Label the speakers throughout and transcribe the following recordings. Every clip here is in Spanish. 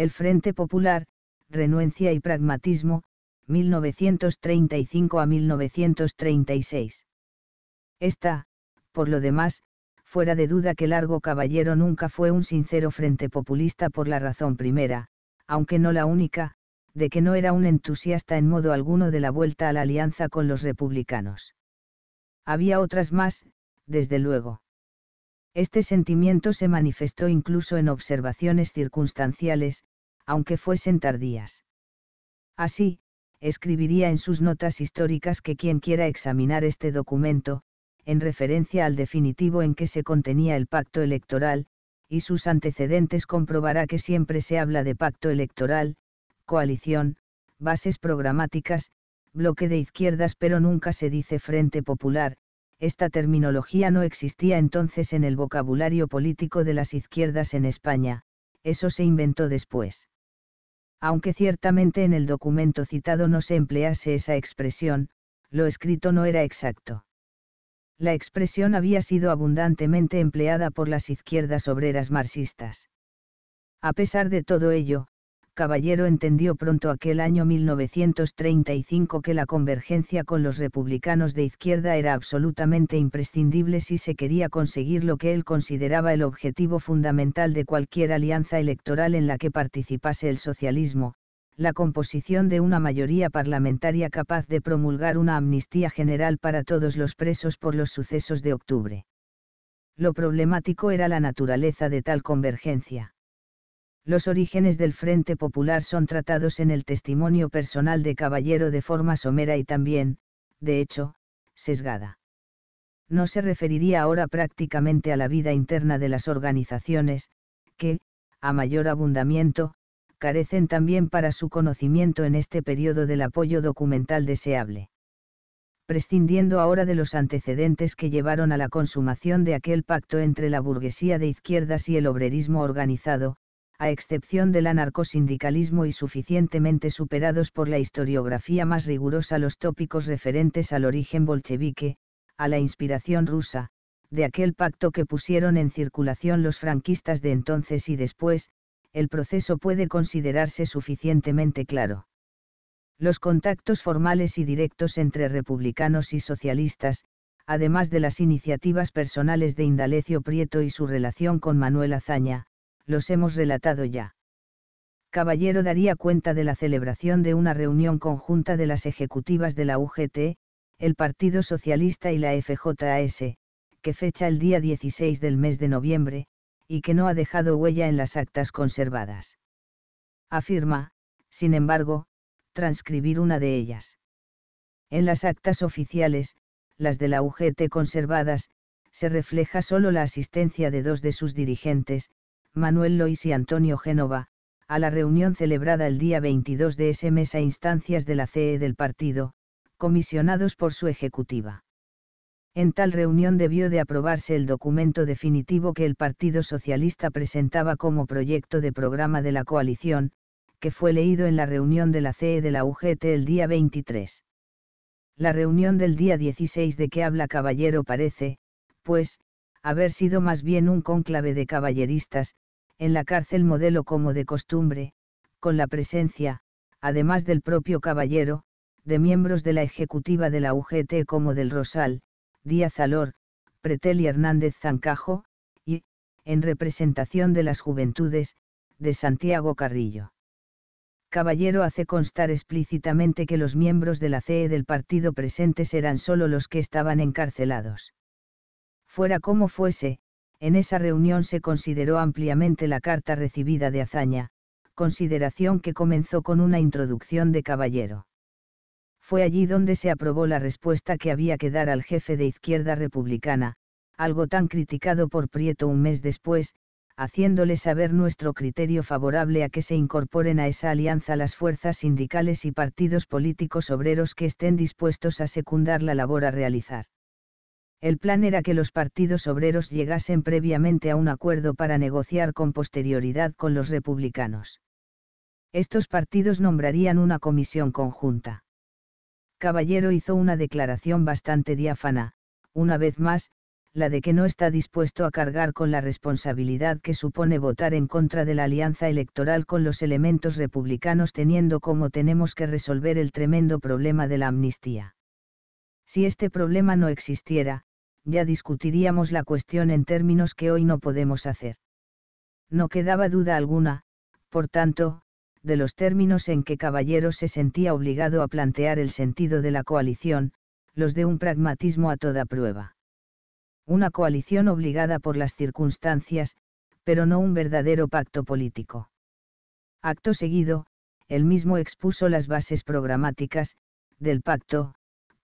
Speaker 1: El Frente Popular, Renuencia y Pragmatismo, 1935 a 1936. Esta, por lo demás, fuera de duda que Largo Caballero nunca fue un sincero frente populista por la razón primera, aunque no la única, de que no era un entusiasta en modo alguno de la vuelta a la alianza con los republicanos. Había otras más, desde luego. Este sentimiento se manifestó incluso en observaciones circunstanciales, aunque fuesen tardías. Así, escribiría en sus notas históricas que quien quiera examinar este documento, en referencia al definitivo en que se contenía el pacto electoral, y sus antecedentes comprobará que siempre se habla de pacto electoral, coalición, bases programáticas, bloque de izquierdas pero nunca se dice Frente Popular, esta terminología no existía entonces en el vocabulario político de las izquierdas en España, eso se inventó después aunque ciertamente en el documento citado no se emplease esa expresión, lo escrito no era exacto. La expresión había sido abundantemente empleada por las izquierdas obreras marxistas. A pesar de todo ello, Caballero entendió pronto aquel año 1935 que la convergencia con los republicanos de izquierda era absolutamente imprescindible si se quería conseguir lo que él consideraba el objetivo fundamental de cualquier alianza electoral en la que participase el socialismo, la composición de una mayoría parlamentaria capaz de promulgar una amnistía general para todos los presos por los sucesos de octubre. Lo problemático era la naturaleza de tal convergencia los orígenes del Frente Popular son tratados en el testimonio personal de Caballero de forma somera y también, de hecho, sesgada. No se referiría ahora prácticamente a la vida interna de las organizaciones, que, a mayor abundamiento, carecen también para su conocimiento en este periodo del apoyo documental deseable. Prescindiendo ahora de los antecedentes que llevaron a la consumación de aquel pacto entre la burguesía de izquierdas y el obrerismo organizado, a excepción del anarcosindicalismo y suficientemente superados por la historiografía más rigurosa los tópicos referentes al origen bolchevique, a la inspiración rusa, de aquel pacto que pusieron en circulación los franquistas de entonces y después, el proceso puede considerarse suficientemente claro. Los contactos formales y directos entre republicanos y socialistas, además de las iniciativas personales de Indalecio Prieto y su relación con Manuel Azaña, los hemos relatado ya. Caballero daría cuenta de la celebración de una reunión conjunta de las ejecutivas de la UGT, el Partido Socialista y la FJAS, que fecha el día 16 del mes de noviembre, y que no ha dejado huella en las actas conservadas. Afirma, sin embargo, transcribir una de ellas. En las actas oficiales, las de la UGT conservadas, se refleja solo la asistencia de dos de sus dirigentes, Manuel Lois y Antonio Génova, a la reunión celebrada el día 22 de ese mes a instancias de la CE del partido, comisionados por su ejecutiva. En tal reunión debió de aprobarse el documento definitivo que el Partido Socialista presentaba como proyecto de programa de la coalición, que fue leído en la reunión de la CE de la UGT el día 23. La reunión del día 16 de que habla Caballero parece, pues, haber sido más bien un cónclave de caballeristas, en la cárcel modelo como de costumbre, con la presencia, además del propio caballero, de miembros de la ejecutiva de la UGT como del Rosal, Díaz Alor, Pretel y Hernández Zancajo, y, en representación de las juventudes, de Santiago Carrillo. Caballero hace constar explícitamente que los miembros de la CE del partido presentes eran solo los que estaban encarcelados. Fuera como fuese, en esa reunión se consideró ampliamente la carta recibida de Azaña, consideración que comenzó con una introducción de Caballero. Fue allí donde se aprobó la respuesta que había que dar al jefe de izquierda republicana, algo tan criticado por Prieto un mes después, haciéndole saber nuestro criterio favorable a que se incorporen a esa alianza las fuerzas sindicales y partidos políticos obreros que estén dispuestos a secundar la labor a realizar. El plan era que los partidos obreros llegasen previamente a un acuerdo para negociar con posterioridad con los republicanos. Estos partidos nombrarían una comisión conjunta. Caballero hizo una declaración bastante diáfana, una vez más, la de que no está dispuesto a cargar con la responsabilidad que supone votar en contra de la alianza electoral con los elementos republicanos teniendo como tenemos que resolver el tremendo problema de la amnistía. Si este problema no existiera, ya discutiríamos la cuestión en términos que hoy no podemos hacer. No quedaba duda alguna, por tanto, de los términos en que Caballero se sentía obligado a plantear el sentido de la coalición, los de un pragmatismo a toda prueba. Una coalición obligada por las circunstancias, pero no un verdadero pacto político. Acto seguido, él mismo expuso las bases programáticas, del pacto,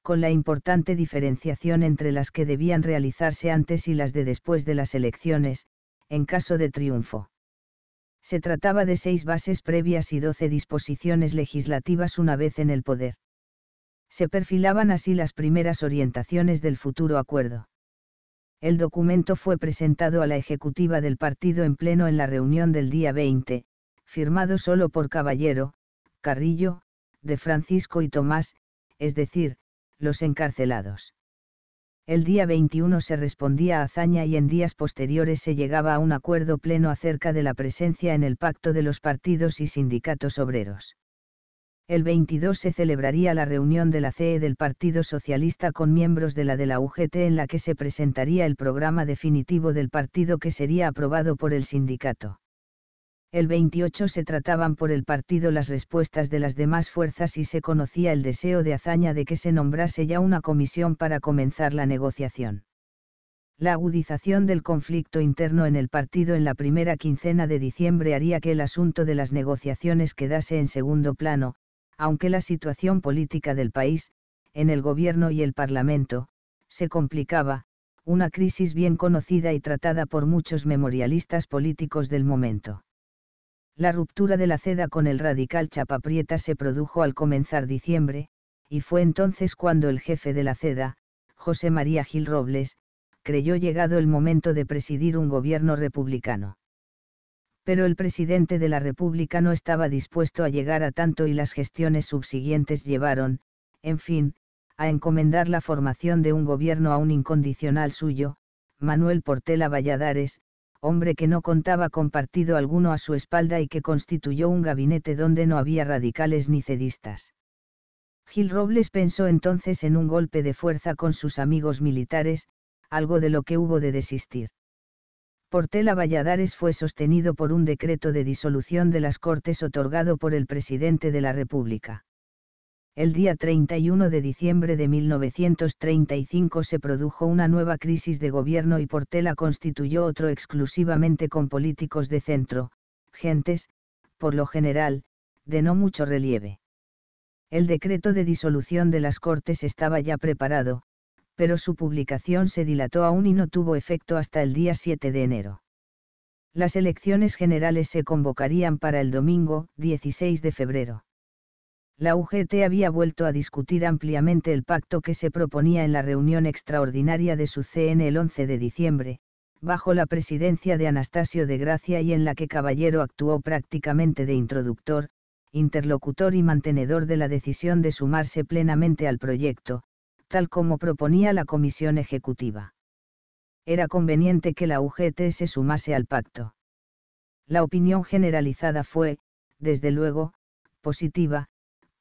Speaker 1: con la importante diferenciación entre las que debían realizarse antes y las de después de las elecciones, en caso de triunfo. Se trataba de seis bases previas y doce disposiciones legislativas una vez en el poder. Se perfilaban así las primeras orientaciones del futuro acuerdo. El documento fue presentado a la ejecutiva del partido en pleno en la reunión del día 20, firmado solo por Caballero, Carrillo, de Francisco y Tomás, es decir, los encarcelados. El día 21 se respondía a hazaña y en días posteriores se llegaba a un acuerdo pleno acerca de la presencia en el pacto de los partidos y sindicatos obreros. El 22 se celebraría la reunión de la CE del Partido Socialista con miembros de la de la UGT en la que se presentaría el programa definitivo del partido que sería aprobado por el sindicato. El 28 se trataban por el partido las respuestas de las demás fuerzas y se conocía el deseo de hazaña de que se nombrase ya una comisión para comenzar la negociación. La agudización del conflicto interno en el partido en la primera quincena de diciembre haría que el asunto de las negociaciones quedase en segundo plano, aunque la situación política del país, en el gobierno y el Parlamento, se complicaba, una crisis bien conocida y tratada por muchos memorialistas políticos del momento. La ruptura de la CEDA con el radical Chapaprieta se produjo al comenzar diciembre, y fue entonces cuando el jefe de la CEDA, José María Gil Robles, creyó llegado el momento de presidir un gobierno republicano. Pero el presidente de la República no estaba dispuesto a llegar a tanto y las gestiones subsiguientes llevaron, en fin, a encomendar la formación de un gobierno a un incondicional suyo, Manuel Portela Valladares, hombre que no contaba con partido alguno a su espalda y que constituyó un gabinete donde no había radicales ni cedistas. Gil Robles pensó entonces en un golpe de fuerza con sus amigos militares, algo de lo que hubo de desistir. Portela Valladares fue sostenido por un decreto de disolución de las Cortes otorgado por el presidente de la República el día 31 de diciembre de 1935 se produjo una nueva crisis de gobierno y Portela constituyó otro exclusivamente con políticos de centro, gentes, por lo general, de no mucho relieve. El decreto de disolución de las Cortes estaba ya preparado, pero su publicación se dilató aún y no tuvo efecto hasta el día 7 de enero. Las elecciones generales se convocarían para el domingo, 16 de febrero la UGT había vuelto a discutir ampliamente el pacto que se proponía en la reunión extraordinaria de su CN el 11 de diciembre, bajo la presidencia de Anastasio de Gracia y en la que Caballero actuó prácticamente de introductor, interlocutor y mantenedor de la decisión de sumarse plenamente al proyecto, tal como proponía la Comisión Ejecutiva. Era conveniente que la UGT se sumase al pacto. La opinión generalizada fue, desde luego, positiva,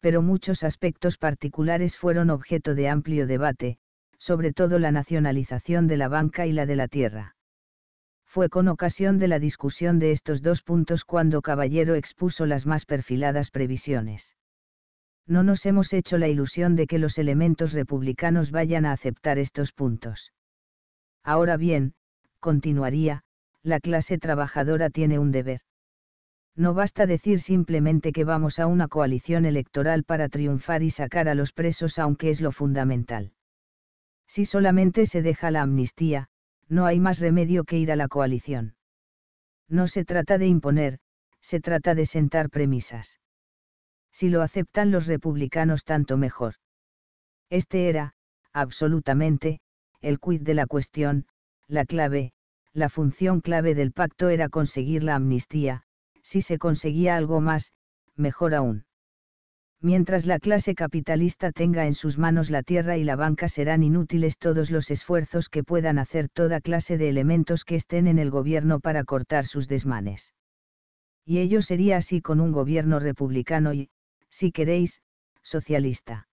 Speaker 1: pero muchos aspectos particulares fueron objeto de amplio debate, sobre todo la nacionalización de la banca y la de la tierra. Fue con ocasión de la discusión de estos dos puntos cuando Caballero expuso las más perfiladas previsiones. No nos hemos hecho la ilusión de que los elementos republicanos vayan a aceptar estos puntos. Ahora bien, continuaría, la clase trabajadora tiene un deber no basta decir simplemente que vamos a una coalición electoral para triunfar y sacar a los presos aunque es lo fundamental. Si solamente se deja la amnistía, no hay más remedio que ir a la coalición. No se trata de imponer, se trata de sentar premisas. Si lo aceptan los republicanos tanto mejor. Este era, absolutamente, el quid de la cuestión, la clave, la función clave del pacto era conseguir la amnistía, si se conseguía algo más, mejor aún. Mientras la clase capitalista tenga en sus manos la tierra y la banca serán inútiles todos los esfuerzos que puedan hacer toda clase de elementos que estén en el gobierno para cortar sus desmanes. Y ello sería así con un gobierno republicano y, si queréis, socialista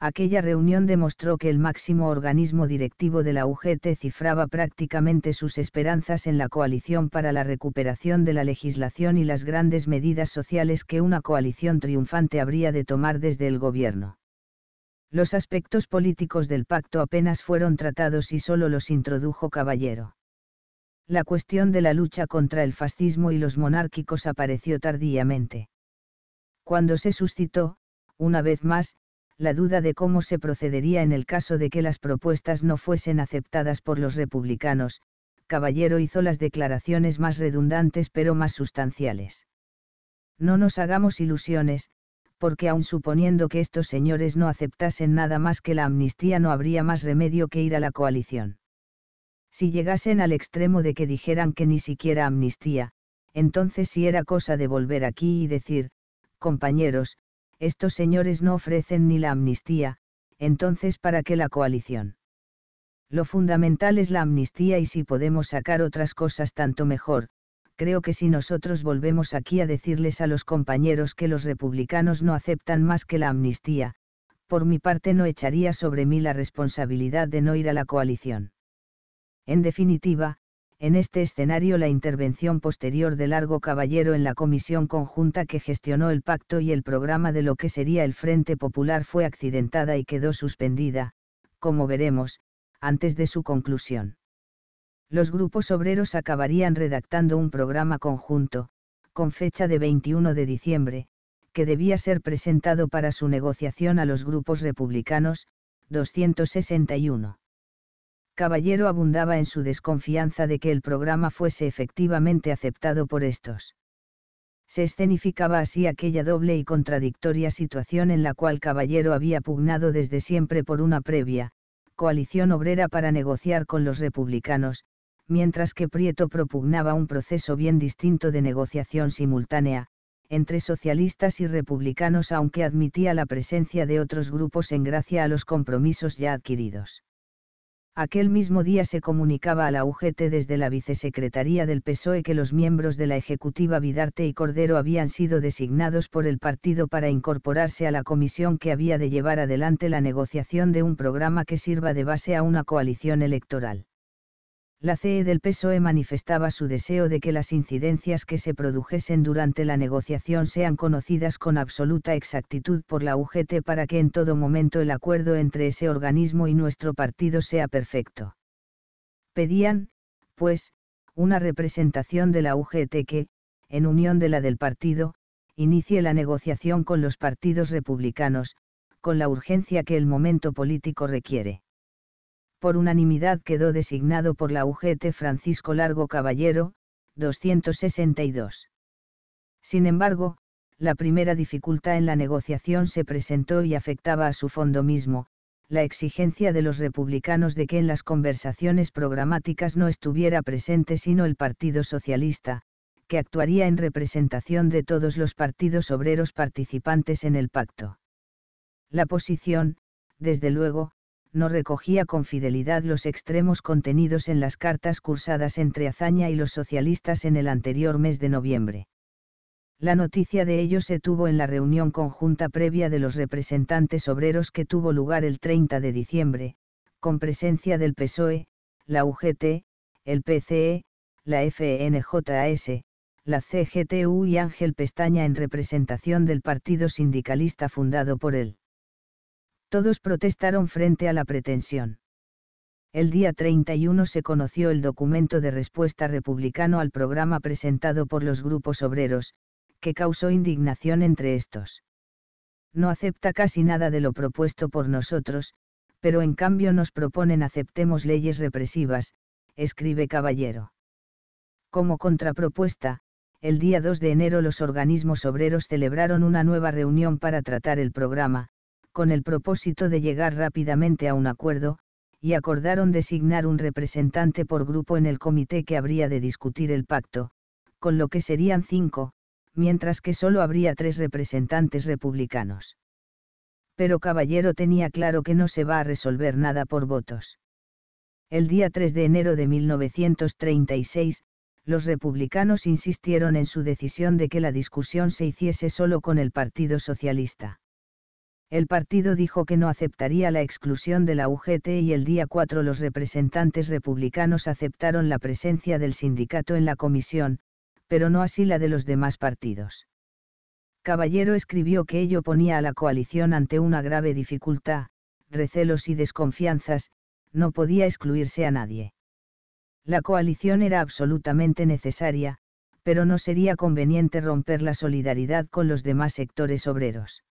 Speaker 1: aquella reunión demostró que el máximo organismo directivo de la UGT cifraba prácticamente sus esperanzas en la coalición para la recuperación de la legislación y las grandes medidas sociales que una coalición triunfante habría de tomar desde el gobierno. Los aspectos políticos del pacto apenas fueron tratados y solo los introdujo Caballero. La cuestión de la lucha contra el fascismo y los monárquicos apareció tardíamente. Cuando se suscitó, una vez más, la duda de cómo se procedería en el caso de que las propuestas no fuesen aceptadas por los republicanos, Caballero hizo las declaraciones más redundantes pero más sustanciales. No nos hagamos ilusiones, porque aun suponiendo que estos señores no aceptasen nada más que la amnistía no habría más remedio que ir a la coalición. Si llegasen al extremo de que dijeran que ni siquiera amnistía, entonces si era cosa de volver aquí y decir, compañeros, estos señores no ofrecen ni la amnistía, entonces ¿para qué la coalición? Lo fundamental es la amnistía y si podemos sacar otras cosas tanto mejor, creo que si nosotros volvemos aquí a decirles a los compañeros que los republicanos no aceptan más que la amnistía, por mi parte no echaría sobre mí la responsabilidad de no ir a la coalición. En definitiva, en este escenario la intervención posterior de Largo Caballero en la comisión conjunta que gestionó el pacto y el programa de lo que sería el Frente Popular fue accidentada y quedó suspendida, como veremos, antes de su conclusión. Los grupos obreros acabarían redactando un programa conjunto, con fecha de 21 de diciembre, que debía ser presentado para su negociación a los grupos republicanos, 261. Caballero abundaba en su desconfianza de que el programa fuese efectivamente aceptado por estos. Se escenificaba así aquella doble y contradictoria situación en la cual Caballero había pugnado desde siempre por una previa, coalición obrera para negociar con los republicanos, mientras que Prieto propugnaba un proceso bien distinto de negociación simultánea, entre socialistas y republicanos aunque admitía la presencia de otros grupos en gracia a los compromisos ya adquiridos. Aquel mismo día se comunicaba a la UGT desde la vicesecretaría del PSOE que los miembros de la ejecutiva Vidarte y Cordero habían sido designados por el partido para incorporarse a la comisión que había de llevar adelante la negociación de un programa que sirva de base a una coalición electoral la CE del PSOE manifestaba su deseo de que las incidencias que se produjesen durante la negociación sean conocidas con absoluta exactitud por la UGT para que en todo momento el acuerdo entre ese organismo y nuestro partido sea perfecto. Pedían, pues, una representación de la UGT que, en unión de la del partido, inicie la negociación con los partidos republicanos, con la urgencia que el momento político requiere por unanimidad quedó designado por la UGT Francisco Largo Caballero, 262. Sin embargo, la primera dificultad en la negociación se presentó y afectaba a su fondo mismo, la exigencia de los republicanos de que en las conversaciones programáticas no estuviera presente sino el Partido Socialista, que actuaría en representación de todos los partidos obreros participantes en el pacto. La posición, desde luego, no recogía con fidelidad los extremos contenidos en las cartas cursadas entre Azaña y los socialistas en el anterior mes de noviembre. La noticia de ello se tuvo en la reunión conjunta previa de los representantes obreros que tuvo lugar el 30 de diciembre, con presencia del PSOE, la UGT, el PCE, la FNJAS, la CGTU y Ángel Pestaña en representación del Partido Sindicalista fundado por él. Todos protestaron frente a la pretensión. El día 31 se conoció el documento de respuesta republicano al programa presentado por los grupos obreros, que causó indignación entre estos. No acepta casi nada de lo propuesto por nosotros, pero en cambio nos proponen aceptemos leyes represivas, escribe Caballero. Como contrapropuesta, el día 2 de enero los organismos obreros celebraron una nueva reunión para tratar el programa, con el propósito de llegar rápidamente a un acuerdo, y acordaron designar un representante por grupo en el comité que habría de discutir el pacto, con lo que serían cinco, mientras que solo habría tres representantes republicanos. Pero Caballero tenía claro que no se va a resolver nada por votos. El día 3 de enero de 1936, los republicanos insistieron en su decisión de que la discusión se hiciese solo con el Partido Socialista el partido dijo que no aceptaría la exclusión de la UGT y el día 4 los representantes republicanos aceptaron la presencia del sindicato en la comisión, pero no así la de los demás partidos. Caballero escribió que ello ponía a la coalición ante una grave dificultad, recelos y desconfianzas, no podía excluirse a nadie. La coalición era absolutamente necesaria, pero no sería conveniente romper la solidaridad con los demás sectores obreros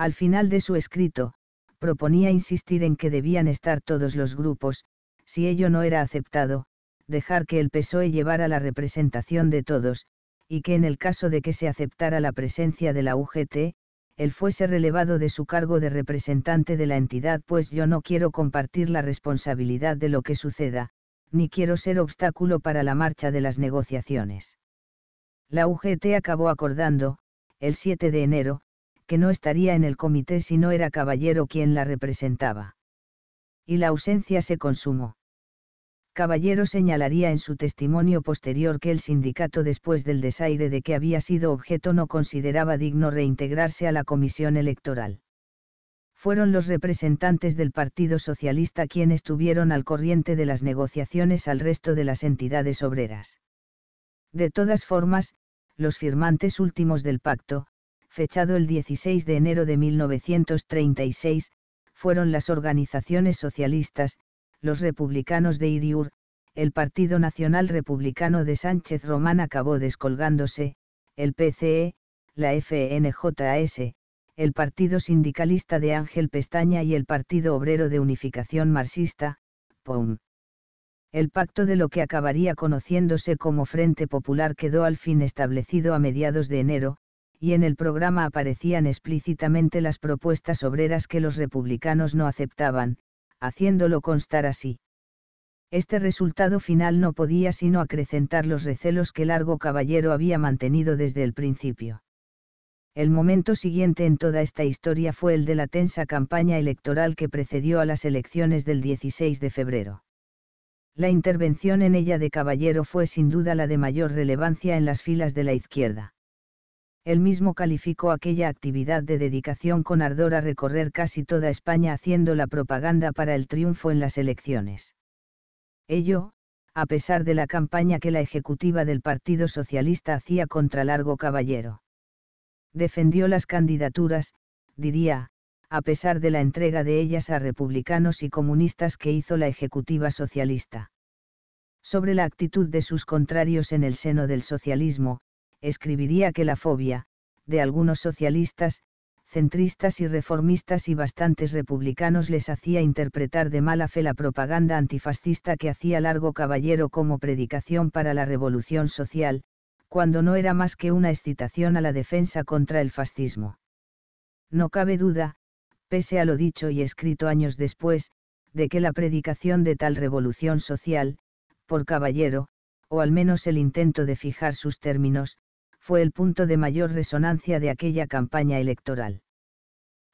Speaker 1: al final de su escrito, proponía insistir en que debían estar todos los grupos, si ello no era aceptado, dejar que el PSOE llevara la representación de todos, y que en el caso de que se aceptara la presencia de la UGT, él fuese relevado de su cargo de representante de la entidad, pues yo no quiero compartir la responsabilidad de lo que suceda, ni quiero ser obstáculo para la marcha de las negociaciones. La UGT acabó acordando, el 7 de enero, que no estaría en el comité si no era Caballero quien la representaba. Y la ausencia se consumó. Caballero señalaría en su testimonio posterior que el sindicato después del desaire de que había sido objeto no consideraba digno reintegrarse a la comisión electoral. Fueron los representantes del Partido Socialista quienes tuvieron al corriente de las negociaciones al resto de las entidades obreras. De todas formas, los firmantes últimos del pacto, fechado el 16 de enero de 1936, fueron las organizaciones socialistas, los republicanos de Iriur, el Partido Nacional Republicano de Sánchez Román acabó descolgándose, el PCE, la FNJS, el Partido Sindicalista de Ángel Pestaña y el Partido Obrero de Unificación Marxista, POUM. El pacto de lo que acabaría conociéndose como Frente Popular quedó al fin establecido a mediados de enero, y en el programa aparecían explícitamente las propuestas obreras que los republicanos no aceptaban, haciéndolo constar así. Este resultado final no podía sino acrecentar los recelos que Largo Caballero había mantenido desde el principio. El momento siguiente en toda esta historia fue el de la tensa campaña electoral que precedió a las elecciones del 16 de febrero. La intervención en ella de Caballero fue sin duda la de mayor relevancia en las filas de la izquierda él mismo calificó aquella actividad de dedicación con ardor a recorrer casi toda España haciendo la propaganda para el triunfo en las elecciones. Ello, a pesar de la campaña que la ejecutiva del Partido Socialista hacía contra Largo Caballero. Defendió las candidaturas, diría, a pesar de la entrega de ellas a republicanos y comunistas que hizo la ejecutiva socialista. Sobre la actitud de sus contrarios en el seno del socialismo, escribiría que la fobia, de algunos socialistas, centristas y reformistas y bastantes republicanos les hacía interpretar de mala fe la propaganda antifascista que hacía Largo Caballero como predicación para la revolución social, cuando no era más que una excitación a la defensa contra el fascismo. No cabe duda, pese a lo dicho y escrito años después, de que la predicación de tal revolución social, por caballero, o al menos el intento de fijar sus términos, fue el punto de mayor resonancia de aquella campaña electoral.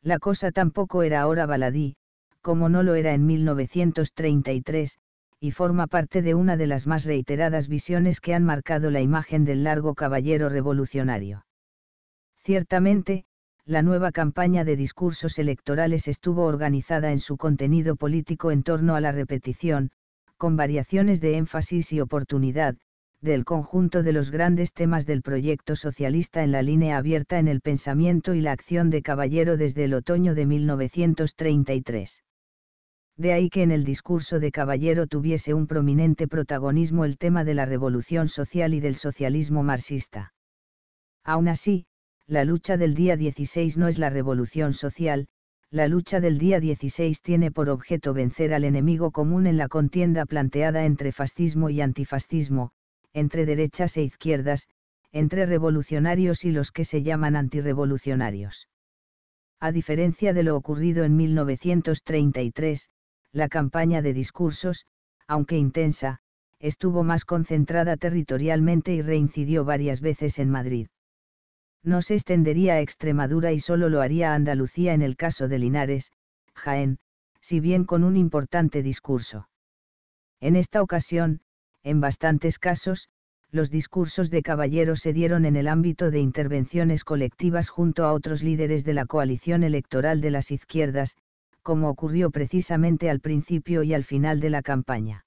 Speaker 1: La cosa tampoco era ahora baladí, como no lo era en 1933, y forma parte de una de las más reiteradas visiones que han marcado la imagen del largo caballero revolucionario. Ciertamente, la nueva campaña de discursos electorales estuvo organizada en su contenido político en torno a la repetición, con variaciones de énfasis y oportunidad, del conjunto de los grandes temas del proyecto socialista en la línea abierta en el pensamiento y la acción de Caballero desde el otoño de 1933. De ahí que en el discurso de Caballero tuviese un prominente protagonismo el tema de la revolución social y del socialismo marxista. Aún así, la lucha del día 16 no es la revolución social, la lucha del día 16 tiene por objeto vencer al enemigo común en la contienda planteada entre fascismo y antifascismo, entre derechas e izquierdas, entre revolucionarios y los que se llaman antirevolucionarios. A diferencia de lo ocurrido en 1933, la campaña de discursos, aunque intensa, estuvo más concentrada territorialmente y reincidió varias veces en Madrid. No se extendería a Extremadura y solo lo haría Andalucía en el caso de Linares, Jaén, si bien con un importante discurso. En esta ocasión, en bastantes casos, los discursos de Caballero se dieron en el ámbito de intervenciones colectivas junto a otros líderes de la coalición electoral de las izquierdas, como ocurrió precisamente al principio y al final de la campaña.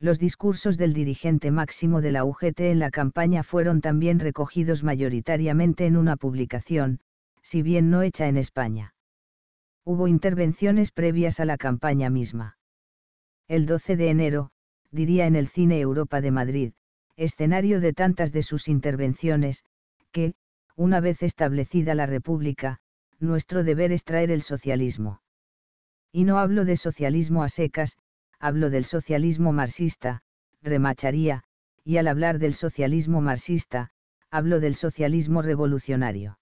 Speaker 1: Los discursos del dirigente máximo de la UGT en la campaña fueron también recogidos mayoritariamente en una publicación, si bien no hecha en España. Hubo intervenciones previas a la campaña misma. El 12 de enero, diría en el Cine Europa de Madrid, escenario de tantas de sus intervenciones, que, una vez establecida la República, nuestro deber es traer el socialismo. Y no hablo de socialismo a secas, hablo del socialismo marxista, remacharía, y al hablar del socialismo marxista, hablo del socialismo revolucionario.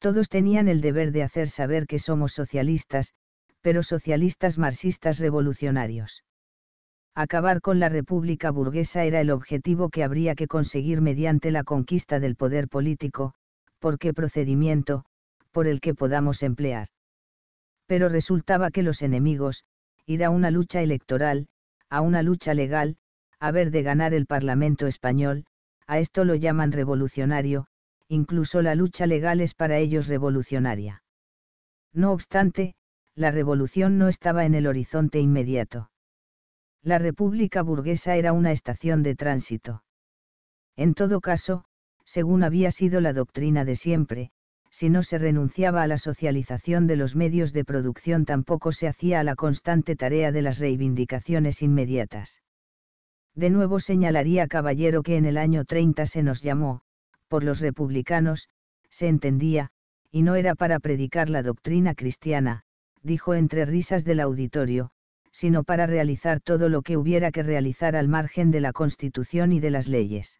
Speaker 1: Todos tenían el deber de hacer saber que somos socialistas, pero socialistas marxistas revolucionarios acabar con la República burguesa era el objetivo que habría que conseguir mediante la conquista del poder político, por qué procedimiento, por el que podamos emplear. Pero resultaba que los enemigos, ir a una lucha electoral, a una lucha legal, haber de ganar el Parlamento español, a esto lo llaman revolucionario, incluso la lucha legal es para ellos revolucionaria. No obstante, la revolución no estaba en el horizonte inmediato la República burguesa era una estación de tránsito. En todo caso, según había sido la doctrina de siempre, si no se renunciaba a la socialización de los medios de producción tampoco se hacía a la constante tarea de las reivindicaciones inmediatas. De nuevo señalaría Caballero que en el año 30 se nos llamó, por los republicanos, se entendía, y no era para predicar la doctrina cristiana, dijo entre risas del auditorio, sino para realizar todo lo que hubiera que realizar al margen de la Constitución y de las leyes.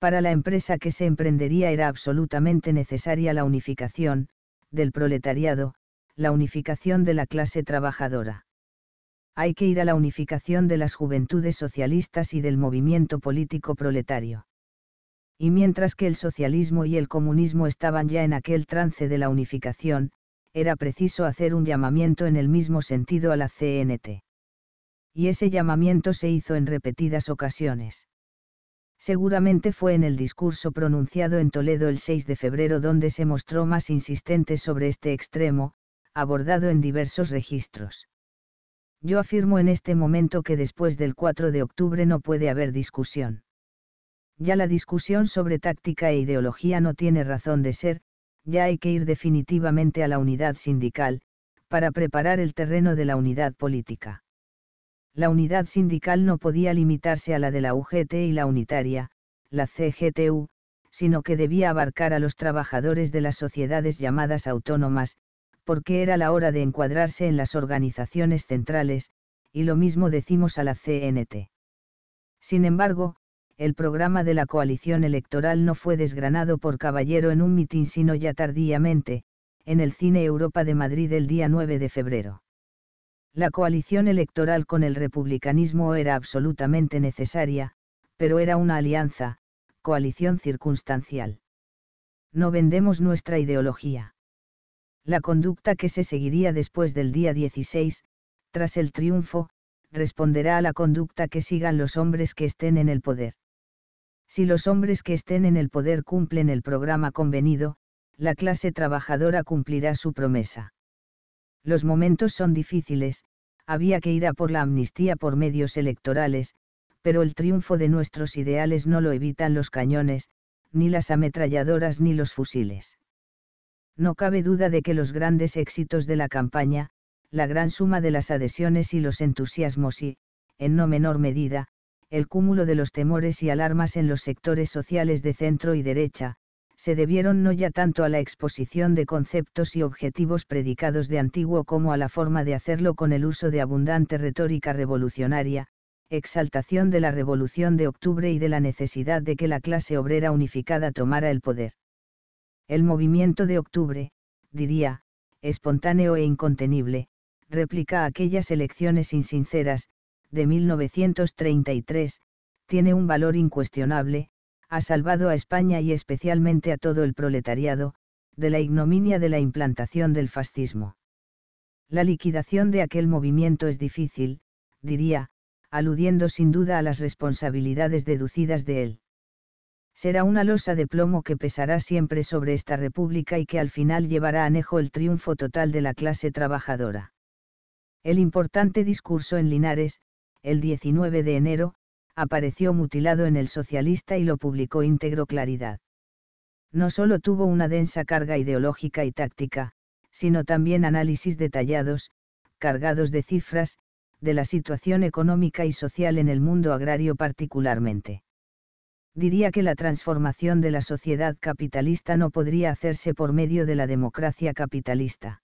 Speaker 1: Para la empresa que se emprendería era absolutamente necesaria la unificación, del proletariado, la unificación de la clase trabajadora. Hay que ir a la unificación de las juventudes socialistas y del movimiento político proletario. Y mientras que el socialismo y el comunismo estaban ya en aquel trance de la unificación, era preciso hacer un llamamiento en el mismo sentido a la CNT. Y ese llamamiento se hizo en repetidas ocasiones. Seguramente fue en el discurso pronunciado en Toledo el 6 de febrero donde se mostró más insistente sobre este extremo, abordado en diversos registros. Yo afirmo en este momento que después del 4 de octubre no puede haber discusión. Ya la discusión sobre táctica e ideología no tiene razón de ser, ya hay que ir definitivamente a la unidad sindical, para preparar el terreno de la unidad política. La unidad sindical no podía limitarse a la de la UGT y la unitaria, la CGTU, sino que debía abarcar a los trabajadores de las sociedades llamadas autónomas, porque era la hora de encuadrarse en las organizaciones centrales, y lo mismo decimos a la CNT. Sin embargo, el programa de la coalición electoral no fue desgranado por Caballero en un mitin sino ya tardíamente, en el Cine Europa de Madrid el día 9 de febrero. La coalición electoral con el republicanismo era absolutamente necesaria, pero era una alianza, coalición circunstancial. No vendemos nuestra ideología. La conducta que se seguiría después del día 16, tras el triunfo, responderá a la conducta que sigan los hombres que estén en el poder. Si los hombres que estén en el poder cumplen el programa convenido, la clase trabajadora cumplirá su promesa. Los momentos son difíciles, había que ir a por la amnistía por medios electorales, pero el triunfo de nuestros ideales no lo evitan los cañones, ni las ametralladoras ni los fusiles. No cabe duda de que los grandes éxitos de la campaña, la gran suma de las adhesiones y los entusiasmos y, en no menor medida, el cúmulo de los temores y alarmas en los sectores sociales de centro y derecha, se debieron no ya tanto a la exposición de conceptos y objetivos predicados de antiguo como a la forma de hacerlo con el uso de abundante retórica revolucionaria, exaltación de la revolución de octubre y de la necesidad de que la clase obrera unificada tomara el poder. El movimiento de octubre, diría, espontáneo e incontenible, replica aquellas elecciones insinceras, de 1933, tiene un valor incuestionable, ha salvado a España y especialmente a todo el proletariado, de la ignominia de la implantación del fascismo. La liquidación de aquel movimiento es difícil, diría, aludiendo sin duda a las responsabilidades deducidas de él. Será una losa de plomo que pesará siempre sobre esta república y que al final llevará anejo el triunfo total de la clase trabajadora. El importante discurso en Linares, el 19 de enero, apareció mutilado en El Socialista y lo publicó íntegro Claridad. No solo tuvo una densa carga ideológica y táctica, sino también análisis detallados, cargados de cifras, de la situación económica y social en el mundo agrario particularmente. Diría que la transformación de la sociedad capitalista no podría hacerse por medio de la democracia capitalista.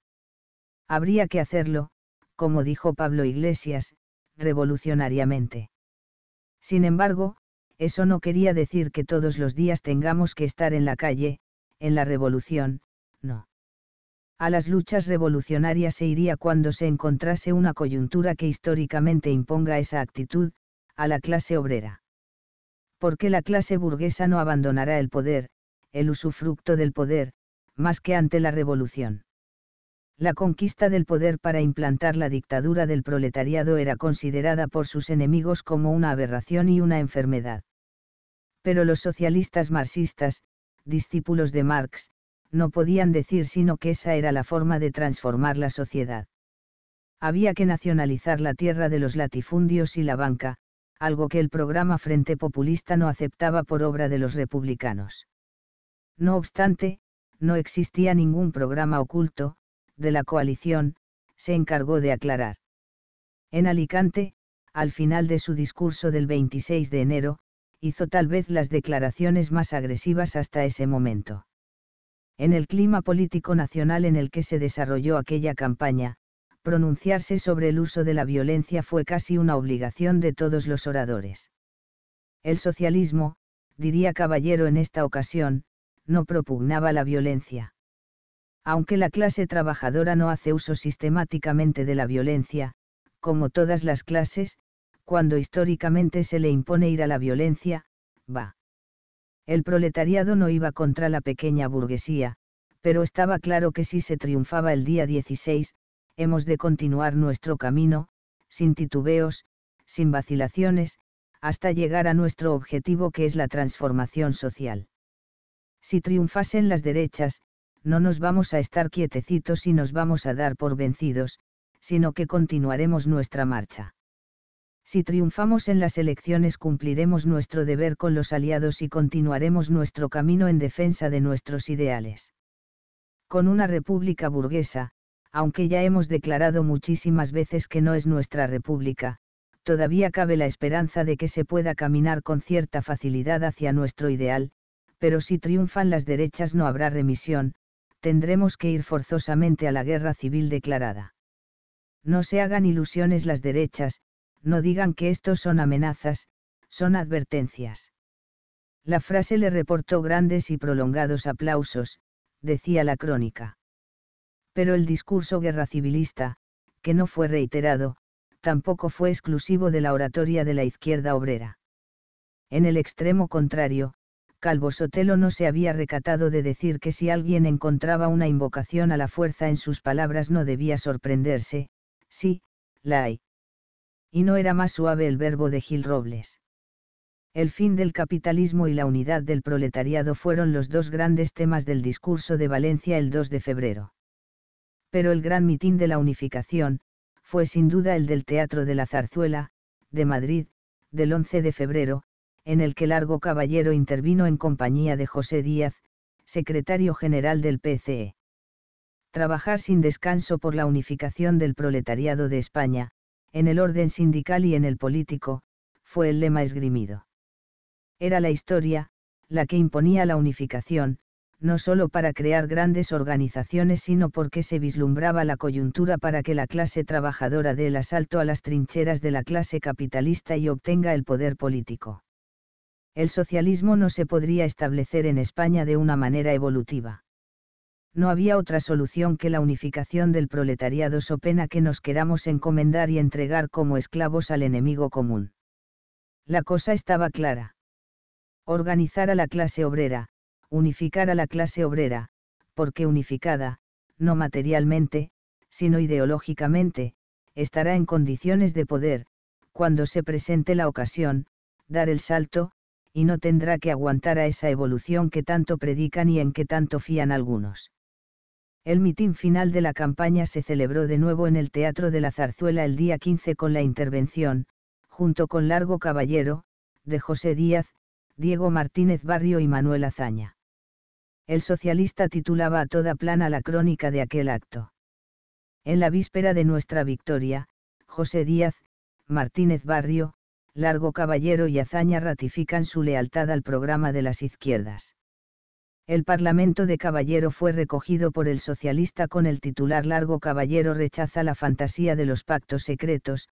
Speaker 1: Habría que hacerlo, como dijo Pablo Iglesias, revolucionariamente. Sin embargo, eso no quería decir que todos los días tengamos que estar en la calle, en la revolución, no. A las luchas revolucionarias se iría cuando se encontrase una coyuntura que históricamente imponga esa actitud, a la clase obrera. Porque la clase burguesa no abandonará el poder, el usufructo del poder, más que ante la revolución. La conquista del poder para implantar la dictadura del proletariado era considerada por sus enemigos como una aberración y una enfermedad. Pero los socialistas marxistas, discípulos de Marx, no podían decir sino que esa era la forma de transformar la sociedad. Había que nacionalizar la tierra de los latifundios y la banca, algo que el programa Frente Populista no aceptaba por obra de los republicanos. No obstante, no existía ningún programa oculto, de la coalición, se encargó de aclarar. En Alicante, al final de su discurso del 26 de enero, hizo tal vez las declaraciones más agresivas hasta ese momento. En el clima político nacional en el que se desarrolló aquella campaña, pronunciarse sobre el uso de la violencia fue casi una obligación de todos los oradores. El socialismo, diría Caballero en esta ocasión, no propugnaba la violencia aunque la clase trabajadora no hace uso sistemáticamente de la violencia, como todas las clases, cuando históricamente se le impone ir a la violencia, va. El proletariado no iba contra la pequeña burguesía, pero estaba claro que si se triunfaba el día 16, hemos de continuar nuestro camino, sin titubeos, sin vacilaciones, hasta llegar a nuestro objetivo que es la transformación social. Si triunfasen las derechas, no nos vamos a estar quietecitos y nos vamos a dar por vencidos, sino que continuaremos nuestra marcha. Si triunfamos en las elecciones cumpliremos nuestro deber con los aliados y continuaremos nuestro camino en defensa de nuestros ideales. Con una república burguesa, aunque ya hemos declarado muchísimas veces que no es nuestra república, todavía cabe la esperanza de que se pueda caminar con cierta facilidad hacia nuestro ideal, pero si triunfan las derechas no habrá remisión, tendremos que ir forzosamente a la guerra civil declarada. No se hagan ilusiones las derechas, no digan que estos son amenazas, son advertencias. La frase le reportó grandes y prolongados aplausos, decía la crónica. Pero el discurso guerra civilista, que no fue reiterado, tampoco fue exclusivo de la oratoria de la izquierda obrera. En el extremo contrario, Calvo Sotelo no se había recatado de decir que si alguien encontraba una invocación a la fuerza en sus palabras no debía sorprenderse, sí, la hay. Y no era más suave el verbo de Gil Robles. El fin del capitalismo y la unidad del proletariado fueron los dos grandes temas del discurso de Valencia el 2 de febrero. Pero el gran mitin de la unificación, fue sin duda el del Teatro de la Zarzuela, de Madrid, del 11 de febrero, en el que Largo Caballero intervino en compañía de José Díaz, secretario general del PCE. Trabajar sin descanso por la unificación del proletariado de España, en el orden sindical y en el político, fue el lema esgrimido. Era la historia, la que imponía la unificación, no solo para crear grandes organizaciones, sino porque se vislumbraba la coyuntura para que la clase trabajadora dé el asalto a las trincheras de la clase capitalista y obtenga el poder político el socialismo no se podría establecer en España de una manera evolutiva. No había otra solución que la unificación del proletariado so pena que nos queramos encomendar y entregar como esclavos al enemigo común. La cosa estaba clara. Organizar a la clase obrera, unificar a la clase obrera, porque unificada, no materialmente, sino ideológicamente, estará en condiciones de poder, cuando se presente la ocasión, dar el salto, y no tendrá que aguantar a esa evolución que tanto predican y en que tanto fían algunos. El mitin final de la campaña se celebró de nuevo en el Teatro de la Zarzuela el día 15 con la intervención, junto con Largo Caballero, de José Díaz, Diego Martínez Barrio y Manuel Azaña. El socialista titulaba a toda plana la crónica de aquel acto. En la víspera de nuestra victoria, José Díaz, Martínez Barrio, Largo Caballero y Azaña ratifican su lealtad al programa de las izquierdas. El Parlamento de Caballero fue recogido por el socialista con el titular Largo Caballero rechaza la fantasía de los pactos secretos,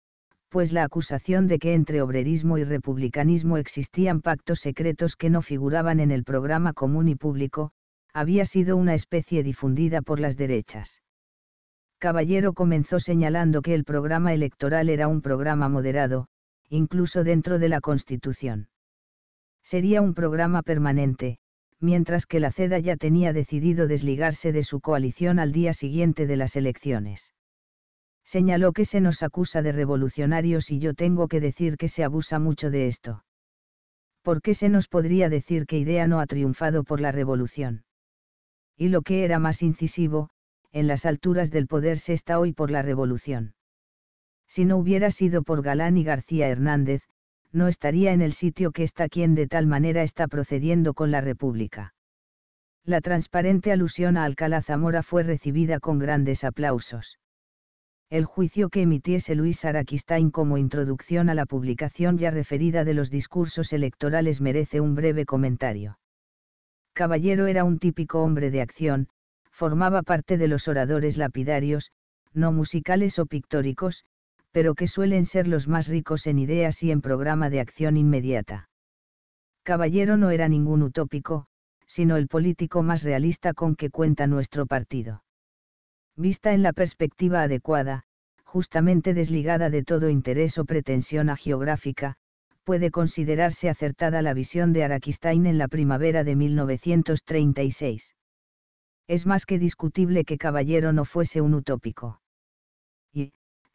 Speaker 1: pues la acusación de que entre obrerismo y republicanismo existían pactos secretos que no figuraban en el programa común y público, había sido una especie difundida por las derechas. Caballero comenzó señalando que el programa electoral era un programa moderado, incluso dentro de la Constitución. Sería un programa permanente, mientras que la CEDA ya tenía decidido desligarse de su coalición al día siguiente de las elecciones. Señaló que se nos acusa de revolucionarios y yo tengo que decir que se abusa mucho de esto. ¿Por qué se nos podría decir que Idea no ha triunfado por la revolución? Y lo que era más incisivo, en las alturas del poder se está hoy por la revolución. Si no hubiera sido por Galán y García Hernández, no estaría en el sitio que está quien de tal manera está procediendo con la República. La transparente alusión a Alcalá Zamora fue recibida con grandes aplausos. El juicio que emitiese Luis Araquistain como introducción a la publicación ya referida de los discursos electorales merece un breve comentario. Caballero era un típico hombre de acción, formaba parte de los oradores lapidarios, no musicales o pictóricos, pero que suelen ser los más ricos en ideas y en programa de acción inmediata. Caballero no era ningún utópico, sino el político más realista con que cuenta nuestro partido. Vista en la perspectiva adecuada, justamente desligada de todo interés o pretensión geográfica, puede considerarse acertada la visión de Araquistain en la primavera de 1936. Es más que discutible que Caballero no fuese un utópico.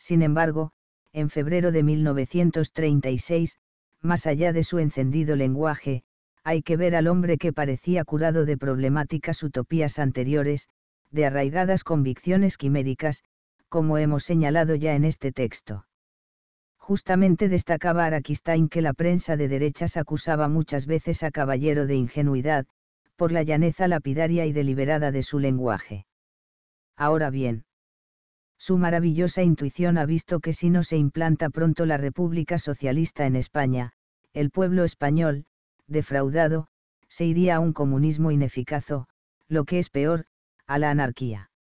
Speaker 1: Sin embargo, en febrero de 1936, más allá de su encendido lenguaje, hay que ver al hombre que parecía curado de problemáticas utopías anteriores, de arraigadas convicciones quiméricas, como hemos señalado ya en este texto. Justamente destacaba Araquistain que la prensa de derechas acusaba muchas veces a Caballero de ingenuidad, por la llaneza lapidaria y deliberada de su lenguaje. Ahora bien, su maravillosa intuición ha visto que si no se implanta pronto la República Socialista en España, el pueblo español, defraudado, se iría a un comunismo ineficazo, lo que es peor, a la anarquía.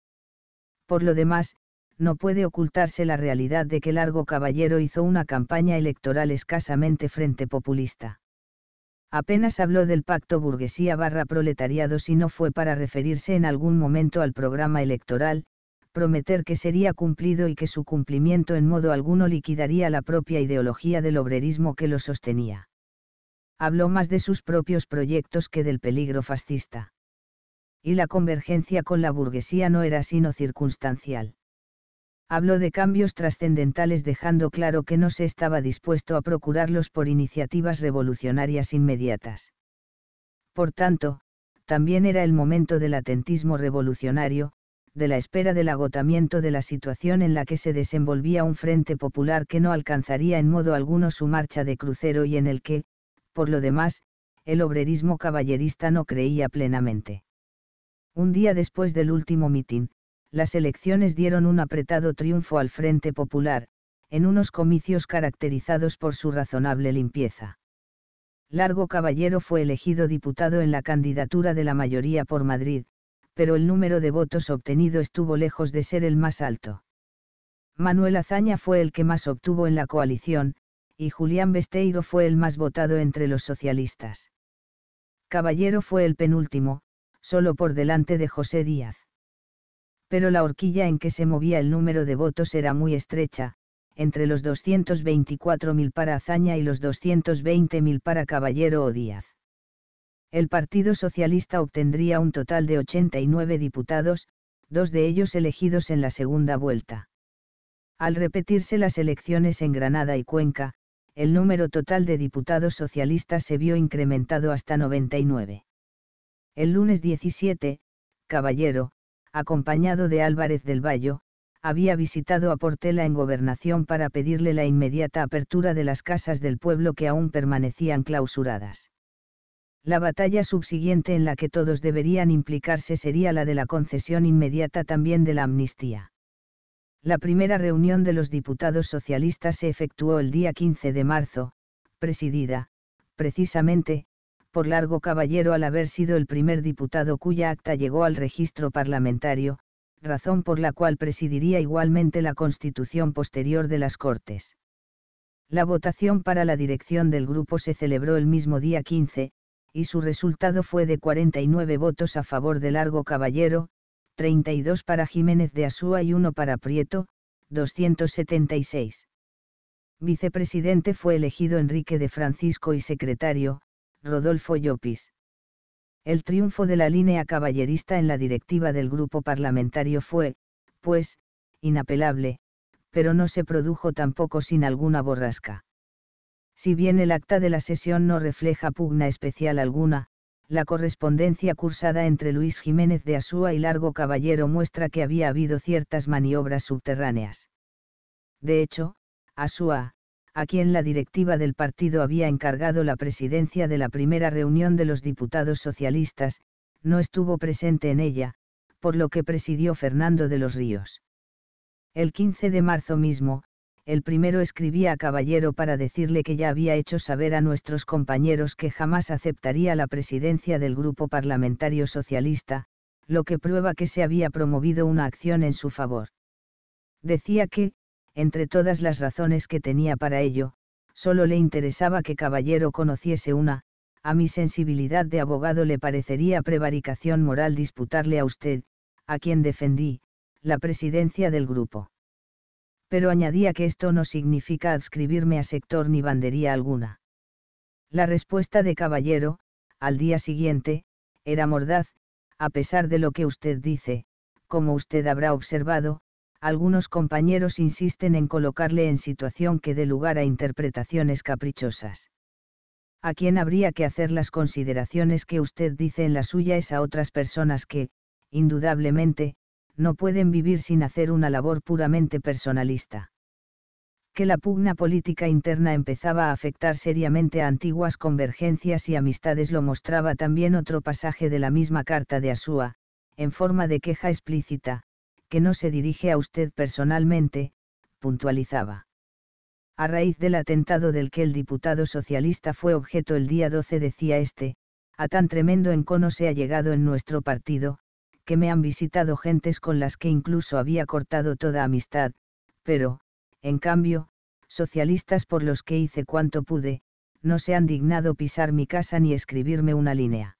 Speaker 1: Por lo demás, no puede ocultarse la realidad de que Largo Caballero hizo una campaña electoral escasamente frente populista. Apenas habló del pacto burguesía barra proletariado si no fue para referirse en algún momento al programa electoral, prometer que sería cumplido y que su cumplimiento en modo alguno liquidaría la propia ideología del obrerismo que lo sostenía. Habló más de sus propios proyectos que del peligro fascista. Y la convergencia con la burguesía no era sino circunstancial. Habló de cambios trascendentales dejando claro que no se estaba dispuesto a procurarlos por iniciativas revolucionarias inmediatas. Por tanto, también era el momento del atentismo revolucionario, de la espera del agotamiento de la situación en la que se desenvolvía un frente popular que no alcanzaría en modo alguno su marcha de crucero y en el que, por lo demás, el obrerismo caballerista no creía plenamente. Un día después del último mitin, las elecciones dieron un apretado triunfo al Frente Popular, en unos comicios caracterizados por su razonable limpieza. Largo Caballero fue elegido diputado en la candidatura de la mayoría por Madrid, pero el número de votos obtenido estuvo lejos de ser el más alto. Manuel Azaña fue el que más obtuvo en la coalición, y Julián Besteiro fue el más votado entre los socialistas. Caballero fue el penúltimo, solo por delante de José Díaz. Pero la horquilla en que se movía el número de votos era muy estrecha, entre los 224.000 para Azaña y los 220.000 para Caballero o Díaz el Partido Socialista obtendría un total de 89 diputados, dos de ellos elegidos en la segunda vuelta. Al repetirse las elecciones en Granada y Cuenca, el número total de diputados socialistas se vio incrementado hasta 99. El lunes 17, Caballero, acompañado de Álvarez del Valle, había visitado a Portela en gobernación para pedirle la inmediata apertura de las casas del pueblo que aún permanecían clausuradas. La batalla subsiguiente en la que todos deberían implicarse sería la de la concesión inmediata también de la amnistía. La primera reunión de los diputados socialistas se efectuó el día 15 de marzo, presidida, precisamente, por Largo Caballero al haber sido el primer diputado cuya acta llegó al registro parlamentario, razón por la cual presidiría igualmente la constitución posterior de las Cortes. La votación para la dirección del grupo se celebró el mismo día 15, y su resultado fue de 49 votos a favor de Largo Caballero, 32 para Jiménez de Asúa y 1 para Prieto, 276. Vicepresidente fue elegido Enrique de Francisco y secretario, Rodolfo Llopis. El triunfo de la línea caballerista en la directiva del grupo parlamentario fue, pues, inapelable, pero no se produjo tampoco sin alguna borrasca. Si bien el acta de la sesión no refleja pugna especial alguna, la correspondencia cursada entre Luis Jiménez de Asúa y Largo Caballero muestra que había habido ciertas maniobras subterráneas. De hecho, Asúa, a quien la directiva del partido había encargado la presidencia de la primera reunión de los diputados socialistas, no estuvo presente en ella, por lo que presidió Fernando de los Ríos. El 15 de marzo mismo, el primero escribía a Caballero para decirle que ya había hecho saber a nuestros compañeros que jamás aceptaría la presidencia del Grupo Parlamentario Socialista, lo que prueba que se había promovido una acción en su favor. Decía que, entre todas las razones que tenía para ello, solo le interesaba que Caballero conociese una, a mi sensibilidad de abogado le parecería prevaricación moral disputarle a usted, a quien defendí, la presidencia del grupo pero añadía que esto no significa adscribirme a sector ni bandería alguna. La respuesta de caballero, al día siguiente, era mordaz, a pesar de lo que usted dice, como usted habrá observado, algunos compañeros insisten en colocarle en situación que dé lugar a interpretaciones caprichosas. A quién habría que hacer las consideraciones que usted dice en la suya es a otras personas que, indudablemente, no pueden vivir sin hacer una labor puramente personalista. Que la pugna política interna empezaba a afectar seriamente a antiguas convergencias y amistades lo mostraba también otro pasaje de la misma carta de Asúa, en forma de queja explícita, que no se dirige a usted personalmente, puntualizaba. A raíz del atentado del que el diputado socialista fue objeto el día 12 decía este, a tan tremendo encono se ha llegado en nuestro partido, que me han visitado gentes con las que incluso había cortado toda amistad, pero, en cambio, socialistas por los que hice cuanto pude, no se han dignado pisar mi casa ni escribirme una línea.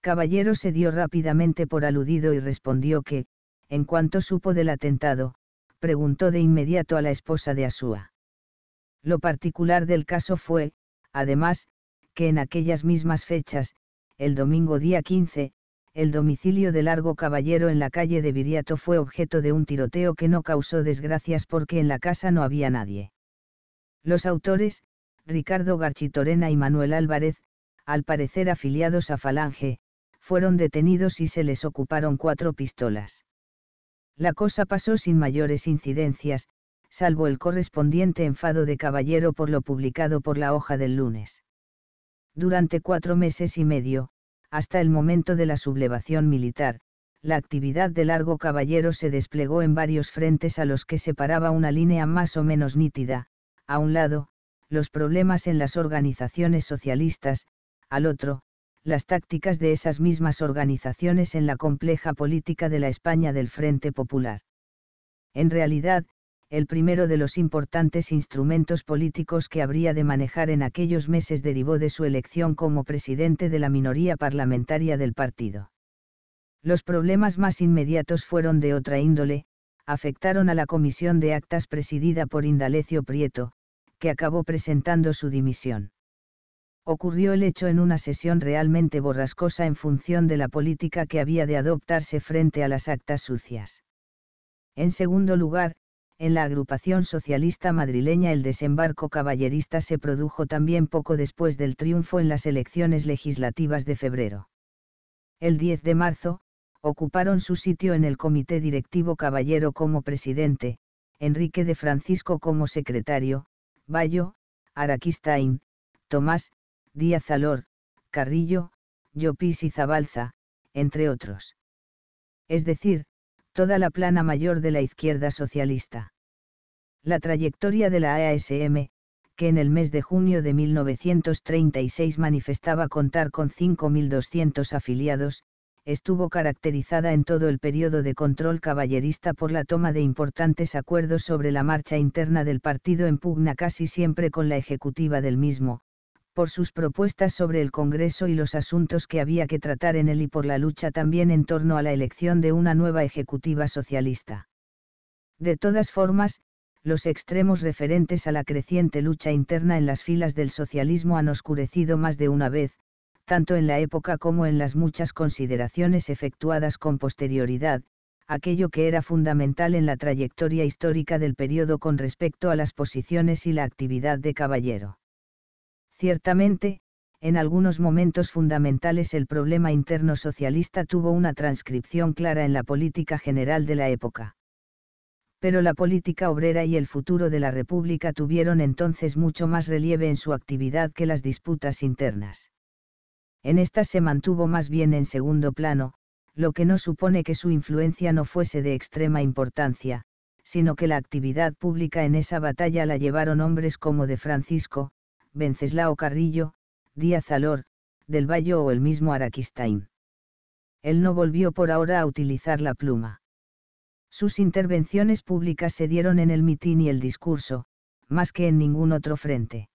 Speaker 1: Caballero se dio rápidamente por aludido y respondió que, en cuanto supo del atentado, preguntó de inmediato a la esposa de Asúa. Lo particular del caso fue, además, que en aquellas mismas fechas, el domingo día 15, el domicilio de Largo Caballero en la calle de Viriato fue objeto de un tiroteo que no causó desgracias porque en la casa no había nadie. Los autores, Ricardo Garchitorena y Manuel Álvarez, al parecer afiliados a Falange, fueron detenidos y se les ocuparon cuatro pistolas. La cosa pasó sin mayores incidencias, salvo el correspondiente enfado de Caballero por lo publicado por la hoja del lunes. Durante cuatro meses y medio, hasta el momento de la sublevación militar, la actividad de Largo Caballero se desplegó en varios frentes a los que separaba una línea más o menos nítida, a un lado, los problemas en las organizaciones socialistas, al otro, las tácticas de esas mismas organizaciones en la compleja política de la España del Frente Popular. En realidad, el primero de los importantes instrumentos políticos que habría de manejar en aquellos meses derivó de su elección como presidente de la minoría parlamentaria del partido. Los problemas más inmediatos fueron de otra índole, afectaron a la comisión de actas presidida por Indalecio Prieto, que acabó presentando su dimisión. Ocurrió el hecho en una sesión realmente borrascosa en función de la política que había de adoptarse frente a las actas sucias. En segundo lugar, en la agrupación socialista madrileña el desembarco caballerista se produjo también poco después del triunfo en las elecciones legislativas de febrero. El 10 de marzo, ocuparon su sitio en el comité directivo Caballero como presidente, Enrique de Francisco como secretario, Bayo, Araquistain, Tomás, Díaz Alor, Carrillo, Llopis y Zabalza, entre otros. Es decir, toda la plana mayor de la izquierda socialista. La trayectoria de la ASM, que en el mes de junio de 1936 manifestaba contar con 5.200 afiliados, estuvo caracterizada en todo el periodo de control caballerista por la toma de importantes acuerdos sobre la marcha interna del partido en pugna casi siempre con la ejecutiva del mismo, por sus propuestas sobre el Congreso y los asuntos que había que tratar en él y por la lucha también en torno a la elección de una nueva ejecutiva socialista. De todas formas, los extremos referentes a la creciente lucha interna en las filas del socialismo han oscurecido más de una vez, tanto en la época como en las muchas consideraciones efectuadas con posterioridad, aquello que era fundamental en la trayectoria histórica del periodo con respecto a las posiciones y la actividad de Caballero. Ciertamente, en algunos momentos fundamentales el problema interno socialista tuvo una transcripción clara en la política general de la época. Pero la política obrera y el futuro de la República tuvieron entonces mucho más relieve en su actividad que las disputas internas. En estas se mantuvo más bien en segundo plano, lo que no supone que su influencia no fuese de extrema importancia, sino que la actividad pública en esa batalla la llevaron hombres como de Francisco, Venceslao Carrillo, Díaz Alor, del Valle o el mismo Araquistain. Él no volvió por ahora a utilizar la pluma. Sus intervenciones públicas se dieron en el mitin y el discurso, más que en ningún otro frente.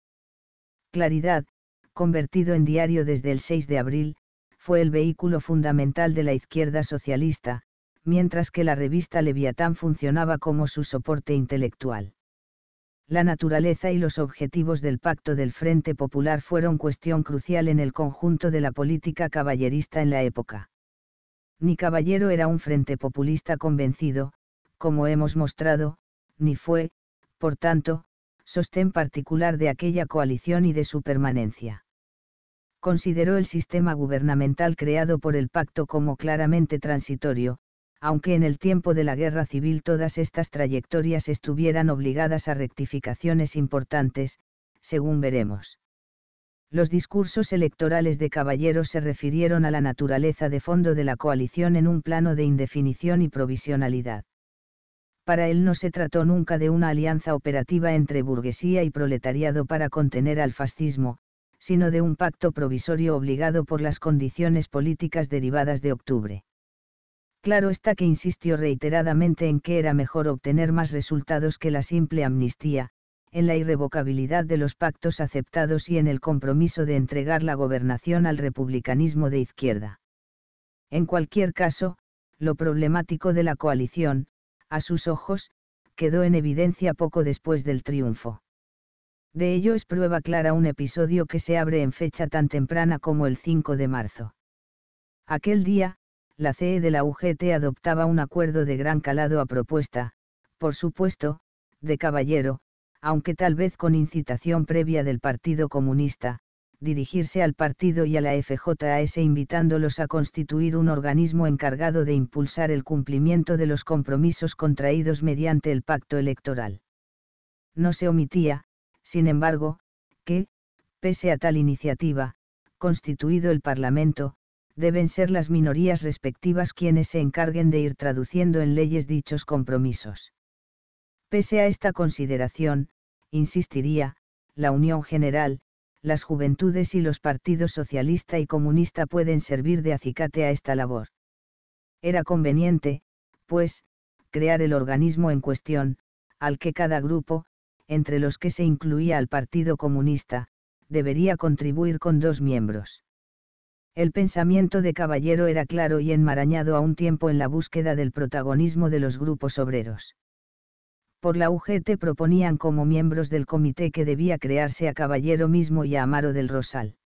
Speaker 1: Claridad, convertido en diario desde el 6 de abril, fue el vehículo fundamental de la izquierda socialista, mientras que la revista Leviatán funcionaba como su soporte intelectual la naturaleza y los objetivos del pacto del Frente Popular fueron cuestión crucial en el conjunto de la política caballerista en la época. Ni Caballero era un Frente Populista convencido, como hemos mostrado, ni fue, por tanto, sostén particular de aquella coalición y de su permanencia. Consideró el sistema gubernamental creado por el pacto como claramente transitorio, aunque en el tiempo de la guerra civil todas estas trayectorias estuvieran obligadas a rectificaciones importantes, según veremos. Los discursos electorales de Caballero se refirieron a la naturaleza de fondo de la coalición en un plano de indefinición y provisionalidad. Para él no se trató nunca de una alianza operativa entre burguesía y proletariado para contener al fascismo, sino de un pacto provisorio obligado por las condiciones políticas derivadas de octubre. Claro está que insistió reiteradamente en que era mejor obtener más resultados que la simple amnistía, en la irrevocabilidad de los pactos aceptados y en el compromiso de entregar la gobernación al republicanismo de izquierda. En cualquier caso, lo problemático de la coalición, a sus ojos, quedó en evidencia poco después del triunfo. De ello es prueba clara un episodio que se abre en fecha tan temprana como el 5 de marzo. Aquel día, la CE de la UGT adoptaba un acuerdo de gran calado a propuesta, por supuesto, de Caballero, aunque tal vez con incitación previa del Partido Comunista, dirigirse al partido y a la FJAS invitándolos a constituir un organismo encargado de impulsar el cumplimiento de los compromisos contraídos mediante el pacto electoral. No se omitía, sin embargo, que, pese a tal iniciativa, constituido el Parlamento, deben ser las minorías respectivas quienes se encarguen de ir traduciendo en leyes dichos compromisos. Pese a esta consideración, insistiría, la Unión General, las juventudes y los partidos socialista y comunista pueden servir de acicate a esta labor. Era conveniente, pues, crear el organismo en cuestión, al que cada grupo, entre los que se incluía al Partido Comunista, debería contribuir con dos miembros. El pensamiento de Caballero era claro y enmarañado a un tiempo en la búsqueda del protagonismo de los grupos obreros. Por la UGT proponían como miembros del comité que debía crearse a Caballero mismo y a Amaro del Rosal.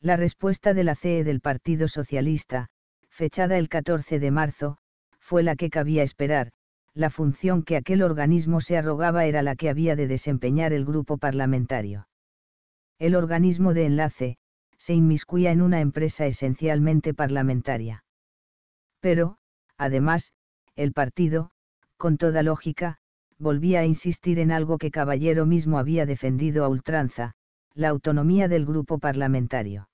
Speaker 1: La respuesta de la CE del Partido Socialista, fechada el 14 de marzo, fue la que cabía esperar, la función que aquel organismo se arrogaba era la que había de desempeñar el grupo parlamentario. El organismo de enlace, se inmiscuía en una empresa esencialmente parlamentaria. Pero, además, el partido, con toda lógica, volvía a insistir en algo que Caballero mismo había defendido a ultranza, la autonomía del grupo parlamentario.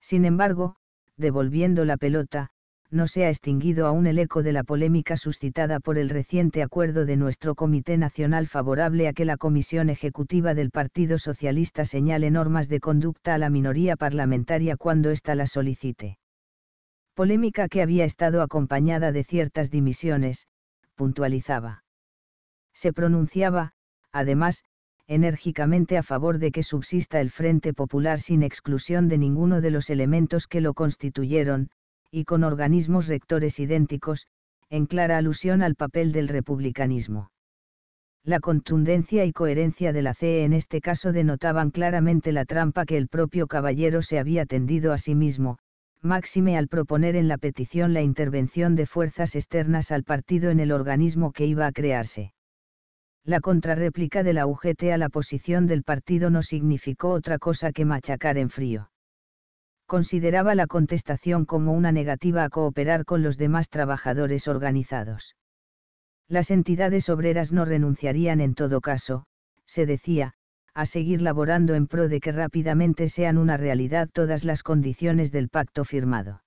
Speaker 1: Sin embargo, devolviendo la pelota, no se ha extinguido aún el eco de la polémica suscitada por el reciente acuerdo de nuestro Comité Nacional favorable a que la Comisión Ejecutiva del Partido Socialista señale normas de conducta a la minoría parlamentaria cuando ésta la solicite. Polémica que había estado acompañada de ciertas dimisiones, puntualizaba. Se pronunciaba, además, enérgicamente a favor de que subsista el Frente Popular sin exclusión de ninguno de los elementos que lo constituyeron, y con organismos rectores idénticos, en clara alusión al papel del republicanismo. La contundencia y coherencia de la CE en este caso denotaban claramente la trampa que el propio caballero se había tendido a sí mismo, máxime al proponer en la petición la intervención de fuerzas externas al partido en el organismo que iba a crearse. La contrarréplica de la UGT a la posición del partido no significó otra cosa que machacar en frío consideraba la contestación como una negativa a cooperar con los demás trabajadores organizados. Las entidades obreras no renunciarían en todo caso, se decía, a seguir laborando en pro de que rápidamente sean una realidad todas las condiciones del pacto firmado.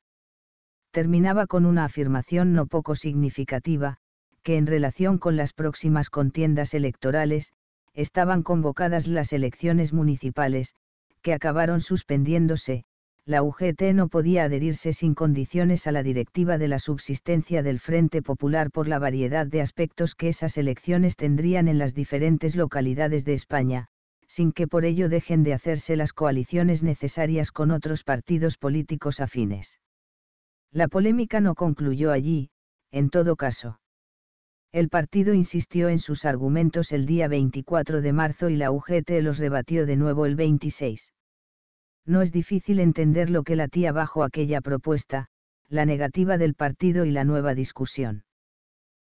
Speaker 1: Terminaba con una afirmación no poco significativa, que en relación con las próximas contiendas electorales, estaban convocadas las elecciones municipales, que acabaron suspendiéndose, la UGT no podía adherirse sin condiciones a la directiva de la subsistencia del Frente Popular por la variedad de aspectos que esas elecciones tendrían en las diferentes localidades de España, sin que por ello dejen de hacerse las coaliciones necesarias con otros partidos políticos afines. La polémica no concluyó allí, en todo caso. El partido insistió en sus argumentos el día 24 de marzo y la UGT los rebatió de nuevo el 26 no es difícil entender lo que latía bajo aquella propuesta, la negativa del partido y la nueva discusión.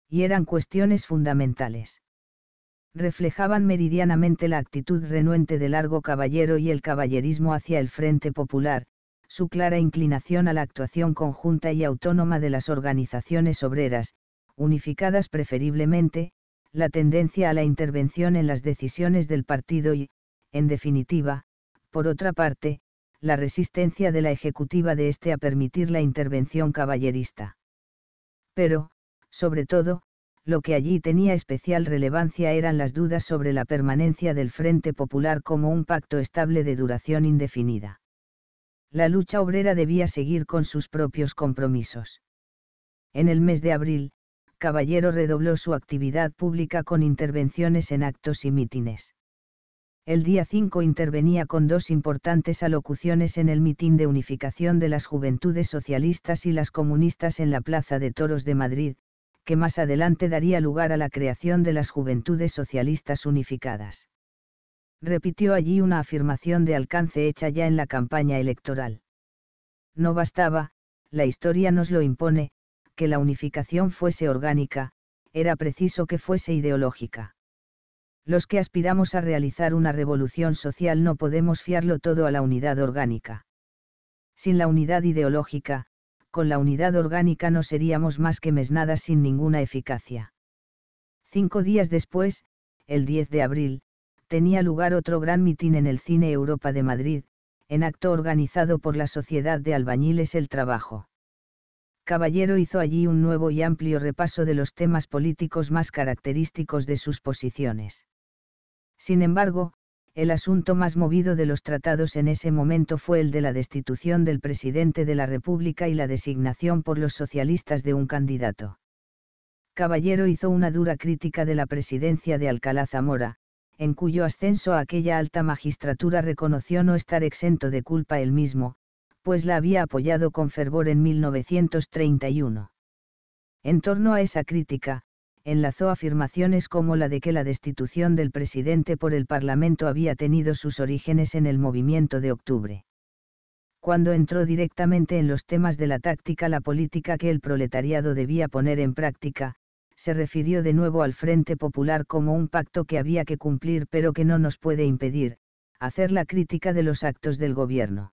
Speaker 1: Y eran cuestiones fundamentales. Reflejaban meridianamente la actitud renuente del largo caballero y el caballerismo hacia el Frente Popular, su clara inclinación a la actuación conjunta y autónoma de las organizaciones obreras, unificadas preferiblemente, la tendencia a la intervención en las decisiones del partido y, en definitiva, por otra parte, la resistencia de la ejecutiva de este a permitir la intervención caballerista. Pero, sobre todo, lo que allí tenía especial relevancia eran las dudas sobre la permanencia del Frente Popular como un pacto estable de duración indefinida. La lucha obrera debía seguir con sus propios compromisos. En el mes de abril, Caballero redobló su actividad pública con intervenciones en actos y mítines el día 5 intervenía con dos importantes alocuciones en el mitin de unificación de las juventudes socialistas y las comunistas en la Plaza de Toros de Madrid, que más adelante daría lugar a la creación de las juventudes socialistas unificadas. Repitió allí una afirmación de alcance hecha ya en la campaña electoral. No bastaba, la historia nos lo impone, que la unificación fuese orgánica, era preciso que fuese ideológica los que aspiramos a realizar una revolución social no podemos fiarlo todo a la unidad orgánica. Sin la unidad ideológica, con la unidad orgánica no seríamos más que mesnadas sin ninguna eficacia. Cinco días después, el 10 de abril, tenía lugar otro gran mitin en el Cine Europa de Madrid, en acto organizado por la Sociedad de Albañiles El Trabajo. Caballero hizo allí un nuevo y amplio repaso de los temas políticos más característicos de sus posiciones. Sin embargo, el asunto más movido de los tratados en ese momento fue el de la destitución del presidente de la República y la designación por los socialistas de un candidato. Caballero hizo una dura crítica de la presidencia de Alcalá Zamora, en cuyo ascenso a aquella alta magistratura reconoció no estar exento de culpa él mismo, pues la había apoyado con fervor en 1931. En torno a esa crítica, enlazó afirmaciones como la de que la destitución del presidente por el Parlamento había tenido sus orígenes en el movimiento de octubre. Cuando entró directamente en los temas de la táctica la política que el proletariado debía poner en práctica, se refirió de nuevo al Frente Popular como un pacto que había que cumplir pero que no nos puede impedir, hacer la crítica de los actos del gobierno.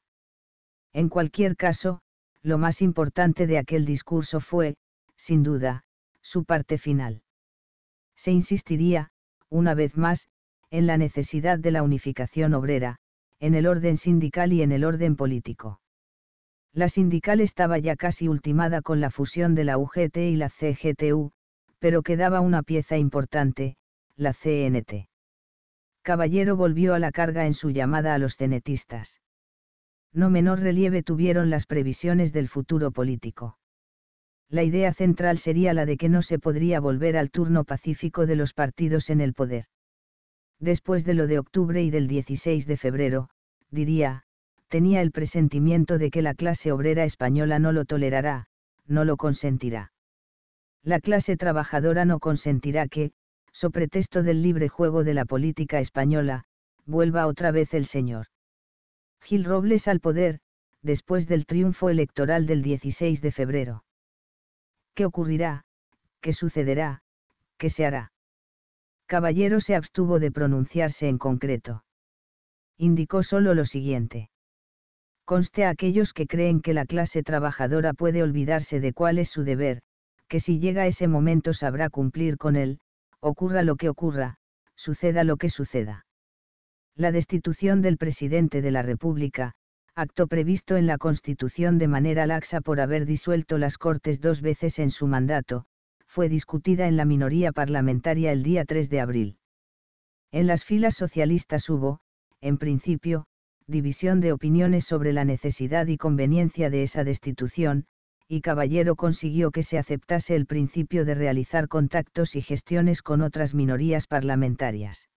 Speaker 1: En cualquier caso, lo más importante de aquel discurso fue, sin duda, su parte final. Se insistiría, una vez más, en la necesidad de la unificación obrera, en el orden sindical y en el orden político. La sindical estaba ya casi ultimada con la fusión de la UGT y la CGTU, pero quedaba una pieza importante, la CNT. Caballero volvió a la carga en su llamada a los cenetistas. No menor relieve tuvieron las previsiones del futuro político la idea central sería la de que no se podría volver al turno pacífico de los partidos en el poder. Después de lo de octubre y del 16 de febrero, diría, tenía el presentimiento de que la clase obrera española no lo tolerará, no lo consentirá. La clase trabajadora no consentirá que, so pretexto del libre juego de la política española, vuelva otra vez el señor. Gil Robles al poder, después del triunfo electoral del 16 de febrero. ¿Qué ocurrirá? ¿Qué sucederá? ¿Qué se hará? Caballero se abstuvo de pronunciarse en concreto. Indicó solo lo siguiente. Conste a aquellos que creen que la clase trabajadora puede olvidarse de cuál es su deber, que si llega ese momento sabrá cumplir con él, ocurra lo que ocurra, suceda lo que suceda. La destitución del presidente de la República, acto previsto en la Constitución de manera laxa por haber disuelto las Cortes dos veces en su mandato, fue discutida en la minoría parlamentaria el día 3 de abril. En las filas socialistas hubo, en principio, división de opiniones sobre la necesidad y conveniencia de esa destitución, y Caballero consiguió que se aceptase el principio de realizar contactos y gestiones con otras minorías parlamentarias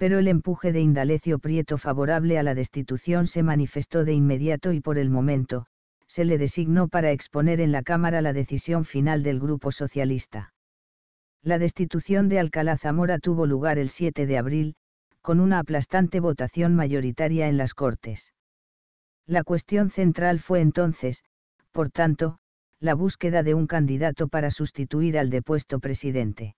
Speaker 1: pero el empuje de Indalecio Prieto favorable a la destitución se manifestó de inmediato y por el momento, se le designó para exponer en la Cámara la decisión final del Grupo Socialista. La destitución de Alcalá Zamora tuvo lugar el 7 de abril, con una aplastante votación mayoritaria en las Cortes. La cuestión central fue entonces, por tanto, la búsqueda de un candidato para sustituir al depuesto presidente.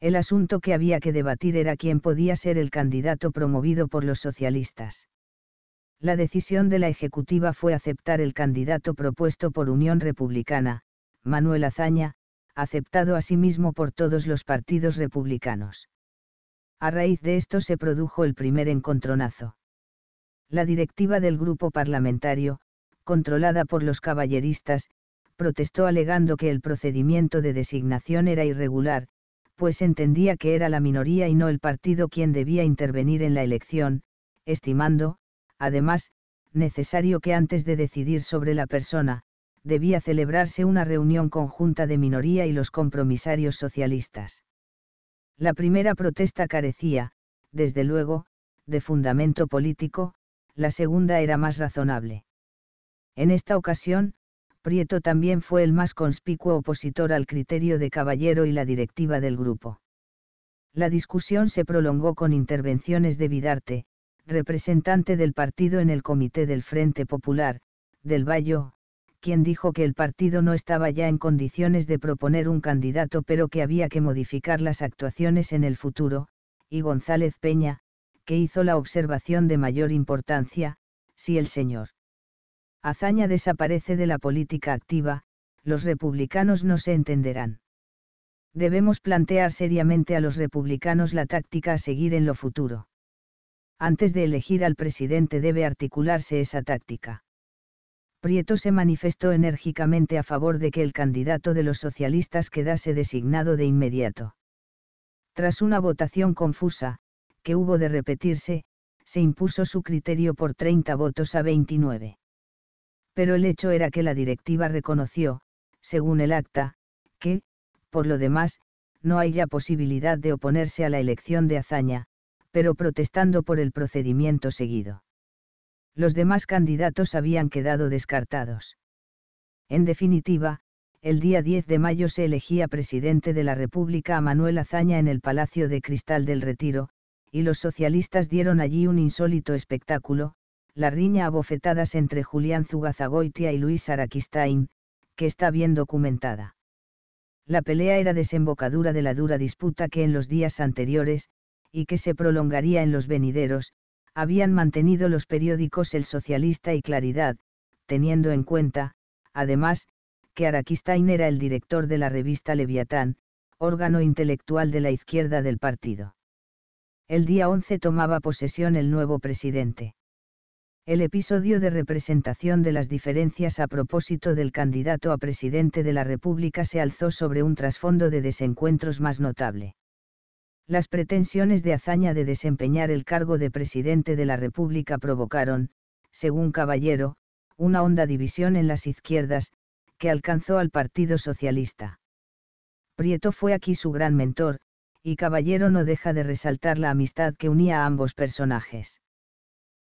Speaker 1: El asunto que había que debatir era quién podía ser el candidato promovido por los socialistas. La decisión de la Ejecutiva fue aceptar el candidato propuesto por Unión Republicana, Manuel Azaña, aceptado asimismo por todos los partidos republicanos. A raíz de esto se produjo el primer encontronazo. La directiva del grupo parlamentario, controlada por los caballeristas, protestó alegando que el procedimiento de designación era irregular, pues entendía que era la minoría y no el partido quien debía intervenir en la elección, estimando, además, necesario que antes de decidir sobre la persona, debía celebrarse una reunión conjunta de minoría y los compromisarios socialistas. La primera protesta carecía, desde luego, de fundamento político, la segunda era más razonable. En esta ocasión, Prieto también fue el más conspicuo opositor al criterio de Caballero y la directiva del grupo. La discusión se prolongó con intervenciones de Vidarte, representante del partido en el Comité del Frente Popular, del Bayo, quien dijo que el partido no estaba ya en condiciones de proponer un candidato pero que había que modificar las actuaciones en el futuro, y González Peña, que hizo la observación de mayor importancia, si el señor hazaña desaparece de la política activa, los republicanos no se entenderán. Debemos plantear seriamente a los republicanos la táctica a seguir en lo futuro. Antes de elegir al presidente debe articularse esa táctica. Prieto se manifestó enérgicamente a favor de que el candidato de los socialistas quedase designado de inmediato. Tras una votación confusa, que hubo de repetirse, se impuso su criterio por 30 votos a 29 pero el hecho era que la directiva reconoció, según el acta, que, por lo demás, no hay ya posibilidad de oponerse a la elección de Azaña, pero protestando por el procedimiento seguido. Los demás candidatos habían quedado descartados. En definitiva, el día 10 de mayo se elegía presidente de la República a Manuel Azaña en el Palacio de Cristal del Retiro, y los socialistas dieron allí un insólito espectáculo, la riña a bofetadas entre Julián Zugazagoitia y Luis Araquistain, que está bien documentada. La pelea era desembocadura de la dura disputa que en los días anteriores, y que se prolongaría en los venideros, habían mantenido los periódicos El Socialista y Claridad, teniendo en cuenta, además, que Araquistain era el director de la revista Leviatán, órgano intelectual de la izquierda del partido. El día 11 tomaba posesión el nuevo presidente el episodio de representación de las diferencias a propósito del candidato a presidente de la República se alzó sobre un trasfondo de desencuentros más notable. Las pretensiones de hazaña de desempeñar el cargo de presidente de la República provocaron, según Caballero, una honda división en las izquierdas, que alcanzó al Partido Socialista. Prieto fue aquí su gran mentor, y Caballero no deja de resaltar la amistad que unía a ambos personajes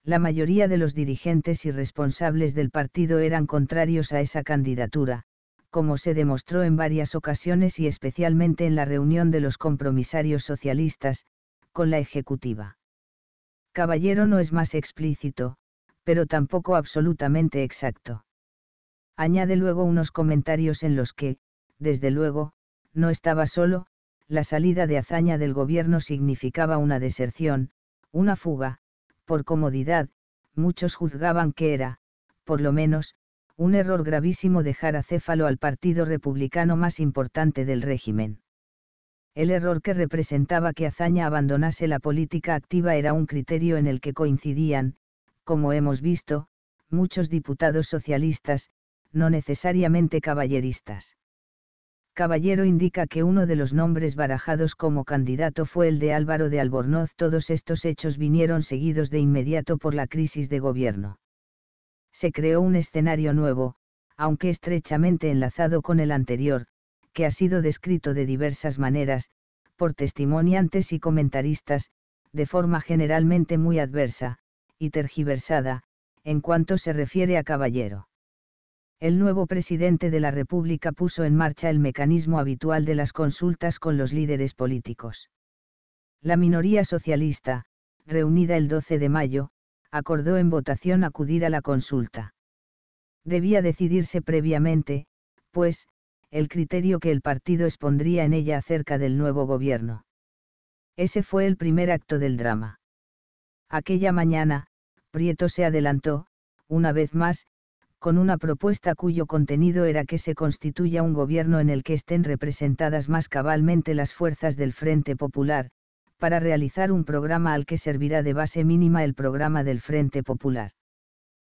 Speaker 1: la mayoría de los dirigentes y responsables del partido eran contrarios a esa candidatura, como se demostró en varias ocasiones y especialmente en la reunión de los compromisarios socialistas, con la Ejecutiva. Caballero no es más explícito, pero tampoco absolutamente exacto. Añade luego unos comentarios en los que, desde luego, no estaba solo, la salida de hazaña del gobierno significaba una deserción, una fuga, por comodidad, muchos juzgaban que era, por lo menos, un error gravísimo dejar a Céfalo al partido republicano más importante del régimen. El error que representaba que Azaña abandonase la política activa era un criterio en el que coincidían, como hemos visto, muchos diputados socialistas, no necesariamente caballeristas. Caballero indica que uno de los nombres barajados como candidato fue el de Álvaro de Albornoz. Todos estos hechos vinieron seguidos de inmediato por la crisis de gobierno. Se creó un escenario nuevo, aunque estrechamente enlazado con el anterior, que ha sido descrito de diversas maneras, por testimoniantes y comentaristas, de forma generalmente muy adversa, y tergiversada, en cuanto se refiere a Caballero el nuevo presidente de la República puso en marcha el mecanismo habitual de las consultas con los líderes políticos. La minoría socialista, reunida el 12 de mayo, acordó en votación acudir a la consulta. Debía decidirse previamente, pues, el criterio que el partido expondría en ella acerca del nuevo gobierno. Ese fue el primer acto del drama. Aquella mañana, Prieto se adelantó, una vez más, con una propuesta cuyo contenido era que se constituya un gobierno en el que estén representadas más cabalmente las fuerzas del Frente Popular, para realizar un programa al que servirá de base mínima el programa del Frente Popular.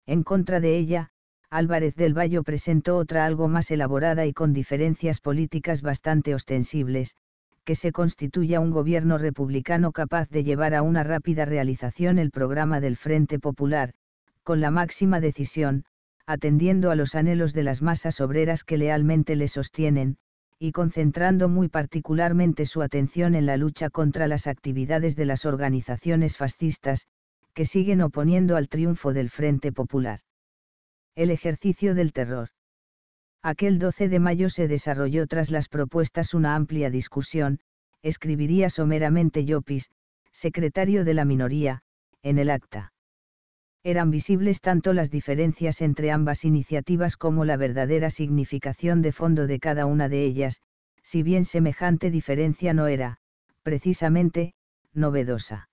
Speaker 1: En contra de ella, Álvarez del Valle presentó otra algo más elaborada y con diferencias políticas bastante ostensibles, que se constituya un gobierno republicano capaz de llevar a una rápida realización el programa del Frente Popular, con la máxima decisión, atendiendo a los anhelos de las masas obreras que lealmente le sostienen, y concentrando muy particularmente su atención en la lucha contra las actividades de las organizaciones fascistas, que siguen oponiendo al triunfo del Frente Popular. El ejercicio del terror. Aquel 12 de mayo se desarrolló tras las propuestas una amplia discusión, escribiría someramente Llopis, secretario de la minoría, en el acta eran visibles tanto las diferencias entre ambas iniciativas como la verdadera significación de fondo de cada una de ellas, si bien semejante diferencia no era, precisamente, novedosa.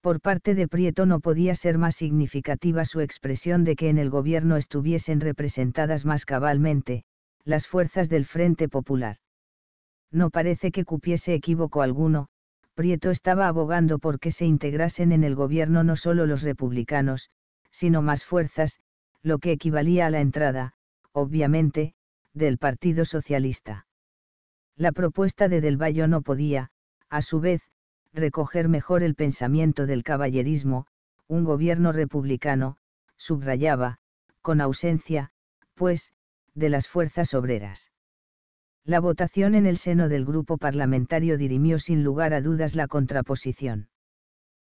Speaker 1: Por parte de Prieto no podía ser más significativa su expresión de que en el gobierno estuviesen representadas más cabalmente, las fuerzas del Frente Popular. No parece que cupiese equívoco alguno, Prieto estaba abogando por que se integrasen en el gobierno no solo los republicanos, sino más fuerzas, lo que equivalía a la entrada, obviamente, del Partido Socialista. La propuesta de Del Valle no podía, a su vez, recoger mejor el pensamiento del caballerismo, un gobierno republicano, subrayaba, con ausencia, pues, de las fuerzas obreras. La votación en el seno del grupo parlamentario dirimió sin lugar a dudas la contraposición.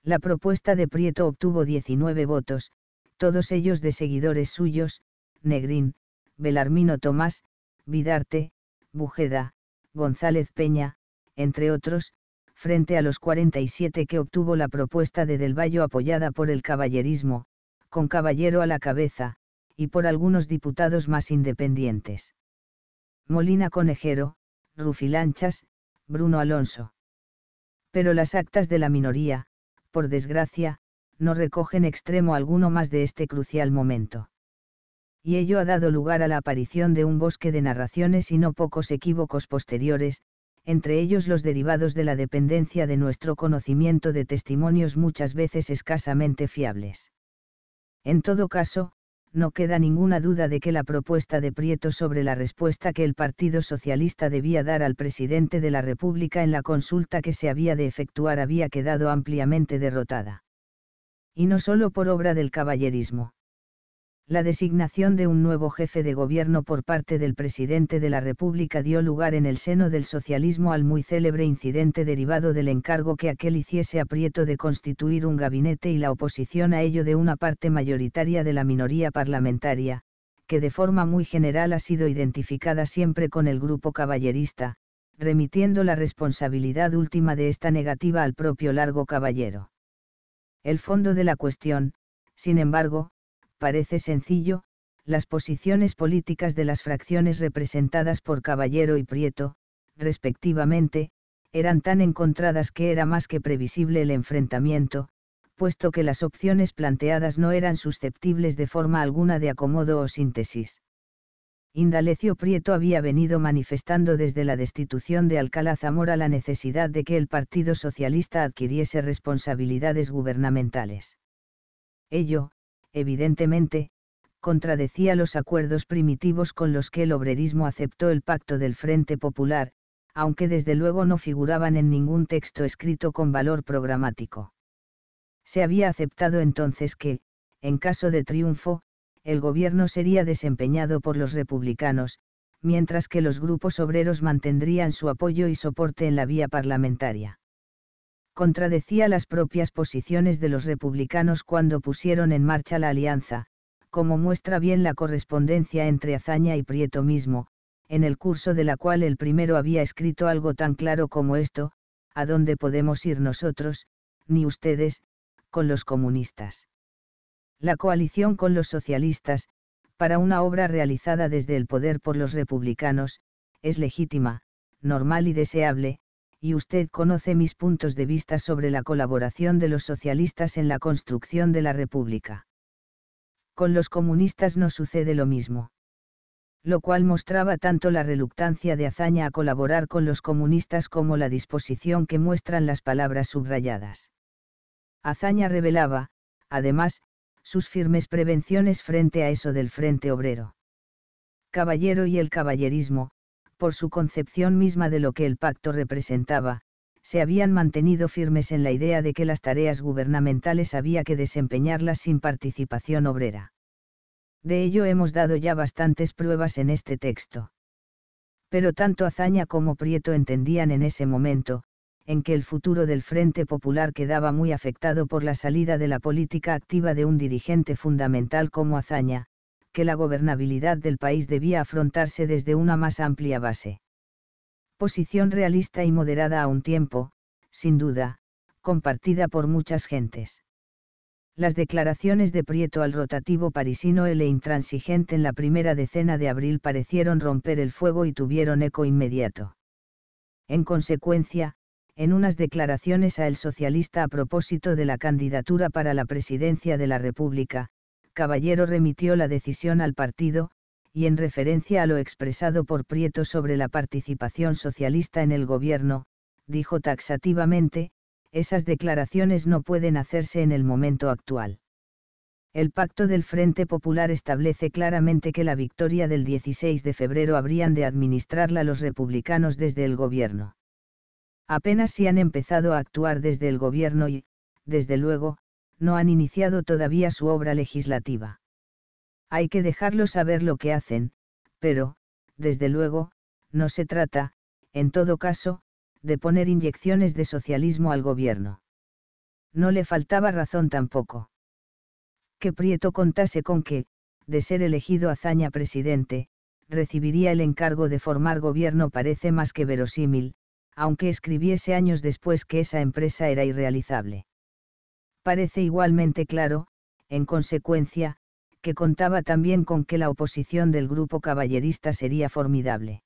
Speaker 1: La propuesta de Prieto obtuvo 19 votos, todos ellos de seguidores suyos, Negrín, Belarmino Tomás, Vidarte, Bujeda, González Peña, entre otros, frente a los 47 que obtuvo la propuesta de Del apoyada por el caballerismo, con caballero a la cabeza, y por algunos diputados más independientes. Molina Conejero, Rufi Lanchas, Bruno Alonso. Pero las actas de la minoría, por desgracia, no recogen extremo alguno más de este crucial momento. Y ello ha dado lugar a la aparición de un bosque de narraciones y no pocos equívocos posteriores, entre ellos los derivados de la dependencia de nuestro conocimiento de testimonios muchas veces escasamente fiables. En todo caso, no queda ninguna duda de que la propuesta de Prieto sobre la respuesta que el Partido Socialista debía dar al presidente de la República en la consulta que se había de efectuar había quedado ampliamente derrotada. Y no solo por obra del caballerismo la designación de un nuevo jefe de gobierno por parte del presidente de la República dio lugar en el seno del socialismo al muy célebre incidente derivado del encargo que aquel hiciese aprieto de constituir un gabinete y la oposición a ello de una parte mayoritaria de la minoría parlamentaria, que de forma muy general ha sido identificada siempre con el grupo caballerista, remitiendo la responsabilidad última de esta negativa al propio Largo Caballero. El fondo de la cuestión, sin embargo, parece sencillo, las posiciones políticas de las fracciones representadas por Caballero y Prieto, respectivamente, eran tan encontradas que era más que previsible el enfrentamiento, puesto que las opciones planteadas no eran susceptibles de forma alguna de acomodo o síntesis. Indalecio Prieto había venido manifestando desde la destitución de Alcalá Zamora la necesidad de que el Partido Socialista adquiriese responsabilidades gubernamentales. Ello, evidentemente, contradecía los acuerdos primitivos con los que el obrerismo aceptó el pacto del Frente Popular, aunque desde luego no figuraban en ningún texto escrito con valor programático. Se había aceptado entonces que, en caso de triunfo, el gobierno sería desempeñado por los republicanos, mientras que los grupos obreros mantendrían su apoyo y soporte en la vía parlamentaria contradecía las propias posiciones de los republicanos cuando pusieron en marcha la alianza, como muestra bien la correspondencia entre Azaña y Prieto mismo, en el curso de la cual el primero había escrito algo tan claro como esto, a dónde podemos ir nosotros, ni ustedes, con los comunistas. La coalición con los socialistas, para una obra realizada desde el poder por los republicanos, es legítima, normal y deseable, y usted conoce mis puntos de vista sobre la colaboración de los socialistas en la construcción de la República. Con los comunistas no sucede lo mismo lo cual mostraba tanto la reluctancia de Azaña a colaborar con los comunistas como la disposición que muestran las palabras subrayadas. Azaña revelaba, además, sus firmes prevenciones frente a eso del Frente Obrero. Caballero y el caballerismo, por su concepción misma de lo que el pacto representaba, se habían mantenido firmes en la idea de que las tareas gubernamentales había que desempeñarlas sin participación obrera. De ello hemos dado ya bastantes pruebas en este texto. Pero tanto Azaña como Prieto entendían en ese momento, en que el futuro del Frente Popular quedaba muy afectado por la salida de la política activa de un dirigente fundamental como Azaña, que la gobernabilidad del país debía afrontarse desde una más amplia base. Posición realista y moderada a un tiempo, sin duda, compartida por muchas gentes. Las declaraciones de Prieto al rotativo parisino e L intransigente en la primera decena de abril parecieron romper el fuego y tuvieron eco inmediato. En consecuencia, en unas declaraciones a el socialista a propósito de la candidatura para la presidencia de la República, Caballero remitió la decisión al partido, y en referencia a lo expresado por Prieto sobre la participación socialista en el gobierno, dijo taxativamente, esas declaraciones no pueden hacerse en el momento actual. El pacto del Frente Popular establece claramente que la victoria del 16 de febrero habrían de administrarla los republicanos desde el gobierno. Apenas si han empezado a actuar desde el gobierno y, desde luego, no han iniciado todavía su obra legislativa. Hay que dejarlo saber lo que hacen, pero, desde luego, no se trata, en todo caso, de poner inyecciones de socialismo al gobierno. No le faltaba razón tampoco. Que Prieto contase con que, de ser elegido hazaña presidente, recibiría el encargo de formar gobierno parece más que verosímil, aunque escribiese años después que esa empresa era irrealizable. Parece igualmente claro, en consecuencia, que contaba también con que la oposición del grupo caballerista sería formidable.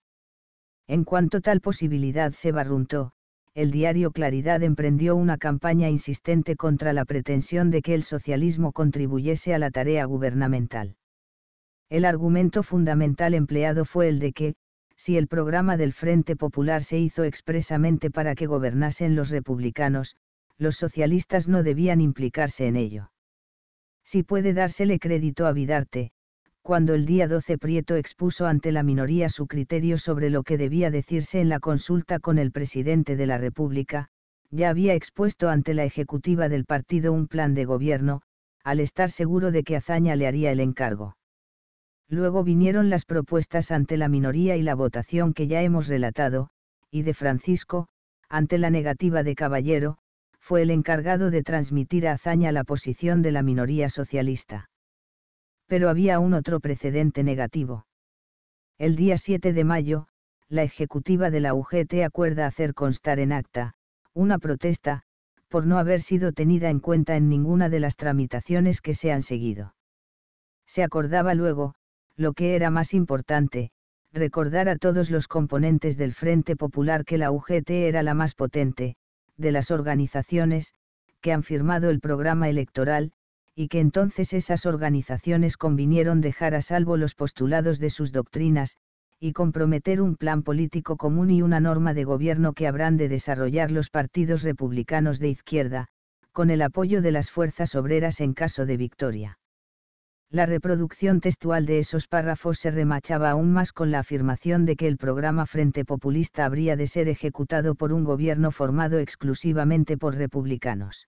Speaker 1: En cuanto tal posibilidad se barruntó, el diario Claridad emprendió una campaña insistente contra la pretensión de que el socialismo contribuyese a la tarea gubernamental. El argumento fundamental empleado fue el de que, si el programa del Frente Popular se hizo expresamente para que gobernasen los republicanos, los socialistas no debían implicarse en ello. Si puede dársele crédito a Vidarte, cuando el día 12 Prieto expuso ante la minoría su criterio sobre lo que debía decirse en la consulta con el presidente de la República, ya había expuesto ante la ejecutiva del partido un plan de gobierno, al estar seguro de que Azaña le haría el encargo. Luego vinieron las propuestas ante la minoría y la votación que ya hemos relatado, y de Francisco, ante la negativa de Caballero, fue el encargado de transmitir a Azaña la posición de la minoría socialista. Pero había un otro precedente negativo. El día 7 de mayo, la ejecutiva de la UGT acuerda hacer constar en acta, una protesta, por no haber sido tenida en cuenta en ninguna de las tramitaciones que se han seguido. Se acordaba luego, lo que era más importante, recordar a todos los componentes del Frente Popular que la UGT era la más potente, de las organizaciones, que han firmado el programa electoral, y que entonces esas organizaciones convinieron dejar a salvo los postulados de sus doctrinas, y comprometer un plan político común y una norma de gobierno que habrán de desarrollar los partidos republicanos de izquierda, con el apoyo de las fuerzas obreras en caso de victoria la reproducción textual de esos párrafos se remachaba aún más con la afirmación de que el programa Frente Populista habría de ser ejecutado por un gobierno formado exclusivamente por republicanos.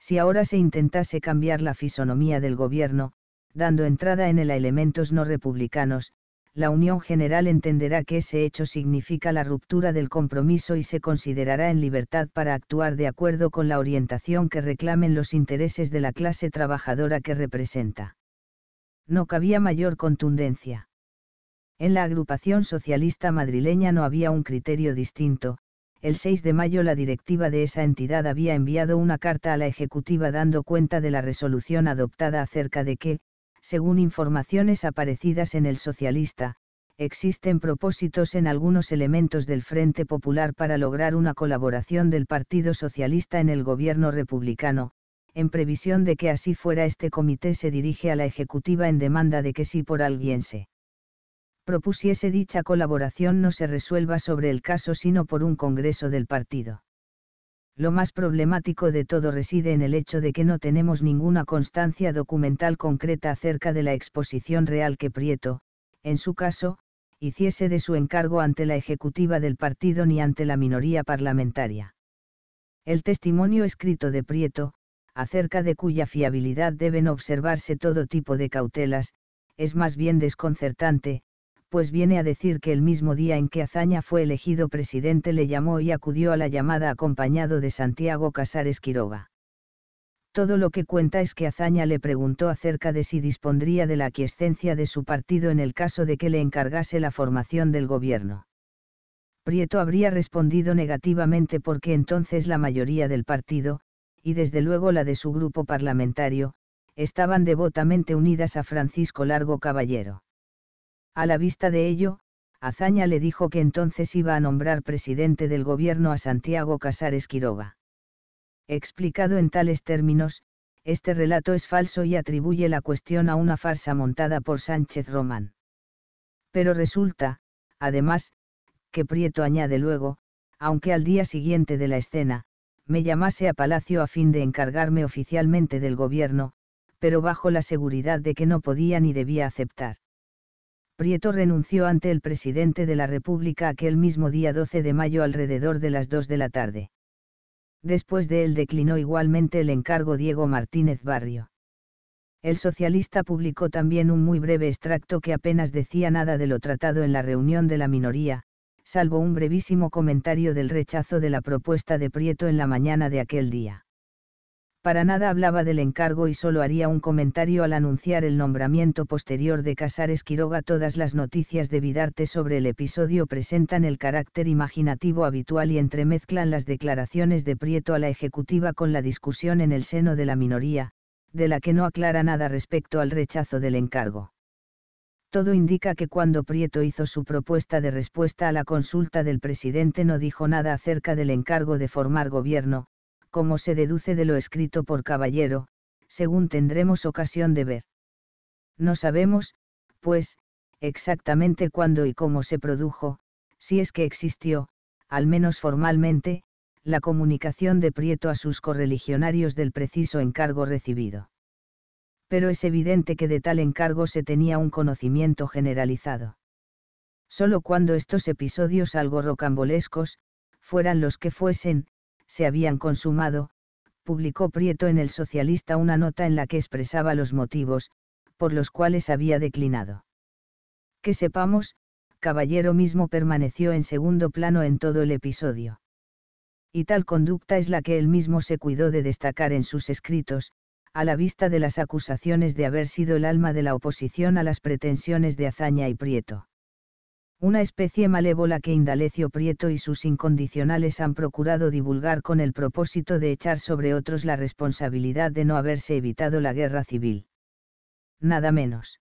Speaker 1: Si ahora se intentase cambiar la fisonomía del gobierno, dando entrada en él a elementos no republicanos, la Unión General entenderá que ese hecho significa la ruptura del compromiso y se considerará en libertad para actuar de acuerdo con la orientación que reclamen los intereses de la clase trabajadora que representa. No cabía mayor contundencia. En la agrupación socialista madrileña no había un criterio distinto, el 6 de mayo la directiva de esa entidad había enviado una carta a la Ejecutiva dando cuenta de la resolución adoptada acerca de que, según informaciones aparecidas en El Socialista, existen propósitos en algunos elementos del Frente Popular para lograr una colaboración del Partido Socialista en el gobierno republicano, en previsión de que así fuera este comité se dirige a la Ejecutiva en demanda de que si por alguien se propusiese dicha colaboración no se resuelva sobre el caso sino por un Congreso del partido. Lo más problemático de todo reside en el hecho de que no tenemos ninguna constancia documental concreta acerca de la exposición real que Prieto, en su caso, hiciese de su encargo ante la ejecutiva del partido ni ante la minoría parlamentaria. El testimonio escrito de Prieto, acerca de cuya fiabilidad deben observarse todo tipo de cautelas, es más bien desconcertante, pues viene a decir que el mismo día en que Azaña fue elegido presidente le llamó y acudió a la llamada acompañado de Santiago Casares Quiroga. Todo lo que cuenta es que Azaña le preguntó acerca de si dispondría de la aquiescencia de su partido en el caso de que le encargase la formación del gobierno. Prieto habría respondido negativamente porque entonces la mayoría del partido, y desde luego la de su grupo parlamentario, estaban devotamente unidas a Francisco Largo Caballero. A la vista de ello, Azaña le dijo que entonces iba a nombrar presidente del gobierno a Santiago Casares Quiroga. Explicado en tales términos, este relato es falso y atribuye la cuestión a una farsa montada por Sánchez Román. Pero resulta, además, que Prieto añade luego, aunque al día siguiente de la escena, me llamase a Palacio a fin de encargarme oficialmente del gobierno, pero bajo la seguridad de que no podía ni debía aceptar. Prieto renunció ante el presidente de la República aquel mismo día 12 de mayo alrededor de las 2 de la tarde. Después de él declinó igualmente el encargo Diego Martínez Barrio. El socialista publicó también un muy breve extracto que apenas decía nada de lo tratado en la reunión de la minoría, salvo un brevísimo comentario del rechazo de la propuesta de Prieto en la mañana de aquel día para nada hablaba del encargo y solo haría un comentario al anunciar el nombramiento posterior de Casares Quiroga. Todas las noticias de Vidarte sobre el episodio presentan el carácter imaginativo habitual y entremezclan las declaraciones de Prieto a la ejecutiva con la discusión en el seno de la minoría, de la que no aclara nada respecto al rechazo del encargo. Todo indica que cuando Prieto hizo su propuesta de respuesta a la consulta del presidente no dijo nada acerca del encargo de formar gobierno, como se deduce de lo escrito por Caballero, según tendremos ocasión de ver. No sabemos, pues, exactamente cuándo y cómo se produjo, si es que existió, al menos formalmente, la comunicación de Prieto a sus correligionarios del preciso encargo recibido. Pero es evidente que de tal encargo se tenía un conocimiento generalizado. Solo cuando estos episodios algo rocambolescos, fueran los que fuesen, se habían consumado, publicó Prieto en El Socialista una nota en la que expresaba los motivos, por los cuales había declinado. Que sepamos, Caballero mismo permaneció en segundo plano en todo el episodio. Y tal conducta es la que él mismo se cuidó de destacar en sus escritos, a la vista de las acusaciones de haber sido el alma de la oposición a las pretensiones de Azaña y Prieto una especie malévola que Indalecio Prieto y sus incondicionales han procurado divulgar con el propósito de echar sobre otros la responsabilidad de no haberse evitado la guerra civil. Nada menos.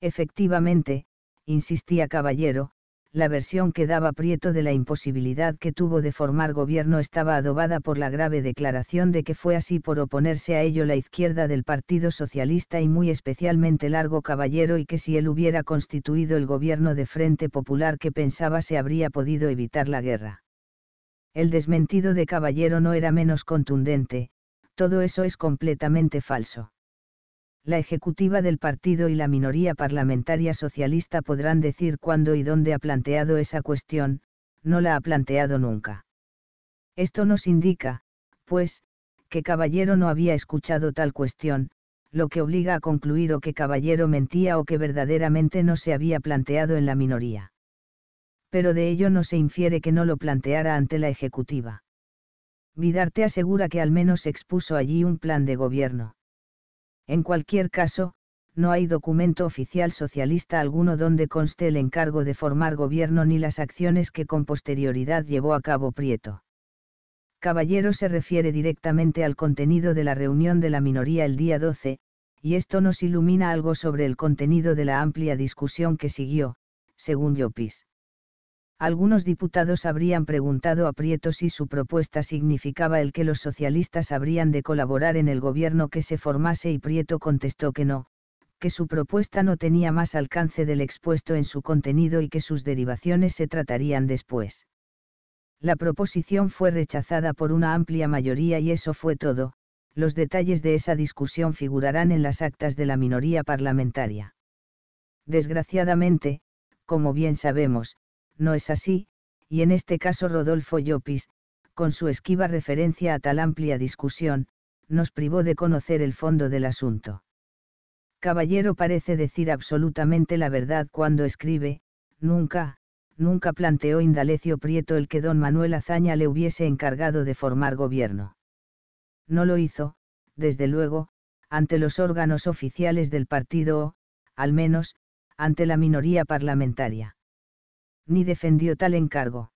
Speaker 1: Efectivamente, insistía Caballero, la versión que daba Prieto de la imposibilidad que tuvo de formar gobierno estaba adobada por la grave declaración de que fue así por oponerse a ello la izquierda del Partido Socialista y muy especialmente Largo Caballero y que si él hubiera constituido el gobierno de Frente Popular que pensaba se habría podido evitar la guerra. El desmentido de Caballero no era menos contundente, todo eso es completamente falso la ejecutiva del partido y la minoría parlamentaria socialista podrán decir cuándo y dónde ha planteado esa cuestión, no la ha planteado nunca. Esto nos indica, pues, que Caballero no había escuchado tal cuestión, lo que obliga a concluir o que Caballero mentía o que verdaderamente no se había planteado en la minoría. Pero de ello no se infiere que no lo planteara ante la Ejecutiva. Vidarte asegura que al menos expuso allí un plan de gobierno. En cualquier caso, no hay documento oficial socialista alguno donde conste el encargo de formar gobierno ni las acciones que con posterioridad llevó a cabo Prieto. Caballero se refiere directamente al contenido de la reunión de la minoría el día 12, y esto nos ilumina algo sobre el contenido de la amplia discusión que siguió, según Yopis algunos diputados habrían preguntado a Prieto si su propuesta significaba el que los socialistas habrían de colaborar en el gobierno que se formase y Prieto contestó que no, que su propuesta no tenía más alcance del expuesto en su contenido y que sus derivaciones se tratarían después. La proposición fue rechazada por una amplia mayoría y eso fue todo, los detalles de esa discusión figurarán en las actas de la minoría parlamentaria. Desgraciadamente, como bien sabemos, no es así, y en este caso Rodolfo Llopis, con su esquiva referencia a tal amplia discusión, nos privó de conocer el fondo del asunto. Caballero parece decir absolutamente la verdad cuando escribe, nunca, nunca planteó Indalecio Prieto el que don Manuel Azaña le hubiese encargado de formar gobierno. No lo hizo, desde luego, ante los órganos oficiales del partido o, al menos, ante la minoría parlamentaria ni defendió tal encargo.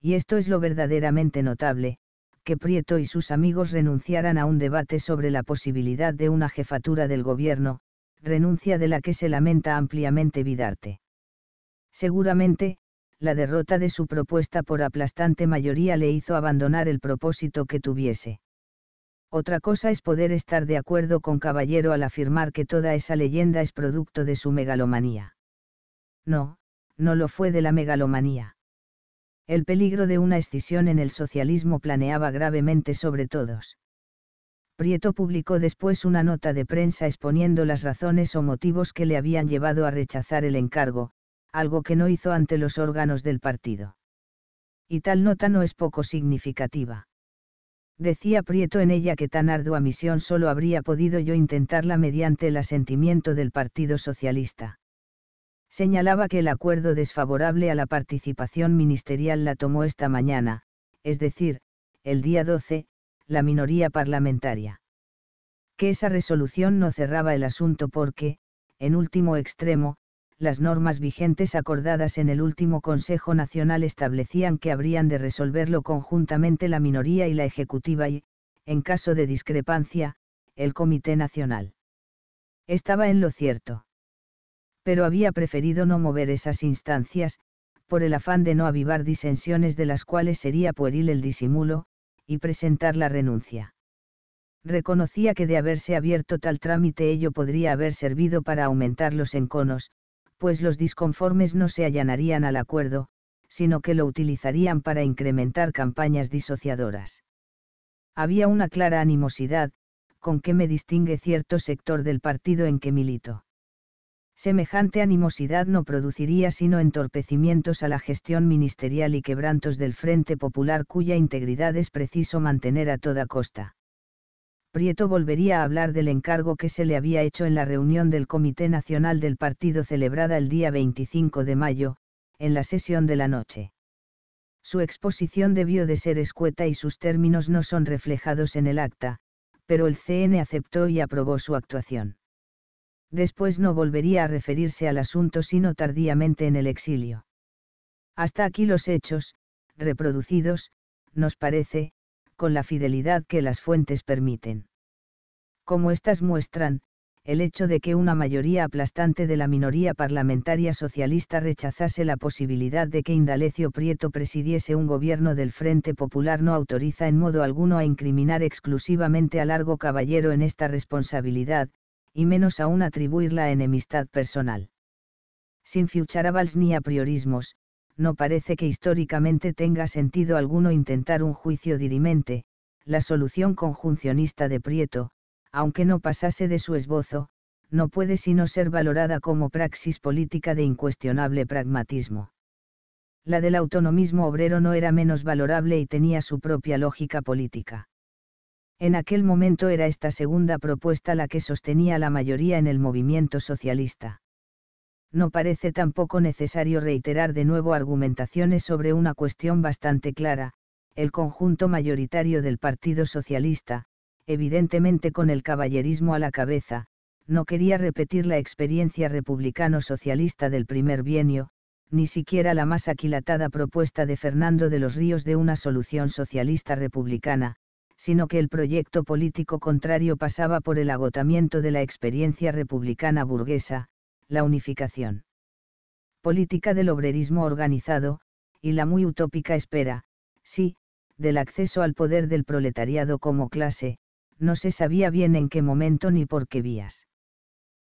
Speaker 1: Y esto es lo verdaderamente notable, que Prieto y sus amigos renunciaran a un debate sobre la posibilidad de una jefatura del gobierno, renuncia de la que se lamenta ampliamente Vidarte. Seguramente, la derrota de su propuesta por aplastante mayoría le hizo abandonar el propósito que tuviese. Otra cosa es poder estar de acuerdo con Caballero al afirmar que toda esa leyenda es producto de su megalomanía. No, no lo fue de la megalomanía. El peligro de una escisión en el socialismo planeaba gravemente sobre todos. Prieto publicó después una nota de prensa exponiendo las razones o motivos que le habían llevado a rechazar el encargo, algo que no hizo ante los órganos del partido. Y tal nota no es poco significativa. Decía Prieto en ella que tan ardua misión solo habría podido yo intentarla mediante el asentimiento del Partido Socialista señalaba que el acuerdo desfavorable a la participación ministerial la tomó esta mañana, es decir, el día 12, la minoría parlamentaria. Que esa resolución no cerraba el asunto porque, en último extremo, las normas vigentes acordadas en el último Consejo Nacional establecían que habrían de resolverlo conjuntamente la minoría y la ejecutiva y, en caso de discrepancia, el Comité Nacional. Estaba en lo cierto pero había preferido no mover esas instancias, por el afán de no avivar disensiones de las cuales sería pueril el disimulo, y presentar la renuncia. Reconocía que de haberse abierto tal trámite ello podría haber servido para aumentar los enconos, pues los disconformes no se allanarían al acuerdo, sino que lo utilizarían para incrementar campañas disociadoras. Había una clara animosidad, con que me distingue cierto sector del partido en que milito. Semejante animosidad no produciría sino entorpecimientos a la gestión ministerial y quebrantos del Frente Popular cuya integridad es preciso mantener a toda costa. Prieto volvería a hablar del encargo que se le había hecho en la reunión del Comité Nacional del Partido celebrada el día 25 de mayo, en la sesión de la noche. Su exposición debió de ser escueta y sus términos no son reflejados en el acta, pero el CN aceptó y aprobó su actuación después no volvería a referirse al asunto sino tardíamente en el exilio. Hasta aquí los hechos, reproducidos, nos parece, con la fidelidad que las fuentes permiten. Como éstas muestran, el hecho de que una mayoría aplastante de la minoría parlamentaria socialista rechazase la posibilidad de que Indalecio Prieto presidiese un gobierno del Frente Popular no autoriza en modo alguno a incriminar exclusivamente a Largo Caballero en esta responsabilidad, y menos aún atribuirla a enemistad personal. Sin fiucharabals ni a priorismos, no parece que históricamente tenga sentido alguno intentar un juicio dirimente, la solución conjuncionista de Prieto, aunque no pasase de su esbozo, no puede sino ser valorada como praxis política de incuestionable pragmatismo. La del autonomismo obrero no era menos valorable y tenía su propia lógica política. En aquel momento era esta segunda propuesta la que sostenía la mayoría en el movimiento socialista. No parece tampoco necesario reiterar de nuevo argumentaciones sobre una cuestión bastante clara, el conjunto mayoritario del Partido Socialista, evidentemente con el caballerismo a la cabeza, no quería repetir la experiencia republicano-socialista del primer bienio, ni siquiera la más aquilatada propuesta de Fernando de los Ríos de una solución socialista republicana, sino que el proyecto político contrario pasaba por el agotamiento de la experiencia republicana burguesa, la unificación política del obrerismo organizado, y la muy utópica espera, sí, del acceso al poder del proletariado como clase, no se sabía bien en qué momento ni por qué vías.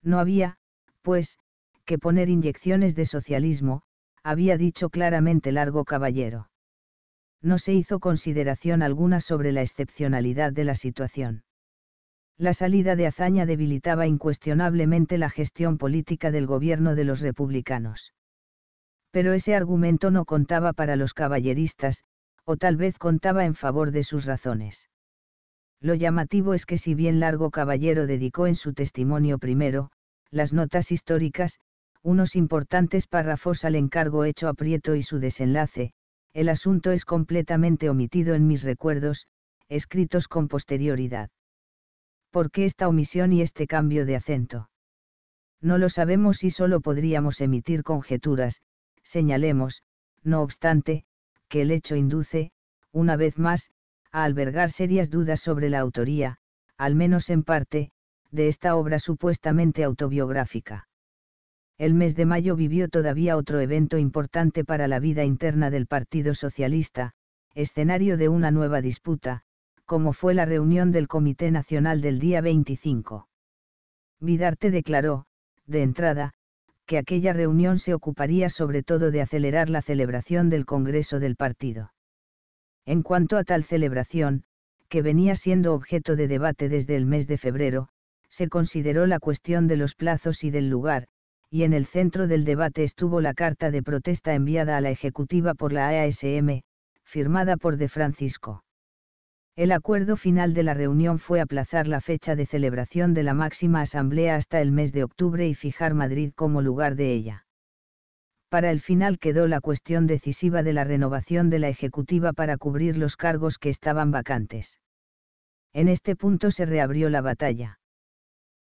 Speaker 1: No había, pues, que poner inyecciones de socialismo, había dicho claramente Largo Caballero no se hizo consideración alguna sobre la excepcionalidad de la situación. La salida de Azaña debilitaba incuestionablemente la gestión política del gobierno de los republicanos. Pero ese argumento no contaba para los caballeristas, o tal vez contaba en favor de sus razones. Lo llamativo es que si bien Largo Caballero dedicó en su testimonio primero, las notas históricas, unos importantes párrafos al encargo hecho a Prieto y su desenlace, el asunto es completamente omitido en mis recuerdos, escritos con posterioridad. ¿Por qué esta omisión y este cambio de acento? No lo sabemos y solo podríamos emitir conjeturas, señalemos, no obstante, que el hecho induce, una vez más, a albergar serias dudas sobre la autoría, al menos en parte, de esta obra supuestamente autobiográfica. El mes de mayo vivió todavía otro evento importante para la vida interna del Partido Socialista, escenario de una nueva disputa, como fue la reunión del Comité Nacional del día 25. Vidarte declaró, de entrada, que aquella reunión se ocuparía sobre todo de acelerar la celebración del Congreso del partido. En cuanto a tal celebración, que venía siendo objeto de debate desde el mes de febrero, se consideró la cuestión de los plazos y del lugar, y en el centro del debate estuvo la carta de protesta enviada a la Ejecutiva por la AASM, firmada por De Francisco. El acuerdo final de la reunión fue aplazar la fecha de celebración de la máxima asamblea hasta el mes de octubre y fijar Madrid como lugar de ella. Para el final quedó la cuestión decisiva de la renovación de la Ejecutiva para cubrir los cargos que estaban vacantes. En este punto se reabrió la batalla.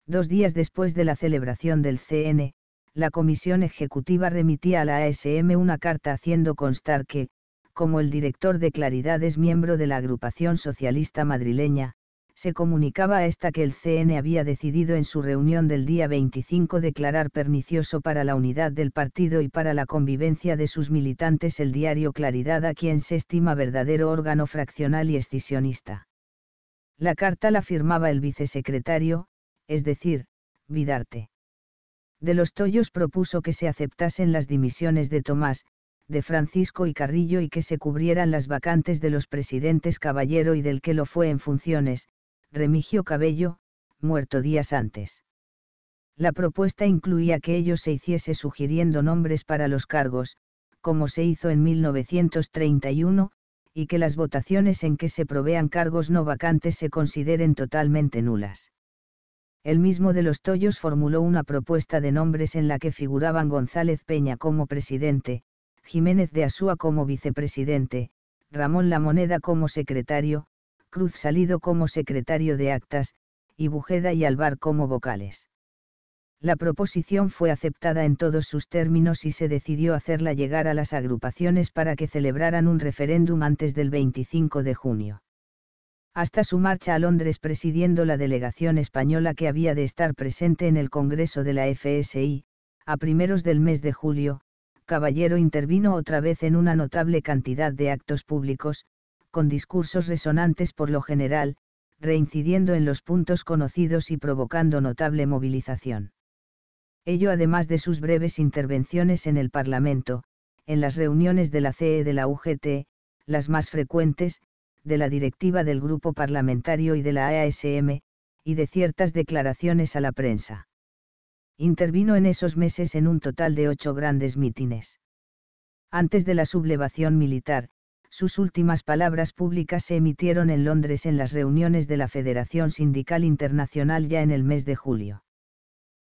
Speaker 1: Dos días después de la celebración del CN, la comisión ejecutiva remitía a la ASM una carta haciendo constar que, como el director de Claridad es miembro de la agrupación socialista madrileña, se comunicaba a esta que el CN había decidido en su reunión del día 25 declarar pernicioso para la unidad del partido y para la convivencia de sus militantes el diario Claridad a quien se estima verdadero órgano fraccional y escisionista. La carta la firmaba el vicesecretario, es decir, Vidarte de los Toyos propuso que se aceptasen las dimisiones de Tomás, de Francisco y Carrillo y que se cubrieran las vacantes de los presidentes Caballero y del que lo fue en funciones, Remigio Cabello, muerto días antes. La propuesta incluía que ello se hiciese sugiriendo nombres para los cargos, como se hizo en 1931, y que las votaciones en que se provean cargos no vacantes se consideren totalmente nulas el mismo de los Toyos formuló una propuesta de nombres en la que figuraban González Peña como presidente, Jiménez de Asúa como vicepresidente, Ramón La Moneda como secretario, Cruz Salido como secretario de actas, y Bujeda y Alvar como vocales. La proposición fue aceptada en todos sus términos y se decidió hacerla llegar a las agrupaciones para que celebraran un referéndum antes del 25 de junio hasta su marcha a Londres presidiendo la delegación española que había de estar presente en el Congreso de la FSI, a primeros del mes de julio, Caballero intervino otra vez en una notable cantidad de actos públicos, con discursos resonantes por lo general, reincidiendo en los puntos conocidos y provocando notable movilización. Ello además de sus breves intervenciones en el Parlamento, en las reuniones de la CE de la UGT, las más frecuentes, de la directiva del Grupo Parlamentario y de la AASM, y de ciertas declaraciones a la prensa. Intervino en esos meses en un total de ocho grandes mítines. Antes de la sublevación militar, sus últimas palabras públicas se emitieron en Londres en las reuniones de la Federación Sindical Internacional ya en el mes de julio.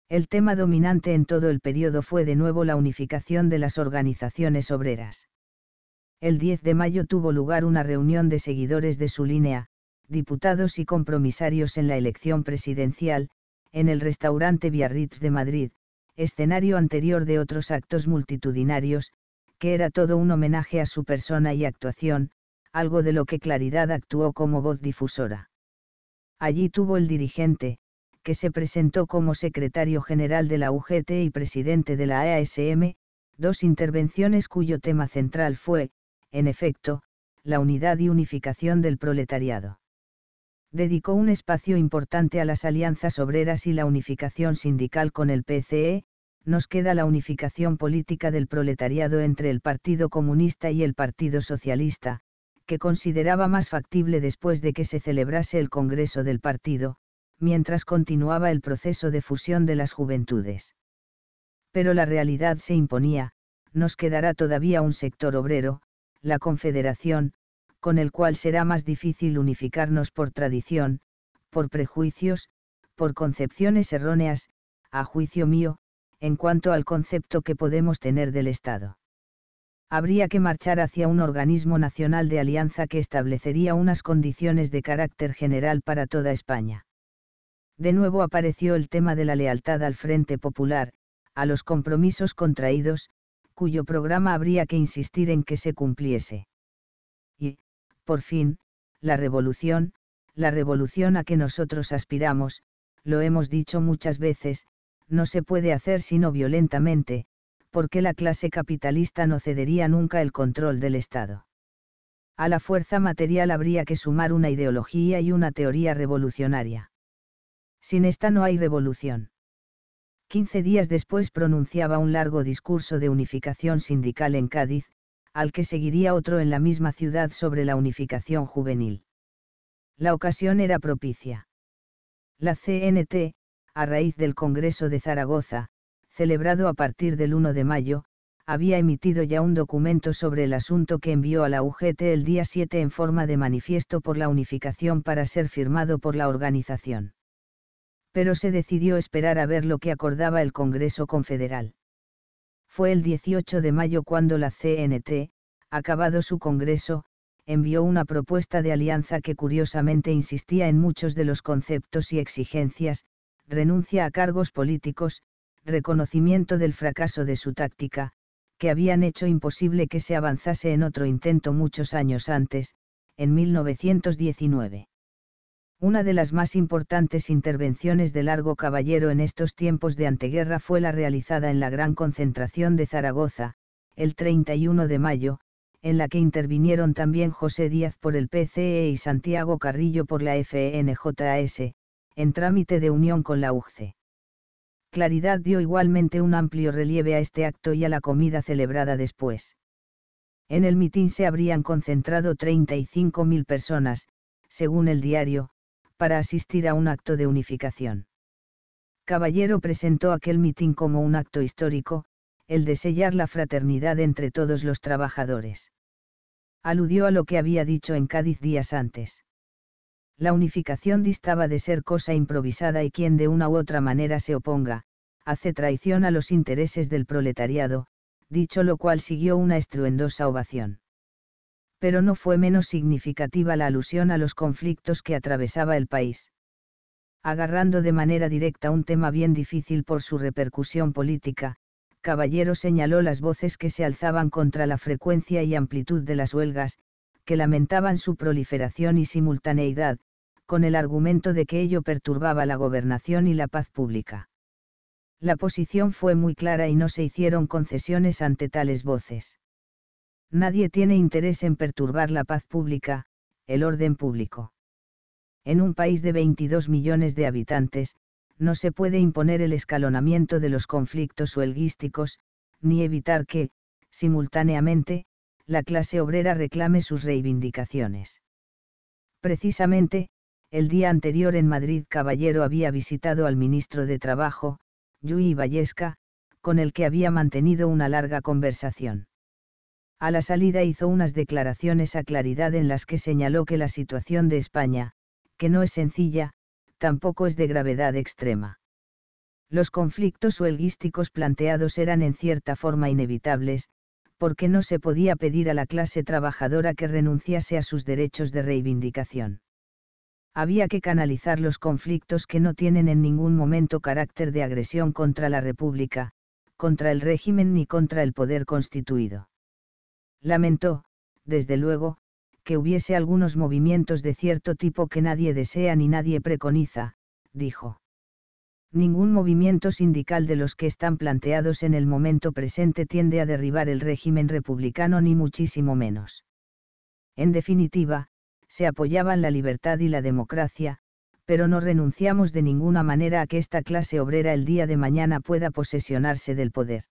Speaker 1: El tema dominante en todo el periodo fue de nuevo la unificación de las organizaciones obreras. El 10 de mayo tuvo lugar una reunión de seguidores de su línea, diputados y compromisarios en la elección presidencial, en el restaurante Biarritz de Madrid, escenario anterior de otros actos multitudinarios, que era todo un homenaje a su persona y actuación, algo de lo que Claridad actuó como voz difusora. Allí tuvo el dirigente, que se presentó como secretario general de la UGT y presidente de la ASM, dos intervenciones cuyo tema central fue, en efecto, la unidad y unificación del proletariado. Dedicó un espacio importante a las alianzas obreras y la unificación sindical con el PCE, nos queda la unificación política del proletariado entre el Partido Comunista y el Partido Socialista, que consideraba más factible después de que se celebrase el Congreso del Partido, mientras continuaba el proceso de fusión de las juventudes. Pero la realidad se imponía, nos quedará todavía un sector obrero, la confederación, con el cual será más difícil unificarnos por tradición, por prejuicios, por concepciones erróneas, a juicio mío, en cuanto al concepto que podemos tener del Estado. Habría que marchar hacia un organismo nacional de alianza que establecería unas condiciones de carácter general para toda España. De nuevo apareció el tema de la lealtad al Frente Popular, a los compromisos contraídos, cuyo programa habría que insistir en que se cumpliese. Y, por fin, la revolución, la revolución a que nosotros aspiramos, lo hemos dicho muchas veces, no se puede hacer sino violentamente, porque la clase capitalista no cedería nunca el control del Estado. A la fuerza material habría que sumar una ideología y una teoría revolucionaria. Sin esta no hay revolución. 15 días después pronunciaba un largo discurso de unificación sindical en Cádiz, al que seguiría otro en la misma ciudad sobre la unificación juvenil. La ocasión era propicia. La CNT, a raíz del Congreso de Zaragoza, celebrado a partir del 1 de mayo, había emitido ya un documento sobre el asunto que envió a la UGT el día 7 en forma de manifiesto por la unificación para ser firmado por la organización pero se decidió esperar a ver lo que acordaba el Congreso Confederal. Fue el 18 de mayo cuando la CNT, acabado su Congreso, envió una propuesta de alianza que curiosamente insistía en muchos de los conceptos y exigencias, renuncia a cargos políticos, reconocimiento del fracaso de su táctica, que habían hecho imposible que se avanzase en otro intento muchos años antes, en 1919. Una de las más importantes intervenciones de Largo Caballero en estos tiempos de anteguerra fue la realizada en la gran concentración de Zaragoza, el 31 de mayo, en la que intervinieron también José Díaz por el PCE y Santiago Carrillo por la FNJS, en trámite de unión con la UGC. Claridad dio igualmente un amplio relieve a este acto y a la comida celebrada después. En el mitin se habrían concentrado 35.000 personas, según el diario, para asistir a un acto de unificación. Caballero presentó aquel mitin como un acto histórico, el de sellar la fraternidad entre todos los trabajadores. Aludió a lo que había dicho en Cádiz días antes. La unificación distaba de ser cosa improvisada y quien de una u otra manera se oponga, hace traición a los intereses del proletariado, dicho lo cual siguió una estruendosa ovación pero no fue menos significativa la alusión a los conflictos que atravesaba el país. Agarrando de manera directa un tema bien difícil por su repercusión política, Caballero señaló las voces que se alzaban contra la frecuencia y amplitud de las huelgas, que lamentaban su proliferación y simultaneidad, con el argumento de que ello perturbaba la gobernación y la paz pública. La posición fue muy clara y no se hicieron concesiones ante tales voces. Nadie tiene interés en perturbar la paz pública, el orden público. En un país de 22 millones de habitantes, no se puede imponer el escalonamiento de los conflictos huelguísticos, ni evitar que, simultáneamente, la clase obrera reclame sus reivindicaciones. Precisamente, el día anterior en Madrid Caballero había visitado al ministro de Trabajo, Yui Vallesca, con el que había mantenido una larga conversación a la salida hizo unas declaraciones a claridad en las que señaló que la situación de España, que no es sencilla, tampoco es de gravedad extrema. Los conflictos huelguísticos planteados eran en cierta forma inevitables, porque no se podía pedir a la clase trabajadora que renunciase a sus derechos de reivindicación. Había que canalizar los conflictos que no tienen en ningún momento carácter de agresión contra la República, contra el régimen ni contra el poder constituido. Lamentó, desde luego, que hubiese algunos movimientos de cierto tipo que nadie desea ni nadie preconiza, dijo. Ningún movimiento sindical de los que están planteados en el momento presente tiende a derribar el régimen republicano ni muchísimo menos. En definitiva, se apoyaban la libertad y la democracia, pero no renunciamos de ninguna manera a que esta clase obrera el día de mañana pueda posesionarse del poder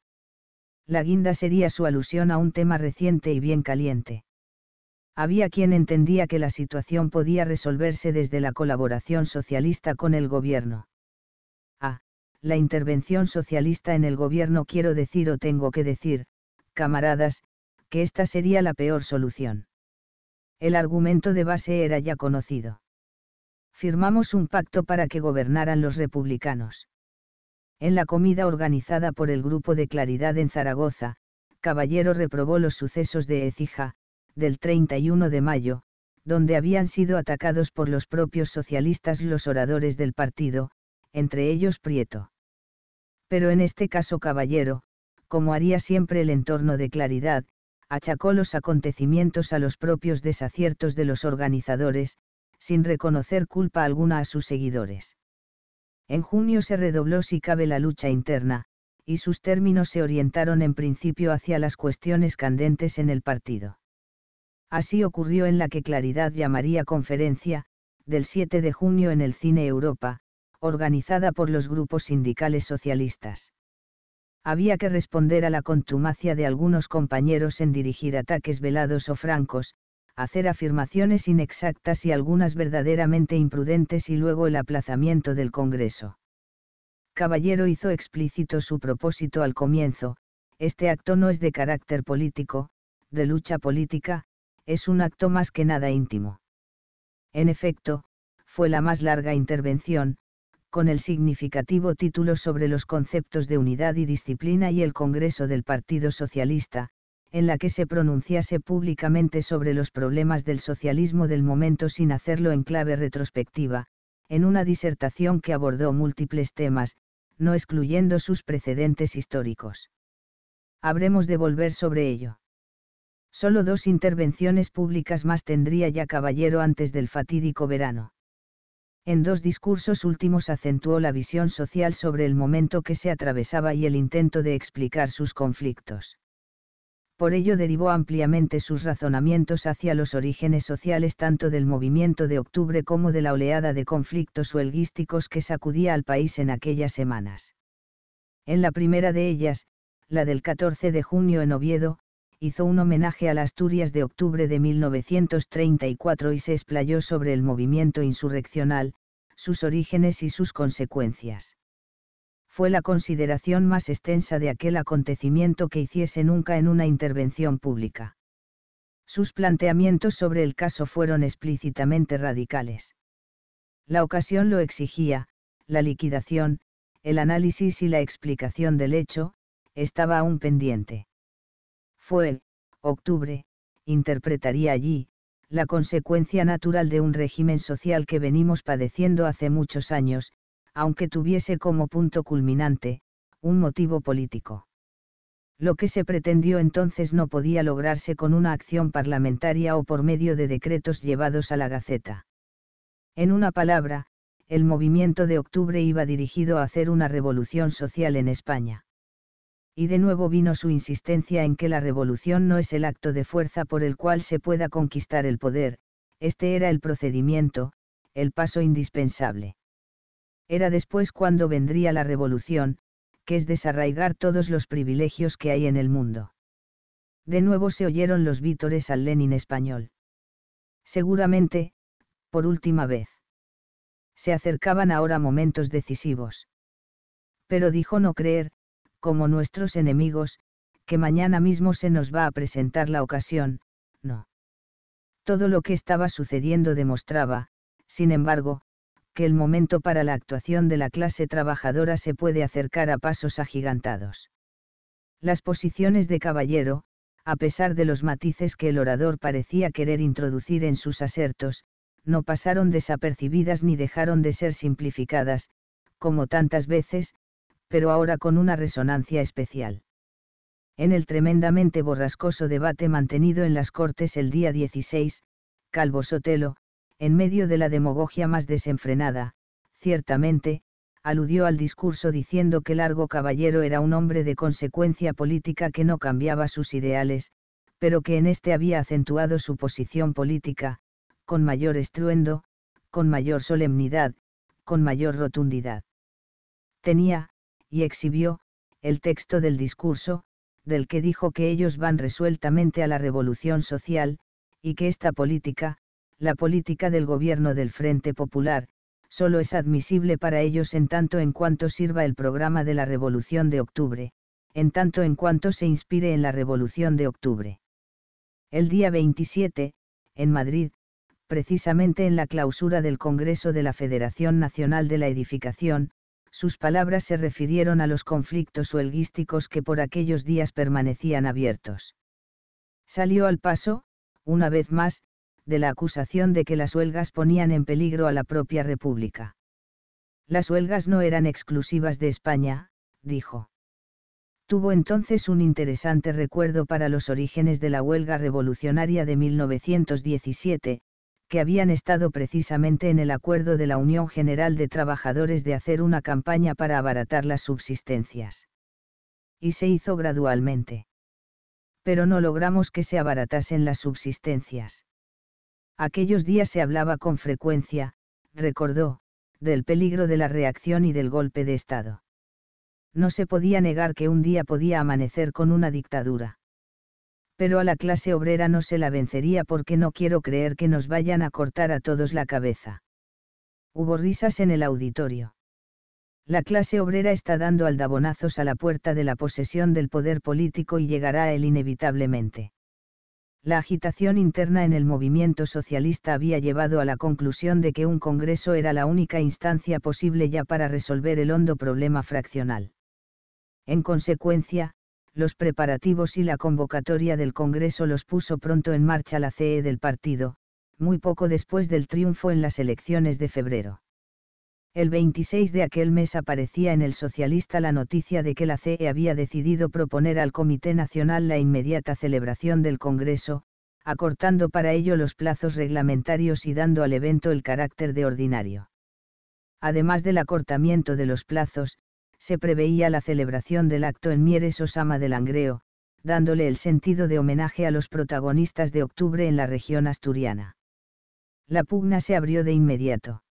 Speaker 1: la guinda sería su alusión a un tema reciente y bien caliente. Había quien entendía que la situación podía resolverse desde la colaboración socialista con el gobierno. Ah, la intervención socialista en el gobierno quiero decir o tengo que decir, camaradas, que esta sería la peor solución. El argumento de base era ya conocido. Firmamos un pacto para que gobernaran los republicanos. En la comida organizada por el Grupo de Claridad en Zaragoza, Caballero reprobó los sucesos de Ecija, del 31 de mayo, donde habían sido atacados por los propios socialistas los oradores del partido, entre ellos Prieto. Pero en este caso Caballero, como haría siempre el entorno de Claridad, achacó los acontecimientos a los propios desaciertos de los organizadores, sin reconocer culpa alguna a sus seguidores. En junio se redobló si cabe la lucha interna, y sus términos se orientaron en principio hacia las cuestiones candentes en el partido. Así ocurrió en la que Claridad llamaría conferencia, del 7 de junio en el Cine Europa, organizada por los grupos sindicales socialistas. Había que responder a la contumacia de algunos compañeros en dirigir ataques velados o francos, hacer afirmaciones inexactas y algunas verdaderamente imprudentes y luego el aplazamiento del Congreso. Caballero hizo explícito su propósito al comienzo, este acto no es de carácter político, de lucha política, es un acto más que nada íntimo. En efecto, fue la más larga intervención, con el significativo título sobre los conceptos de unidad y disciplina y el Congreso del Partido Socialista, en la que se pronunciase públicamente sobre los problemas del socialismo del momento sin hacerlo en clave retrospectiva, en una disertación que abordó múltiples temas, no excluyendo sus precedentes históricos. Habremos de volver sobre ello. Solo dos intervenciones públicas más tendría ya Caballero antes del fatídico verano. En dos discursos últimos acentuó la visión social sobre el momento que se atravesaba y el intento de explicar sus conflictos. Por ello derivó ampliamente sus razonamientos hacia los orígenes sociales tanto del movimiento de octubre como de la oleada de conflictos huelguísticos que sacudía al país en aquellas semanas. En la primera de ellas, la del 14 de junio en Oviedo, hizo un homenaje a las Asturias de octubre de 1934 y se explayó sobre el movimiento insurreccional, sus orígenes y sus consecuencias fue la consideración más extensa de aquel acontecimiento que hiciese nunca en una intervención pública. Sus planteamientos sobre el caso fueron explícitamente radicales. La ocasión lo exigía, la liquidación, el análisis y la explicación del hecho, estaba aún pendiente. Fue, octubre, interpretaría allí, la consecuencia natural de un régimen social que venimos padeciendo hace muchos años, aunque tuviese como punto culminante, un motivo político. Lo que se pretendió entonces no podía lograrse con una acción parlamentaria o por medio de decretos llevados a la Gaceta. En una palabra, el movimiento de octubre iba dirigido a hacer una revolución social en España. Y de nuevo vino su insistencia en que la revolución no es el acto de fuerza por el cual se pueda conquistar el poder, este era el procedimiento, el paso indispensable. Era después cuando vendría la revolución, que es desarraigar todos los privilegios que hay en el mundo. De nuevo se oyeron los vítores al Lenin español. Seguramente, por última vez. Se acercaban ahora momentos decisivos. Pero dijo no creer, como nuestros enemigos, que mañana mismo se nos va a presentar la ocasión, no. Todo lo que estaba sucediendo demostraba, sin embargo, que el momento para la actuación de la clase trabajadora se puede acercar a pasos agigantados. Las posiciones de caballero, a pesar de los matices que el orador parecía querer introducir en sus asertos, no pasaron desapercibidas ni dejaron de ser simplificadas, como tantas veces, pero ahora con una resonancia especial. En el tremendamente borrascoso debate mantenido en las Cortes el día 16, Calvo Sotelo, en medio de la demagogia más desenfrenada, ciertamente, aludió al discurso diciendo que Largo Caballero era un hombre de consecuencia política que no cambiaba sus ideales, pero que en este había acentuado su posición política, con mayor estruendo, con mayor solemnidad, con mayor rotundidad. Tenía, y exhibió, el texto del discurso, del que dijo que ellos van resueltamente a la revolución social, y que esta política, la política del gobierno del Frente Popular, solo es admisible para ellos en tanto en cuanto sirva el programa de la Revolución de Octubre, en tanto en cuanto se inspire en la Revolución de Octubre. El día 27, en Madrid, precisamente en la clausura del Congreso de la Federación Nacional de la Edificación, sus palabras se refirieron a los conflictos huelguísticos que por aquellos días permanecían abiertos. Salió al paso, una vez más, de la acusación de que las huelgas ponían en peligro a la propia República. Las huelgas no eran exclusivas de España, dijo. Tuvo entonces un interesante recuerdo para los orígenes de la huelga revolucionaria de 1917, que habían estado precisamente en el acuerdo de la Unión General de Trabajadores de hacer una campaña para abaratar las subsistencias. Y se hizo gradualmente. Pero no logramos que se abaratasen las subsistencias aquellos días se hablaba con frecuencia, recordó, del peligro de la reacción y del golpe de Estado. No se podía negar que un día podía amanecer con una dictadura. Pero a la clase obrera no se la vencería porque no quiero creer que nos vayan a cortar a todos la cabeza. Hubo risas en el auditorio. La clase obrera está dando aldabonazos a la puerta de la posesión del poder político y llegará a él inevitablemente la agitación interna en el movimiento socialista había llevado a la conclusión de que un Congreso era la única instancia posible ya para resolver el hondo problema fraccional. En consecuencia, los preparativos y la convocatoria del Congreso los puso pronto en marcha la CE del partido, muy poco después del triunfo en las elecciones de febrero. El 26 de aquel mes aparecía en el socialista la noticia de que la CE había decidido proponer al Comité Nacional la inmediata celebración del Congreso, acortando para ello los plazos reglamentarios y dando al evento el carácter de ordinario. Además del acortamiento de los plazos, se preveía la celebración del acto en Mieres Osama de Langreo, dándole el sentido de homenaje a los protagonistas de octubre en la región asturiana. La pugna se abrió de inmediato.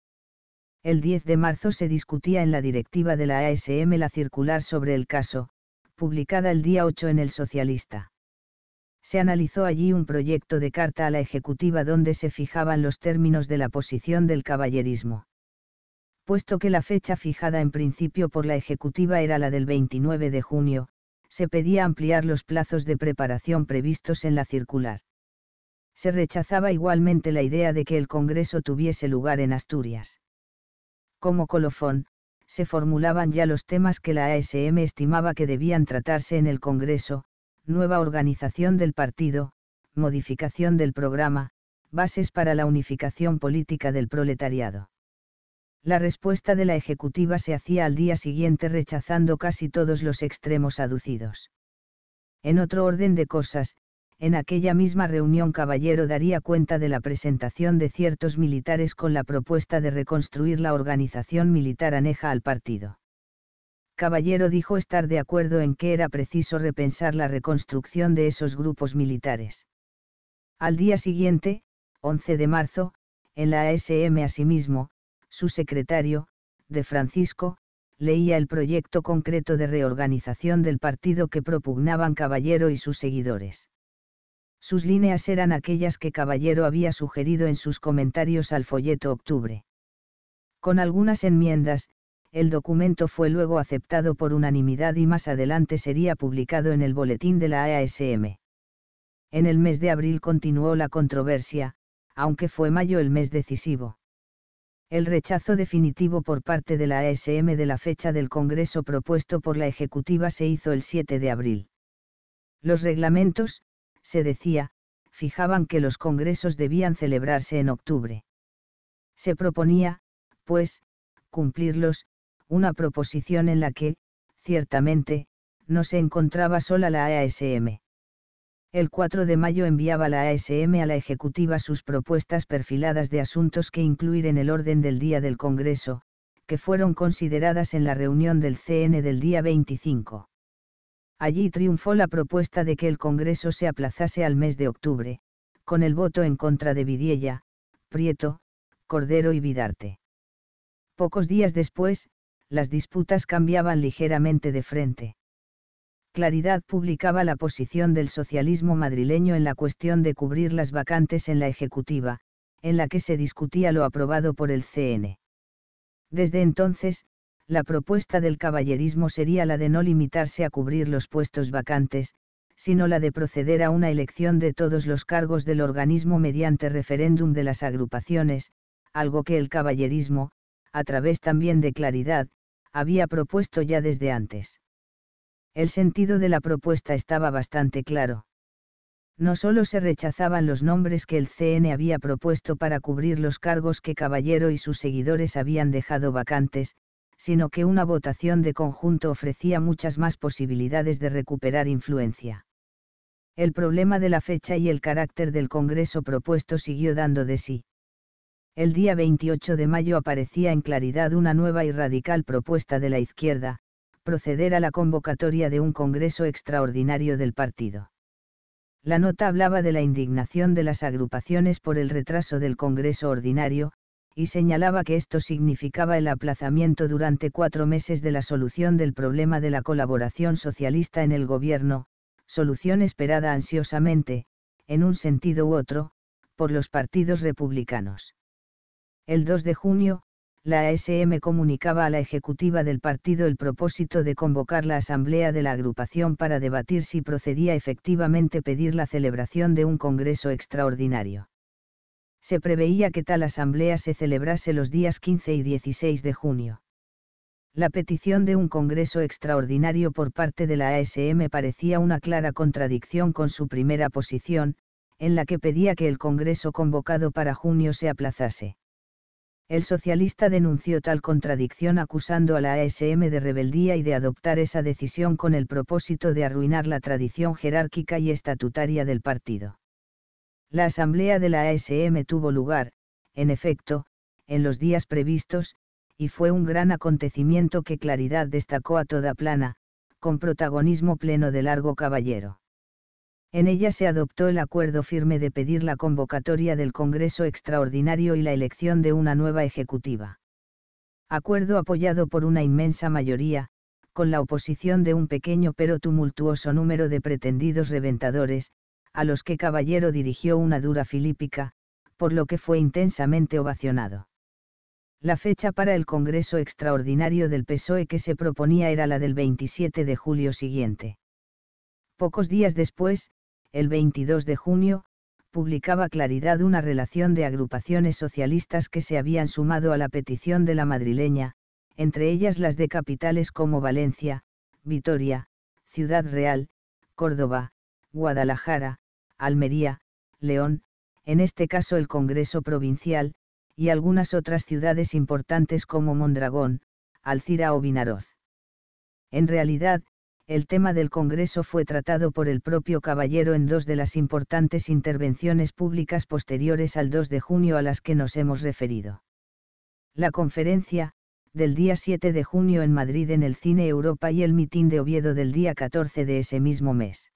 Speaker 1: El 10 de marzo se discutía en la directiva de la ASM la circular sobre el caso, publicada el día 8 en El Socialista. Se analizó allí un proyecto de carta a la Ejecutiva donde se fijaban los términos de la posición del caballerismo. Puesto que la fecha fijada en principio por la Ejecutiva era la del 29 de junio, se pedía ampliar los plazos de preparación previstos en la circular. Se rechazaba igualmente la idea de que el Congreso tuviese lugar en Asturias como colofón, se formulaban ya los temas que la ASM estimaba que debían tratarse en el Congreso, nueva organización del partido, modificación del programa, bases para la unificación política del proletariado. La respuesta de la Ejecutiva se hacía al día siguiente rechazando casi todos los extremos aducidos. En otro orden de cosas, en aquella misma reunión Caballero daría cuenta de la presentación de ciertos militares con la propuesta de reconstruir la organización militar aneja al partido. Caballero dijo estar de acuerdo en que era preciso repensar la reconstrucción de esos grupos militares. Al día siguiente, 11 de marzo, en la ASM asimismo, su secretario, de Francisco, leía el proyecto concreto de reorganización del partido que propugnaban Caballero y sus seguidores sus líneas eran aquellas que Caballero había sugerido en sus comentarios al folleto Octubre. Con algunas enmiendas, el documento fue luego aceptado por unanimidad y más adelante sería publicado en el boletín de la AASM. En el mes de abril continuó la controversia, aunque fue mayo el mes decisivo. El rechazo definitivo por parte de la ASM de la fecha del Congreso propuesto por la Ejecutiva se hizo el 7 de abril. Los reglamentos, se decía, fijaban que los congresos debían celebrarse en octubre. Se proponía, pues, cumplirlos, una proposición en la que, ciertamente, no se encontraba sola la ASM. El 4 de mayo enviaba la ASM a la Ejecutiva sus propuestas perfiladas de asuntos que incluir en el orden del día del Congreso, que fueron consideradas en la reunión del CN del día 25. Allí triunfó la propuesta de que el Congreso se aplazase al mes de octubre, con el voto en contra de Vidiella, Prieto, Cordero y Vidarte. Pocos días después, las disputas cambiaban ligeramente de frente. Claridad publicaba la posición del socialismo madrileño en la cuestión de cubrir las vacantes en la Ejecutiva, en la que se discutía lo aprobado por el CN. Desde entonces, la propuesta del caballerismo sería la de no limitarse a cubrir los puestos vacantes, sino la de proceder a una elección de todos los cargos del organismo mediante referéndum de las agrupaciones, algo que el caballerismo, a través también de claridad, había propuesto ya desde antes. El sentido de la propuesta estaba bastante claro. No solo se rechazaban los nombres que el CN había propuesto para cubrir los cargos que Caballero y sus seguidores habían dejado vacantes, sino que una votación de conjunto ofrecía muchas más posibilidades de recuperar influencia. El problema de la fecha y el carácter del Congreso propuesto siguió dando de sí. El día 28 de mayo aparecía en claridad una nueva y radical propuesta de la izquierda, proceder a la convocatoria de un Congreso extraordinario del partido. La nota hablaba de la indignación de las agrupaciones por el retraso del Congreso ordinario, y señalaba que esto significaba el aplazamiento durante cuatro meses de la solución del problema de la colaboración socialista en el gobierno, solución esperada ansiosamente, en un sentido u otro, por los partidos republicanos. El 2 de junio, la ASM comunicaba a la ejecutiva del partido el propósito de convocar la asamblea de la agrupación para debatir si procedía efectivamente pedir la celebración de un congreso extraordinario se preveía que tal asamblea se celebrase los días 15 y 16 de junio. La petición de un Congreso extraordinario por parte de la ASM parecía una clara contradicción con su primera posición, en la que pedía que el Congreso convocado para junio se aplazase. El socialista denunció tal contradicción acusando a la ASM de rebeldía y de adoptar esa decisión con el propósito de arruinar la tradición jerárquica y estatutaria del partido la asamblea de la ASM tuvo lugar, en efecto, en los días previstos, y fue un gran acontecimiento que Claridad destacó a toda plana, con protagonismo pleno de Largo Caballero. En ella se adoptó el acuerdo firme de pedir la convocatoria del Congreso Extraordinario y la elección de una nueva ejecutiva. Acuerdo apoyado por una inmensa mayoría, con la oposición de un pequeño pero tumultuoso número de pretendidos reventadores, a los que Caballero dirigió una dura filípica, por lo que fue intensamente ovacionado. La fecha para el Congreso Extraordinario del PSOE que se proponía era la del 27 de julio siguiente. Pocos días después, el 22 de junio, publicaba Claridad una relación de agrupaciones socialistas que se habían sumado a la petición de la madrileña, entre ellas las de capitales como Valencia, Vitoria, Ciudad Real, Córdoba, Guadalajara, Almería, León, en este caso el Congreso Provincial, y algunas otras ciudades importantes como Mondragón, Alcira o Vinaroz. En realidad, el tema del Congreso fue tratado por el propio Caballero en dos de las importantes intervenciones públicas posteriores al 2 de junio a las que nos hemos referido. La conferencia, del día 7 de junio en Madrid en el Cine Europa y el mitin de Oviedo del día 14 de ese mismo mes.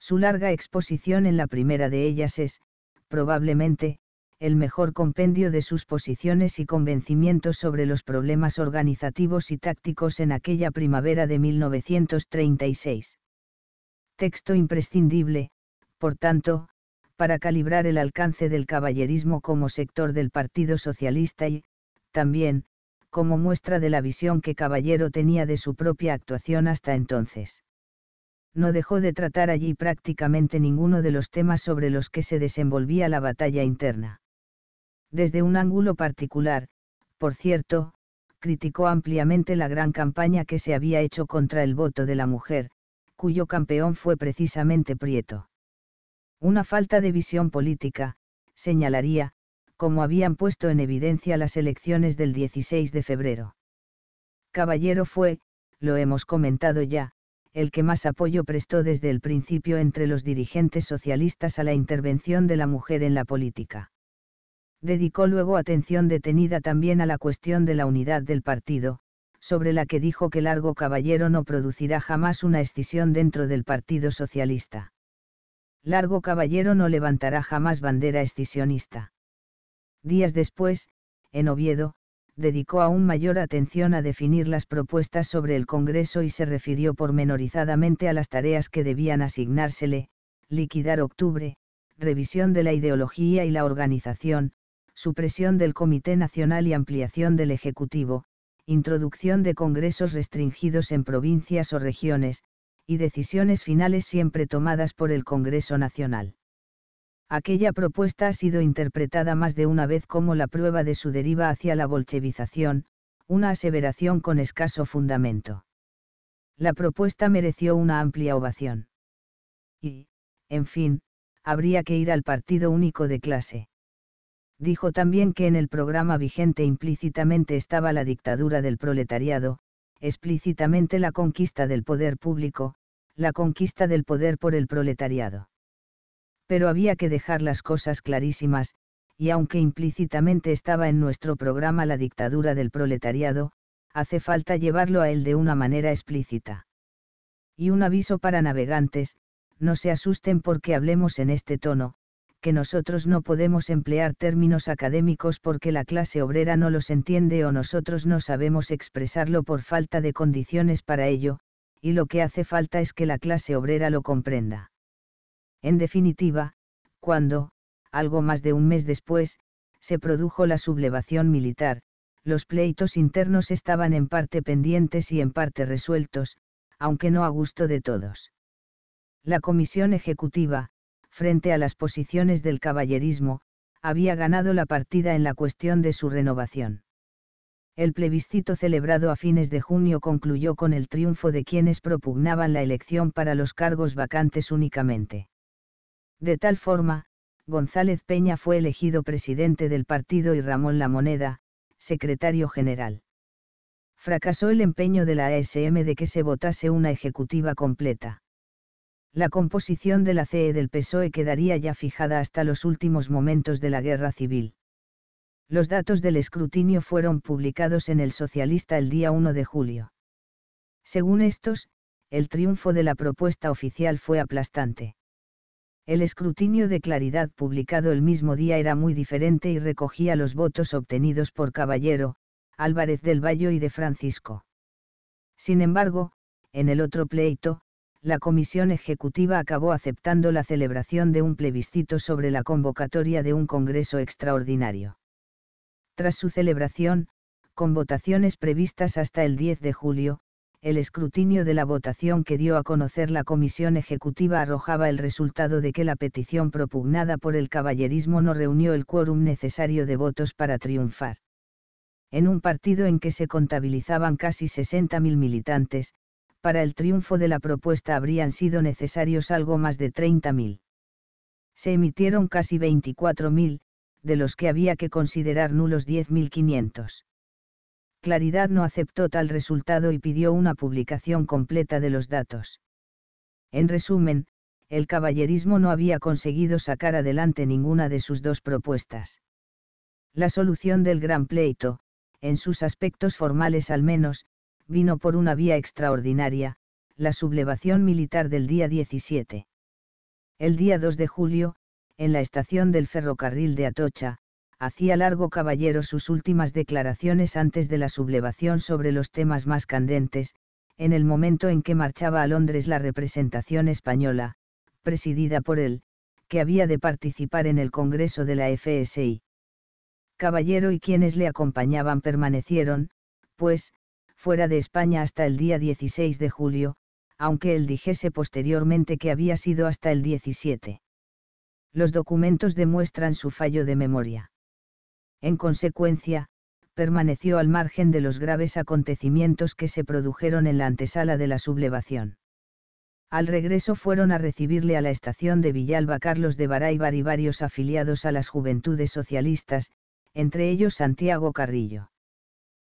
Speaker 1: Su larga exposición en la primera de ellas es, probablemente, el mejor compendio de sus posiciones y convencimientos sobre los problemas organizativos y tácticos en aquella primavera de 1936. Texto imprescindible, por tanto, para calibrar el alcance del caballerismo como sector del Partido Socialista y, también, como muestra de la visión que Caballero tenía de su propia actuación hasta entonces no dejó de tratar allí prácticamente ninguno de los temas sobre los que se desenvolvía la batalla interna. Desde un ángulo particular, por cierto, criticó ampliamente la gran campaña que se había hecho contra el voto de la mujer, cuyo campeón fue precisamente Prieto. Una falta de visión política, señalaría, como habían puesto en evidencia las elecciones del 16 de febrero. Caballero fue, lo hemos comentado ya, el que más apoyo prestó desde el principio entre los dirigentes socialistas a la intervención de la mujer en la política. Dedicó luego atención detenida también a la cuestión de la unidad del partido, sobre la que dijo que Largo Caballero no producirá jamás una escisión dentro del Partido Socialista. Largo Caballero no levantará jamás bandera escisionista. Días después, en Oviedo, dedicó aún mayor atención a definir las propuestas sobre el Congreso y se refirió pormenorizadamente a las tareas que debían asignársele, liquidar octubre, revisión de la ideología y la organización, supresión del Comité Nacional y ampliación del Ejecutivo, introducción de congresos restringidos en provincias o regiones, y decisiones finales siempre tomadas por el Congreso Nacional aquella propuesta ha sido interpretada más de una vez como la prueba de su deriva hacia la bolchevización, una aseveración con escaso fundamento. La propuesta mereció una amplia ovación. Y, en fin, habría que ir al partido único de clase. Dijo también que en el programa vigente implícitamente estaba la dictadura del proletariado, explícitamente la conquista del poder público, la conquista del poder por el proletariado pero había que dejar las cosas clarísimas, y aunque implícitamente estaba en nuestro programa la dictadura del proletariado, hace falta llevarlo a él de una manera explícita. Y un aviso para navegantes, no se asusten porque hablemos en este tono, que nosotros no podemos emplear términos académicos porque la clase obrera no los entiende o nosotros no sabemos expresarlo por falta de condiciones para ello, y lo que hace falta es que la clase obrera lo comprenda. En definitiva, cuando, algo más de un mes después, se produjo la sublevación militar, los pleitos internos estaban en parte pendientes y en parte resueltos, aunque no a gusto de todos. La comisión ejecutiva, frente a las posiciones del caballerismo, había ganado la partida en la cuestión de su renovación. El plebiscito celebrado a fines de junio concluyó con el triunfo de quienes propugnaban la elección para los cargos vacantes únicamente. De tal forma, González Peña fue elegido presidente del partido y Ramón La Moneda, secretario general. Fracasó el empeño de la ASM de que se votase una ejecutiva completa. La composición de la CE del PSOE quedaría ya fijada hasta los últimos momentos de la guerra civil. Los datos del escrutinio fueron publicados en El Socialista el día 1 de julio. Según estos, el triunfo de la propuesta oficial fue aplastante. El escrutinio de claridad publicado el mismo día era muy diferente y recogía los votos obtenidos por Caballero, Álvarez del Valle y de Francisco. Sin embargo, en el otro pleito, la Comisión Ejecutiva acabó aceptando la celebración de un plebiscito sobre la convocatoria de un Congreso extraordinario. Tras su celebración, con votaciones previstas hasta el 10 de julio, el escrutinio de la votación que dio a conocer la Comisión Ejecutiva arrojaba el resultado de que la petición propugnada por el caballerismo no reunió el quórum necesario de votos para triunfar. En un partido en que se contabilizaban casi 60.000 militantes, para el triunfo de la propuesta habrían sido necesarios algo más de 30.000. Se emitieron casi 24.000, de los que había que considerar nulos 10.500 claridad no aceptó tal resultado y pidió una publicación completa de los datos. En resumen, el caballerismo no había conseguido sacar adelante ninguna de sus dos propuestas. La solución del gran pleito, en sus aspectos formales al menos, vino por una vía extraordinaria, la sublevación militar del día 17. El día 2 de julio, en la estación del ferrocarril de Atocha, hacía largo caballero sus últimas declaraciones antes de la sublevación sobre los temas más candentes, en el momento en que marchaba a Londres la representación española, presidida por él, que había de participar en el Congreso de la FSI. Caballero y quienes le acompañaban permanecieron, pues, fuera de España hasta el día 16 de julio, aunque él dijese posteriormente que había sido hasta el 17 los documentos demuestran su fallo de memoria. En consecuencia, permaneció al margen de los graves acontecimientos que se produjeron en la antesala de la sublevación. Al regreso fueron a recibirle a la estación de Villalba Carlos de Baraybar y varios afiliados a las Juventudes Socialistas, entre ellos Santiago Carrillo.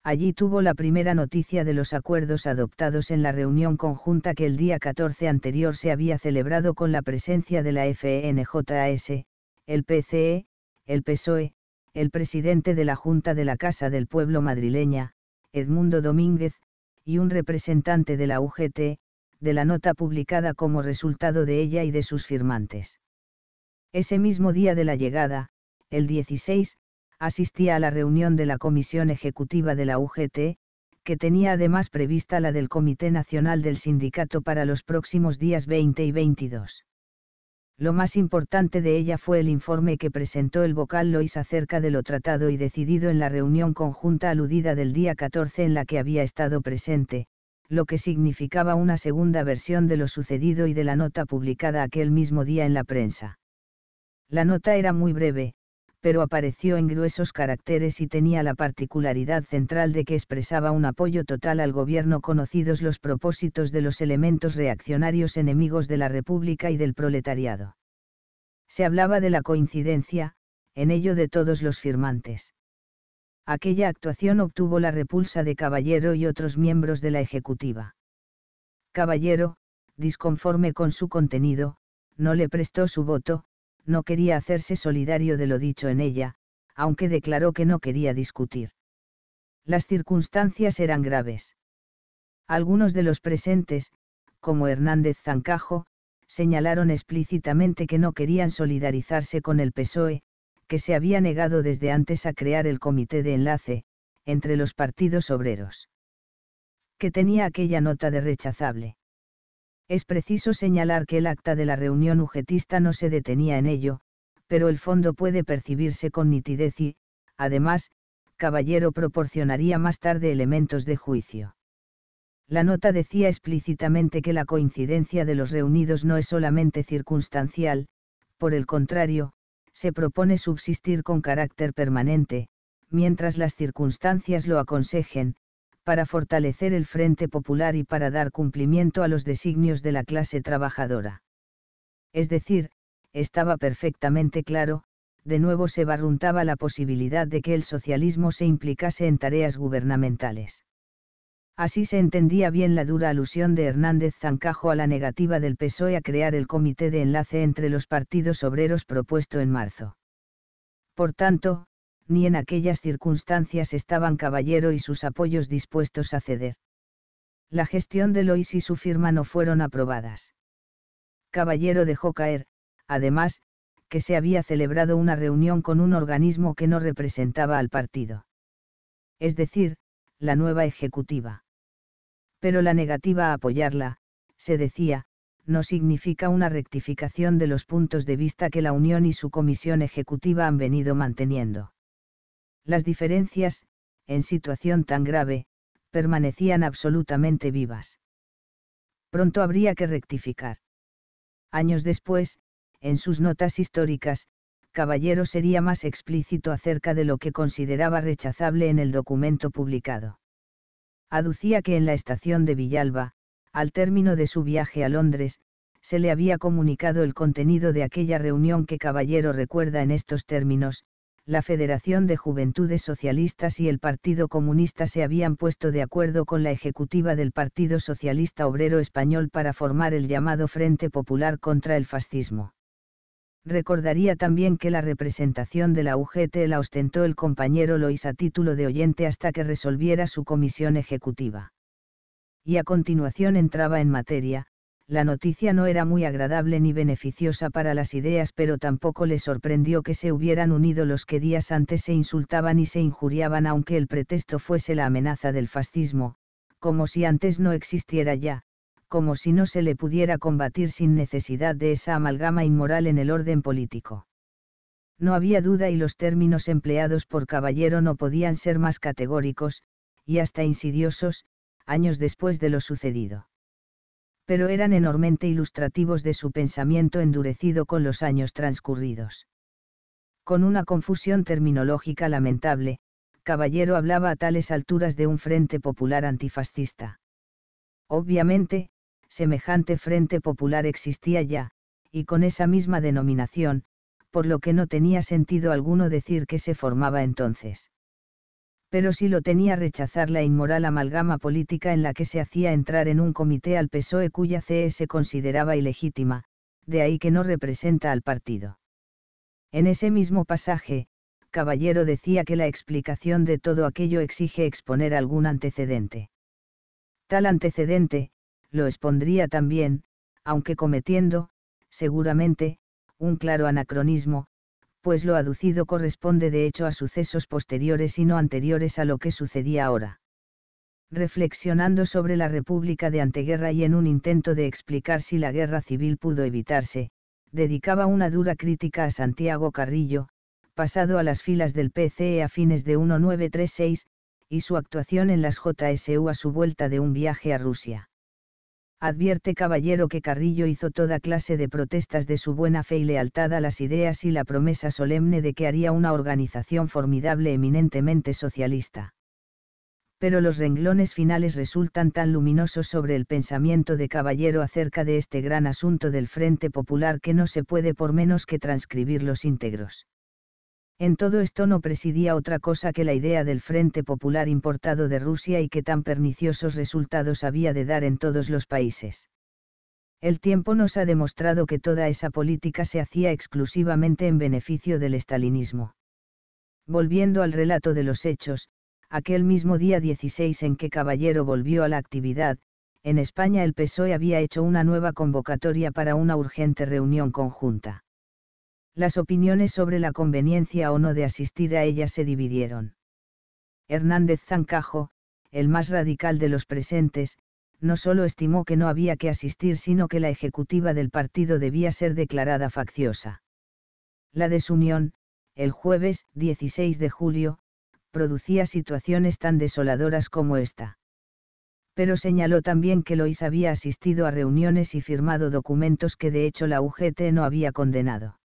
Speaker 1: Allí tuvo la primera noticia de los acuerdos adoptados en la reunión conjunta que el día 14 anterior se había celebrado con la presencia de la FNJS, el PCE, el PSOE, el presidente de la Junta de la Casa del Pueblo madrileña, Edmundo Domínguez, y un representante de la UGT, de la nota publicada como resultado de ella y de sus firmantes. Ese mismo día de la llegada, el 16, asistía a la reunión de la Comisión Ejecutiva de la UGT, que tenía además prevista la del Comité Nacional del Sindicato para los próximos días 20 y 22. Lo más importante de ella fue el informe que presentó el vocal Lois acerca de lo tratado y decidido en la reunión conjunta aludida del día 14 en la que había estado presente, lo que significaba una segunda versión de lo sucedido y de la nota publicada aquel mismo día en la prensa. La nota era muy breve, pero apareció en gruesos caracteres y tenía la particularidad central de que expresaba un apoyo total al gobierno conocidos los propósitos de los elementos reaccionarios enemigos de la República y del proletariado. Se hablaba de la coincidencia, en ello de todos los firmantes. Aquella actuación obtuvo la repulsa de Caballero y otros miembros de la Ejecutiva. Caballero, disconforme con su contenido, no le prestó su voto, no quería hacerse solidario de lo dicho en ella, aunque declaró que no quería discutir. Las circunstancias eran graves. Algunos de los presentes, como Hernández Zancajo, señalaron explícitamente que no querían solidarizarse con el PSOE, que se había negado desde antes a crear el comité de enlace, entre los partidos obreros. Que tenía aquella nota de rechazable. Es preciso señalar que el acta de la reunión ujetista no se detenía en ello, pero el fondo puede percibirse con nitidez y, además, Caballero proporcionaría más tarde elementos de juicio. La nota decía explícitamente que la coincidencia de los reunidos no es solamente circunstancial, por el contrario, se propone subsistir con carácter permanente, mientras las circunstancias lo aconsejen, para fortalecer el Frente Popular y para dar cumplimiento a los designios de la clase trabajadora. Es decir, estaba perfectamente claro, de nuevo se barruntaba la posibilidad de que el socialismo se implicase en tareas gubernamentales. Así se entendía bien la dura alusión de Hernández Zancajo a la negativa del PSOE a crear el comité de enlace entre los partidos obreros propuesto en marzo. Por tanto, ni en aquellas circunstancias estaban Caballero y sus apoyos dispuestos a ceder. La gestión de Lois y su firma no fueron aprobadas. Caballero dejó caer, además, que se había celebrado una reunión con un organismo que no representaba al partido. Es decir, la nueva ejecutiva. Pero la negativa a apoyarla, se decía, no significa una rectificación de los puntos de vista que la Unión y su comisión ejecutiva han venido manteniendo. Las diferencias, en situación tan grave, permanecían absolutamente vivas. Pronto habría que rectificar. Años después, en sus notas históricas, Caballero sería más explícito acerca de lo que consideraba rechazable en el documento publicado. Aducía que en la estación de Villalba, al término de su viaje a Londres, se le había comunicado el contenido de aquella reunión que Caballero recuerda en estos términos, la Federación de Juventudes Socialistas y el Partido Comunista se habían puesto de acuerdo con la ejecutiva del Partido Socialista Obrero Español para formar el llamado Frente Popular contra el Fascismo. Recordaría también que la representación de la UGT la ostentó el compañero Lois a título de oyente hasta que resolviera su comisión ejecutiva. Y a continuación entraba en materia, la noticia no era muy agradable ni beneficiosa para las ideas, pero tampoco le sorprendió que se hubieran unido los que días antes se insultaban y se injuriaban, aunque el pretexto fuese la amenaza del fascismo, como si antes no existiera ya, como si no se le pudiera combatir sin necesidad de esa amalgama inmoral en el orden político. No había duda y los términos empleados por caballero no podían ser más categóricos, y hasta insidiosos, años después de lo sucedido pero eran enormemente ilustrativos de su pensamiento endurecido con los años transcurridos. Con una confusión terminológica lamentable, Caballero hablaba a tales alturas de un Frente Popular antifascista. Obviamente, semejante Frente Popular existía ya, y con esa misma denominación, por lo que no tenía sentido alguno decir que se formaba entonces pero sí lo tenía rechazar la inmoral amalgama política en la que se hacía entrar en un comité al PSOE cuya CE se consideraba ilegítima, de ahí que no representa al partido. En ese mismo pasaje, Caballero decía que la explicación de todo aquello exige exponer algún antecedente. Tal antecedente, lo expondría también, aunque cometiendo, seguramente, un claro anacronismo, pues lo aducido corresponde de hecho a sucesos posteriores y no anteriores a lo que sucedía ahora. Reflexionando sobre la República de Anteguerra y en un intento de explicar si la guerra civil pudo evitarse, dedicaba una dura crítica a Santiago Carrillo, pasado a las filas del PCE a fines de 1936, y su actuación en las JSU a su vuelta de un viaje a Rusia advierte Caballero que Carrillo hizo toda clase de protestas de su buena fe y lealtad a las ideas y la promesa solemne de que haría una organización formidable eminentemente socialista. Pero los renglones finales resultan tan luminosos sobre el pensamiento de Caballero acerca de este gran asunto del Frente Popular que no se puede por menos que transcribirlos íntegros. En todo esto no presidía otra cosa que la idea del Frente Popular importado de Rusia y que tan perniciosos resultados había de dar en todos los países. El tiempo nos ha demostrado que toda esa política se hacía exclusivamente en beneficio del estalinismo. Volviendo al relato de los hechos, aquel mismo día 16 en que Caballero volvió a la actividad, en España el PSOE había hecho una nueva convocatoria para una urgente reunión conjunta las opiniones sobre la conveniencia o no de asistir a ella se dividieron. Hernández Zancajo, el más radical de los presentes, no solo estimó que no había que asistir, sino que la ejecutiva del partido debía ser declarada facciosa. La desunión, el jueves 16 de julio, producía situaciones tan desoladoras como esta. Pero señaló también que Lois había asistido a reuniones y firmado documentos que de hecho la UGT no había condenado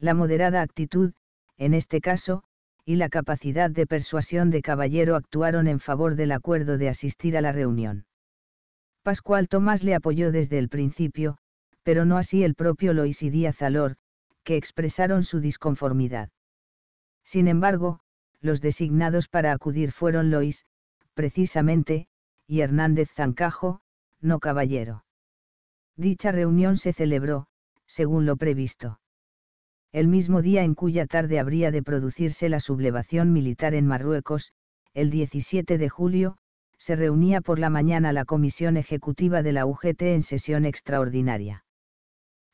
Speaker 1: la moderada actitud, en este caso, y la capacidad de persuasión de Caballero actuaron en favor del acuerdo de asistir a la reunión. Pascual Tomás le apoyó desde el principio, pero no así el propio Lois y Díaz Alor, que expresaron su disconformidad. Sin embargo, los designados para acudir fueron Lois, precisamente, y Hernández Zancajo, no caballero. Dicha reunión se celebró, según lo previsto el mismo día en cuya tarde habría de producirse la sublevación militar en Marruecos, el 17 de julio, se reunía por la mañana la comisión ejecutiva de la UGT en sesión extraordinaria.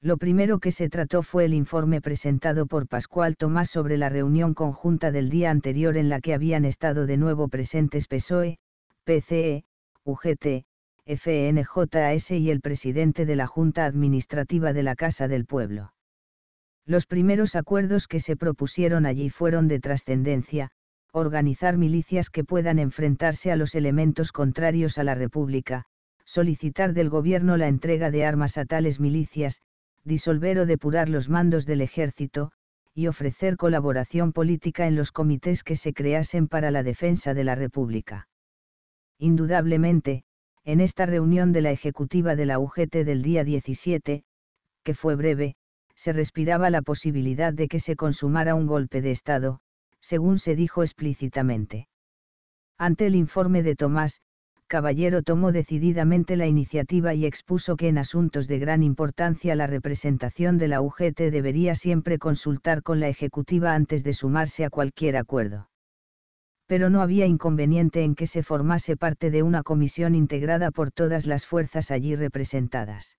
Speaker 1: Lo primero que se trató fue el informe presentado por Pascual Tomás sobre la reunión conjunta del día anterior en la que habían estado de nuevo presentes PSOE, PCE, UGT, FNJS y el presidente de la Junta Administrativa de la Casa del Pueblo. Los primeros acuerdos que se propusieron allí fueron de trascendencia, organizar milicias que puedan enfrentarse a los elementos contrarios a la República, solicitar del gobierno la entrega de armas a tales milicias, disolver o depurar los mandos del ejército, y ofrecer colaboración política en los comités que se creasen para la defensa de la República. Indudablemente, en esta reunión de la ejecutiva de la UGT del día 17, que fue breve, se respiraba la posibilidad de que se consumara un golpe de Estado, según se dijo explícitamente. Ante el informe de Tomás, Caballero tomó decididamente la iniciativa y expuso que en asuntos de gran importancia la representación de la UGT debería siempre consultar con la Ejecutiva antes de sumarse a cualquier acuerdo. Pero no había inconveniente en que se formase parte de una comisión integrada por todas las fuerzas allí representadas.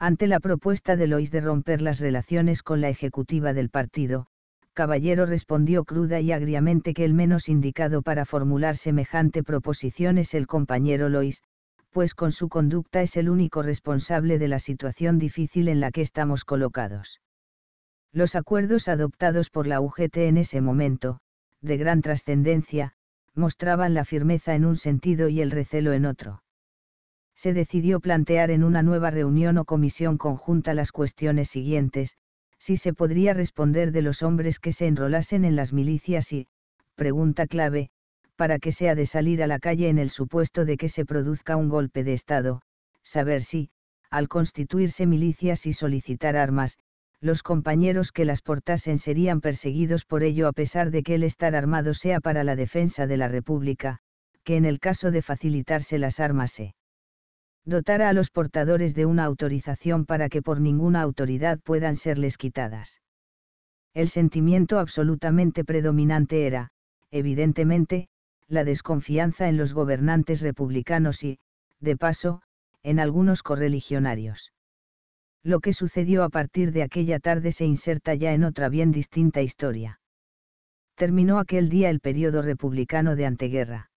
Speaker 1: Ante la propuesta de Lois de romper las relaciones con la ejecutiva del partido, Caballero respondió cruda y agriamente que el menos indicado para formular semejante proposición es el compañero Lois, pues con su conducta es el único responsable de la situación difícil en la que estamos colocados. Los acuerdos adoptados por la UGT en ese momento, de gran trascendencia, mostraban la firmeza en un sentido y el recelo en otro se decidió plantear en una nueva reunión o comisión conjunta las cuestiones siguientes, si se podría responder de los hombres que se enrolasen en las milicias y, pregunta clave, para que sea de salir a la calle en el supuesto de que se produzca un golpe de Estado, saber si, al constituirse milicias y solicitar armas, los compañeros que las portasen serían perseguidos por ello a pesar de que el estar armado sea para la defensa de la República, que en el caso de facilitarse las armas dotara a los portadores de una autorización para que por ninguna autoridad puedan serles quitadas. El sentimiento absolutamente predominante era, evidentemente, la desconfianza en los gobernantes republicanos y, de paso, en algunos correligionarios. Lo que sucedió a partir de aquella tarde se inserta ya en otra bien distinta historia. Terminó aquel día el periodo republicano de anteguerra.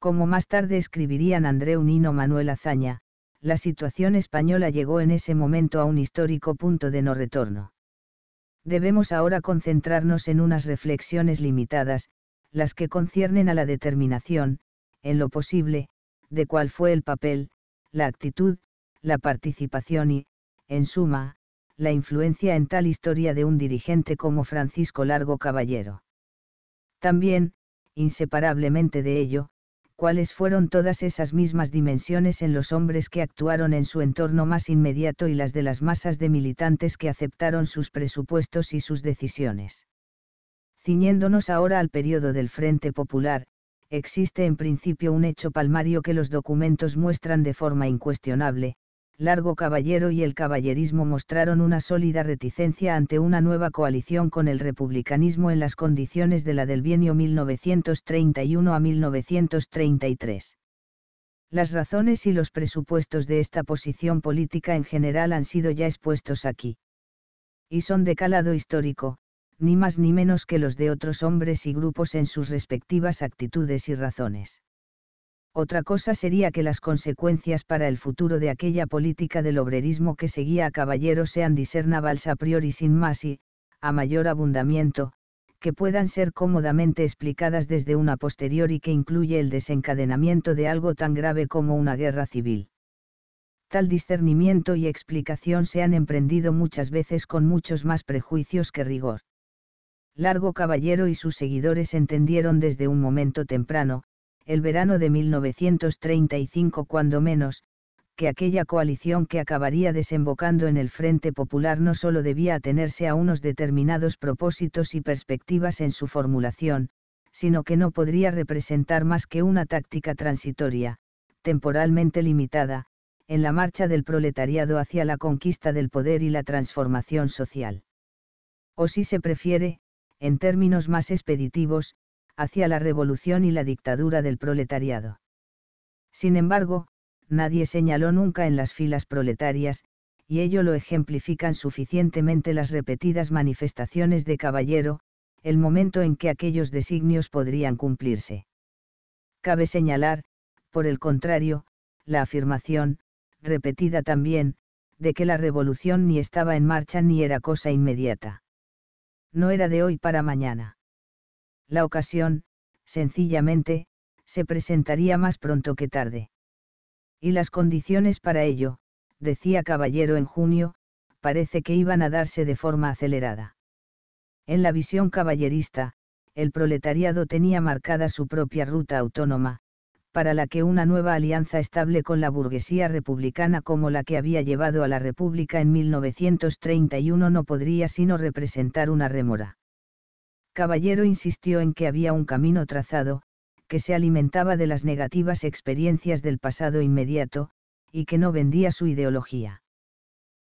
Speaker 1: Como más tarde escribirían André Nino Manuel Azaña, la situación española llegó en ese momento a un histórico punto de no retorno. Debemos ahora concentrarnos en unas reflexiones limitadas, las que conciernen a la determinación, en lo posible, de cuál fue el papel, la actitud, la participación y, en suma, la influencia en tal historia de un dirigente como Francisco Largo Caballero. También, inseparablemente de ello, cuáles fueron todas esas mismas dimensiones en los hombres que actuaron en su entorno más inmediato y las de las masas de militantes que aceptaron sus presupuestos y sus decisiones. Ciñéndonos ahora al periodo del Frente Popular, existe en principio un hecho palmario que los documentos muestran de forma incuestionable, largo caballero y el caballerismo mostraron una sólida reticencia ante una nueva coalición con el republicanismo en las condiciones de la del bienio 1931 a 1933. Las razones y los presupuestos de esta posición política en general han sido ya expuestos aquí. Y son de calado histórico, ni más ni menos que los de otros hombres y grupos en sus respectivas actitudes y razones. Otra cosa sería que las consecuencias para el futuro de aquella política del obrerismo que seguía a caballero sean discernables a priori sin más y, a mayor abundamiento, que puedan ser cómodamente explicadas desde una posterior y que incluye el desencadenamiento de algo tan grave como una guerra civil. Tal discernimiento y explicación se han emprendido muchas veces con muchos más prejuicios que rigor. Largo Caballero y sus seguidores entendieron desde un momento temprano, el verano de 1935 cuando menos, que aquella coalición que acabaría desembocando en el Frente Popular no solo debía atenerse a unos determinados propósitos y perspectivas en su formulación, sino que no podría representar más que una táctica transitoria, temporalmente limitada, en la marcha del proletariado hacia la conquista del poder y la transformación social. O si se prefiere, en términos más expeditivos, hacia la revolución y la dictadura del proletariado. Sin embargo, nadie señaló nunca en las filas proletarias, y ello lo ejemplifican suficientemente las repetidas manifestaciones de Caballero, el momento en que aquellos designios podrían cumplirse. Cabe señalar, por el contrario, la afirmación, repetida también, de que la revolución ni estaba en marcha ni era cosa inmediata. No era de hoy para mañana la ocasión, sencillamente, se presentaría más pronto que tarde. Y las condiciones para ello, decía Caballero en junio, parece que iban a darse de forma acelerada. En la visión caballerista, el proletariado tenía marcada su propia ruta autónoma, para la que una nueva alianza estable con la burguesía republicana como la que había llevado a la República en 1931 no podría sino representar una rémora. Caballero insistió en que había un camino trazado, que se alimentaba de las negativas experiencias del pasado inmediato, y que no vendía su ideología.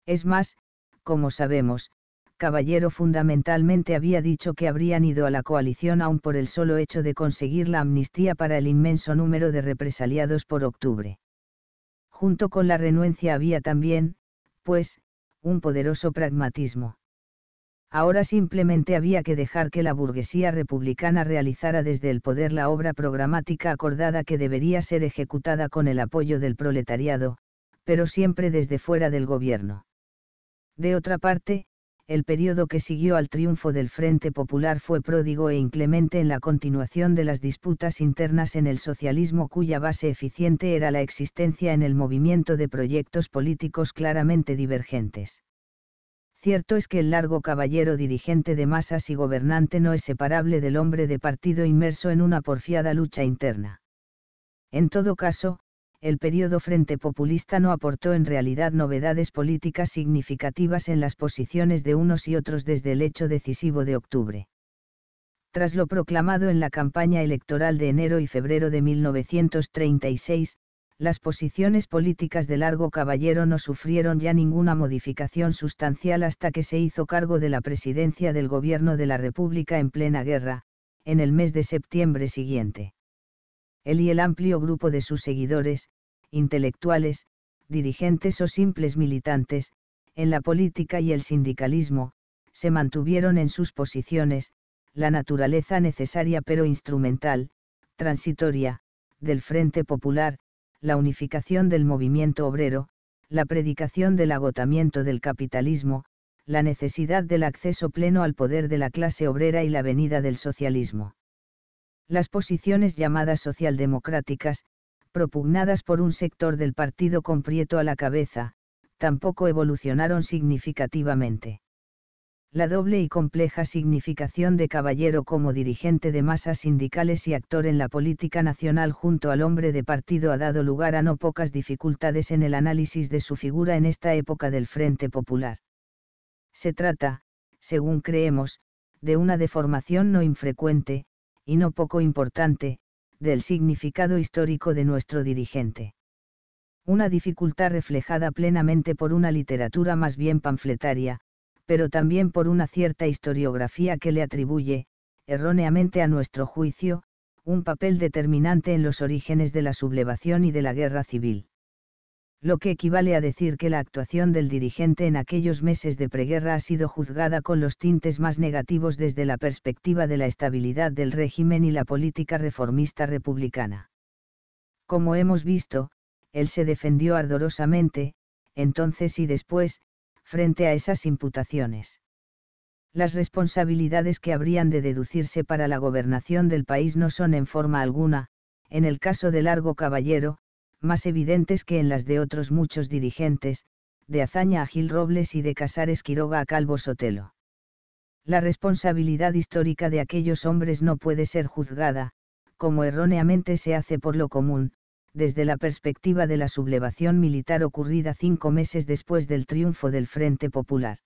Speaker 1: Es más, como sabemos, Caballero fundamentalmente había dicho que habrían ido a la coalición aún por el solo hecho de conseguir la amnistía para el inmenso número de represaliados por octubre. Junto con la renuencia había también, pues, un poderoso pragmatismo. Ahora simplemente había que dejar que la burguesía republicana realizara desde el poder la obra programática acordada que debería ser ejecutada con el apoyo del proletariado, pero siempre desde fuera del gobierno. De otra parte, el periodo que siguió al triunfo del Frente Popular fue pródigo e inclemente en la continuación de las disputas internas en el socialismo cuya base eficiente era la existencia en el movimiento de proyectos políticos claramente divergentes. Cierto es que el largo caballero dirigente de masas y gobernante no es separable del hombre de partido inmerso en una porfiada lucha interna. En todo caso, el periodo Frente Populista no aportó en realidad novedades políticas significativas en las posiciones de unos y otros desde el hecho decisivo de octubre. Tras lo proclamado en la campaña electoral de enero y febrero de 1936, las posiciones políticas de Largo Caballero no sufrieron ya ninguna modificación sustancial hasta que se hizo cargo de la presidencia del Gobierno de la República en plena guerra, en el mes de septiembre siguiente. Él y el amplio grupo de sus seguidores, intelectuales, dirigentes o simples militantes, en la política y el sindicalismo, se mantuvieron en sus posiciones, la naturaleza necesaria pero instrumental, transitoria, del Frente Popular, la unificación del movimiento obrero, la predicación del agotamiento del capitalismo, la necesidad del acceso pleno al poder de la clase obrera y la venida del socialismo. Las posiciones llamadas socialdemocráticas, propugnadas por un sector del partido con Prieto a la cabeza, tampoco evolucionaron significativamente la doble y compleja significación de caballero como dirigente de masas sindicales y actor en la política nacional junto al hombre de partido ha dado lugar a no pocas dificultades en el análisis de su figura en esta época del Frente Popular. Se trata, según creemos, de una deformación no infrecuente, y no poco importante, del significado histórico de nuestro dirigente. Una dificultad reflejada plenamente por una literatura más bien panfletaria, pero también por una cierta historiografía que le atribuye, erróneamente a nuestro juicio, un papel determinante en los orígenes de la sublevación y de la guerra civil. Lo que equivale a decir que la actuación del dirigente en aquellos meses de preguerra ha sido juzgada con los tintes más negativos desde la perspectiva de la estabilidad del régimen y la política reformista republicana. Como hemos visto, él se defendió ardorosamente, entonces y después, frente a esas imputaciones. Las responsabilidades que habrían de deducirse para la gobernación del país no son en forma alguna, en el caso de Largo Caballero, más evidentes que en las de otros muchos dirigentes, de Azaña a Gil Robles y de Casares Quiroga a Calvo Sotelo. La responsabilidad histórica de aquellos hombres no puede ser juzgada, como erróneamente se hace por lo común, desde la perspectiva de la sublevación militar ocurrida cinco meses después del triunfo del Frente Popular.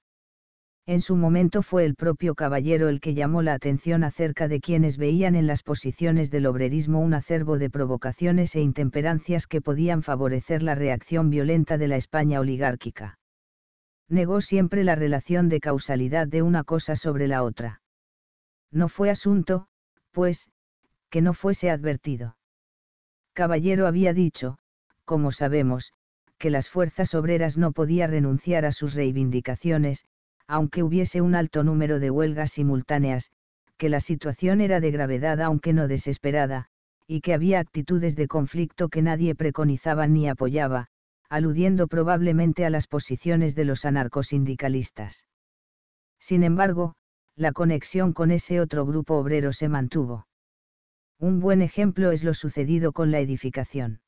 Speaker 1: En su momento fue el propio Caballero el que llamó la atención acerca de quienes veían en las posiciones del obrerismo un acervo de provocaciones e intemperancias que podían favorecer la reacción violenta de la España oligárquica. Negó siempre la relación de causalidad de una cosa sobre la otra. No fue asunto, pues, que no fuese advertido Caballero había dicho, como sabemos, que las fuerzas obreras no podía renunciar a sus reivindicaciones, aunque hubiese un alto número de huelgas simultáneas, que la situación era de gravedad aunque no desesperada, y que había actitudes de conflicto que nadie preconizaba ni apoyaba, aludiendo probablemente a las posiciones de los anarcosindicalistas. Sin embargo, la conexión con ese otro grupo obrero se mantuvo. Un buen ejemplo es lo sucedido con la edificación.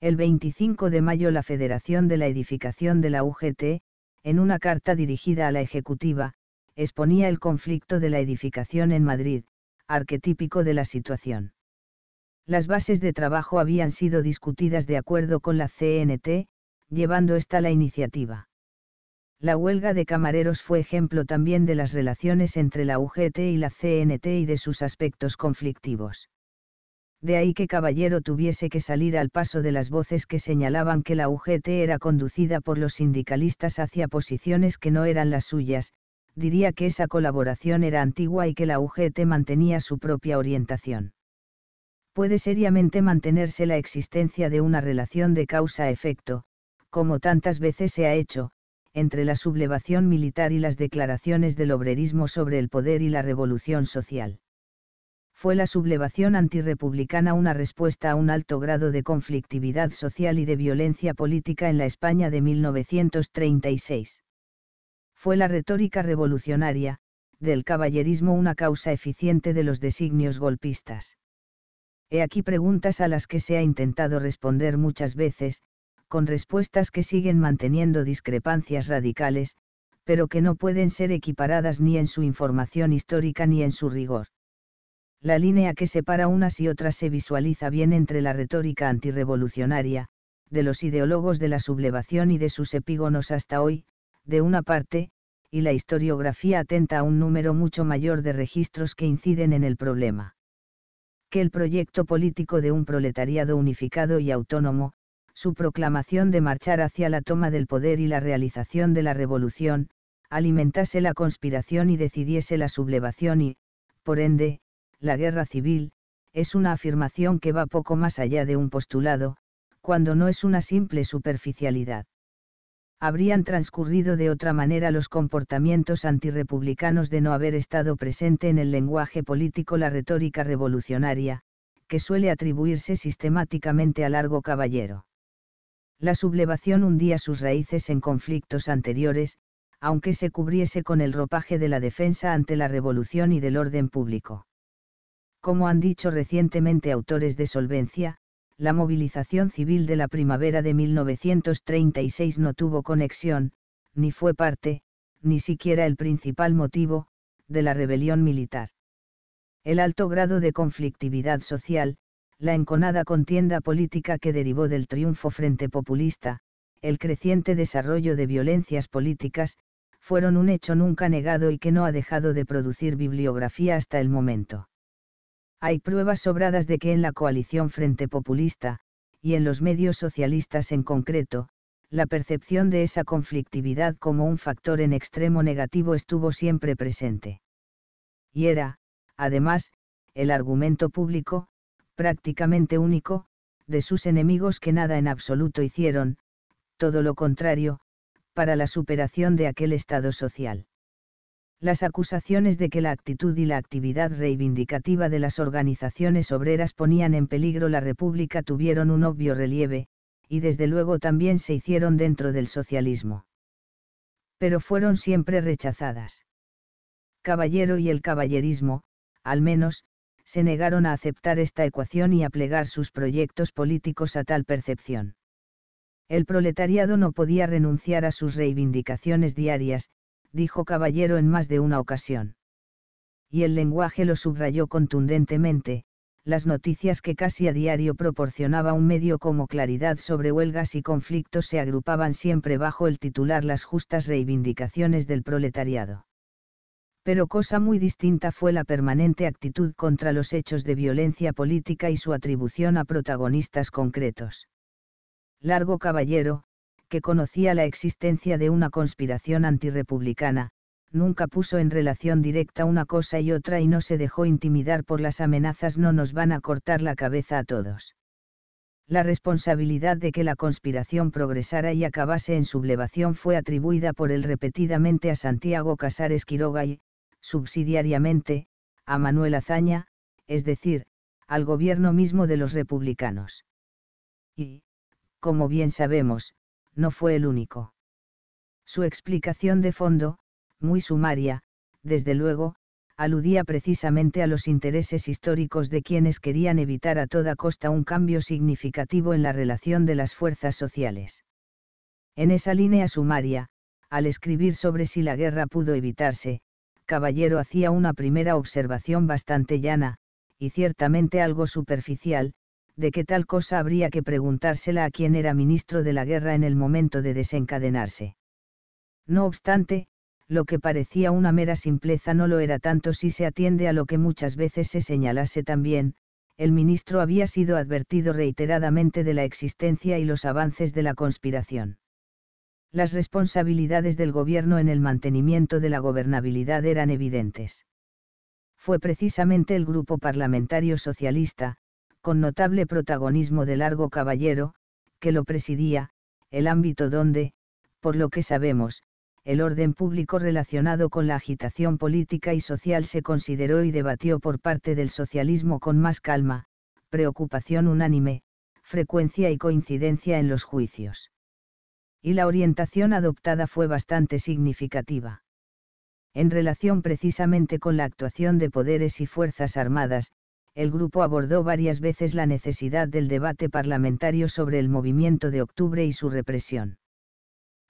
Speaker 1: El 25 de mayo la Federación de la Edificación de la UGT, en una carta dirigida a la Ejecutiva, exponía el conflicto de la edificación en Madrid, arquetípico de la situación. Las bases de trabajo habían sido discutidas de acuerdo con la CNT, llevando esta la iniciativa. La huelga de camareros fue ejemplo también de las relaciones entre la UGT y la CNT y de sus aspectos conflictivos. De ahí que Caballero tuviese que salir al paso de las voces que señalaban que la UGT era conducida por los sindicalistas hacia posiciones que no eran las suyas, diría que esa colaboración era antigua y que la UGT mantenía su propia orientación. Puede seriamente mantenerse la existencia de una relación de causa-efecto, como tantas veces se ha hecho, entre la sublevación militar y las declaraciones del obrerismo sobre el poder y la revolución social. Fue la sublevación antirrepublicana una respuesta a un alto grado de conflictividad social y de violencia política en la España de 1936. Fue la retórica revolucionaria, del caballerismo una causa eficiente de los designios golpistas. He aquí preguntas a las que se ha intentado responder muchas veces, con respuestas que siguen manteniendo discrepancias radicales, pero que no pueden ser equiparadas ni en su información histórica ni en su rigor. La línea que separa unas y otras se visualiza bien entre la retórica antirrevolucionaria, de los ideólogos de la sublevación y de sus epígonos hasta hoy, de una parte, y la historiografía atenta a un número mucho mayor de registros que inciden en el problema. Que el proyecto político de un proletariado unificado y autónomo, su proclamación de marchar hacia la toma del poder y la realización de la revolución, alimentase la conspiración y decidiese la sublevación y, por ende, la guerra civil, es una afirmación que va poco más allá de un postulado, cuando no es una simple superficialidad. Habrían transcurrido de otra manera los comportamientos antirrepublicanos de no haber estado presente en el lenguaje político la retórica revolucionaria, que suele atribuirse sistemáticamente a Largo Caballero la sublevación hundía sus raíces en conflictos anteriores, aunque se cubriese con el ropaje de la defensa ante la revolución y del orden público. Como han dicho recientemente autores de Solvencia, la movilización civil de la primavera de 1936 no tuvo conexión, ni fue parte, ni siquiera el principal motivo, de la rebelión militar. El alto grado de conflictividad social, la enconada contienda política que derivó del triunfo frente populista, el creciente desarrollo de violencias políticas, fueron un hecho nunca negado y que no ha dejado de producir bibliografía hasta el momento. Hay pruebas sobradas de que en la coalición Frente Populista, y en los medios socialistas en concreto, la percepción de esa conflictividad como un factor en extremo negativo estuvo siempre presente. Y era, además, el argumento público, prácticamente único, de sus enemigos que nada en absoluto hicieron, todo lo contrario, para la superación de aquel estado social. Las acusaciones de que la actitud y la actividad reivindicativa de las organizaciones obreras ponían en peligro la República tuvieron un obvio relieve, y desde luego también se hicieron dentro del socialismo. Pero fueron siempre rechazadas. Caballero y el caballerismo, al menos, se negaron a aceptar esta ecuación y a plegar sus proyectos políticos a tal percepción. El proletariado no podía renunciar a sus reivindicaciones diarias, dijo Caballero en más de una ocasión. Y el lenguaje lo subrayó contundentemente, las noticias que casi a diario proporcionaba un medio como claridad sobre huelgas y conflictos se agrupaban siempre bajo el titular Las justas reivindicaciones del proletariado pero cosa muy distinta fue la permanente actitud contra los hechos de violencia política y su atribución a protagonistas concretos. Largo Caballero, que conocía la existencia de una conspiración antirrepublicana, nunca puso en relación directa una cosa y otra y no se dejó intimidar por las amenazas no nos van a cortar la cabeza a todos. La responsabilidad de que la conspiración progresara y acabase en sublevación fue atribuida por él repetidamente a Santiago Casares Quiroga y, subsidiariamente, a Manuel Azaña, es decir, al gobierno mismo de los republicanos. Y, como bien sabemos, no fue el único. Su explicación de fondo, muy sumaria, desde luego, aludía precisamente a los intereses históricos de quienes querían evitar a toda costa un cambio significativo en la relación de las fuerzas sociales. En esa línea sumaria, al escribir sobre si la guerra pudo evitarse, caballero hacía una primera observación bastante llana, y ciertamente algo superficial, de que tal cosa habría que preguntársela a quien era ministro de la guerra en el momento de desencadenarse. No obstante, lo que parecía una mera simpleza no lo era tanto si se atiende a lo que muchas veces se señalase también, el ministro había sido advertido reiteradamente de la existencia y los avances de la conspiración las responsabilidades del gobierno en el mantenimiento de la gobernabilidad eran evidentes. Fue precisamente el grupo parlamentario socialista, con notable protagonismo de Largo Caballero, que lo presidía, el ámbito donde, por lo que sabemos, el orden público relacionado con la agitación política y social se consideró y debatió por parte del socialismo con más calma, preocupación unánime, frecuencia y coincidencia en los juicios y la orientación adoptada fue bastante significativa. En relación precisamente con la actuación de poderes y fuerzas armadas, el grupo abordó varias veces la necesidad del debate parlamentario sobre el movimiento de octubre y su represión.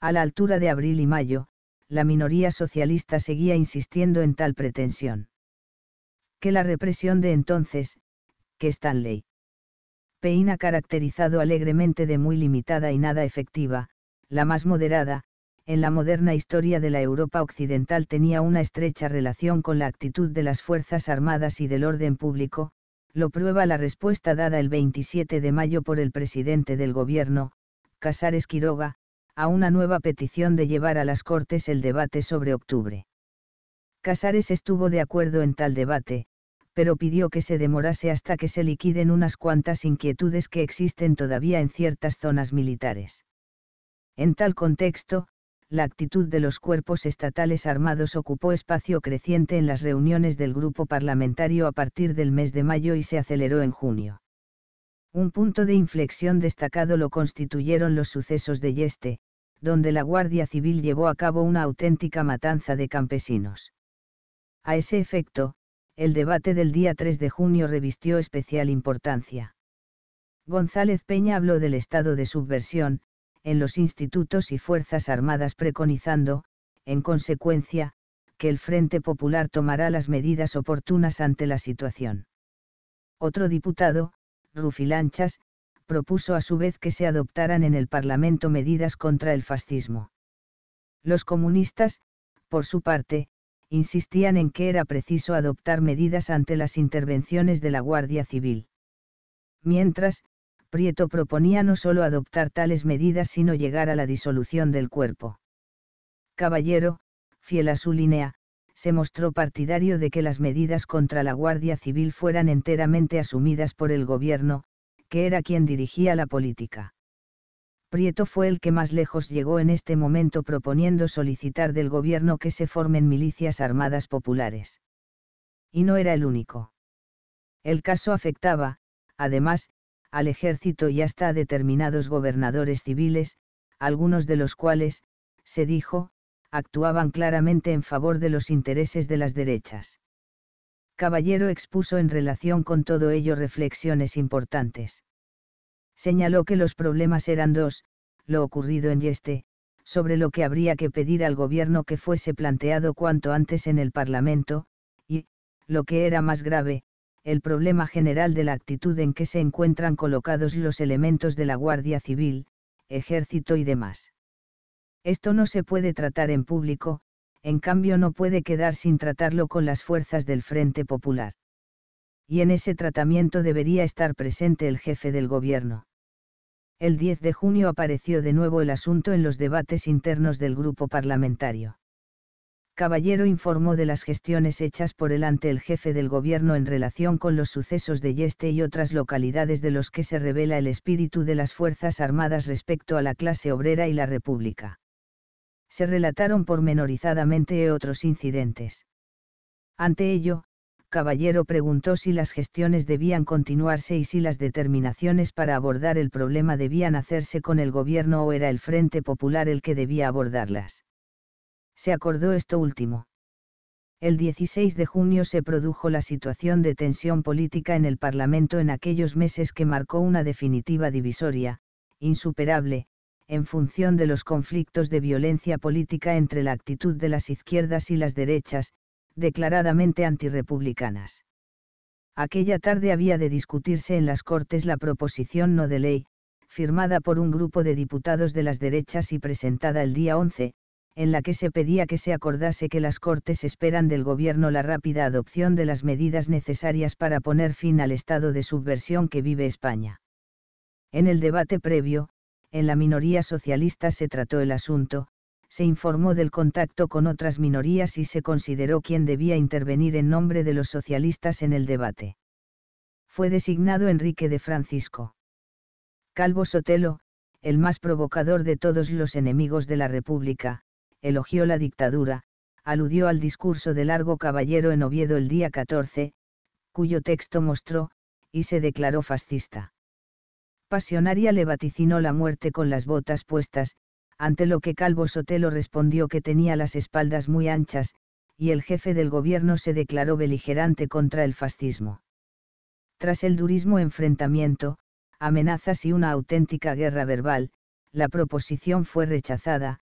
Speaker 1: A la altura de abril y mayo, la minoría socialista seguía insistiendo en tal pretensión. Que la represión de entonces, que Stanley Pein ha caracterizado alegremente de muy limitada y nada efectiva, la más moderada, en la moderna historia de la Europa occidental tenía una estrecha relación con la actitud de las Fuerzas Armadas y del orden público, lo prueba la respuesta dada el 27 de mayo por el presidente del gobierno, Casares Quiroga, a una nueva petición de llevar a las Cortes el debate sobre octubre. Casares estuvo de acuerdo en tal debate, pero pidió que se demorase hasta que se liquiden unas cuantas inquietudes que existen todavía en ciertas zonas militares. En tal contexto, la actitud de los cuerpos estatales armados ocupó espacio creciente en las reuniones del grupo parlamentario a partir del mes de mayo y se aceleró en junio. Un punto de inflexión destacado lo constituyeron los sucesos de Yeste, donde la Guardia Civil llevó a cabo una auténtica matanza de campesinos. A ese efecto, el debate del día 3 de junio revistió especial importancia. González Peña habló del estado de subversión, en los institutos y Fuerzas Armadas preconizando, en consecuencia, que el Frente Popular tomará las medidas oportunas ante la situación. Otro diputado, Lanchas, propuso a su vez que se adoptaran en el Parlamento medidas contra el fascismo. Los comunistas, por su parte, insistían en que era preciso adoptar medidas ante las intervenciones de la Guardia Civil. Mientras, Prieto proponía no solo adoptar tales medidas sino llegar a la disolución del cuerpo. Caballero, fiel a su línea, se mostró partidario de que las medidas contra la Guardia Civil fueran enteramente asumidas por el gobierno, que era quien dirigía la política. Prieto fue el que más lejos llegó en este momento proponiendo solicitar del gobierno que se formen milicias armadas populares. Y no era el único. El caso afectaba, además, al ejército y hasta a determinados gobernadores civiles, algunos de los cuales, se dijo, actuaban claramente en favor de los intereses de las derechas. Caballero expuso en relación con todo ello reflexiones importantes. Señaló que los problemas eran dos, lo ocurrido en Yeste, sobre lo que habría que pedir al gobierno que fuese planteado cuanto antes en el Parlamento, y, lo que era más grave, el problema general de la actitud en que se encuentran colocados los elementos de la Guardia Civil, ejército y demás. Esto no se puede tratar en público, en cambio no puede quedar sin tratarlo con las fuerzas del Frente Popular. Y en ese tratamiento debería estar presente el jefe del gobierno. El 10 de junio apareció de nuevo el asunto en los debates internos del grupo parlamentario. Caballero informó de las gestiones hechas por él ante el jefe del gobierno en relación con los sucesos de Yeste y otras localidades de los que se revela el espíritu de las Fuerzas Armadas respecto a la clase obrera y la República. Se relataron pormenorizadamente otros incidentes. Ante ello, Caballero preguntó si las gestiones debían continuarse y si las determinaciones para abordar el problema debían hacerse con el gobierno o era el Frente Popular el que debía abordarlas se acordó esto último. El 16 de junio se produjo la situación de tensión política en el Parlamento en aquellos meses que marcó una definitiva divisoria, insuperable, en función de los conflictos de violencia política entre la actitud de las izquierdas y las derechas, declaradamente antirrepublicanas. Aquella tarde había de discutirse en las Cortes la proposición no de ley, firmada por un grupo de diputados de las derechas y presentada el día 11, en la que se pedía que se acordase que las Cortes esperan del Gobierno la rápida adopción de las medidas necesarias para poner fin al estado de subversión que vive España. En el debate previo, en la minoría socialista se trató el asunto, se informó del contacto con otras minorías y se consideró quien debía intervenir en nombre de los socialistas en el debate. Fue designado Enrique de Francisco. Calvo Sotelo, el más provocador de todos los enemigos de la República, elogió la dictadura, aludió al discurso de Largo Caballero en Oviedo el día 14, cuyo texto mostró, y se declaró fascista. Pasionaria le vaticinó la muerte con las botas puestas, ante lo que Calvo Sotelo respondió que tenía las espaldas muy anchas, y el jefe del gobierno se declaró beligerante contra el fascismo. Tras el durismo enfrentamiento, amenazas y una auténtica guerra verbal, la proposición fue rechazada,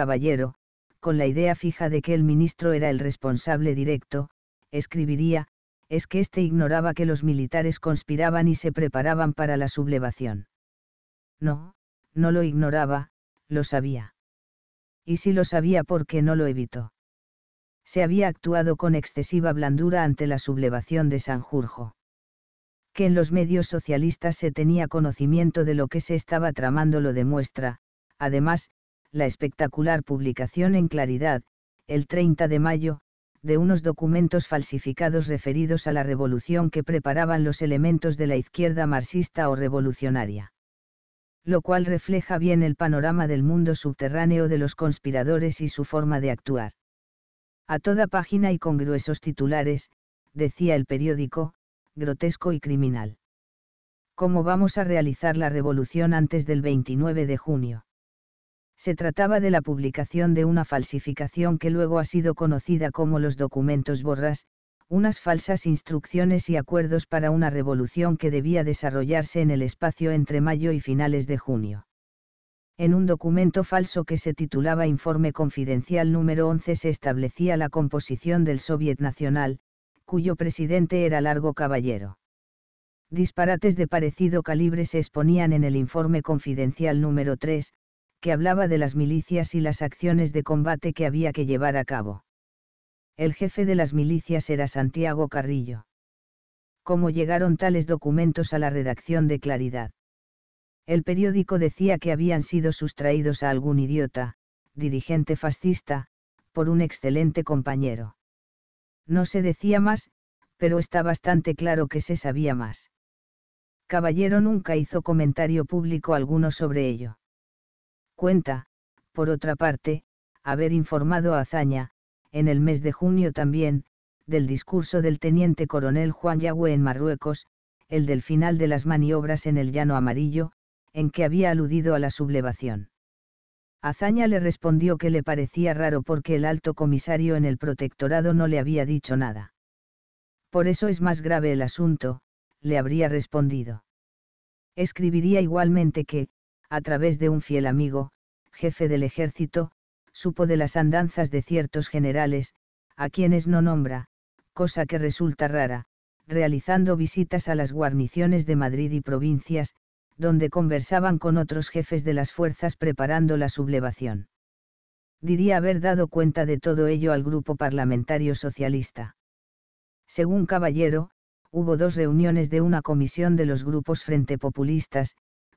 Speaker 1: caballero, con la idea fija de que el ministro era el responsable directo, escribiría, es que éste ignoraba que los militares conspiraban y se preparaban para la sublevación. No, no lo ignoraba, lo sabía. Y si lo sabía, ¿por qué no lo evitó? Se había actuado con excesiva blandura ante la sublevación de Sanjurjo. Que en los medios socialistas se tenía conocimiento de lo que se estaba tramando lo demuestra, además, la espectacular publicación en Claridad, el 30 de mayo, de unos documentos falsificados referidos a la revolución que preparaban los elementos de la izquierda marxista o revolucionaria. Lo cual refleja bien el panorama del mundo subterráneo de los conspiradores y su forma de actuar. A toda página y con gruesos titulares, decía el periódico, grotesco y criminal. ¿Cómo vamos a realizar la revolución antes del 29 de junio? se trataba de la publicación de una falsificación que luego ha sido conocida como los documentos borras, unas falsas instrucciones y acuerdos para una revolución que debía desarrollarse en el espacio entre mayo y finales de junio. En un documento falso que se titulaba Informe Confidencial número 11 se establecía la composición del Soviet Nacional, cuyo presidente era Largo Caballero. Disparates de parecido calibre se exponían en el Informe Confidencial número 3, hablaba de las milicias y las acciones de combate que había que llevar a cabo. El jefe de las milicias era Santiago Carrillo. ¿Cómo llegaron tales documentos a la redacción de Claridad? El periódico decía que habían sido sustraídos a algún idiota, dirigente fascista, por un excelente compañero. No se decía más, pero está bastante claro que se sabía más. Caballero nunca hizo comentario público alguno sobre ello. Cuenta, por otra parte, haber informado a Azaña, en el mes de junio también, del discurso del teniente coronel Juan Yagüe en Marruecos, el del final de las maniobras en el Llano Amarillo, en que había aludido a la sublevación. Azaña le respondió que le parecía raro porque el alto comisario en el protectorado no le había dicho nada. Por eso es más grave el asunto, le habría respondido. Escribiría igualmente que, a través de un fiel amigo, jefe del ejército, supo de las andanzas de ciertos generales, a quienes no nombra, cosa que resulta rara, realizando visitas a las guarniciones de Madrid y provincias, donde conversaban con otros jefes de las fuerzas preparando la sublevación. Diría haber dado cuenta de todo ello al grupo parlamentario socialista. Según Caballero, hubo dos reuniones de una comisión de los grupos Frente Populistas,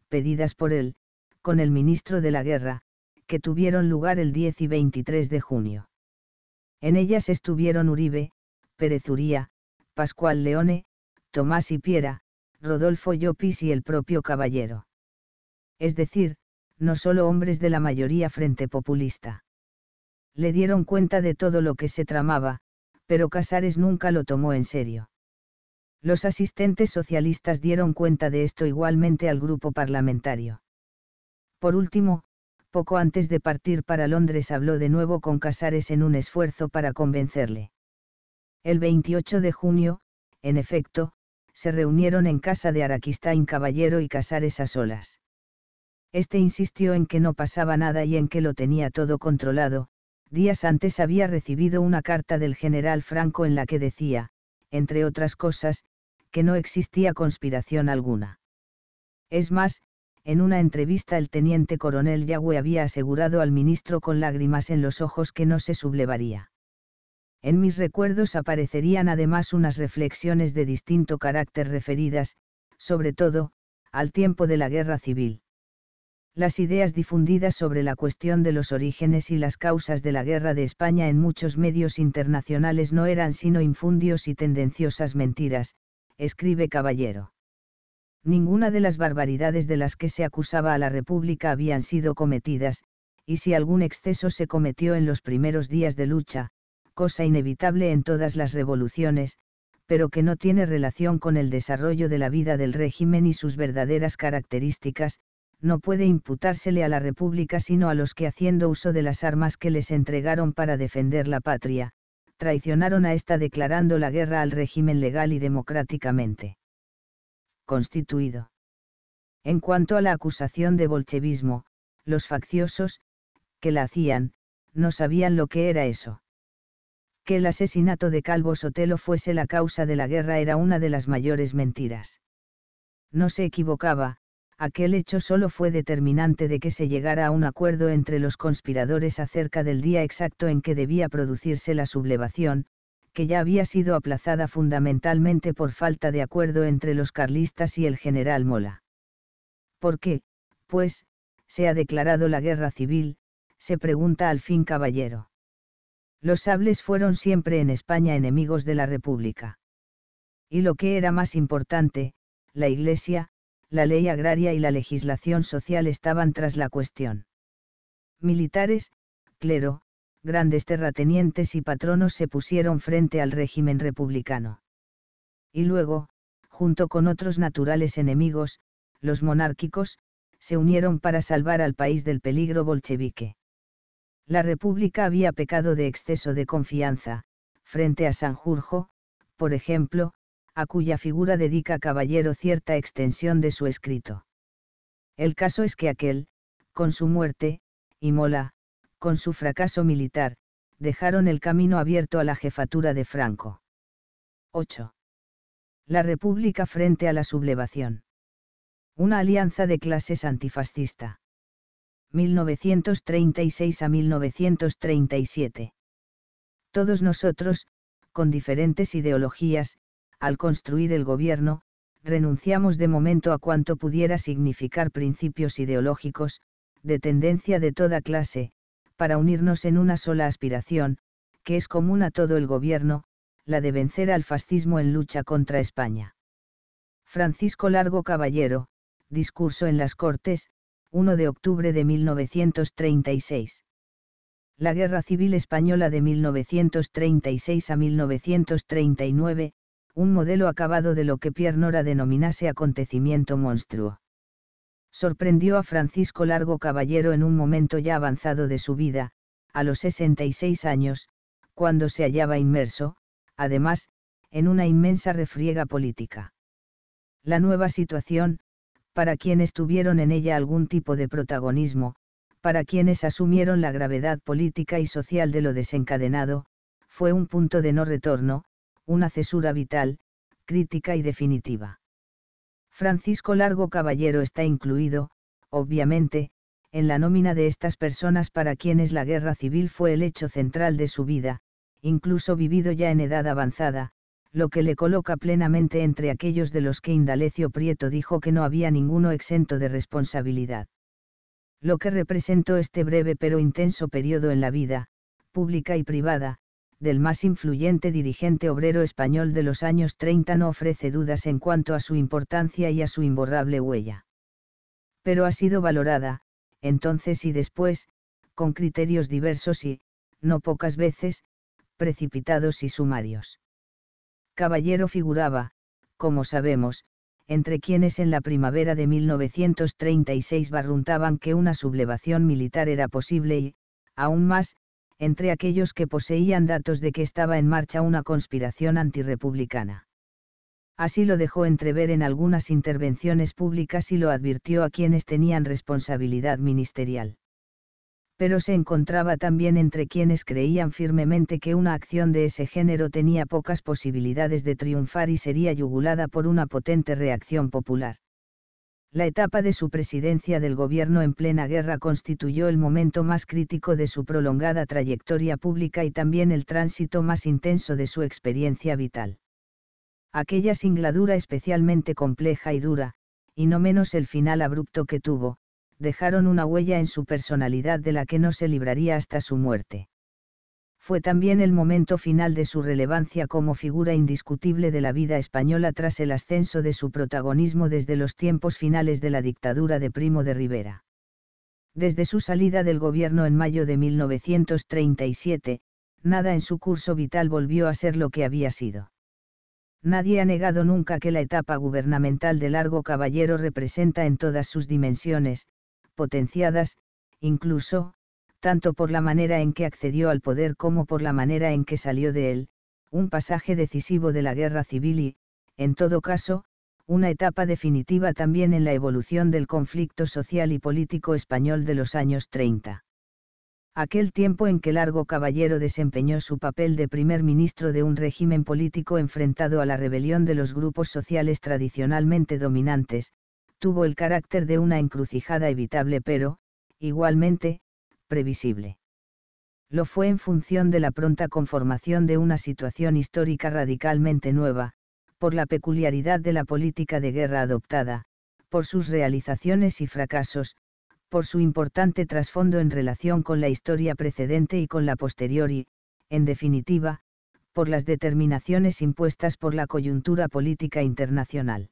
Speaker 1: pedidas por él, con el ministro de la Guerra, que tuvieron lugar el 10 y 23 de junio. En ellas estuvieron Uribe, Pérez Uría, Pascual Leone, Tomás y Piera, Rodolfo Llopis y el propio Caballero. Es decir, no solo hombres de la mayoría frente populista. Le dieron cuenta de todo lo que se tramaba, pero Casares nunca lo tomó en serio. Los asistentes socialistas dieron cuenta de esto igualmente al grupo parlamentario. Por último, poco antes de partir para Londres habló de nuevo con Casares en un esfuerzo para convencerle. El 28 de junio, en efecto, se reunieron en casa de Araquistáin Caballero y Casares a solas. Este insistió en que no pasaba nada y en que lo tenía todo controlado, días antes había recibido una carta del general Franco en la que decía, entre otras cosas, que no existía conspiración alguna. Es más, en una entrevista el teniente coronel Yagüe había asegurado al ministro con lágrimas en los ojos que no se sublevaría. En mis recuerdos aparecerían además unas reflexiones de distinto carácter referidas, sobre todo, al tiempo de la guerra civil. Las ideas difundidas sobre la cuestión de los orígenes y las causas de la guerra de España en muchos medios internacionales no eran sino infundios y tendenciosas mentiras, escribe Caballero. Ninguna de las barbaridades de las que se acusaba a la República habían sido cometidas, y si algún exceso se cometió en los primeros días de lucha, cosa inevitable en todas las revoluciones, pero que no tiene relación con el desarrollo de la vida del régimen y sus verdaderas características, no puede imputársele a la República sino a los que haciendo uso de las armas que les entregaron para defender la patria, traicionaron a esta declarando la guerra al régimen legal y democráticamente constituido. En cuanto a la acusación de bolchevismo, los facciosos, que la hacían, no sabían lo que era eso. Que el asesinato de Calvo Sotelo fuese la causa de la guerra era una de las mayores mentiras. No se equivocaba, aquel hecho solo fue determinante de que se llegara a un acuerdo entre los conspiradores acerca del día exacto en que debía producirse la sublevación, que ya había sido aplazada fundamentalmente por falta de acuerdo entre los carlistas y el general Mola. ¿Por qué, pues, se ha declarado la guerra civil? se pregunta al fin caballero. Los sables fueron siempre en España enemigos de la República. Y lo que era más importante, la Iglesia, la ley agraria y la legislación social estaban tras la cuestión. Militares, clero, grandes terratenientes y patronos se pusieron frente al régimen republicano. Y luego, junto con otros naturales enemigos, los monárquicos, se unieron para salvar al país del peligro bolchevique. La República había pecado de exceso de confianza, frente a Sanjurjo, por ejemplo, a cuya figura dedica Caballero cierta extensión de su escrito. El caso es que aquel, con su muerte, y Mola, con su fracaso militar, dejaron el camino abierto a la jefatura de Franco. 8. La República frente a la sublevación. Una alianza de clases antifascista. 1936 a 1937. Todos nosotros, con diferentes ideologías, al construir el gobierno, renunciamos de momento a cuanto pudiera significar principios ideológicos, de tendencia de toda clase, para unirnos en una sola aspiración, que es común a todo el gobierno, la de vencer al fascismo en lucha contra España. Francisco Largo Caballero, Discurso en las Cortes, 1 de octubre de 1936. La Guerra Civil Española de 1936 a 1939, un modelo acabado de lo que Nora denominase acontecimiento monstruo sorprendió a Francisco Largo Caballero en un momento ya avanzado de su vida, a los 66 años, cuando se hallaba inmerso, además, en una inmensa refriega política. La nueva situación, para quienes tuvieron en ella algún tipo de protagonismo, para quienes asumieron la gravedad política y social de lo desencadenado, fue un punto de no retorno, una cesura vital, crítica y definitiva. Francisco Largo Caballero está incluido, obviamente, en la nómina de estas personas para quienes la guerra civil fue el hecho central de su vida, incluso vivido ya en edad avanzada, lo que le coloca plenamente entre aquellos de los que Indalecio Prieto dijo que no había ninguno exento de responsabilidad. Lo que representó este breve pero intenso periodo en la vida, pública y privada, del más influyente dirigente obrero español de los años 30 no ofrece dudas en cuanto a su importancia y a su imborrable huella. Pero ha sido valorada, entonces y después, con criterios diversos y, no pocas veces, precipitados y sumarios. Caballero figuraba, como sabemos, entre quienes en la primavera de 1936 barruntaban que una sublevación militar era posible y, aún más, entre aquellos que poseían datos de que estaba en marcha una conspiración antirrepublicana. Así lo dejó entrever en algunas intervenciones públicas y lo advirtió a quienes tenían responsabilidad ministerial. Pero se encontraba también entre quienes creían firmemente que una acción de ese género tenía pocas posibilidades de triunfar y sería yugulada por una potente reacción popular. La etapa de su presidencia del gobierno en plena guerra constituyó el momento más crítico de su prolongada trayectoria pública y también el tránsito más intenso de su experiencia vital. Aquella singladura especialmente compleja y dura, y no menos el final abrupto que tuvo, dejaron una huella en su personalidad de la que no se libraría hasta su muerte fue también el momento final de su relevancia como figura indiscutible de la vida española tras el ascenso de su protagonismo desde los tiempos finales de la dictadura de Primo de Rivera. Desde su salida del gobierno en mayo de 1937, nada en su curso vital volvió a ser lo que había sido. Nadie ha negado nunca que la etapa gubernamental de Largo Caballero representa en todas sus dimensiones, potenciadas, incluso, tanto por la manera en que accedió al poder como por la manera en que salió de él, un pasaje decisivo de la guerra civil y, en todo caso, una etapa definitiva también en la evolución del conflicto social y político español de los años 30. Aquel tiempo en que Largo Caballero desempeñó su papel de primer ministro de un régimen político enfrentado a la rebelión de los grupos sociales tradicionalmente dominantes, tuvo el carácter de una encrucijada evitable pero, igualmente, previsible. Lo fue en función de la pronta conformación de una situación histórica radicalmente nueva, por la peculiaridad de la política de guerra adoptada, por sus realizaciones y fracasos, por su importante trasfondo en relación con la historia precedente y con la posterior y, en definitiva, por las determinaciones impuestas por la coyuntura política internacional.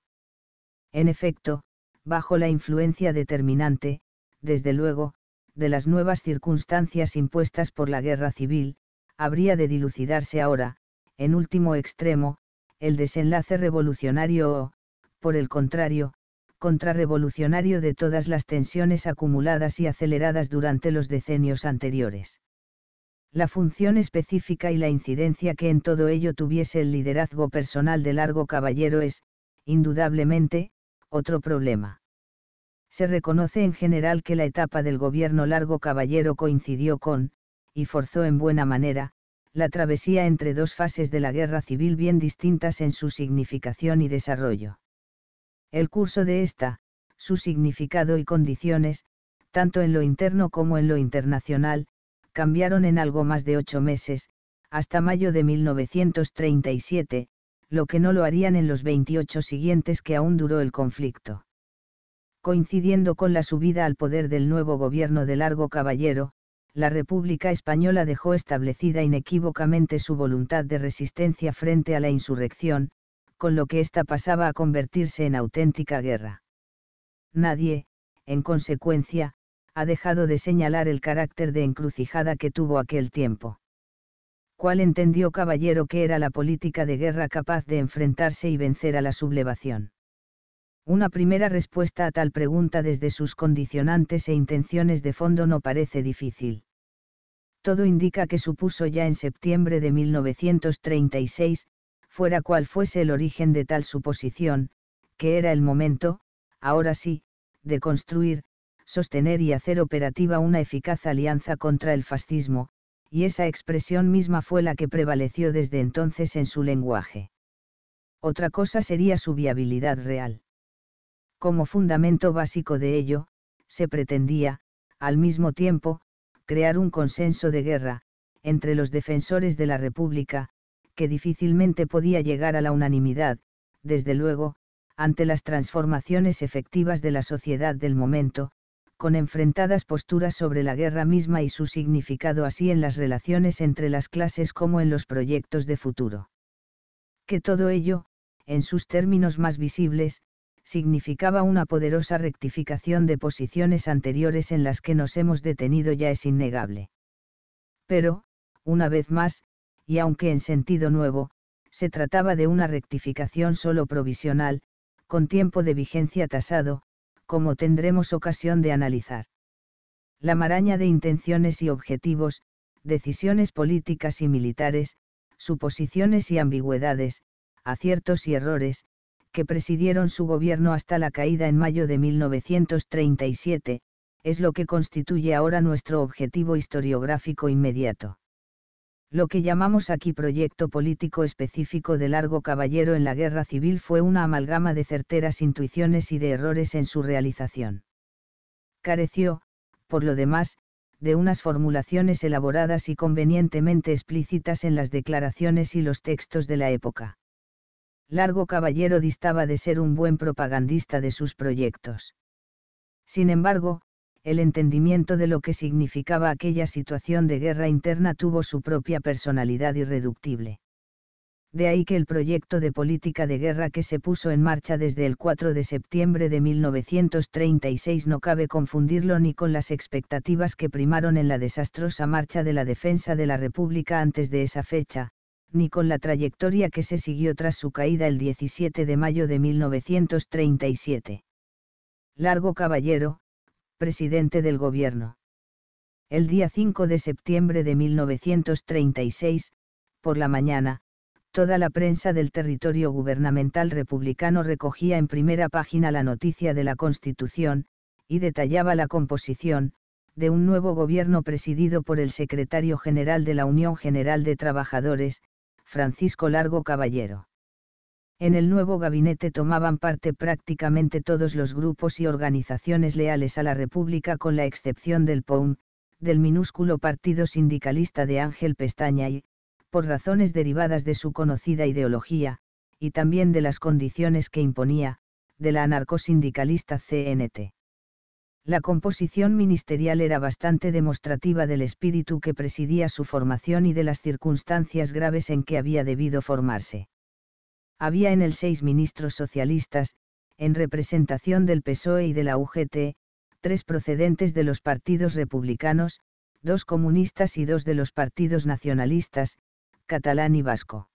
Speaker 1: En efecto, bajo la influencia determinante, desde luego, de las nuevas circunstancias impuestas por la guerra civil, habría de dilucidarse ahora, en último extremo, el desenlace revolucionario o, por el contrario, contrarrevolucionario de todas las tensiones acumuladas y aceleradas durante los decenios anteriores. La función específica y la incidencia que en todo ello tuviese el liderazgo personal de largo caballero es, indudablemente, otro problema se reconoce en general que la etapa del gobierno largo caballero coincidió con, y forzó en buena manera, la travesía entre dos fases de la guerra civil bien distintas en su significación y desarrollo. El curso de esta, su significado y condiciones, tanto en lo interno como en lo internacional, cambiaron en algo más de ocho meses, hasta mayo de 1937, lo que no lo harían en los 28 siguientes que aún duró el conflicto coincidiendo con la subida al poder del nuevo gobierno de Largo Caballero, la República Española dejó establecida inequívocamente su voluntad de resistencia frente a la insurrección, con lo que ésta pasaba a convertirse en auténtica guerra. Nadie, en consecuencia, ha dejado de señalar el carácter de encrucijada que tuvo aquel tiempo. Cuál entendió Caballero que era la política de guerra capaz de enfrentarse y vencer a la sublevación. Una primera respuesta a tal pregunta desde sus condicionantes e intenciones de fondo no parece difícil. Todo indica que supuso ya en septiembre de 1936, fuera cual fuese el origen de tal suposición, que era el momento, ahora sí, de construir, sostener y hacer operativa una eficaz alianza contra el fascismo, y esa expresión misma fue la que prevaleció desde entonces en su lenguaje. Otra cosa sería su viabilidad real. Como fundamento básico de ello, se pretendía, al mismo tiempo, crear un consenso de guerra, entre los defensores de la República, que difícilmente podía llegar a la unanimidad, desde luego, ante las transformaciones efectivas de la sociedad del momento, con enfrentadas posturas sobre la guerra misma y su significado así en las relaciones entre las clases como en los proyectos de futuro. Que todo ello, en sus términos más visibles, significaba una poderosa rectificación de posiciones anteriores en las que nos hemos detenido ya es innegable. Pero, una vez más, y aunque en sentido nuevo, se trataba de una rectificación solo provisional, con tiempo de vigencia tasado, como tendremos ocasión de analizar. La maraña de intenciones y objetivos, decisiones políticas y militares, suposiciones y ambigüedades, aciertos y errores, que presidieron su gobierno hasta la caída en mayo de 1937, es lo que constituye ahora nuestro objetivo historiográfico inmediato. Lo que llamamos aquí proyecto político específico de Largo Caballero en la Guerra Civil fue una amalgama de certeras intuiciones y de errores en su realización. Careció, por lo demás, de unas formulaciones elaboradas y convenientemente explícitas en las declaraciones y los textos de la época. Largo Caballero distaba de ser un buen propagandista de sus proyectos. Sin embargo, el entendimiento de lo que significaba aquella situación de guerra interna tuvo su propia personalidad irreductible. De ahí que el proyecto de política de guerra que se puso en marcha desde el 4 de septiembre de 1936 no cabe confundirlo ni con las expectativas que primaron en la desastrosa marcha de la defensa de la República antes de esa fecha, ni con la trayectoria que se siguió tras su caída el 17 de mayo de 1937. Largo Caballero, presidente del gobierno. El día 5 de septiembre de 1936, por la mañana, toda la prensa del territorio gubernamental republicano recogía en primera página la noticia de la Constitución, y detallaba la composición, de un nuevo gobierno presidido por el secretario general de la Unión General de Trabajadores, Francisco Largo Caballero. En el nuevo gabinete tomaban parte prácticamente todos los grupos y organizaciones leales a la República con la excepción del POUM, del minúsculo Partido Sindicalista de Ángel Pestaña y, por razones derivadas de su conocida ideología, y también de las condiciones que imponía, de la anarcosindicalista CNT. La composición ministerial era bastante demostrativa del espíritu que presidía su formación y de las circunstancias graves en que había debido formarse. Había en el seis ministros socialistas, en representación del PSOE y de la UGT, tres procedentes de los partidos republicanos, dos comunistas y dos de los partidos nacionalistas, catalán y vasco.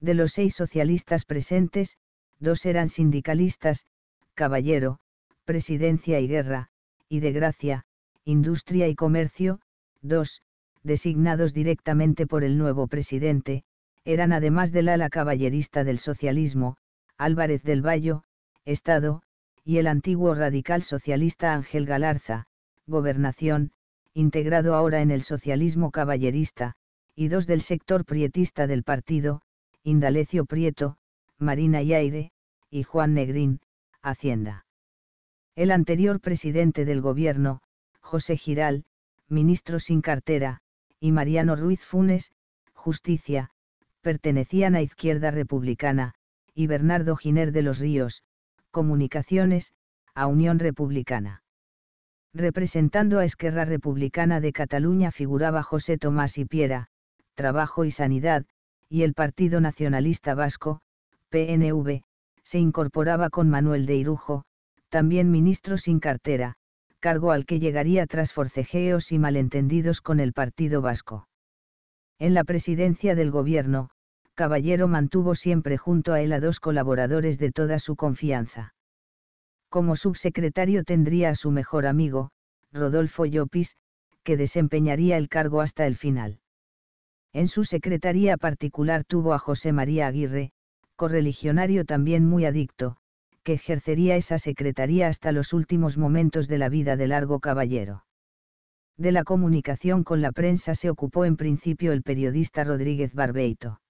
Speaker 1: De los seis socialistas presentes, dos eran sindicalistas, Caballero, presidencia y guerra, y de gracia, industria y comercio, dos, designados directamente por el nuevo presidente, eran además del ala caballerista del socialismo, Álvarez del Valle Estado, y el antiguo radical socialista Ángel Galarza, Gobernación, integrado ahora en el socialismo caballerista, y dos del sector prietista del partido, Indalecio Prieto, Marina y Aire, y Juan Negrín, Hacienda. El anterior presidente del gobierno, José Giral, ministro sin cartera, y Mariano Ruiz Funes, Justicia, pertenecían a Izquierda Republicana, y Bernardo Giner de los Ríos, Comunicaciones, a Unión Republicana. Representando a Esquerra Republicana de Cataluña figuraba José Tomás y Piera, Trabajo y Sanidad, y el Partido Nacionalista Vasco, PNV, se incorporaba con Manuel de Irujo, también ministro sin cartera, cargo al que llegaría tras forcejeos y malentendidos con el Partido Vasco. En la presidencia del gobierno, Caballero mantuvo siempre junto a él a dos colaboradores de toda su confianza. Como subsecretario tendría a su mejor amigo, Rodolfo Llopis, que desempeñaría el cargo hasta el final. En su secretaría particular tuvo a José María Aguirre, correligionario también muy adicto, que ejercería esa secretaría hasta los últimos momentos de la vida de Largo Caballero. De la comunicación con la prensa se ocupó en principio el periodista Rodríguez Barbeito.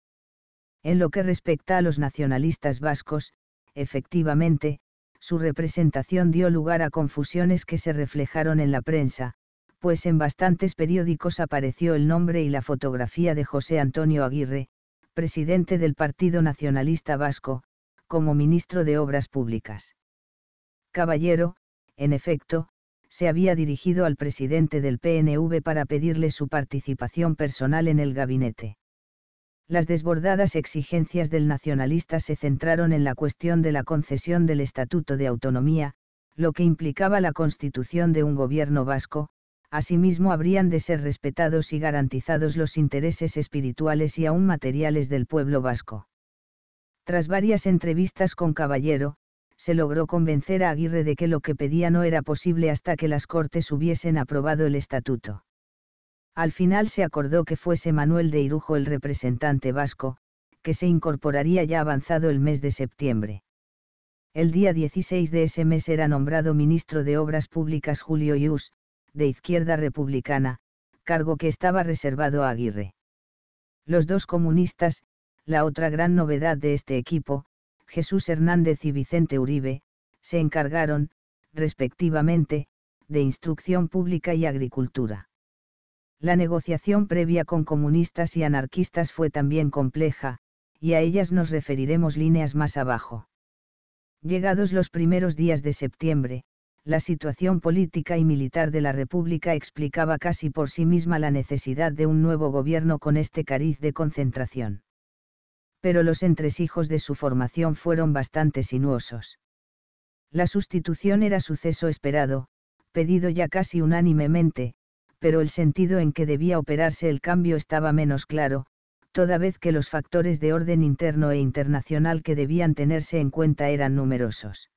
Speaker 1: En lo que respecta a los nacionalistas vascos, efectivamente, su representación dio lugar a confusiones que se reflejaron en la prensa, pues en bastantes periódicos apareció el nombre y la fotografía de José Antonio Aguirre, presidente del Partido Nacionalista Vasco, como ministro de Obras Públicas. Caballero, en efecto, se había dirigido al presidente del PNV para pedirle su participación personal en el gabinete. Las desbordadas exigencias del nacionalista se centraron en la cuestión de la concesión del Estatuto de Autonomía, lo que implicaba la constitución de un gobierno vasco, asimismo habrían de ser respetados y garantizados los intereses espirituales y aún materiales del pueblo vasco. Tras varias entrevistas con Caballero, se logró convencer a Aguirre de que lo que pedía no era posible hasta que las Cortes hubiesen aprobado el estatuto. Al final se acordó que fuese Manuel de Irujo el representante vasco, que se incorporaría ya avanzado el mes de septiembre. El día 16 de ese mes era nombrado ministro de Obras Públicas Julio Ius, de Izquierda Republicana, cargo que estaba reservado a Aguirre. Los dos comunistas, la otra gran novedad de este equipo, Jesús Hernández y Vicente Uribe, se encargaron, respectivamente, de instrucción pública y agricultura. La negociación previa con comunistas y anarquistas fue también compleja, y a ellas nos referiremos líneas más abajo. Llegados los primeros días de septiembre, la situación política y militar de la República explicaba casi por sí misma la necesidad de un nuevo gobierno con este cariz de concentración pero los entresijos de su formación fueron bastante sinuosos. La sustitución era suceso esperado, pedido ya casi unánimemente, pero el sentido en que debía operarse el cambio estaba menos claro, toda vez que los factores de orden interno e internacional que debían tenerse en cuenta eran numerosos.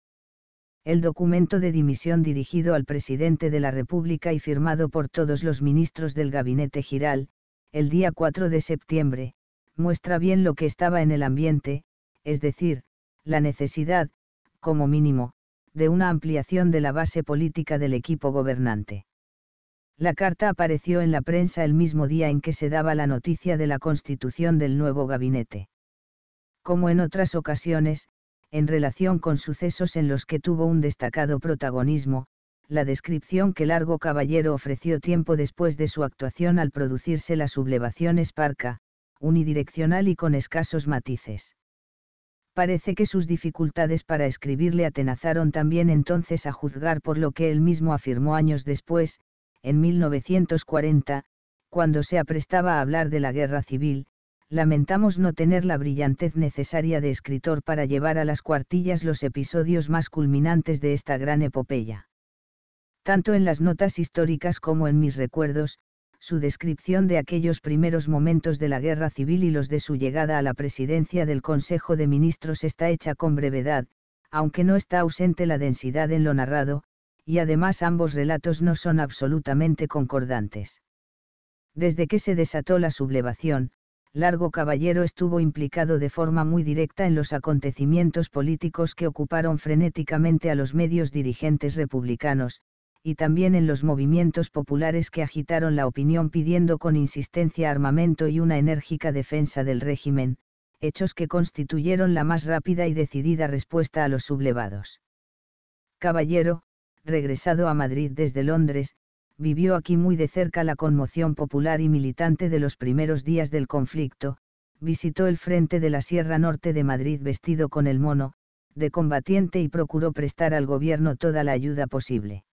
Speaker 1: El documento de dimisión dirigido al presidente de la República y firmado por todos los ministros del gabinete Giral, el día 4 de septiembre, muestra bien lo que estaba en el ambiente, es decir, la necesidad, como mínimo, de una ampliación de la base política del equipo gobernante. La carta apareció en la prensa el mismo día en que se daba la noticia de la constitución del nuevo gabinete. Como en otras ocasiones, en relación con sucesos en los que tuvo un destacado protagonismo, la descripción que Largo Caballero ofreció tiempo después de su actuación al producirse la sublevación esparca, unidireccional y con escasos matices. Parece que sus dificultades para escribir le atenazaron también entonces a juzgar por lo que él mismo afirmó años después, en 1940, cuando se aprestaba a hablar de la guerra civil, lamentamos no tener la brillantez necesaria de escritor para llevar a las cuartillas los episodios más culminantes de esta gran epopeya. Tanto en las notas históricas como en mis recuerdos, su descripción de aquellos primeros momentos de la guerra civil y los de su llegada a la presidencia del Consejo de Ministros está hecha con brevedad, aunque no está ausente la densidad en lo narrado, y además ambos relatos no son absolutamente concordantes. Desde que se desató la sublevación, Largo Caballero estuvo implicado de forma muy directa en los acontecimientos políticos que ocuparon frenéticamente a los medios dirigentes republicanos, y también en los movimientos populares que agitaron la opinión pidiendo con insistencia armamento y una enérgica defensa del régimen, hechos que constituyeron la más rápida y decidida respuesta a los sublevados. Caballero, regresado a Madrid desde Londres, vivió aquí muy de cerca la conmoción popular y militante de los primeros días del conflicto, visitó el frente de la Sierra Norte de Madrid vestido con el mono, de combatiente y procuró prestar al gobierno toda la ayuda posible.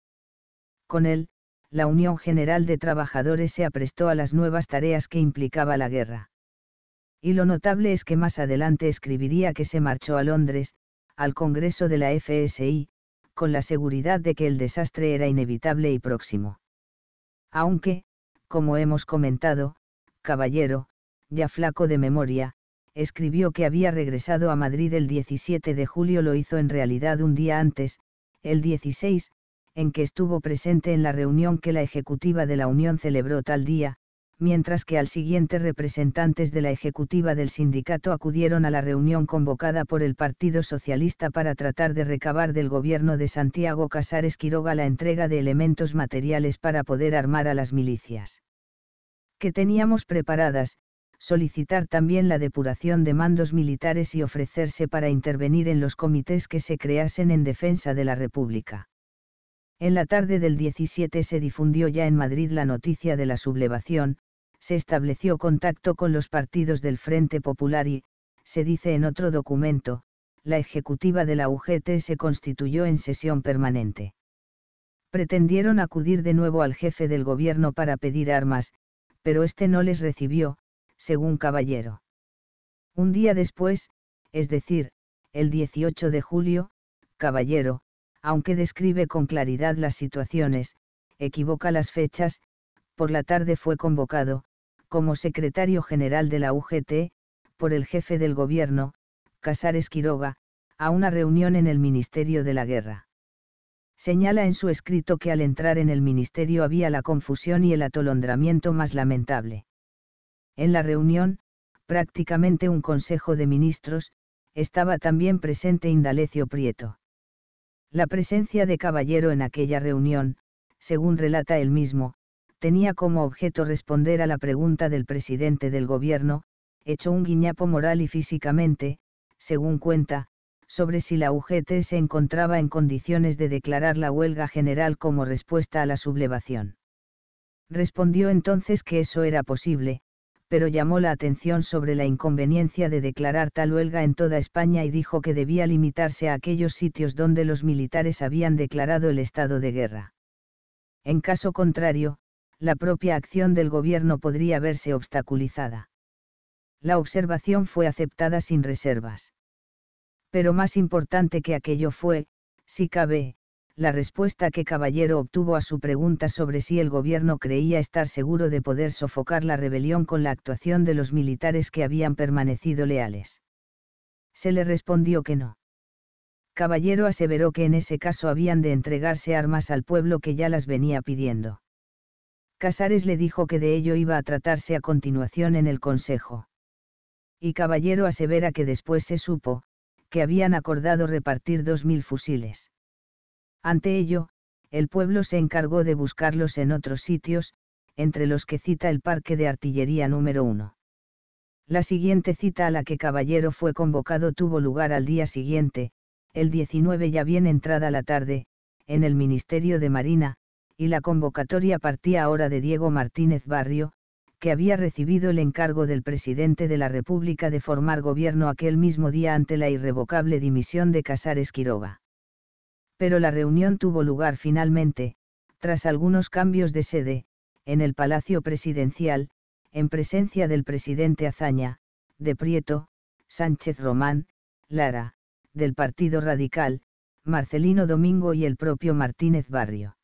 Speaker 1: Con él, la Unión General de Trabajadores se aprestó a las nuevas tareas que implicaba la guerra. Y lo notable es que más adelante escribiría que se marchó a Londres, al Congreso de la FSI, con la seguridad de que el desastre era inevitable y próximo. Aunque, como hemos comentado, Caballero, ya flaco de memoria, escribió que había regresado a Madrid el 17 de julio, lo hizo en realidad un día antes, el 16, en que estuvo presente en la reunión que la Ejecutiva de la Unión celebró tal día, mientras que al siguiente representantes de la Ejecutiva del sindicato acudieron a la reunión convocada por el Partido Socialista para tratar de recabar del gobierno de Santiago Casares Quiroga la entrega de elementos materiales para poder armar a las milicias. Que teníamos preparadas, solicitar también la depuración de mandos militares y ofrecerse para intervenir en los comités que se creasen en defensa de la República. En la tarde del 17 se difundió ya en Madrid la noticia de la sublevación, se estableció contacto con los partidos del Frente Popular y, se dice en otro documento, la ejecutiva de la UGT se constituyó en sesión permanente. Pretendieron acudir de nuevo al jefe del gobierno para pedir armas, pero este no les recibió, según Caballero. Un día después, es decir, el 18 de julio, Caballero, aunque describe con claridad las situaciones, equivoca las fechas, por la tarde fue convocado, como secretario general de la UGT, por el jefe del gobierno, Casares Quiroga, a una reunión en el Ministerio de la Guerra. Señala en su escrito que al entrar en el ministerio había la confusión y el atolondramiento más lamentable. En la reunión, prácticamente un consejo de ministros, estaba también presente Indalecio Prieto. La presencia de Caballero en aquella reunión, según relata él mismo, tenía como objeto responder a la pregunta del presidente del gobierno, hecho un guiñapo moral y físicamente, según cuenta, sobre si la UGT se encontraba en condiciones de declarar la huelga general como respuesta a la sublevación. Respondió entonces que eso era posible, pero llamó la atención sobre la inconveniencia de declarar tal huelga en toda España y dijo que debía limitarse a aquellos sitios donde los militares habían declarado el estado de guerra. En caso contrario, la propia acción del gobierno podría verse obstaculizada. La observación fue aceptada sin reservas. Pero más importante que aquello fue, si cabe, la respuesta que Caballero obtuvo a su pregunta sobre si el gobierno creía estar seguro de poder sofocar la rebelión con la actuación de los militares que habían permanecido leales. Se le respondió que no. Caballero aseveró que en ese caso habían de entregarse armas al pueblo que ya las venía pidiendo. Casares le dijo que de ello iba a tratarse a continuación en el Consejo. Y Caballero asevera que después se supo, que habían acordado repartir dos mil fusiles. Ante ello, el pueblo se encargó de buscarlos en otros sitios, entre los que cita el Parque de Artillería número 1. La siguiente cita a la que Caballero fue convocado tuvo lugar al día siguiente, el 19 ya bien entrada la tarde, en el Ministerio de Marina, y la convocatoria partía ahora de Diego Martínez Barrio, que había recibido el encargo del presidente de la República de formar gobierno aquel mismo día ante la irrevocable dimisión de Casares Quiroga pero la reunión tuvo lugar finalmente, tras algunos cambios de sede, en el Palacio Presidencial, en presencia del presidente Azaña, de Prieto, Sánchez Román, Lara, del Partido Radical, Marcelino Domingo y el propio Martínez Barrio.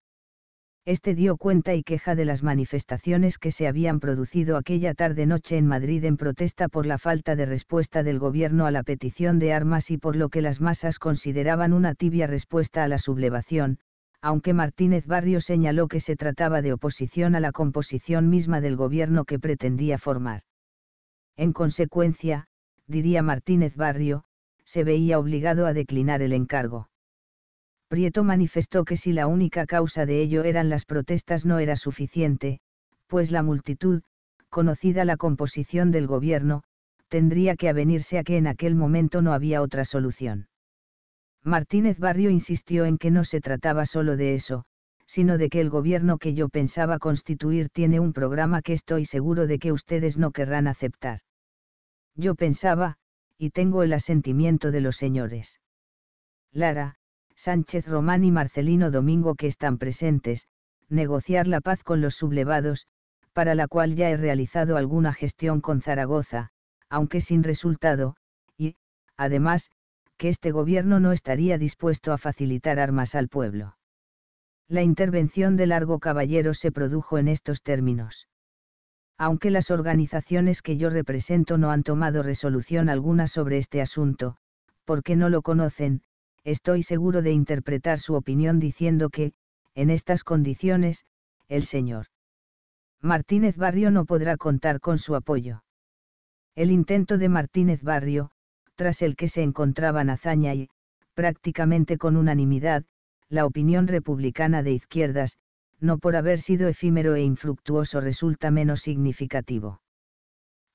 Speaker 1: Este dio cuenta y queja de las manifestaciones que se habían producido aquella tarde-noche en Madrid en protesta por la falta de respuesta del gobierno a la petición de armas y por lo que las masas consideraban una tibia respuesta a la sublevación, aunque Martínez Barrio señaló que se trataba de oposición a la composición misma del gobierno que pretendía formar. En consecuencia, diría Martínez Barrio, se veía obligado a declinar el encargo. Prieto manifestó que si la única causa de ello eran las protestas no era suficiente, pues la multitud, conocida la composición del gobierno, tendría que avenirse a que en aquel momento no había otra solución. Martínez Barrio insistió en que no se trataba solo de eso, sino de que el gobierno que yo pensaba constituir tiene un programa que estoy seguro de que ustedes no querrán aceptar. Yo pensaba, y tengo el asentimiento de los señores. Lara, Sánchez Román y Marcelino Domingo que están presentes, negociar la paz con los sublevados, para la cual ya he realizado alguna gestión con Zaragoza, aunque sin resultado, y, además, que este gobierno no estaría dispuesto a facilitar armas al pueblo. La intervención de Largo Caballero se produjo en estos términos. Aunque las organizaciones que yo represento no han tomado resolución alguna sobre este asunto, porque no lo conocen, estoy seguro de interpretar su opinión diciendo que, en estas condiciones, el señor Martínez Barrio no podrá contar con su apoyo. El intento de Martínez Barrio, tras el que se encontraban Azaña y, prácticamente con unanimidad, la opinión republicana de izquierdas, no por haber sido efímero e infructuoso resulta menos significativo.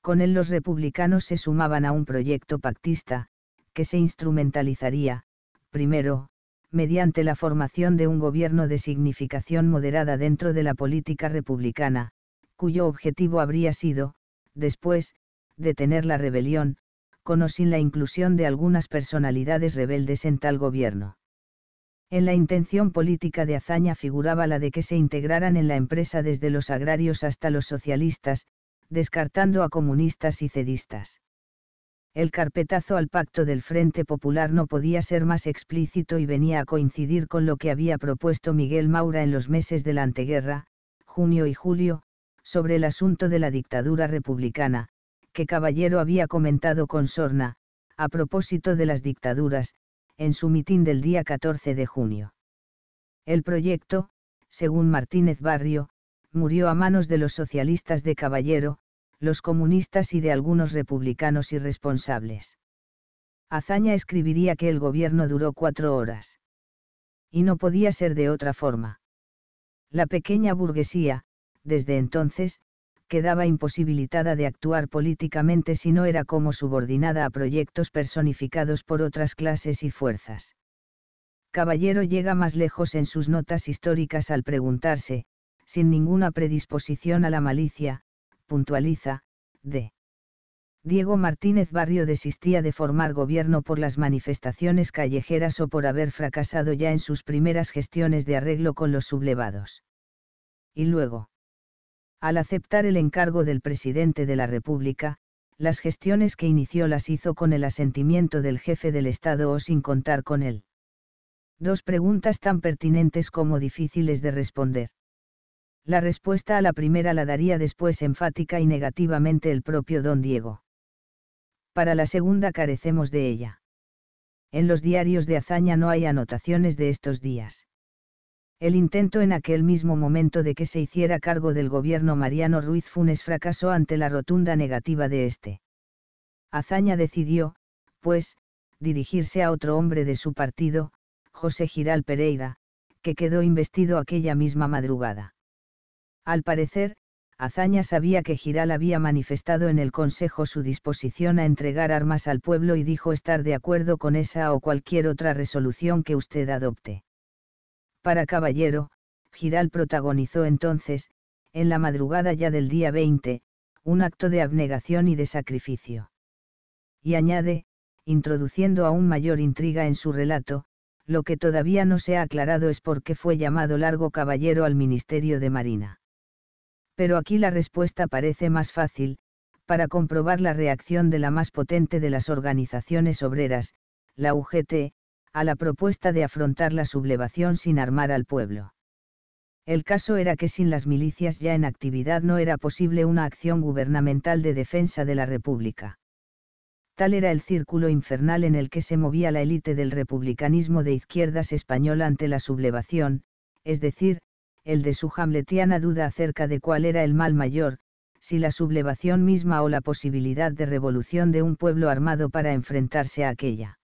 Speaker 1: Con él los republicanos se sumaban a un proyecto pactista, que se instrumentalizaría, primero, mediante la formación de un gobierno de significación moderada dentro de la política republicana, cuyo objetivo habría sido, después, detener la rebelión, con o sin la inclusión de algunas personalidades rebeldes en tal gobierno. En la intención política de Azaña figuraba la de que se integraran en la empresa desde los agrarios hasta los socialistas, descartando a comunistas y cedistas. El carpetazo al pacto del Frente Popular no podía ser más explícito y venía a coincidir con lo que había propuesto Miguel Maura en los meses de la anteguerra, junio y julio, sobre el asunto de la dictadura republicana, que Caballero había comentado con sorna, a propósito de las dictaduras, en su mitin del día 14 de junio. El proyecto, según Martínez Barrio, murió a manos de los socialistas de Caballero, los comunistas y de algunos republicanos irresponsables. Azaña escribiría que el gobierno duró cuatro horas. Y no podía ser de otra forma. La pequeña burguesía, desde entonces, quedaba imposibilitada de actuar políticamente si no era como subordinada a proyectos personificados por otras clases y fuerzas. Caballero llega más lejos en sus notas históricas al preguntarse, sin ninguna predisposición a la malicia, puntualiza, D. Diego Martínez Barrio desistía de formar gobierno por las manifestaciones callejeras o por haber fracasado ya en sus primeras gestiones de arreglo con los sublevados. Y luego. Al aceptar el encargo del presidente de la República, las gestiones que inició las hizo con el asentimiento del jefe del Estado o sin contar con él. Dos preguntas tan pertinentes como difíciles de responder. La respuesta a la primera la daría después enfática y negativamente el propio don Diego. Para la segunda carecemos de ella. En los diarios de Azaña no hay anotaciones de estos días. El intento en aquel mismo momento de que se hiciera cargo del gobierno Mariano Ruiz Funes fracasó ante la rotunda negativa de este. Azaña decidió, pues, dirigirse a otro hombre de su partido, José Giral Pereira, que quedó investido aquella misma madrugada al parecer, Azaña sabía que Giral había manifestado en el Consejo su disposición a entregar armas al pueblo y dijo estar de acuerdo con esa o cualquier otra resolución que usted adopte. Para Caballero, Giral protagonizó entonces, en la madrugada ya del día 20, un acto de abnegación y de sacrificio. Y añade, introduciendo aún mayor intriga en su relato, lo que todavía no se ha aclarado es por qué fue llamado largo caballero al Ministerio de Marina pero aquí la respuesta parece más fácil, para comprobar la reacción de la más potente de las organizaciones obreras, la UGT, a la propuesta de afrontar la sublevación sin armar al pueblo. El caso era que sin las milicias ya en actividad no era posible una acción gubernamental de defensa de la República. Tal era el círculo infernal en el que se movía la élite del republicanismo de izquierdas español ante la sublevación, es decir, el de su hamletiana duda acerca de cuál era el mal mayor, si la sublevación misma o la posibilidad de revolución de un pueblo armado para enfrentarse a aquella.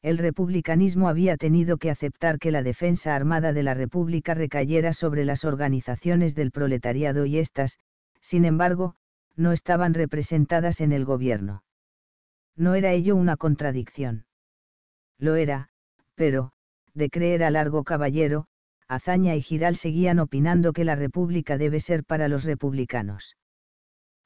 Speaker 1: El republicanismo había tenido que aceptar que la defensa armada de la República recayera sobre las organizaciones del proletariado y éstas, sin embargo, no estaban representadas en el gobierno. No era ello una contradicción. Lo era, pero, de creer a largo caballero, Azaña y Giral seguían opinando que la República debe ser para los republicanos.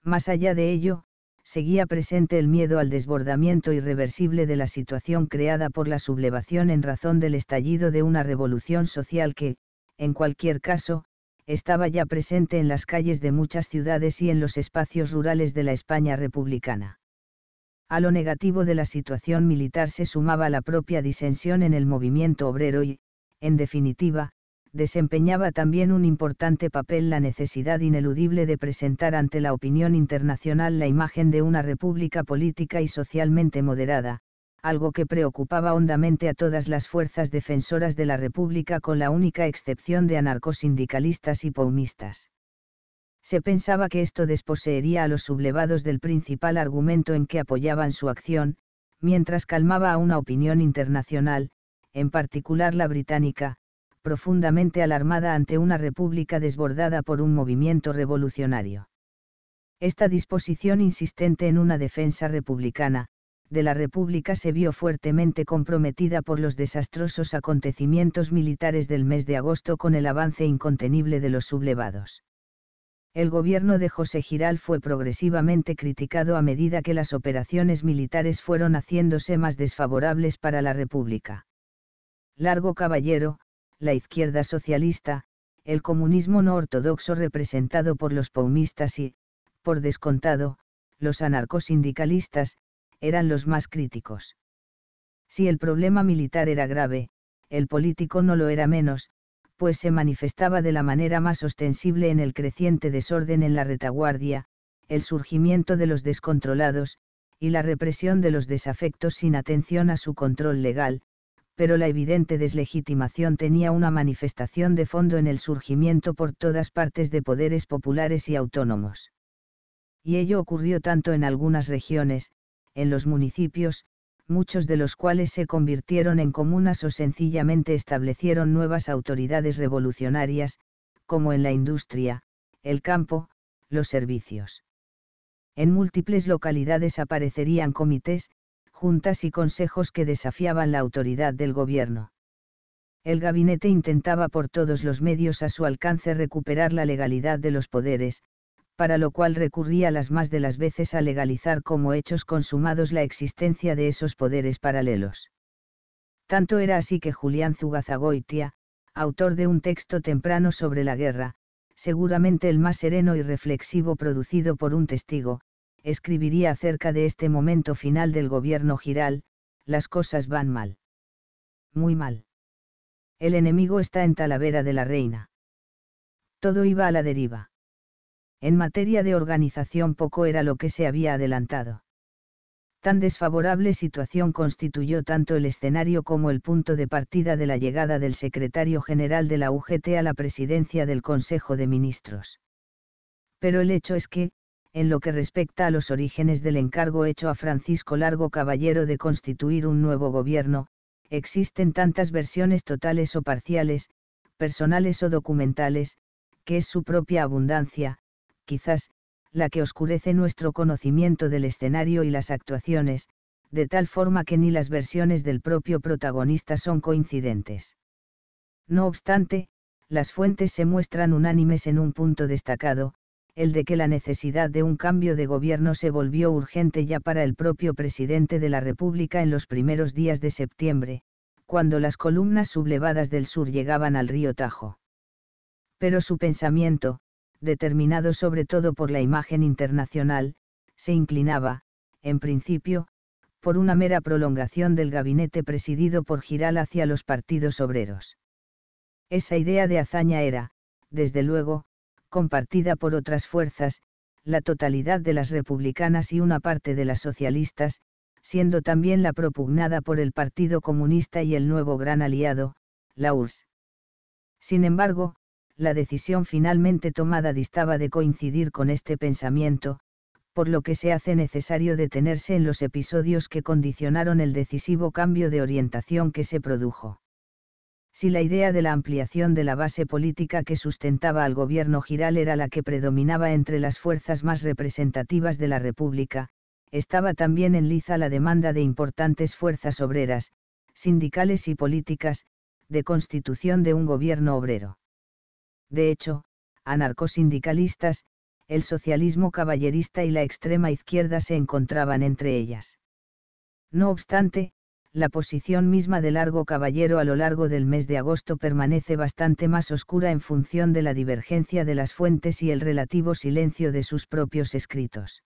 Speaker 1: Más allá de ello, seguía presente el miedo al desbordamiento irreversible de la situación creada por la sublevación en razón del estallido de una revolución social que, en cualquier caso, estaba ya presente en las calles de muchas ciudades y en los espacios rurales de la España republicana. A lo negativo de la situación militar se sumaba la propia disensión en el movimiento obrero y, en definitiva, desempeñaba también un importante papel la necesidad ineludible de presentar ante la opinión internacional la imagen de una república política y socialmente moderada, algo que preocupaba hondamente a todas las fuerzas defensoras de la república con la única excepción de anarcosindicalistas y paumistas. Se pensaba que esto desposeería a los sublevados del principal argumento en que apoyaban su acción, mientras calmaba a una opinión internacional, en particular la británica, profundamente alarmada ante una república desbordada por un movimiento revolucionario. Esta disposición insistente en una defensa republicana, de la República se vio fuertemente comprometida por los desastrosos acontecimientos militares del mes de agosto con el avance incontenible de los sublevados. El gobierno de José Giral fue progresivamente criticado a medida que las operaciones militares fueron haciéndose más desfavorables para la República. Largo Caballero, la izquierda socialista, el comunismo no ortodoxo representado por los paumistas y, por descontado, los anarcosindicalistas, eran los más críticos. Si el problema militar era grave, el político no lo era menos, pues se manifestaba de la manera más ostensible en el creciente desorden en la retaguardia, el surgimiento de los descontrolados, y la represión de los desafectos sin atención a su control legal, pero la evidente deslegitimación tenía una manifestación de fondo en el surgimiento por todas partes de poderes populares y autónomos. Y ello ocurrió tanto en algunas regiones, en los municipios, muchos de los cuales se convirtieron en comunas o sencillamente establecieron nuevas autoridades revolucionarias, como en la industria, el campo, los servicios. En múltiples localidades aparecerían comités, juntas y consejos que desafiaban la autoridad del gobierno. El gabinete intentaba por todos los medios a su alcance recuperar la legalidad de los poderes, para lo cual recurría las más de las veces a legalizar como hechos consumados la existencia de esos poderes paralelos. Tanto era así que Julián Zugazagoitia, autor de un texto temprano sobre la guerra, seguramente el más sereno y reflexivo producido por un testigo, escribiría acerca de este momento final del gobierno Giral, las cosas van mal. Muy mal. El enemigo está en Talavera de la Reina. Todo iba a la deriva. En materia de organización poco era lo que se había adelantado. Tan desfavorable situación constituyó tanto el escenario como el punto de partida de la llegada del secretario general de la UGT a la presidencia del Consejo de Ministros. Pero el hecho es que, en lo que respecta a los orígenes del encargo hecho a Francisco Largo Caballero de constituir un nuevo gobierno, existen tantas versiones totales o parciales, personales o documentales, que es su propia abundancia, quizás, la que oscurece nuestro conocimiento del escenario y las actuaciones, de tal forma que ni las versiones del propio protagonista son coincidentes. No obstante, las fuentes se muestran unánimes en un punto destacado, el de que la necesidad de un cambio de gobierno se volvió urgente ya para el propio presidente de la República en los primeros días de septiembre, cuando las columnas sublevadas del sur llegaban al río Tajo. Pero su pensamiento, determinado sobre todo por la imagen internacional, se inclinaba, en principio, por una mera prolongación del gabinete presidido por Giral hacia los partidos obreros. Esa idea de hazaña era, desde luego, compartida por otras fuerzas, la totalidad de las republicanas y una parte de las socialistas, siendo también la propugnada por el Partido Comunista y el nuevo gran aliado, la URSS. Sin embargo, la decisión finalmente tomada distaba de coincidir con este pensamiento, por lo que se hace necesario detenerse en los episodios que condicionaron el decisivo cambio de orientación que se produjo si la idea de la ampliación de la base política que sustentaba al gobierno Giral era la que predominaba entre las fuerzas más representativas de la República, estaba también en liza la demanda de importantes fuerzas obreras, sindicales y políticas, de constitución de un gobierno obrero. De hecho, anarcosindicalistas, el socialismo caballerista y la extrema izquierda se encontraban entre ellas. No obstante, la posición misma de largo caballero a lo largo del mes de agosto permanece bastante más oscura en función de la divergencia de las fuentes y el relativo silencio de sus propios escritos.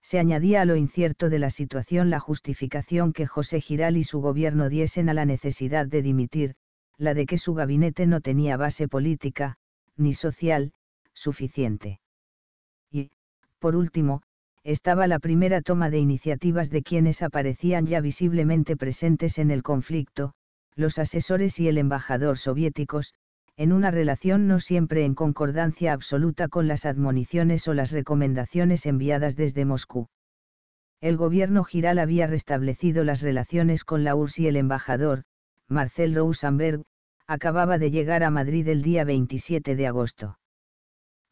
Speaker 1: Se añadía a lo incierto de la situación la justificación que José Giral y su gobierno diesen a la necesidad de dimitir, la de que su gabinete no tenía base política, ni social, suficiente. Y, por último, estaba la primera toma de iniciativas de quienes aparecían ya visiblemente presentes en el conflicto, los asesores y el embajador soviéticos, en una relación no siempre en concordancia absoluta con las admoniciones o las recomendaciones enviadas desde Moscú. El gobierno giral había restablecido las relaciones con la URSS y el embajador, Marcel Rosenberg, acababa de llegar a Madrid el día 27 de agosto.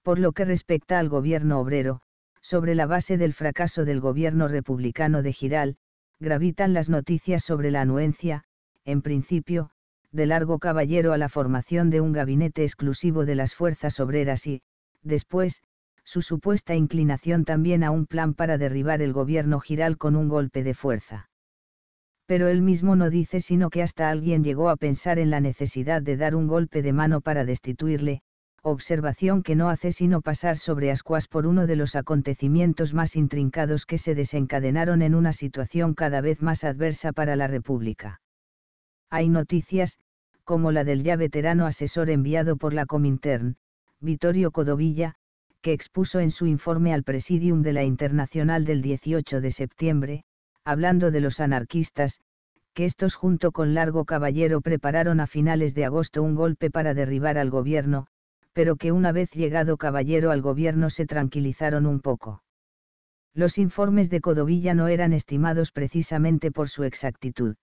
Speaker 1: Por lo que respecta al gobierno obrero, sobre la base del fracaso del gobierno republicano de Giral, gravitan las noticias sobre la anuencia, en principio, de Largo Caballero a la formación de un gabinete exclusivo de las fuerzas obreras y, después, su supuesta inclinación también a un plan para derribar el gobierno Giral con un golpe de fuerza. Pero él mismo no dice sino que hasta alguien llegó a pensar en la necesidad de dar un golpe de mano para destituirle, observación que no hace sino pasar sobre ascuas por uno de los acontecimientos más intrincados que se desencadenaron en una situación cada vez más adversa para la República. Hay noticias, como la del ya veterano asesor enviado por la Comintern, Vittorio Codovilla, que expuso en su informe al Presidium de la Internacional del 18 de septiembre, hablando de los anarquistas, que estos junto con Largo Caballero prepararon a finales de agosto un golpe para derribar al gobierno, pero que una vez llegado Caballero al gobierno se tranquilizaron un poco. Los informes de Codovilla no eran estimados precisamente por su exactitud.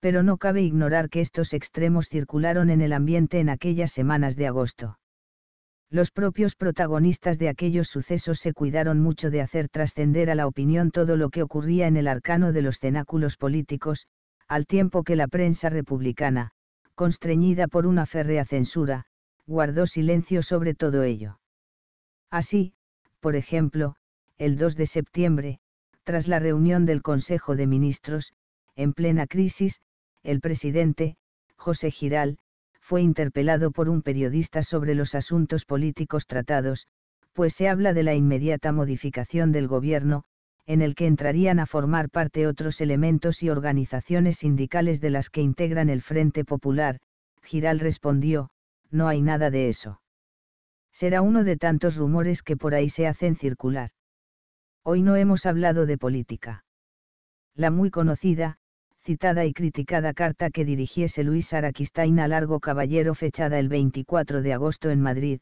Speaker 1: Pero no cabe ignorar que estos extremos circularon en el ambiente en aquellas semanas de agosto. Los propios protagonistas de aquellos sucesos se cuidaron mucho de hacer trascender a la opinión todo lo que ocurría en el arcano de los cenáculos políticos, al tiempo que la prensa republicana, constreñida por una férrea censura, guardó silencio sobre todo ello. Así, por ejemplo, el 2 de septiembre, tras la reunión del Consejo de Ministros, en plena crisis, el presidente, José Giral, fue interpelado por un periodista sobre los asuntos políticos tratados, pues se habla de la inmediata modificación del gobierno, en el que entrarían a formar parte otros elementos y organizaciones sindicales de las que integran el Frente Popular, Giral respondió, no hay nada de eso. Será uno de tantos rumores que por ahí se hacen circular. Hoy no hemos hablado de política. La muy conocida, citada y criticada carta que dirigiese Luis Araquistain a Largo Caballero fechada el 24 de agosto en Madrid,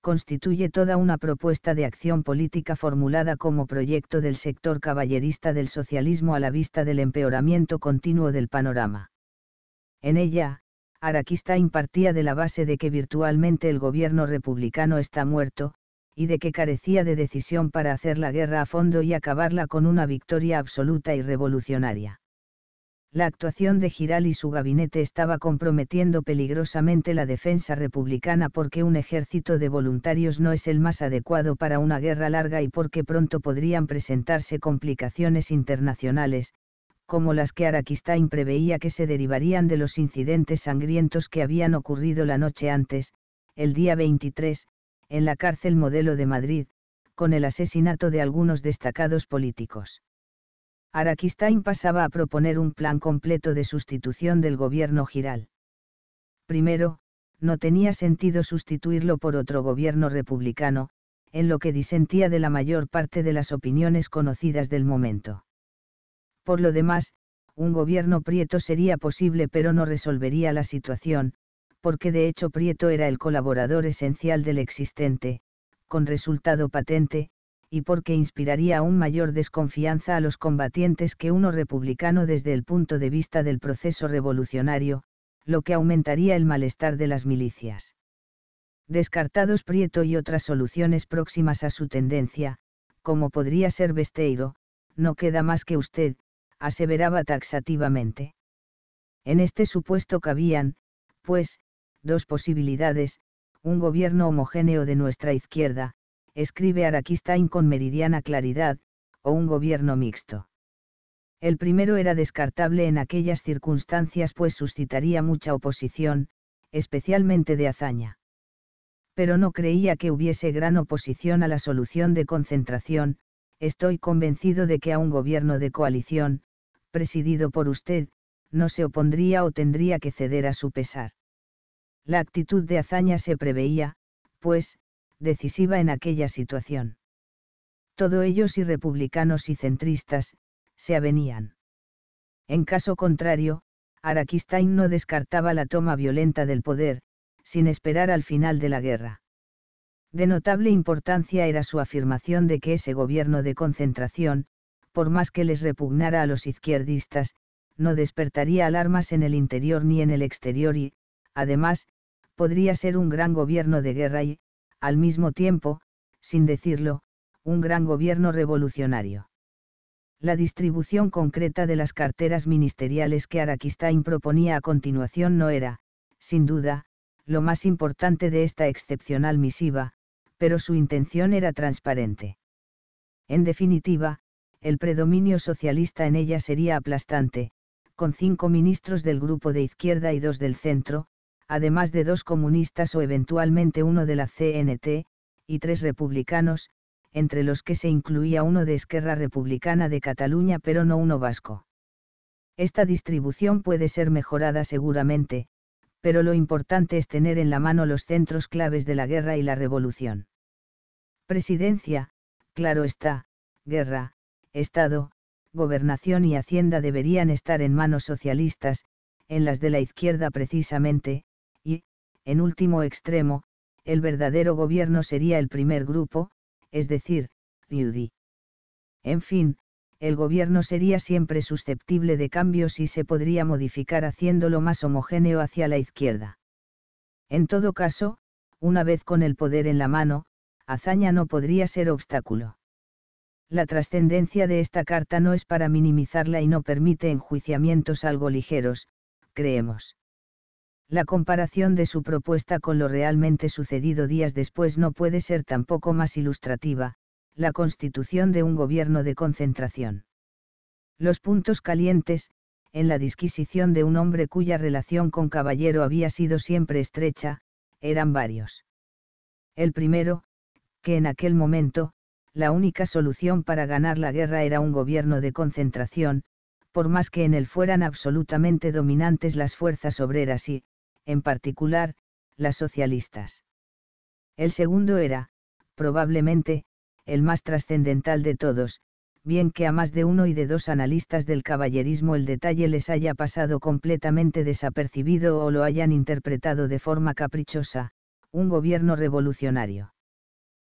Speaker 1: constituye toda una propuesta de acción política formulada como proyecto del sector caballerista del socialismo a la vista del empeoramiento continuo del panorama. En ella, Araquista impartía de la base de que virtualmente el gobierno republicano está muerto, y de que carecía de decisión para hacer la guerra a fondo y acabarla con una victoria absoluta y revolucionaria. La actuación de Giral y su gabinete estaba comprometiendo peligrosamente la defensa republicana porque un ejército de voluntarios no es el más adecuado para una guerra larga y porque pronto podrían presentarse complicaciones internacionales, como las que Araquistáin preveía que se derivarían de los incidentes sangrientos que habían ocurrido la noche antes, el día 23, en la cárcel modelo de Madrid, con el asesinato de algunos destacados políticos. Araquistain pasaba a proponer un plan completo de sustitución del gobierno giral. Primero, no tenía sentido sustituirlo por otro gobierno republicano, en lo que disentía de la mayor parte de las opiniones conocidas del momento por lo demás, un gobierno prieto sería posible pero no resolvería la situación, porque de hecho Prieto era el colaborador esencial del existente, con resultado patente, y porque inspiraría aún mayor desconfianza a los combatientes que uno republicano desde el punto de vista del proceso revolucionario, lo que aumentaría el malestar de las milicias. Descartados Prieto y otras soluciones próximas a su tendencia, como podría ser Besteiro, no queda más que usted, aseveraba taxativamente. En este supuesto cabían, pues, dos posibilidades, un gobierno homogéneo de nuestra izquierda, escribe Araquistain con meridiana claridad, o un gobierno mixto. El primero era descartable en aquellas circunstancias pues suscitaría mucha oposición, especialmente de hazaña. Pero no creía que hubiese gran oposición a la solución de concentración, estoy convencido de que a un gobierno de coalición, presidido por usted, no se opondría o tendría que ceder a su pesar. La actitud de hazaña se preveía, pues, decisiva en aquella situación. Todo ellos y republicanos y centristas, se avenían. En caso contrario, Araquistain no descartaba la toma violenta del poder, sin esperar al final de la guerra. De notable importancia era su afirmación de que ese gobierno de concentración, por más que les repugnara a los izquierdistas, no despertaría alarmas en el interior ni en el exterior y, además, podría ser un gran gobierno de guerra y, al mismo tiempo, sin decirlo, un gran gobierno revolucionario. La distribución concreta de las carteras ministeriales que Araquistain proponía a continuación no era, sin duda, lo más importante de esta excepcional misiva, pero su intención era transparente. En definitiva, el predominio socialista en ella sería aplastante, con cinco ministros del grupo de izquierda y dos del centro, además de dos comunistas o eventualmente uno de la CNT, y tres republicanos, entre los que se incluía uno de Esquerra Republicana de Cataluña pero no uno vasco. Esta distribución puede ser mejorada seguramente, pero lo importante es tener en la mano los centros claves de la guerra y la revolución. Presidencia, claro está, guerra, Estado, Gobernación y Hacienda deberían estar en manos socialistas, en las de la izquierda precisamente, y, en último extremo, el verdadero gobierno sería el primer grupo, es decir, Deal. En fin, el gobierno sería siempre susceptible de cambios y se podría modificar haciéndolo más homogéneo hacia la izquierda. En todo caso, una vez con el poder en la mano, hazaña no podría ser obstáculo la trascendencia de esta carta no es para minimizarla y no permite enjuiciamientos algo ligeros, creemos. La comparación de su propuesta con lo realmente sucedido días después no puede ser tampoco más ilustrativa, la constitución de un gobierno de concentración. Los puntos calientes, en la disquisición de un hombre cuya relación con Caballero había sido siempre estrecha, eran varios. El primero, que en aquel momento, la única solución para ganar la guerra era un gobierno de concentración, por más que en él fueran absolutamente dominantes las fuerzas obreras y, en particular, las socialistas. El segundo era, probablemente, el más trascendental de todos, bien que a más de uno y de dos analistas del caballerismo el detalle les haya pasado completamente desapercibido o lo hayan interpretado de forma caprichosa, un gobierno revolucionario.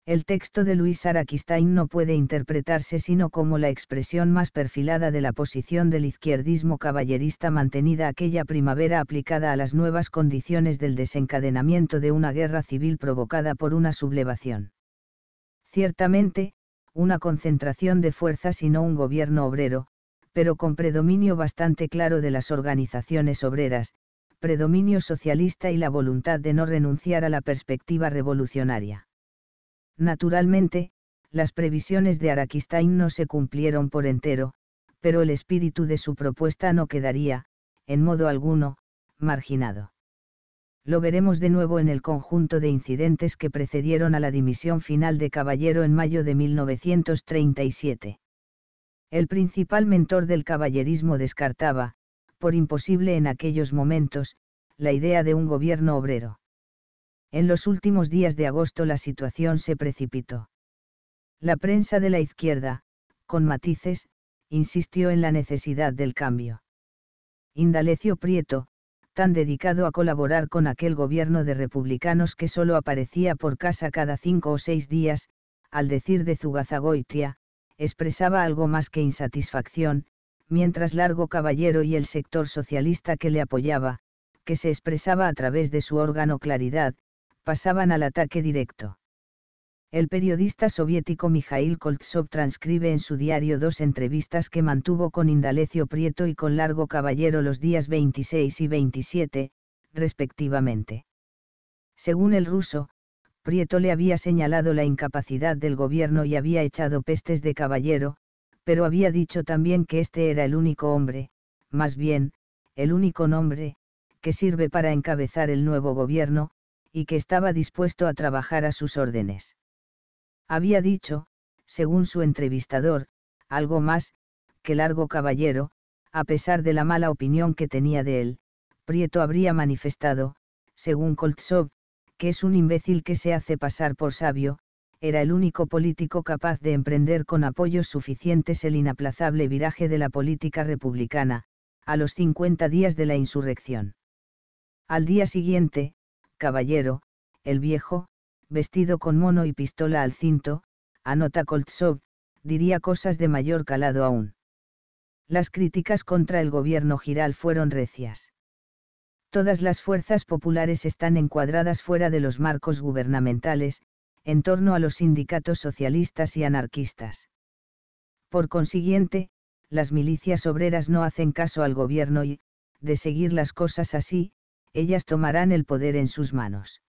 Speaker 1: El texto de Luis Araquistain no puede interpretarse sino como la expresión más perfilada de la posición del izquierdismo caballerista mantenida aquella primavera aplicada a las nuevas condiciones del desencadenamiento de una guerra civil provocada por una sublevación. Ciertamente, una concentración de fuerzas y no un gobierno obrero, pero con predominio bastante claro de las organizaciones obreras, predominio socialista y la voluntad de no renunciar a la perspectiva revolucionaria Naturalmente, las previsiones de Araquistain no se cumplieron por entero, pero el espíritu de su propuesta no quedaría, en modo alguno, marginado. Lo veremos de nuevo en el conjunto de incidentes que precedieron a la dimisión final de Caballero en mayo de 1937. El principal mentor del caballerismo descartaba, por imposible en aquellos momentos, la idea de un gobierno obrero en los últimos días de agosto la situación se precipitó. La prensa de la izquierda, con matices, insistió en la necesidad del cambio. Indalecio Prieto, tan dedicado a colaborar con aquel gobierno de republicanos que solo aparecía por casa cada cinco o seis días, al decir de Zugazagoitia, expresaba algo más que insatisfacción, mientras Largo Caballero y el sector socialista que le apoyaba, que se expresaba a través de su órgano Claridad, pasaban al ataque directo. El periodista soviético Mikhail Koltsov transcribe en su diario dos entrevistas que mantuvo con Indalecio Prieto y con Largo Caballero los días 26 y 27, respectivamente. Según el ruso, Prieto le había señalado la incapacidad del gobierno y había echado pestes de caballero, pero había dicho también que este era el único hombre, más bien, el único nombre, que sirve para encabezar el nuevo gobierno, y que estaba dispuesto a trabajar a sus órdenes. Había dicho, según su entrevistador, algo más, que largo caballero, a pesar de la mala opinión que tenía de él, Prieto habría manifestado, según Koltsov, que es un imbécil que se hace pasar por sabio, era el único político capaz de emprender con apoyos suficientes el inaplazable viraje de la política republicana, a los 50 días de la insurrección. Al día siguiente, caballero, el viejo, vestido con mono y pistola al cinto, anota Koltsov, diría cosas de mayor calado aún. Las críticas contra el gobierno Giral fueron recias. Todas las fuerzas populares están encuadradas fuera de los marcos gubernamentales, en torno a los sindicatos socialistas y anarquistas. Por consiguiente, las milicias obreras no hacen caso al gobierno y, de seguir las cosas así, ellas tomarán el poder en sus manos.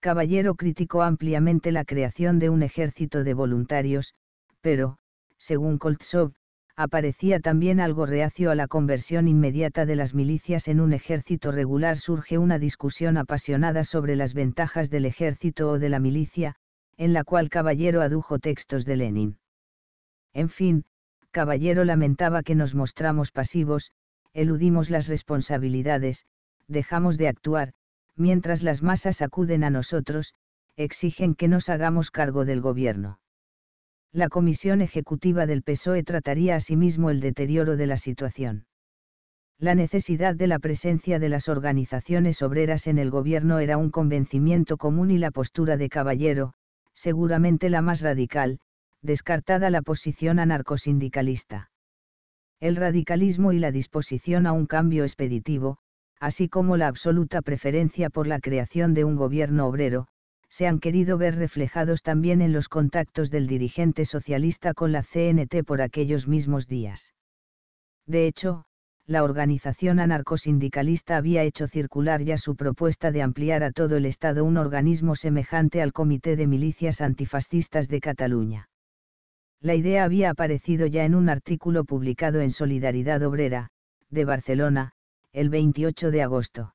Speaker 1: Caballero criticó ampliamente la creación de un ejército de voluntarios, pero, según Koltsov, aparecía también algo reacio a la conversión inmediata de las milicias en un ejército regular. Surge una discusión apasionada sobre las ventajas del ejército o de la milicia, en la cual Caballero adujo textos de Lenin. En fin, Caballero lamentaba que nos mostramos pasivos, eludimos las responsabilidades, dejamos de actuar, mientras las masas acuden a nosotros, exigen que nos hagamos cargo del gobierno. La comisión ejecutiva del PSOE trataría asimismo el deterioro de la situación. La necesidad de la presencia de las organizaciones obreras en el gobierno era un convencimiento común y la postura de Caballero, seguramente la más radical, descartada la posición anarcosindicalista. El radicalismo y la disposición a un cambio expeditivo, así como la absoluta preferencia por la creación de un gobierno obrero, se han querido ver reflejados también en los contactos del dirigente socialista con la CNT por aquellos mismos días. De hecho, la organización anarcosindicalista había hecho circular ya su propuesta de ampliar a todo el Estado un organismo semejante al Comité de Milicias Antifascistas de Cataluña. La idea había aparecido ya en un artículo publicado en Solidaridad Obrera, de Barcelona, el 28 de agosto.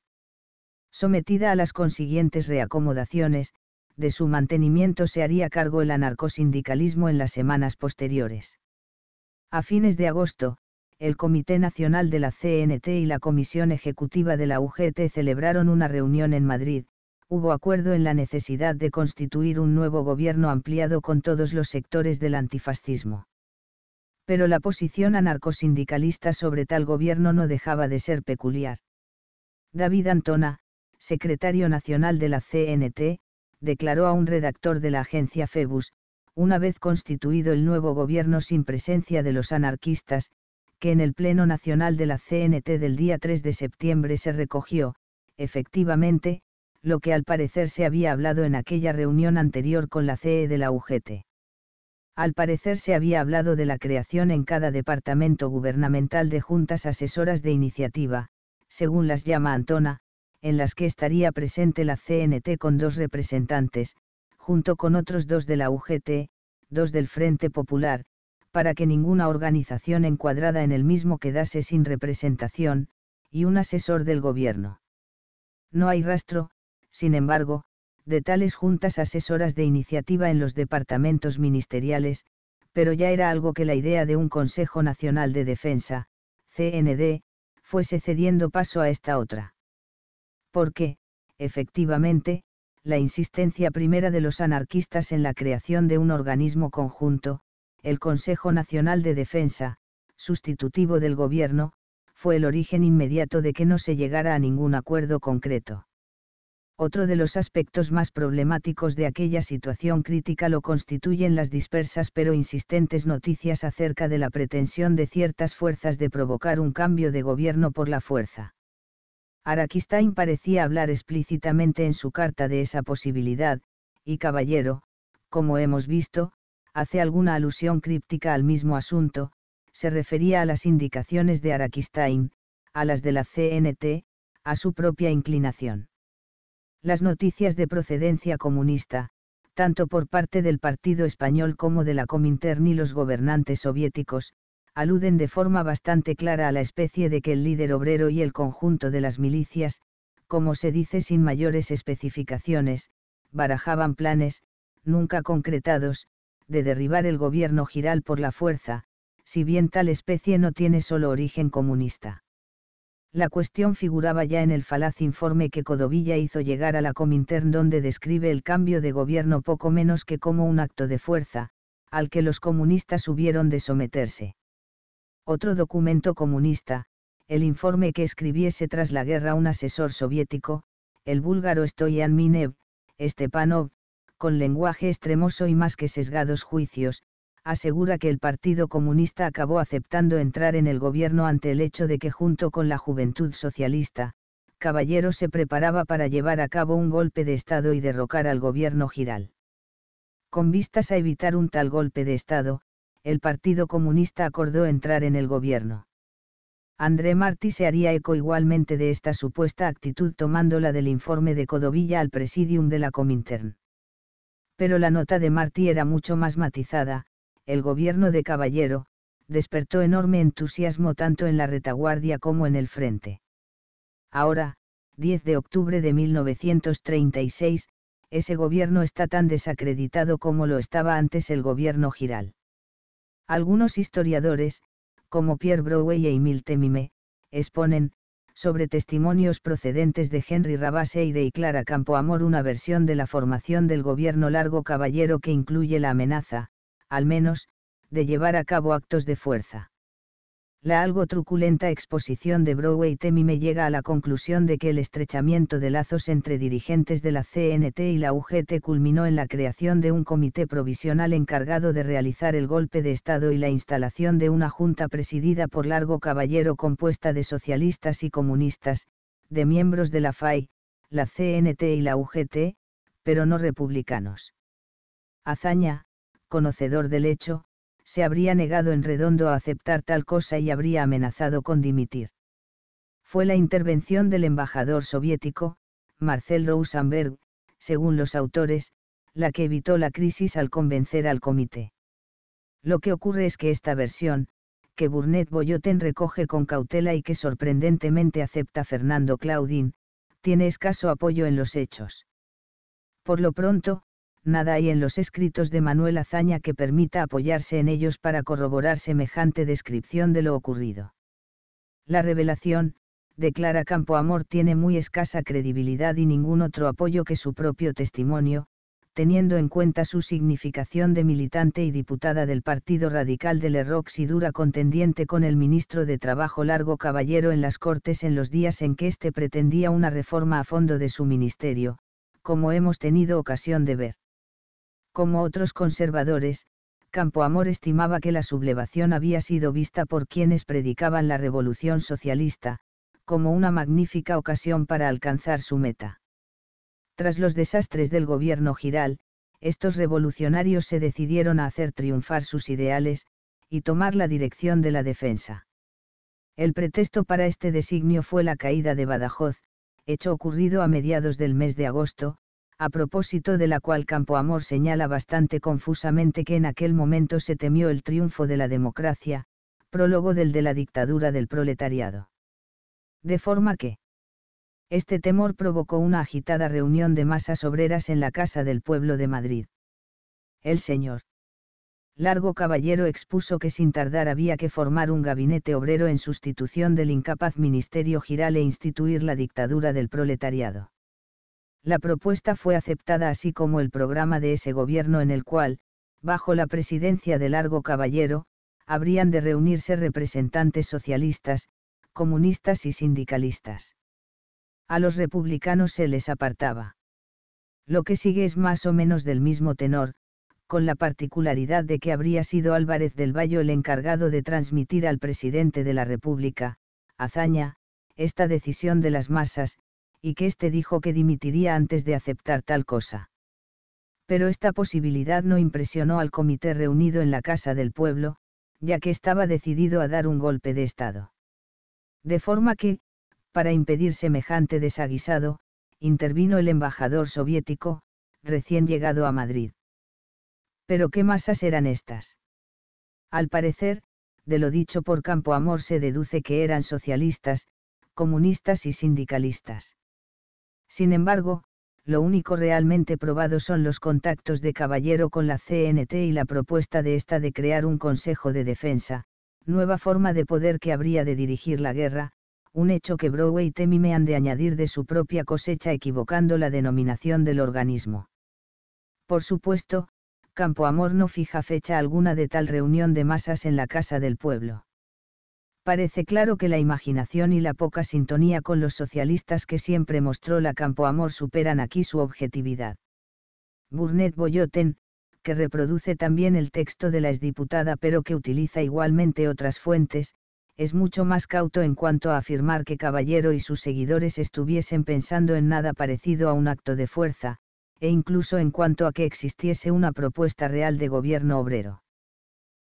Speaker 1: Sometida a las consiguientes reacomodaciones, de su mantenimiento se haría cargo el anarcosindicalismo en las semanas posteriores. A fines de agosto, el Comité Nacional de la CNT y la Comisión Ejecutiva de la UGT celebraron una reunión en Madrid, hubo acuerdo en la necesidad de constituir un nuevo gobierno ampliado con todos los sectores del antifascismo pero la posición anarcosindicalista sobre tal gobierno no dejaba de ser peculiar. David Antona, secretario nacional de la CNT, declaró a un redactor de la agencia Febus, una vez constituido el nuevo gobierno sin presencia de los anarquistas, que en el Pleno Nacional de la CNT del día 3 de septiembre se recogió, efectivamente, lo que al parecer se había hablado en aquella reunión anterior con la CE de la UGT. Al parecer se había hablado de la creación en cada departamento gubernamental de juntas asesoras de iniciativa, según las llama Antona, en las que estaría presente la CNT con dos representantes, junto con otros dos de la UGT, dos del Frente Popular, para que ninguna organización encuadrada en el mismo quedase sin representación, y un asesor del gobierno. No hay rastro, sin embargo, de tales juntas asesoras de iniciativa en los departamentos ministeriales, pero ya era algo que la idea de un Consejo Nacional de Defensa, CND, fuese cediendo paso a esta otra. Porque, efectivamente, la insistencia primera de los anarquistas en la creación de un organismo conjunto, el Consejo Nacional de Defensa, sustitutivo del Gobierno, fue el origen inmediato de que no se llegara a ningún acuerdo concreto. Otro de los aspectos más problemáticos de aquella situación crítica lo constituyen las dispersas pero insistentes noticias acerca de la pretensión de ciertas fuerzas de provocar un cambio de gobierno por la fuerza. Araquistain parecía hablar explícitamente en su carta de esa posibilidad, y Caballero, como hemos visto, hace alguna alusión críptica al mismo asunto, se refería a las indicaciones de Araquistain, a las de la CNT, a su propia inclinación. Las noticias de procedencia comunista, tanto por parte del Partido Español como de la Comintern y los gobernantes soviéticos, aluden de forma bastante clara a la especie de que el líder obrero y el conjunto de las milicias, como se dice sin mayores especificaciones, barajaban planes, nunca concretados, de derribar el gobierno giral por la fuerza, si bien tal especie no tiene solo origen comunista. La cuestión figuraba ya en el falaz informe que Codovilla hizo llegar a la Comintern donde describe el cambio de gobierno poco menos que como un acto de fuerza, al que los comunistas hubieron de someterse. Otro documento comunista, el informe que escribiese tras la guerra un asesor soviético, el búlgaro Stoyan Minev, Stepanov, con lenguaje extremoso y más que sesgados juicios, asegura que el Partido Comunista acabó aceptando entrar en el gobierno ante el hecho de que junto con la Juventud Socialista, Caballero se preparaba para llevar a cabo un golpe de Estado y derrocar al gobierno Giral. Con vistas a evitar un tal golpe de Estado, el Partido Comunista acordó entrar en el gobierno. André Martí se haría eco igualmente de esta supuesta actitud tomándola del informe de Codovilla al presidium de la Comintern. Pero la nota de Martí era mucho más matizada, el gobierno de Caballero, despertó enorme entusiasmo tanto en la retaguardia como en el frente. Ahora, 10 de octubre de 1936, ese gobierno está tan desacreditado como lo estaba antes el gobierno giral. Algunos historiadores, como Pierre Browey y Emil Temime, exponen, sobre testimonios procedentes de Henry Rabaseire y Clara Campoamor una versión de la formación del gobierno largo caballero que incluye la amenaza, al menos, de llevar a cabo actos de fuerza. La algo truculenta exposición de Broadway Temi me llega a la conclusión de que el estrechamiento de lazos entre dirigentes de la CNT y la UGT culminó en la creación de un comité provisional encargado de realizar el golpe de Estado y la instalación de una junta presidida por Largo Caballero compuesta de socialistas y comunistas, de miembros de la FAI, la CNT y la UGT, pero no republicanos. Hazaña, conocedor del hecho, se habría negado en redondo a aceptar tal cosa y habría amenazado con dimitir. Fue la intervención del embajador soviético, Marcel Rosenberg, según los autores, la que evitó la crisis al convencer al comité. Lo que ocurre es que esta versión, que Burnett Boyoten recoge con cautela y que sorprendentemente acepta Fernando Claudín, tiene escaso apoyo en los hechos. Por lo pronto, nada hay en los escritos de Manuel Azaña que permita apoyarse en ellos para corroborar semejante descripción de lo ocurrido. La revelación, declara Campoamor, tiene muy escasa credibilidad y ningún otro apoyo que su propio testimonio, teniendo en cuenta su significación de militante y diputada del Partido Radical de Lerrox y dura contendiente con el ministro de Trabajo Largo Caballero en las Cortes en los días en que éste pretendía una reforma a fondo de su ministerio, como hemos tenido ocasión de ver. Como otros conservadores, Campoamor estimaba que la sublevación había sido vista por quienes predicaban la revolución socialista, como una magnífica ocasión para alcanzar su meta. Tras los desastres del gobierno Giral, estos revolucionarios se decidieron a hacer triunfar sus ideales, y tomar la dirección de la defensa. El pretexto para este designio fue la caída de Badajoz, hecho ocurrido a mediados del mes de agosto, a propósito de la cual Campoamor señala bastante confusamente que en aquel momento se temió el triunfo de la democracia, prólogo del de la dictadura del proletariado. De forma que, este temor provocó una agitada reunión de masas obreras en la Casa del Pueblo de Madrid. El señor Largo Caballero expuso que sin tardar había que formar un gabinete obrero en sustitución del incapaz Ministerio Giral e instituir la dictadura del proletariado. La propuesta fue aceptada así como el programa de ese gobierno en el cual, bajo la presidencia de Largo Caballero, habrían de reunirse representantes socialistas, comunistas y sindicalistas. A los republicanos se les apartaba. Lo que sigue es más o menos del mismo tenor, con la particularidad de que habría sido Álvarez del Valle el encargado de transmitir al presidente de la República, hazaña, esta decisión de las masas, y que éste dijo que dimitiría antes de aceptar tal cosa. Pero esta posibilidad no impresionó al comité reunido en la Casa del Pueblo, ya que estaba decidido a dar un golpe de Estado. De forma que, para impedir semejante desaguisado, intervino el embajador soviético, recién llegado a Madrid. Pero ¿qué masas eran estas? Al parecer, de lo dicho por campo amor se deduce que eran socialistas, comunistas y sindicalistas. Sin embargo, lo único realmente probado son los contactos de Caballero con la CNT y la propuesta de esta de crear un Consejo de Defensa, nueva forma de poder que habría de dirigir la guerra, un hecho que Browe y Temime han de añadir de su propia cosecha equivocando la denominación del organismo. Por supuesto, Campoamor no fija fecha alguna de tal reunión de masas en la Casa del Pueblo. Parece claro que la imaginación y la poca sintonía con los socialistas que siempre mostró la Campoamor superan aquí su objetividad. Burnett Boyoten, que reproduce también el texto de la exdiputada pero que utiliza igualmente otras fuentes, es mucho más cauto en cuanto a afirmar que Caballero y sus seguidores estuviesen pensando en nada parecido a un acto de fuerza, e incluso en cuanto a que existiese una propuesta real de gobierno obrero.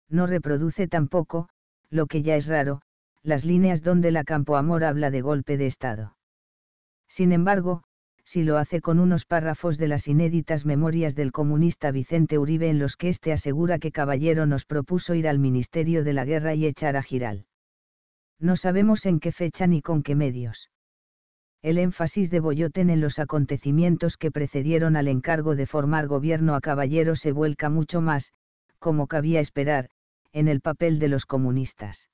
Speaker 1: No reproduce tampoco, lo que ya es raro, las líneas donde la Campoamor habla de golpe de Estado. Sin embargo, si lo hace con unos párrafos de las inéditas memorias del comunista Vicente Uribe en los que éste asegura que Caballero nos propuso ir al Ministerio de la Guerra y echar a Giral. No sabemos en qué fecha ni con qué medios. El énfasis de Boyoten en los acontecimientos que precedieron al encargo de formar gobierno a Caballero se vuelca mucho más, como cabía esperar, en el papel de los comunistas.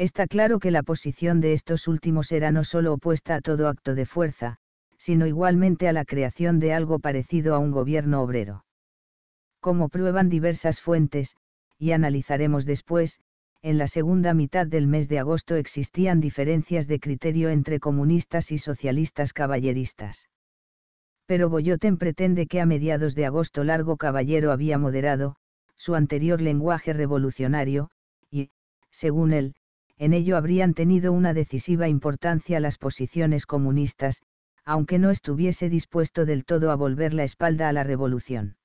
Speaker 1: Está claro que la posición de estos últimos era no solo opuesta a todo acto de fuerza, sino igualmente a la creación de algo parecido a un gobierno obrero. Como prueban diversas fuentes, y analizaremos después, en la segunda mitad del mes de agosto existían diferencias de criterio entre comunistas y socialistas caballeristas. Pero Boyoten pretende que a mediados de agosto Largo Caballero había moderado, su anterior lenguaje revolucionario, y, según él, en ello habrían tenido una decisiva importancia las posiciones comunistas, aunque no estuviese dispuesto del todo a volver la espalda a la revolución.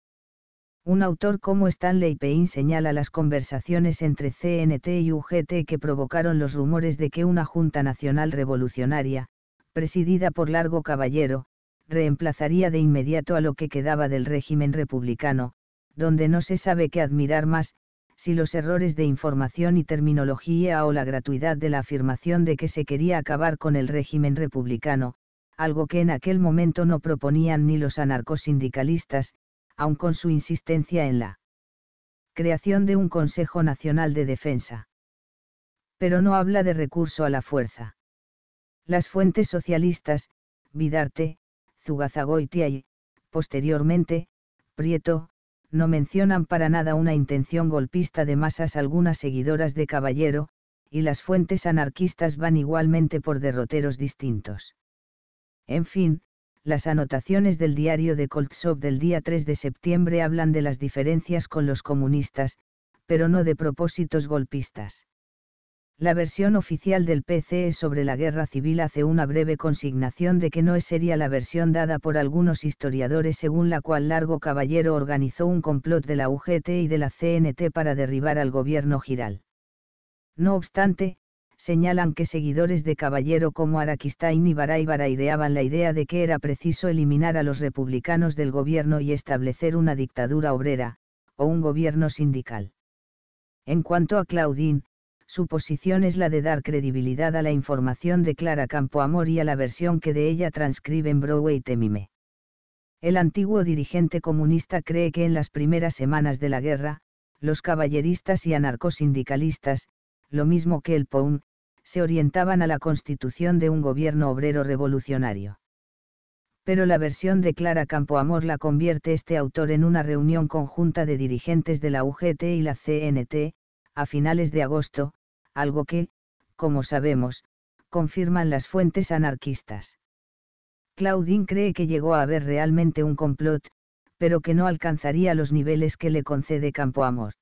Speaker 1: Un autor como Stanley Payne señala las conversaciones entre CNT y UGT que provocaron los rumores de que una Junta Nacional Revolucionaria, presidida por Largo Caballero, reemplazaría de inmediato a lo que quedaba del régimen republicano, donde no se sabe qué admirar más, si los errores de información y terminología o la gratuidad de la afirmación de que se quería acabar con el régimen republicano, algo que en aquel momento no proponían ni los anarcosindicalistas, aun con su insistencia en la creación de un Consejo Nacional de Defensa. Pero no habla de recurso a la fuerza. Las fuentes socialistas, Vidarte, Zugazagoitia y, posteriormente, Prieto, no mencionan para nada una intención golpista de masas algunas seguidoras de Caballero, y las fuentes anarquistas van igualmente por derroteros distintos. En fin, las anotaciones del diario de Koltsov del día 3 de septiembre hablan de las diferencias con los comunistas, pero no de propósitos golpistas. La versión oficial del PCE sobre la guerra civil hace una breve consignación de que no es seria la versión dada por algunos historiadores según la cual Largo Caballero organizó un complot de la UGT y de la CNT para derribar al gobierno giral. No obstante, señalan que seguidores de Caballero como Araquistain y Baray ideaban la idea de que era preciso eliminar a los republicanos del gobierno y establecer una dictadura obrera, o un gobierno sindical. En cuanto a Claudín, su posición es la de dar credibilidad a la información de Clara Campoamor y a la versión que de ella transcriben Broadway y Temime. El antiguo dirigente comunista cree que en las primeras semanas de la guerra, los caballeristas y anarcosindicalistas, lo mismo que el POUM, se orientaban a la constitución de un gobierno obrero revolucionario. Pero la versión de Clara Campoamor la convierte este autor en una reunión conjunta de dirigentes de la UGT y la CNT, a finales de agosto, algo que, como sabemos, confirman las fuentes anarquistas. Claudine cree que llegó a haber realmente un complot, pero que no alcanzaría los niveles que le concede Campoamor.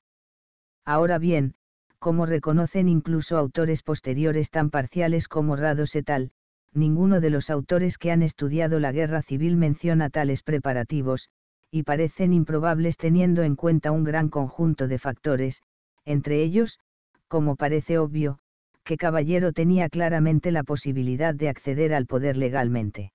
Speaker 1: Ahora bien, como reconocen incluso autores posteriores tan parciales como Rados et al., ninguno de los autores que han estudiado la guerra civil menciona tales preparativos, y parecen improbables teniendo en cuenta un gran conjunto de factores, entre ellos, como parece obvio, que Caballero tenía claramente la posibilidad de acceder al poder legalmente.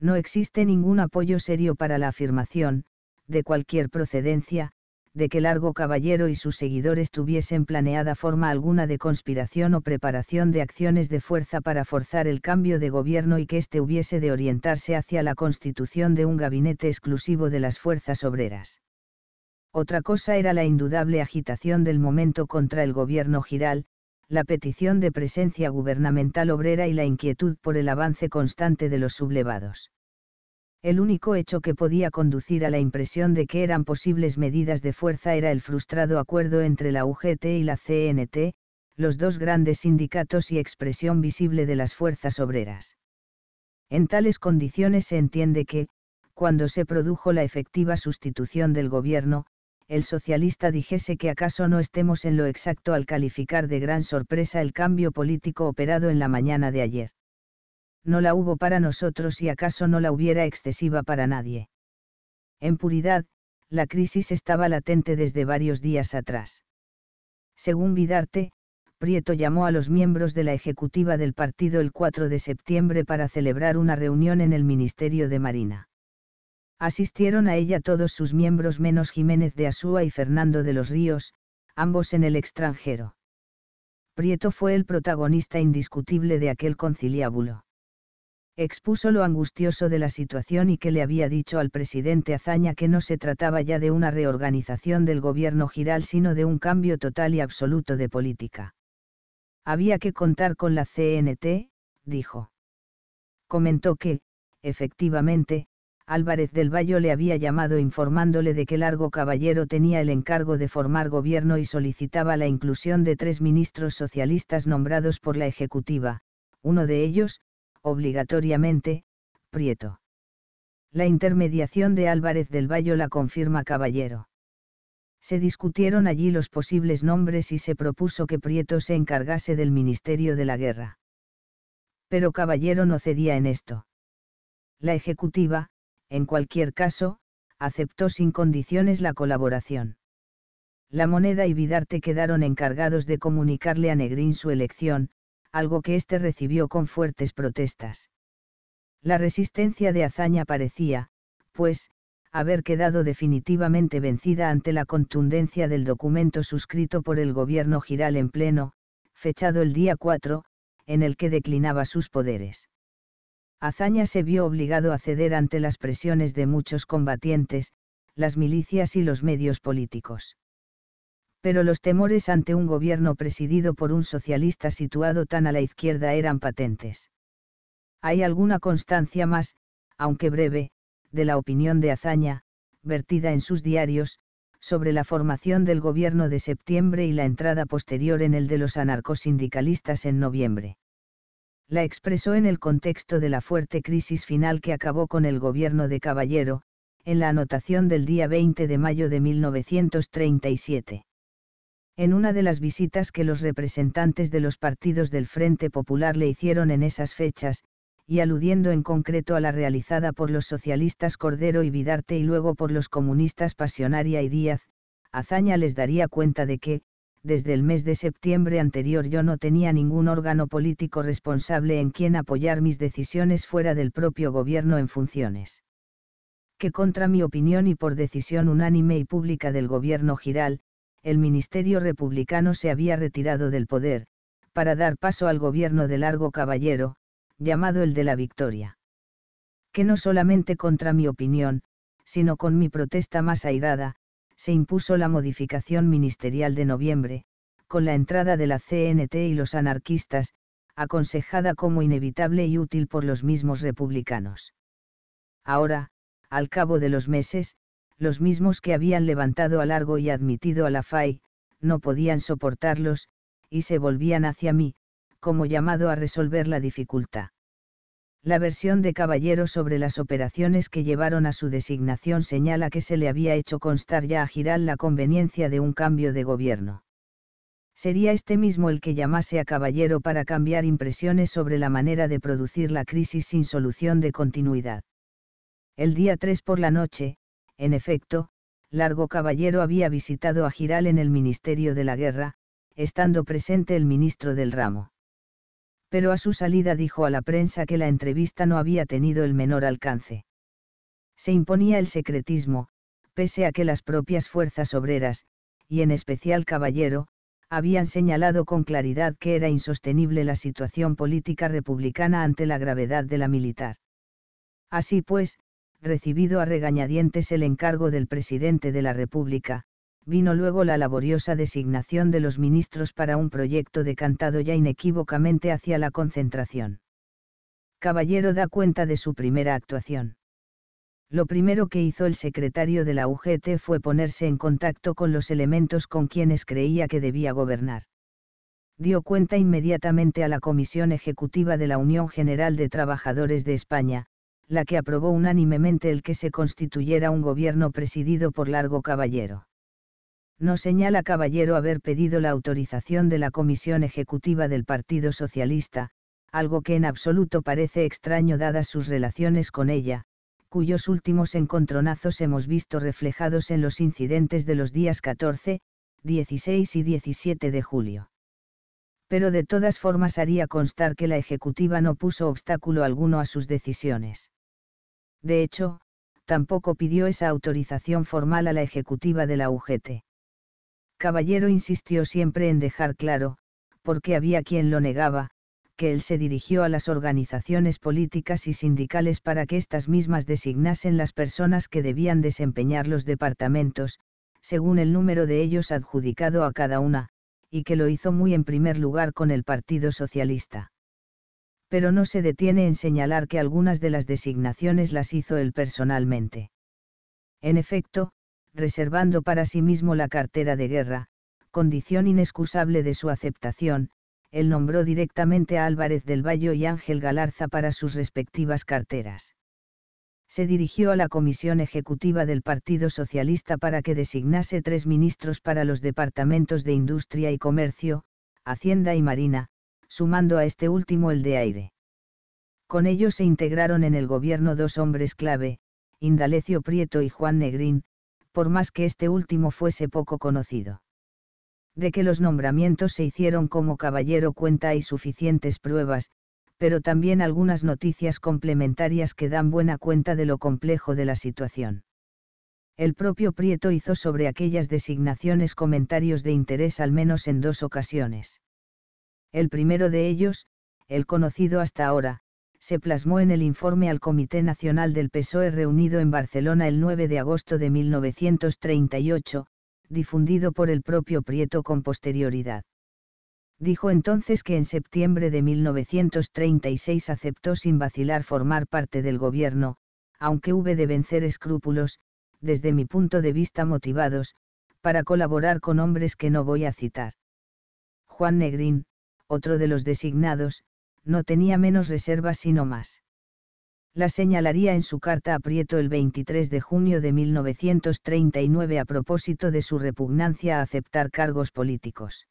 Speaker 1: No existe ningún apoyo serio para la afirmación, de cualquier procedencia, de que Largo Caballero y sus seguidores tuviesen planeada forma alguna de conspiración o preparación de acciones de fuerza para forzar el cambio de gobierno y que éste hubiese de orientarse hacia la constitución de un gabinete exclusivo de las fuerzas obreras. Otra cosa era la indudable agitación del momento contra el gobierno giral, la petición de presencia gubernamental obrera y la inquietud por el avance constante de los sublevados. El único hecho que podía conducir a la impresión de que eran posibles medidas de fuerza era el frustrado acuerdo entre la UGT y la CNT, los dos grandes sindicatos y expresión visible de las fuerzas obreras. En tales condiciones se entiende que, cuando se produjo la efectiva sustitución del gobierno, el socialista dijese que acaso no estemos en lo exacto al calificar de gran sorpresa el cambio político operado en la mañana de ayer. No la hubo para nosotros y acaso no la hubiera excesiva para nadie. En puridad, la crisis estaba latente desde varios días atrás. Según Vidarte, Prieto llamó a los miembros de la ejecutiva del partido el 4 de septiembre para celebrar una reunión en el Ministerio de Marina. Asistieron a ella todos sus miembros menos Jiménez de Asúa y Fernando de los Ríos, ambos en el extranjero. Prieto fue el protagonista indiscutible de aquel conciliábulo. Expuso lo angustioso de la situación y que le había dicho al presidente Azaña que no se trataba ya de una reorganización del gobierno giral, sino de un cambio total y absoluto de política. Había que contar con la CNT, dijo. Comentó que, efectivamente, Álvarez del Valle le había llamado informándole de que Largo Caballero tenía el encargo de formar gobierno y solicitaba la inclusión de tres ministros socialistas nombrados por la Ejecutiva, uno de ellos, obligatoriamente, Prieto. La intermediación de Álvarez del Valle la confirma Caballero. Se discutieron allí los posibles nombres y se propuso que Prieto se encargase del Ministerio de la Guerra. Pero Caballero no cedía en esto. La Ejecutiva, en cualquier caso, aceptó sin condiciones la colaboración. La moneda y Vidarte quedaron encargados de comunicarle a Negrín su elección, algo que éste recibió con fuertes protestas. La resistencia de Azaña parecía, pues, haber quedado definitivamente vencida ante la contundencia del documento suscrito por el gobierno giral en pleno, fechado el día 4, en el que declinaba sus poderes. Azaña se vio obligado a ceder ante las presiones de muchos combatientes, las milicias y los medios políticos. Pero los temores ante un gobierno presidido por un socialista situado tan a la izquierda eran patentes. Hay alguna constancia más, aunque breve, de la opinión de Azaña, vertida en sus diarios, sobre la formación del gobierno de septiembre y la entrada posterior en el de los anarcosindicalistas en noviembre la expresó en el contexto de la fuerte crisis final que acabó con el gobierno de Caballero, en la anotación del día 20 de mayo de 1937. En una de las visitas que los representantes de los partidos del Frente Popular le hicieron en esas fechas, y aludiendo en concreto a la realizada por los socialistas Cordero y Vidarte y luego por los comunistas Pasionaria y Díaz, Azaña les daría cuenta de que, desde el mes de septiembre anterior yo no tenía ningún órgano político responsable en quien apoyar mis decisiones fuera del propio gobierno en funciones. Que contra mi opinión y por decisión unánime y pública del gobierno Giral, el Ministerio Republicano se había retirado del poder, para dar paso al gobierno de largo caballero, llamado el de la victoria. Que no solamente contra mi opinión, sino con mi protesta más airada, se impuso la modificación ministerial de noviembre, con la entrada de la CNT y los anarquistas, aconsejada como inevitable y útil por los mismos republicanos. Ahora, al cabo de los meses, los mismos que habían levantado a largo y admitido a la FAI, no podían soportarlos, y se volvían hacia mí, como llamado a resolver la dificultad. La versión de Caballero sobre las operaciones que llevaron a su designación señala que se le había hecho constar ya a Giral la conveniencia de un cambio de gobierno. Sería este mismo el que llamase a Caballero para cambiar impresiones sobre la manera de producir la crisis sin solución de continuidad. El día 3 por la noche, en efecto, Largo Caballero había visitado a Giral en el Ministerio de la Guerra, estando presente el ministro del ramo pero a su salida dijo a la prensa que la entrevista no había tenido el menor alcance. Se imponía el secretismo, pese a que las propias fuerzas obreras, y en especial Caballero, habían señalado con claridad que era insostenible la situación política republicana ante la gravedad de la militar. Así pues, recibido a regañadientes el encargo del presidente de la República, vino luego la laboriosa designación de los ministros para un proyecto decantado ya inequívocamente hacia la concentración. Caballero da cuenta de su primera actuación. Lo primero que hizo el secretario de la UGT fue ponerse en contacto con los elementos con quienes creía que debía gobernar. Dio cuenta inmediatamente a la Comisión Ejecutiva de la Unión General de Trabajadores de España, la que aprobó unánimemente el que se constituyera un gobierno presidido por Largo Caballero no señala Caballero haber pedido la autorización de la Comisión Ejecutiva del Partido Socialista, algo que en absoluto parece extraño dadas sus relaciones con ella, cuyos últimos encontronazos hemos visto reflejados en los incidentes de los días 14, 16 y 17 de julio. Pero de todas formas haría constar que la Ejecutiva no puso obstáculo alguno a sus decisiones. De hecho, tampoco pidió esa autorización formal a la Ejecutiva de la UGT. Caballero insistió siempre en dejar claro, porque había quien lo negaba, que él se dirigió a las organizaciones políticas y sindicales para que estas mismas designasen las personas que debían desempeñar los departamentos, según el número de ellos adjudicado a cada una, y que lo hizo muy en primer lugar con el Partido Socialista. Pero no se detiene en señalar que algunas de las designaciones las hizo él personalmente. En efecto, reservando para sí mismo la cartera de guerra, condición inexcusable de su aceptación, él nombró directamente a Álvarez del Valle y Ángel Galarza para sus respectivas carteras. Se dirigió a la Comisión Ejecutiva del Partido Socialista para que designase tres ministros para los departamentos de Industria y Comercio, Hacienda y Marina, sumando a este último el de aire. Con ellos se integraron en el gobierno dos hombres clave, Indalecio Prieto y Juan Negrín, por más que este último fuese poco conocido. De que los nombramientos se hicieron como caballero cuenta hay suficientes pruebas, pero también algunas noticias complementarias que dan buena cuenta de lo complejo de la situación. El propio Prieto hizo sobre aquellas designaciones comentarios de interés al menos en dos ocasiones. El primero de ellos, el conocido hasta ahora, se plasmó en el informe al Comité Nacional del PSOE reunido en Barcelona el 9 de agosto de 1938, difundido por el propio Prieto con posterioridad. Dijo entonces que en septiembre de 1936 aceptó sin vacilar formar parte del gobierno, aunque hube de vencer escrúpulos, desde mi punto de vista motivados, para colaborar con hombres que no voy a citar. Juan Negrín, otro de los designados, no tenía menos reservas sino más. La señalaría en su carta a Prieto el 23 de junio de 1939 a propósito de su repugnancia a aceptar cargos políticos.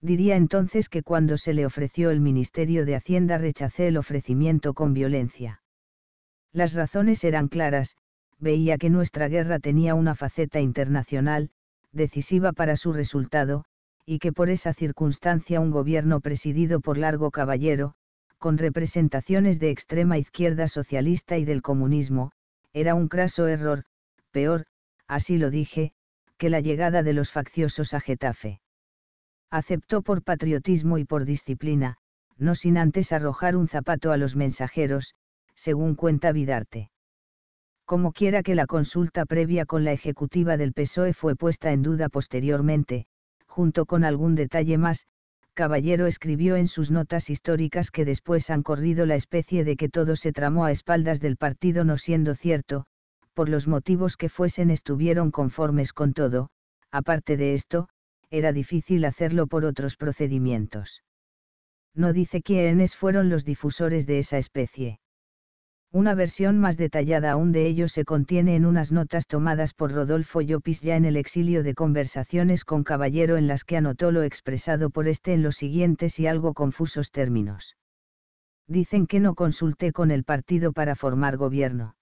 Speaker 1: Diría entonces que cuando se le ofreció el Ministerio de Hacienda rechacé el ofrecimiento con violencia. Las razones eran claras, veía que nuestra guerra tenía una faceta internacional, decisiva para su resultado, y que por esa circunstancia un gobierno presidido por Largo Caballero, con representaciones de extrema izquierda socialista y del comunismo, era un craso error, peor, así lo dije, que la llegada de los facciosos a Getafe. Aceptó por patriotismo y por disciplina, no sin antes arrojar un zapato a los mensajeros, según cuenta Vidarte. Como quiera que la consulta previa con la ejecutiva del PSOE fue puesta en duda posteriormente, junto con algún detalle más, Caballero escribió en sus notas históricas que después han corrido la especie de que todo se tramó a espaldas del partido no siendo cierto, por los motivos que fuesen estuvieron conformes con todo, aparte de esto, era difícil hacerlo por otros procedimientos. No dice quiénes fueron los difusores de esa especie. Una versión más detallada aún de ello se contiene en unas notas tomadas por Rodolfo Llopis ya en el exilio de conversaciones con Caballero en las que anotó lo expresado por este en los siguientes y algo confusos términos. Dicen que no consulté con el partido para formar gobierno.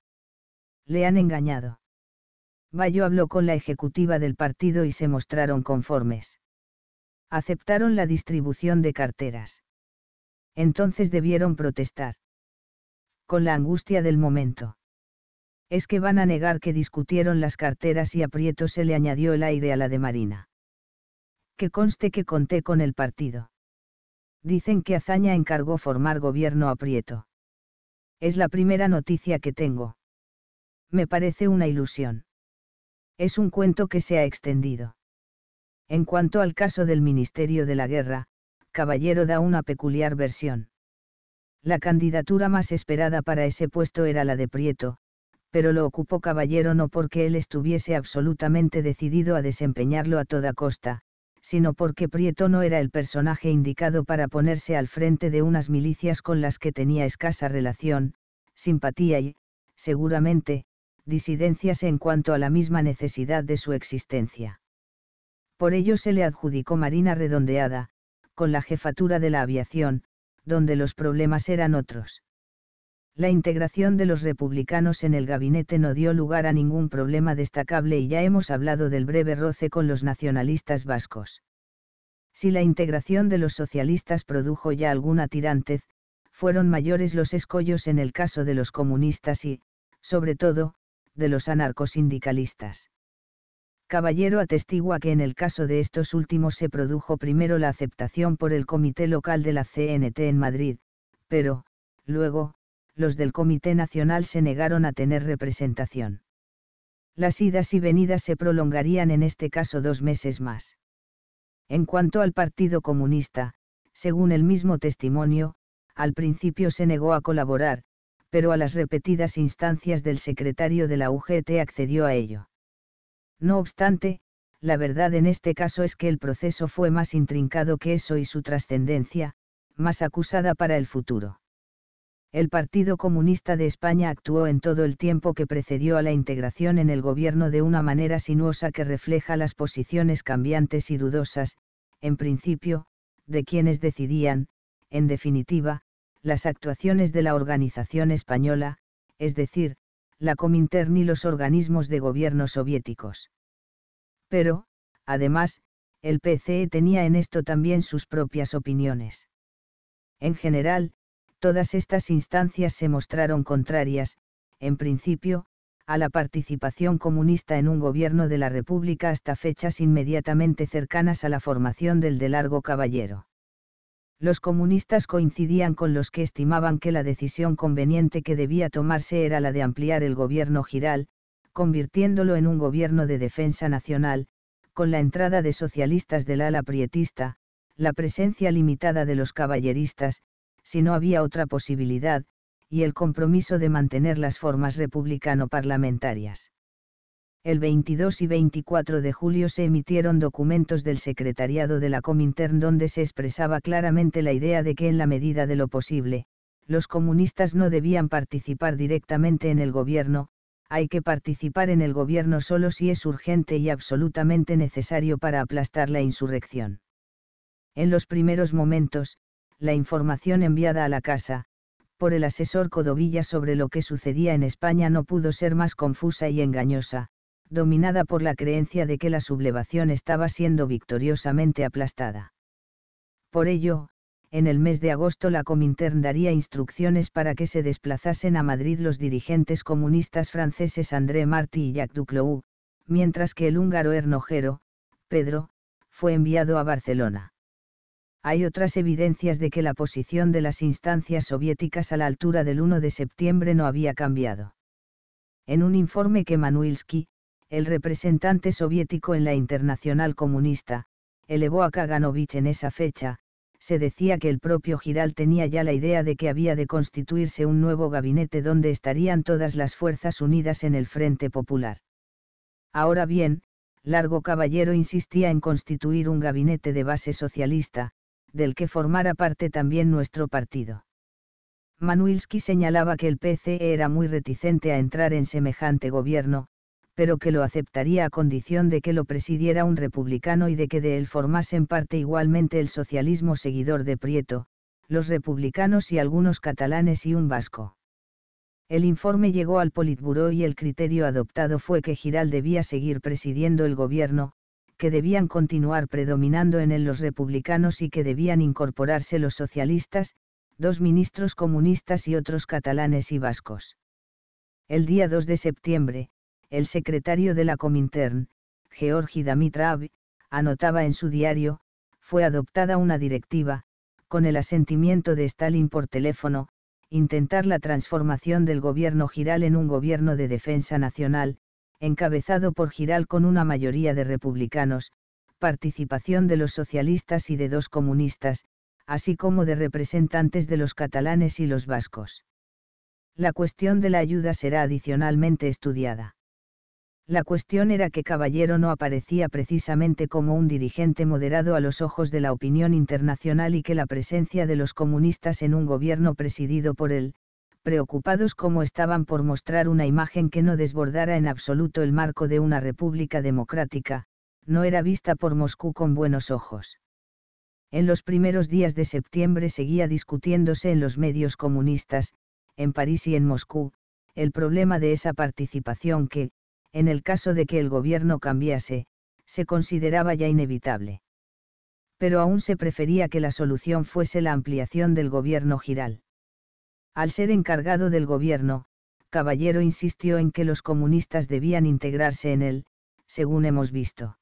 Speaker 1: Le han engañado. Bayo habló con la ejecutiva del partido y se mostraron conformes. Aceptaron la distribución de carteras. Entonces debieron protestar con la angustia del momento. Es que van a negar que discutieron las carteras y aprieto se le añadió el aire a la de Marina. Que conste que conté con el partido. Dicen que Azaña encargó formar gobierno a Prieto. Es la primera noticia que tengo. Me parece una ilusión. Es un cuento que se ha extendido. En cuanto al caso del Ministerio de la Guerra, Caballero da una peculiar versión. La candidatura más esperada para ese puesto era la de Prieto, pero lo ocupó Caballero no porque él estuviese absolutamente decidido a desempeñarlo a toda costa, sino porque Prieto no era el personaje indicado para ponerse al frente de unas milicias con las que tenía escasa relación, simpatía y, seguramente, disidencias en cuanto a la misma necesidad de su existencia. Por ello se le adjudicó Marina Redondeada, con la jefatura de la aviación, donde los problemas eran otros. La integración de los republicanos en el gabinete no dio lugar a ningún problema destacable y ya hemos hablado del breve roce con los nacionalistas vascos. Si la integración de los socialistas produjo ya alguna tirantez, fueron mayores los escollos en el caso de los comunistas y, sobre todo, de los anarcosindicalistas. Caballero atestigua que en el caso de estos últimos se produjo primero la aceptación por el Comité Local de la CNT en Madrid, pero, luego, los del Comité Nacional se negaron a tener representación. Las idas y venidas se prolongarían en este caso dos meses más. En cuanto al Partido Comunista, según el mismo testimonio, al principio se negó a colaborar, pero a las repetidas instancias del secretario de la UGT accedió a ello. No obstante, la verdad en este caso es que el proceso fue más intrincado que eso y su trascendencia, más acusada para el futuro. El Partido Comunista de España actuó en todo el tiempo que precedió a la integración en el gobierno de una manera sinuosa que refleja las posiciones cambiantes y dudosas, en principio, de quienes decidían, en definitiva, las actuaciones de la organización española, es decir, la Comintern y los organismos de gobierno soviéticos. Pero, además, el PCE tenía en esto también sus propias opiniones. En general, todas estas instancias se mostraron contrarias, en principio, a la participación comunista en un gobierno de la República hasta fechas inmediatamente cercanas a la formación del de Largo Caballero los comunistas coincidían con los que estimaban que la decisión conveniente que debía tomarse era la de ampliar el gobierno giral, convirtiéndolo en un gobierno de defensa nacional, con la entrada de socialistas del ala prietista, la presencia limitada de los caballeristas, si no había otra posibilidad, y el compromiso de mantener las formas republicano-parlamentarias el 22 y 24 de julio se emitieron documentos del secretariado de la Comintern donde se expresaba claramente la idea de que en la medida de lo posible, los comunistas no debían participar directamente en el gobierno, hay que participar en el gobierno solo si es urgente y absolutamente necesario para aplastar la insurrección. En los primeros momentos, la información enviada a la casa, por el asesor Codovilla sobre lo que sucedía en España no pudo ser más confusa y engañosa, dominada por la creencia de que la sublevación estaba siendo victoriosamente aplastada. Por ello, en el mes de agosto la Comintern daría instrucciones para que se desplazasen a Madrid los dirigentes comunistas franceses André Martí y Jacques Duclos, mientras que el húngaro hernojero, Pedro, fue enviado a Barcelona. Hay otras evidencias de que la posición de las instancias soviéticas a la altura del 1 de septiembre no había cambiado. En un informe que Manuilsky, el representante soviético en la Internacional Comunista, elevó a Kaganovich en esa fecha, se decía que el propio Giral tenía ya la idea de que había de constituirse un nuevo gabinete donde estarían todas las fuerzas unidas en el Frente Popular. Ahora bien, Largo Caballero insistía en constituir un gabinete de base socialista, del que formara parte también nuestro partido. Manuilski señalaba que el PC e era muy reticente a entrar en semejante gobierno, pero que lo aceptaría a condición de que lo presidiera un republicano y de que de él formasen parte igualmente el socialismo seguidor de Prieto, los republicanos y algunos catalanes y un vasco. El informe llegó al Politburó y el criterio adoptado fue que Giral debía seguir presidiendo el gobierno, que debían continuar predominando en él los republicanos y que debían incorporarse los socialistas, dos ministros comunistas y otros catalanes y vascos. El día 2 de septiembre, el secretario de la Comintern, Georgi Damitrav, anotaba en su diario, fue adoptada una directiva, con el asentimiento de Stalin por teléfono, intentar la transformación del gobierno Giral en un gobierno de defensa nacional, encabezado por Giral con una mayoría de republicanos, participación de los socialistas y de dos comunistas, así como de representantes de los catalanes y los vascos. La cuestión de la ayuda será adicionalmente estudiada. La cuestión era que Caballero no aparecía precisamente como un dirigente moderado a los ojos de la opinión internacional y que la presencia de los comunistas en un gobierno presidido por él, preocupados como estaban por mostrar una imagen que no desbordara en absoluto el marco de una república democrática, no era vista por Moscú con buenos ojos. En los primeros días de septiembre seguía discutiéndose en los medios comunistas, en París y en Moscú, el problema de esa participación que, en el caso de que el gobierno cambiase, se consideraba ya inevitable. Pero aún se prefería que la solución fuese la ampliación del gobierno giral. Al ser encargado del gobierno, Caballero insistió en que los comunistas debían integrarse en él, según hemos visto.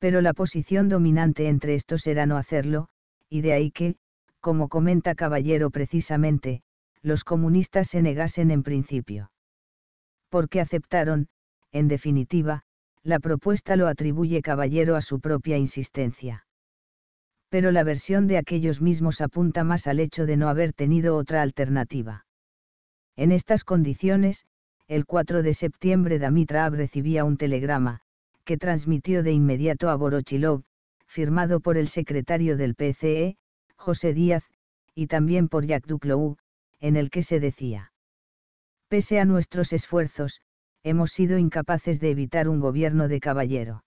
Speaker 1: Pero la posición dominante entre estos era no hacerlo, y de ahí que, como comenta Caballero precisamente, los comunistas se negasen en principio. Porque aceptaron, en definitiva, la propuesta lo atribuye Caballero a su propia insistencia. Pero la versión de aquellos mismos apunta más al hecho de no haber tenido otra alternativa. En estas condiciones, el 4 de septiembre Damitraab recibía un telegrama, que transmitió de inmediato a Borochilov, firmado por el secretario del PCE, José Díaz, y también por Jacques Duclou, en el que se decía. Pese a nuestros esfuerzos, hemos sido incapaces de evitar un gobierno de caballero.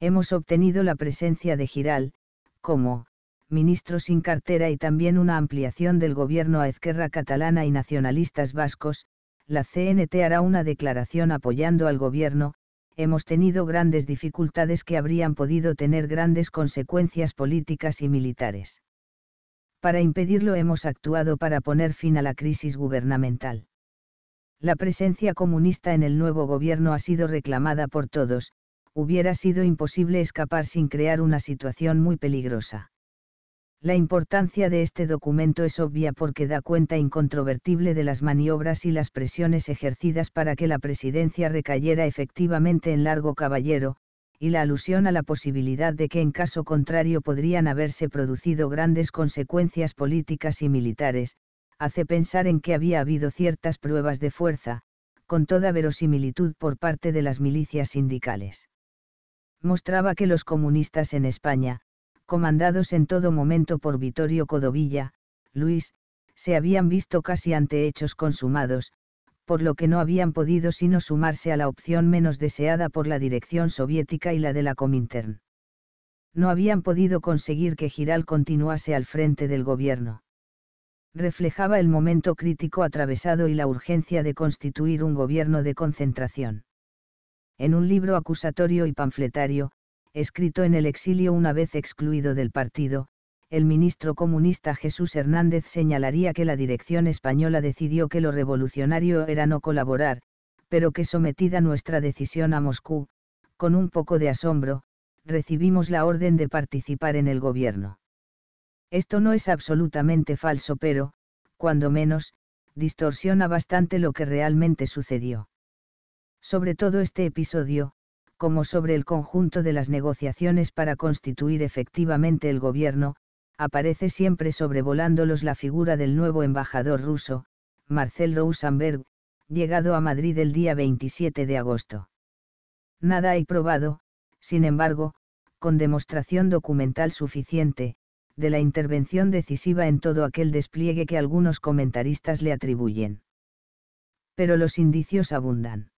Speaker 1: Hemos obtenido la presencia de Giral, como, ministro sin cartera y también una ampliación del gobierno a izquierda catalana y nacionalistas vascos, la CNT hará una declaración apoyando al gobierno, hemos tenido grandes dificultades que habrían podido tener grandes consecuencias políticas y militares. Para impedirlo hemos actuado para poner fin a la crisis gubernamental la presencia comunista en el nuevo gobierno ha sido reclamada por todos, hubiera sido imposible escapar sin crear una situación muy peligrosa. La importancia de este documento es obvia porque da cuenta incontrovertible de las maniobras y las presiones ejercidas para que la presidencia recayera efectivamente en Largo Caballero, y la alusión a la posibilidad de que en caso contrario podrían haberse producido grandes consecuencias políticas y militares, hace pensar en que había habido ciertas pruebas de fuerza, con toda verosimilitud por parte de las milicias sindicales. Mostraba que los comunistas en España, comandados en todo momento por Vittorio Codovilla, Luis, se habían visto casi ante hechos consumados, por lo que no habían podido sino sumarse a la opción menos deseada por la dirección soviética y la de la Comintern. No habían podido conseguir que Giral continuase al frente del gobierno reflejaba el momento crítico atravesado y la urgencia de constituir un gobierno de concentración. En un libro acusatorio y panfletario, escrito en el exilio una vez excluido del partido, el ministro comunista Jesús Hernández señalaría que la dirección española decidió que lo revolucionario era no colaborar, pero que sometida nuestra decisión a Moscú, con un poco de asombro, recibimos la orden de participar en el gobierno. Esto no es absolutamente falso, pero, cuando menos, distorsiona bastante lo que realmente sucedió. Sobre todo este episodio, como sobre el conjunto de las negociaciones para constituir efectivamente el gobierno, aparece siempre sobrevolándolos la figura del nuevo embajador ruso, Marcel Rosenberg, llegado a Madrid el día 27 de agosto. Nada hay probado, sin embargo, con demostración documental suficiente, de la intervención decisiva en todo aquel despliegue que algunos comentaristas le atribuyen. Pero los indicios abundan.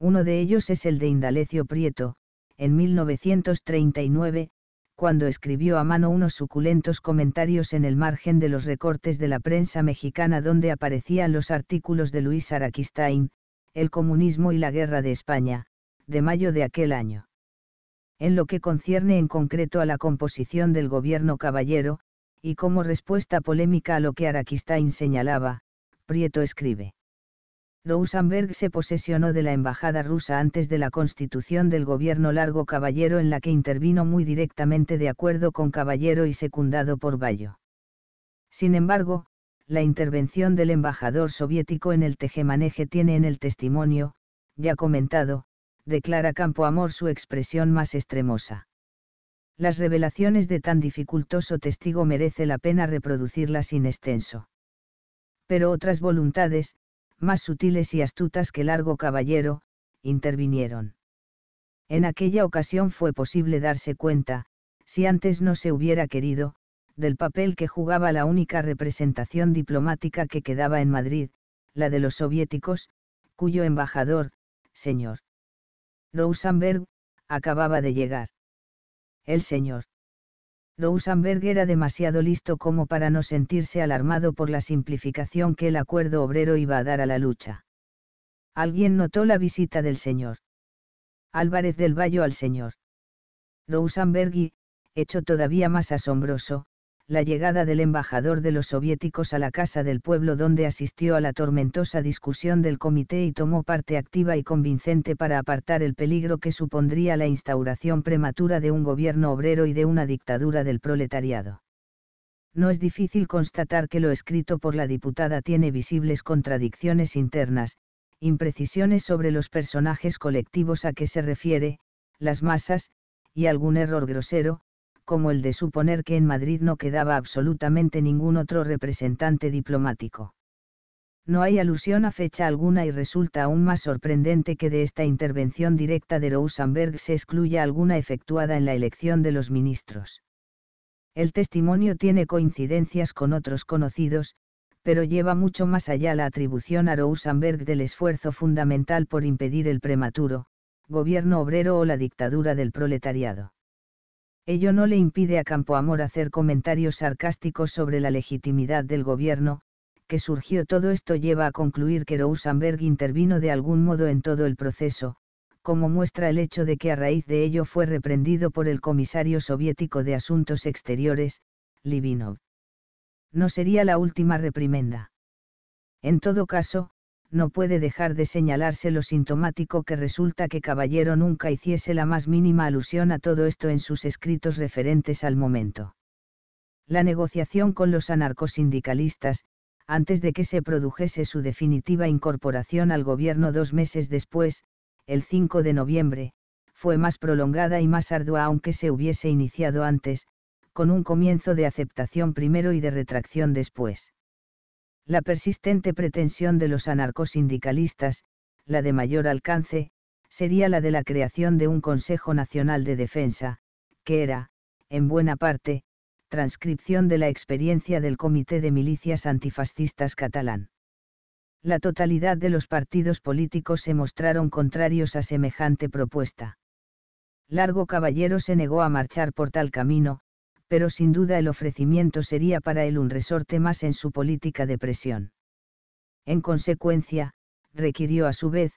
Speaker 1: Uno de ellos es el de Indalecio Prieto, en 1939, cuando escribió a mano unos suculentos comentarios en el margen de los recortes de la prensa mexicana donde aparecían los artículos de Luis Araquistain, El comunismo y la guerra de España, de mayo de aquel año en lo que concierne en concreto a la composición del gobierno caballero, y como respuesta polémica a lo que Araquistain señalaba, Prieto escribe. Rosenberg se posesionó de la embajada rusa antes de la constitución del gobierno largo caballero en la que intervino muy directamente de acuerdo con caballero y secundado por Bayo. Sin embargo, la intervención del embajador soviético en el tejemaneje tiene en el testimonio, ya comentado, declara Campoamor su expresión más extremosa. Las revelaciones de tan dificultoso testigo merece la pena reproducirlas sin extenso. Pero otras voluntades, más sutiles y astutas que Largo Caballero, intervinieron. En aquella ocasión fue posible darse cuenta, si antes no se hubiera querido, del papel que jugaba la única representación diplomática que quedaba en Madrid, la de los soviéticos, cuyo embajador, señor Rosenberg, acababa de llegar. El señor. Rosenberg era demasiado listo como para no sentirse alarmado por la simplificación que el acuerdo obrero iba a dar a la lucha. Alguien notó la visita del señor. Álvarez del Valle al señor. Rosenberg y, hecho todavía más asombroso, la llegada del embajador de los soviéticos a la Casa del Pueblo donde asistió a la tormentosa discusión del comité y tomó parte activa y convincente para apartar el peligro que supondría la instauración prematura de un gobierno obrero y de una dictadura del proletariado. No es difícil constatar que lo escrito por la diputada tiene visibles contradicciones internas, imprecisiones sobre los personajes colectivos a que se refiere, las masas, y algún error grosero, como el de suponer que en Madrid no quedaba absolutamente ningún otro representante diplomático. No hay alusión a fecha alguna y resulta aún más sorprendente que de esta intervención directa de Rosenberg se excluya alguna efectuada en la elección de los ministros. El testimonio tiene coincidencias con otros conocidos, pero lleva mucho más allá la atribución a Rosenberg del esfuerzo fundamental por impedir el prematuro, gobierno obrero o la dictadura del proletariado. Ello no le impide a Campoamor hacer comentarios sarcásticos sobre la legitimidad del gobierno, que surgió todo esto lleva a concluir que Rosenberg intervino de algún modo en todo el proceso, como muestra el hecho de que a raíz de ello fue reprendido por el comisario soviético de Asuntos Exteriores, Livinov. No sería la última reprimenda. En todo caso, no puede dejar de señalarse lo sintomático que resulta que Caballero nunca hiciese la más mínima alusión a todo esto en sus escritos referentes al momento. La negociación con los anarcosindicalistas, antes de que se produjese su definitiva incorporación al gobierno dos meses después, el 5 de noviembre, fue más prolongada y más ardua aunque se hubiese iniciado antes, con un comienzo de aceptación primero y de retracción después. La persistente pretensión de los anarcosindicalistas, la de mayor alcance, sería la de la creación de un Consejo Nacional de Defensa, que era, en buena parte, transcripción de la experiencia del Comité de Milicias Antifascistas catalán. La totalidad de los partidos políticos se mostraron contrarios a semejante propuesta. Largo Caballero se negó a marchar por tal camino, pero sin duda el ofrecimiento sería para él un resorte más en su política de presión. En consecuencia, requirió a su vez,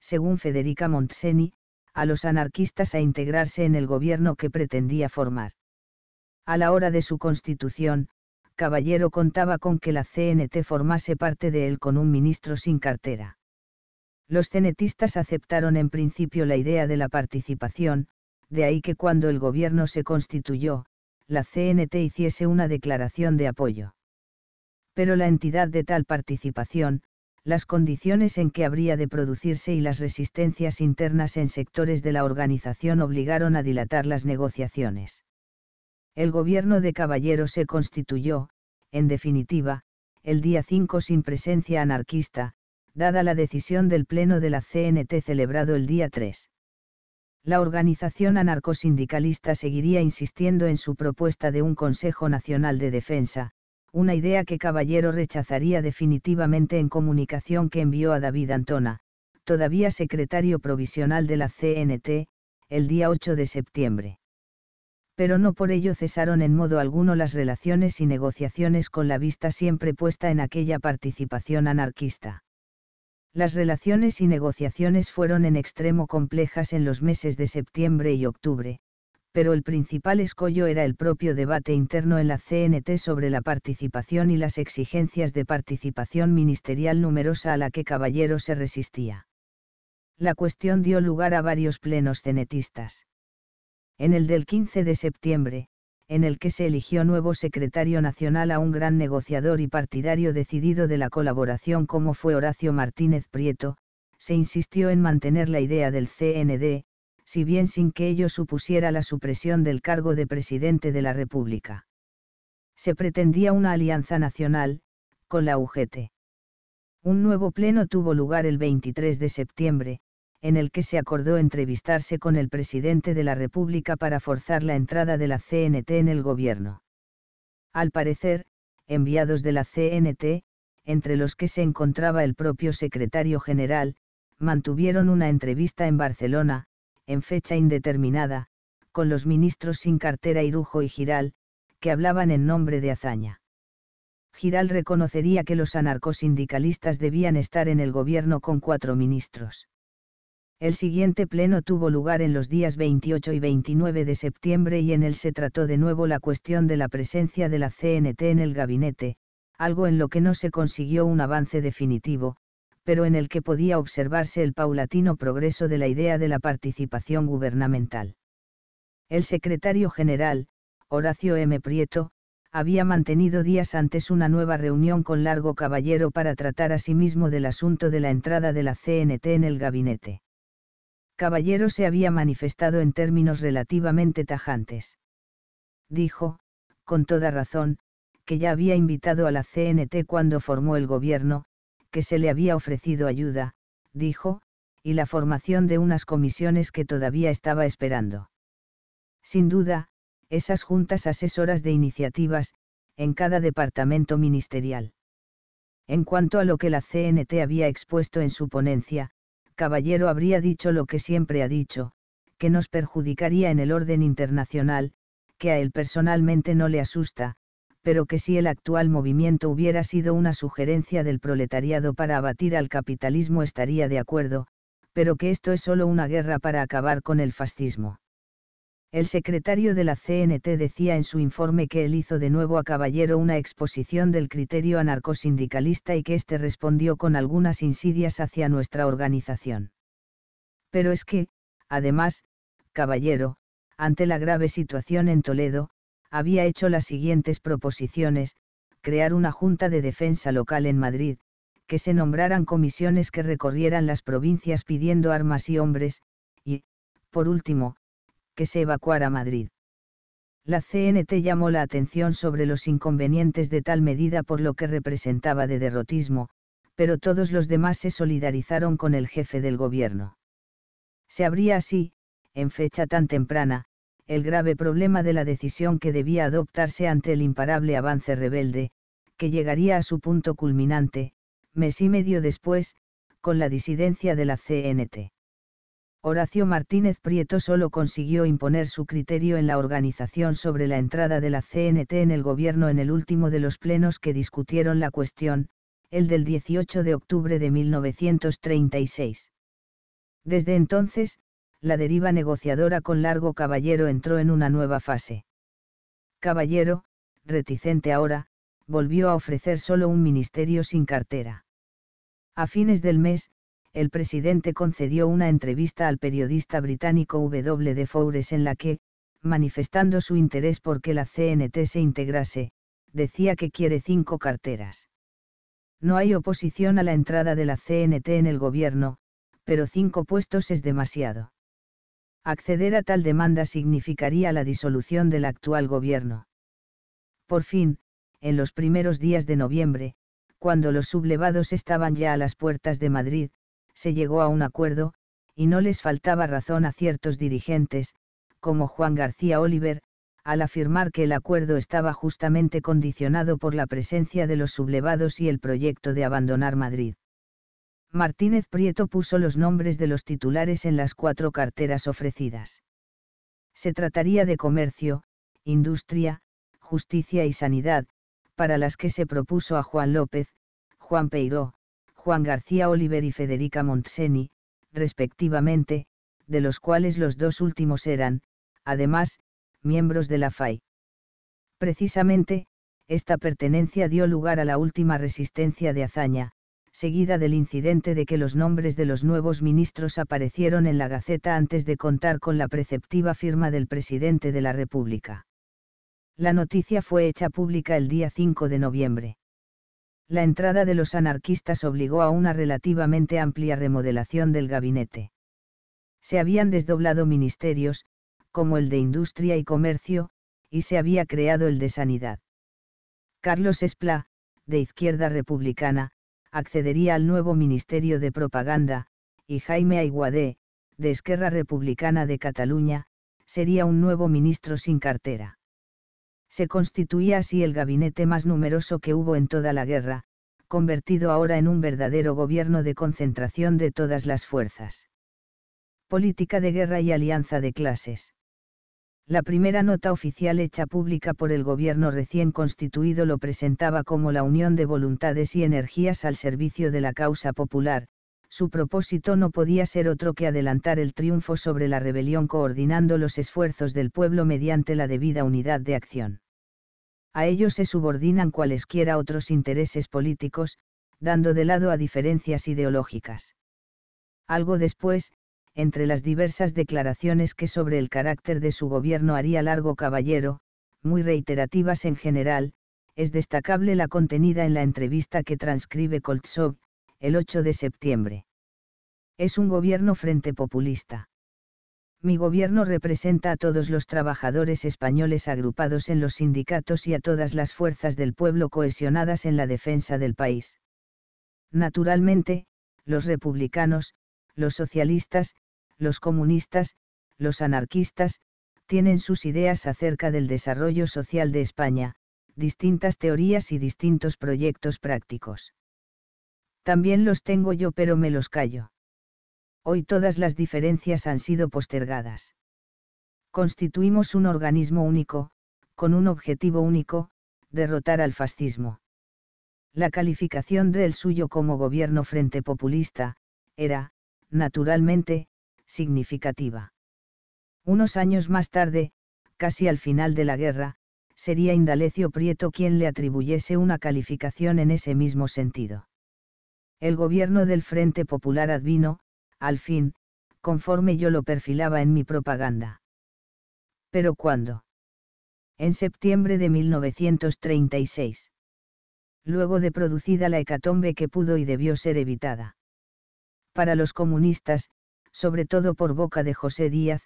Speaker 1: según Federica Montseny, a los anarquistas a integrarse en el gobierno que pretendía formar. A la hora de su constitución, Caballero contaba con que la CNT formase parte de él con un ministro sin cartera. Los cenetistas aceptaron en principio la idea de la participación, de ahí que cuando el gobierno se constituyó, la CNT hiciese una declaración de apoyo. Pero la entidad de tal participación, las condiciones en que habría de producirse y las resistencias internas en sectores de la organización obligaron a dilatar las negociaciones. El gobierno de Caballero se constituyó, en definitiva, el día 5 sin presencia anarquista, dada la decisión del Pleno de la CNT celebrado el día 3 la organización anarcosindicalista seguiría insistiendo en su propuesta de un Consejo Nacional de Defensa, una idea que Caballero rechazaría definitivamente en comunicación que envió a David Antona, todavía secretario provisional de la CNT, el día 8 de septiembre. Pero no por ello cesaron en modo alguno las relaciones y negociaciones con la vista siempre puesta en aquella participación anarquista. Las relaciones y negociaciones fueron en extremo complejas en los meses de septiembre y octubre, pero el principal escollo era el propio debate interno en la CNT sobre la participación y las exigencias de participación ministerial numerosa a la que Caballero se resistía. La cuestión dio lugar a varios plenos cenetistas. En el del 15 de septiembre, en el que se eligió nuevo secretario nacional a un gran negociador y partidario decidido de la colaboración como fue Horacio Martínez Prieto, se insistió en mantener la idea del CND, si bien sin que ello supusiera la supresión del cargo de presidente de la República. Se pretendía una alianza nacional, con la UGT. Un nuevo pleno tuvo lugar el 23 de septiembre, en el que se acordó entrevistarse con el presidente de la República para forzar la entrada de la CNT en el gobierno. Al parecer, enviados de la CNT, entre los que se encontraba el propio secretario general, mantuvieron una entrevista en Barcelona, en fecha indeterminada, con los ministros sin cartera Irujo y Giral, que hablaban en nombre de Azaña. Giral reconocería que los anarcosindicalistas debían estar en el gobierno con cuatro ministros. El siguiente pleno tuvo lugar en los días 28 y 29 de septiembre y en él se trató de nuevo la cuestión de la presencia de la CNT en el gabinete, algo en lo que no se consiguió un avance definitivo, pero en el que podía observarse el paulatino progreso de la idea de la participación gubernamental. El secretario general, Horacio M. Prieto, había mantenido días antes una nueva reunión con Largo Caballero para tratar asimismo del asunto de la entrada de la CNT en el gabinete Caballero se había manifestado en términos relativamente tajantes. Dijo, con toda razón, que ya había invitado a la CNT cuando formó el gobierno, que se le había ofrecido ayuda, dijo, y la formación de unas comisiones que todavía estaba esperando. Sin duda, esas juntas asesoras de iniciativas, en cada departamento ministerial. En cuanto a lo que la CNT había expuesto en su ponencia, caballero habría dicho lo que siempre ha dicho, que nos perjudicaría en el orden internacional, que a él personalmente no le asusta, pero que si el actual movimiento hubiera sido una sugerencia del proletariado para abatir al capitalismo estaría de acuerdo, pero que esto es solo una guerra para acabar con el fascismo. El secretario de la CNT decía en su informe que él hizo de nuevo a Caballero una exposición del criterio anarcosindicalista y que éste respondió con algunas insidias hacia nuestra organización. Pero es que, además, Caballero, ante la grave situación en Toledo, había hecho las siguientes proposiciones, crear una Junta de Defensa Local en Madrid, que se nombraran comisiones que recorrieran las provincias pidiendo armas y hombres, y, por último, que se evacuara Madrid. La CNT llamó la atención sobre los inconvenientes de tal medida por lo que representaba de derrotismo, pero todos los demás se solidarizaron con el jefe del gobierno. Se abría así, en fecha tan temprana, el grave problema de la decisión que debía adoptarse ante el imparable avance rebelde, que llegaría a su punto culminante, mes y medio después, con la disidencia de la CNT. Horacio Martínez Prieto solo consiguió imponer su criterio en la organización sobre la entrada de la CNT en el gobierno en el último de los plenos que discutieron la cuestión, el del 18 de octubre de 1936. Desde entonces, la deriva negociadora con Largo Caballero entró en una nueva fase. Caballero, reticente ahora, volvió a ofrecer solo un ministerio sin cartera. A fines del mes, el presidente concedió una entrevista al periodista británico W. de Foures en la que, manifestando su interés por que la CNT se integrase, decía que quiere cinco carteras. No hay oposición a la entrada de la CNT en el gobierno, pero cinco puestos es demasiado. Acceder a tal demanda significaría la disolución del actual gobierno. Por fin, en los primeros días de noviembre, cuando los sublevados estaban ya a las puertas de Madrid, se llegó a un acuerdo, y no les faltaba razón a ciertos dirigentes, como Juan García Oliver, al afirmar que el acuerdo estaba justamente condicionado por la presencia de los sublevados y el proyecto de abandonar Madrid. Martínez Prieto puso los nombres de los titulares en las cuatro carteras ofrecidas. Se trataría de comercio, industria, justicia y sanidad, para las que se propuso a Juan López, Juan Peiró, Juan García Oliver y Federica Montseny, respectivamente, de los cuales los dos últimos eran, además, miembros de la FAI. Precisamente, esta pertenencia dio lugar a la última resistencia de Azaña, seguida del incidente de que los nombres de los nuevos ministros aparecieron en la Gaceta antes de contar con la preceptiva firma del presidente de la República. La noticia fue hecha pública el día 5 de noviembre la entrada de los anarquistas obligó a una relativamente amplia remodelación del gabinete. Se habían desdoblado ministerios, como el de Industria y Comercio, y se había creado el de Sanidad. Carlos Espla, de Izquierda Republicana, accedería al nuevo Ministerio de Propaganda, y Jaime Aiguadé, de Esquerra Republicana de Cataluña, sería un nuevo ministro sin cartera se constituía así el gabinete más numeroso que hubo en toda la guerra, convertido ahora en un verdadero gobierno de concentración de todas las fuerzas. Política de guerra y alianza de clases. La primera nota oficial hecha pública por el gobierno recién constituido lo presentaba como la unión de voluntades y energías al servicio de la causa popular, su propósito no podía ser otro que adelantar el triunfo sobre la rebelión coordinando los esfuerzos del pueblo mediante la debida unidad de acción. A ello se subordinan cualesquiera otros intereses políticos, dando de lado a diferencias ideológicas. Algo después, entre las diversas declaraciones que sobre el carácter de su gobierno haría Largo Caballero, muy reiterativas en general, es destacable la contenida en la entrevista que transcribe Koltsov, el 8 de septiembre. Es un gobierno frente populista. Mi gobierno representa a todos los trabajadores españoles agrupados en los sindicatos y a todas las fuerzas del pueblo cohesionadas en la defensa del país. Naturalmente, los republicanos, los socialistas, los comunistas, los anarquistas, tienen sus ideas acerca del desarrollo social de España, distintas teorías y distintos proyectos prácticos. También los tengo yo pero me los callo. Hoy todas las diferencias han sido postergadas. Constituimos un organismo único, con un objetivo único, derrotar al fascismo. La calificación del suyo como gobierno frente populista, era, naturalmente, significativa. Unos años más tarde, casi al final de la guerra, sería Indalecio Prieto quien le atribuyese una calificación en ese mismo sentido. El gobierno del Frente Popular advino, al fin, conforme yo lo perfilaba en mi propaganda. ¿Pero cuándo? En septiembre de 1936. Luego de producida la hecatombe que pudo y debió ser evitada. Para los comunistas, sobre todo por boca de José Díaz,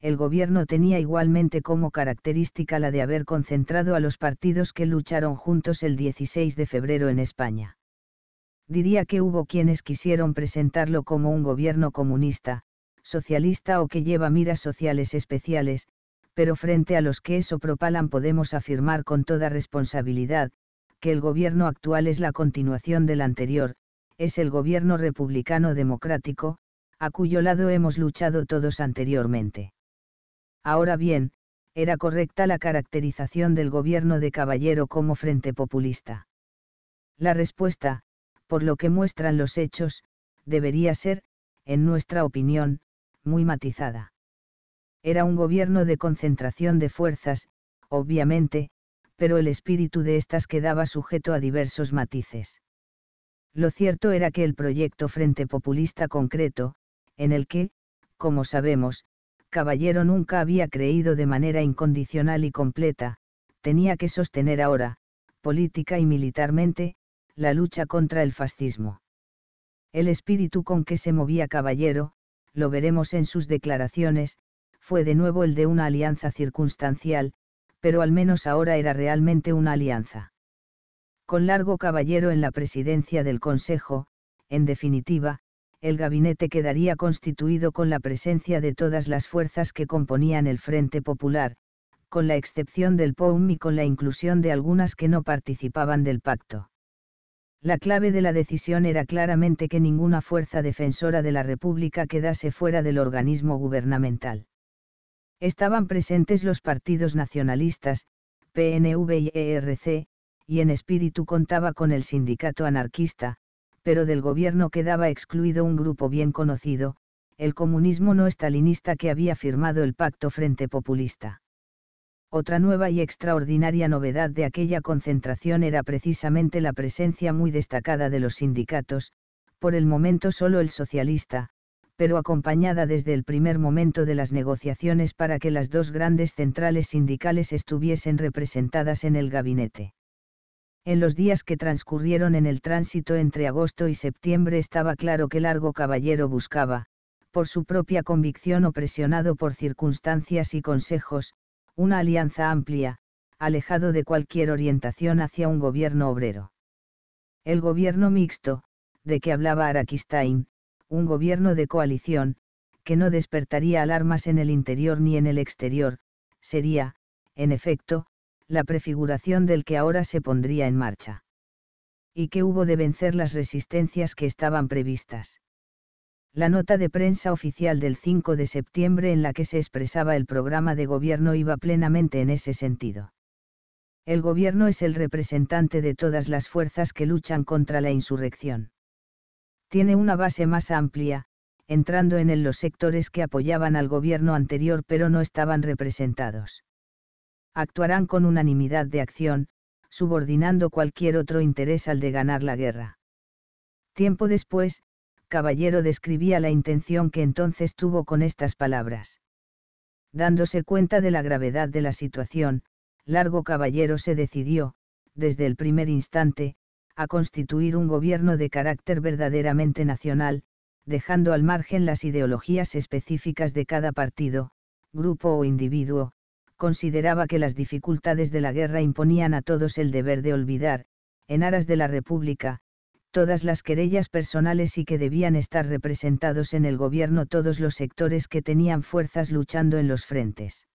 Speaker 1: el gobierno tenía igualmente como característica la de haber concentrado a los partidos que lucharon juntos el 16 de febrero en España diría que hubo quienes quisieron presentarlo como un gobierno comunista, socialista o que lleva miras sociales especiales, pero frente a los que eso propalan podemos afirmar con toda responsabilidad, que el gobierno actual es la continuación del anterior, es el gobierno republicano democrático, a cuyo lado hemos luchado todos anteriormente. Ahora bien, era correcta la caracterización del gobierno de Caballero como frente populista. La respuesta, por lo que muestran los hechos, debería ser, en nuestra opinión, muy matizada. Era un gobierno de concentración de fuerzas, obviamente, pero el espíritu de estas quedaba sujeto a diversos matices. Lo cierto era que el proyecto Frente Populista concreto, en el que, como sabemos, Caballero nunca había creído de manera incondicional y completa, tenía que sostener ahora, política y militarmente, la lucha contra el fascismo. El espíritu con que se movía Caballero, lo veremos en sus declaraciones, fue de nuevo el de una alianza circunstancial, pero al menos ahora era realmente una alianza. Con largo Caballero en la presidencia del Consejo, en definitiva, el gabinete quedaría constituido con la presencia de todas las fuerzas que componían el Frente Popular, con la excepción del POUM y con la inclusión de algunas que no participaban del pacto la clave de la decisión era claramente que ninguna fuerza defensora de la República quedase fuera del organismo gubernamental. Estaban presentes los partidos nacionalistas, PNV y ERC, y en espíritu contaba con el sindicato anarquista, pero del gobierno quedaba excluido un grupo bien conocido, el comunismo no estalinista que había firmado el pacto Frente Populista. Otra nueva y extraordinaria novedad de aquella concentración era precisamente la presencia muy destacada de los sindicatos, por el momento solo el socialista, pero acompañada desde el primer momento de las negociaciones para que las dos grandes centrales sindicales estuviesen representadas en el gabinete. En los días que transcurrieron en el tránsito entre agosto y septiembre estaba claro que Largo Caballero buscaba, por su propia convicción o presionado por circunstancias y consejos, una alianza amplia, alejado de cualquier orientación hacia un gobierno obrero. El gobierno mixto, de que hablaba Araquistain, un gobierno de coalición, que no despertaría alarmas en el interior ni en el exterior, sería, en efecto, la prefiguración del que ahora se pondría en marcha. Y que hubo de vencer las resistencias que estaban previstas. La nota de prensa oficial del 5 de septiembre en la que se expresaba el programa de gobierno iba plenamente en ese sentido. El gobierno es el representante de todas las fuerzas que luchan contra la insurrección. Tiene una base más amplia, entrando en él los sectores que apoyaban al gobierno anterior pero no estaban representados. Actuarán con unanimidad de acción, subordinando cualquier otro interés al de ganar la guerra. Tiempo después, caballero describía la intención que entonces tuvo con estas palabras. Dándose cuenta de la gravedad de la situación, Largo Caballero se decidió, desde el primer instante, a constituir un gobierno de carácter verdaderamente nacional, dejando al margen las ideologías específicas de cada partido, grupo o individuo, consideraba que las dificultades de la guerra imponían a todos el deber de olvidar, en aras de la República, todas las querellas personales y que debían estar representados en el gobierno todos los sectores que tenían fuerzas luchando en los frentes.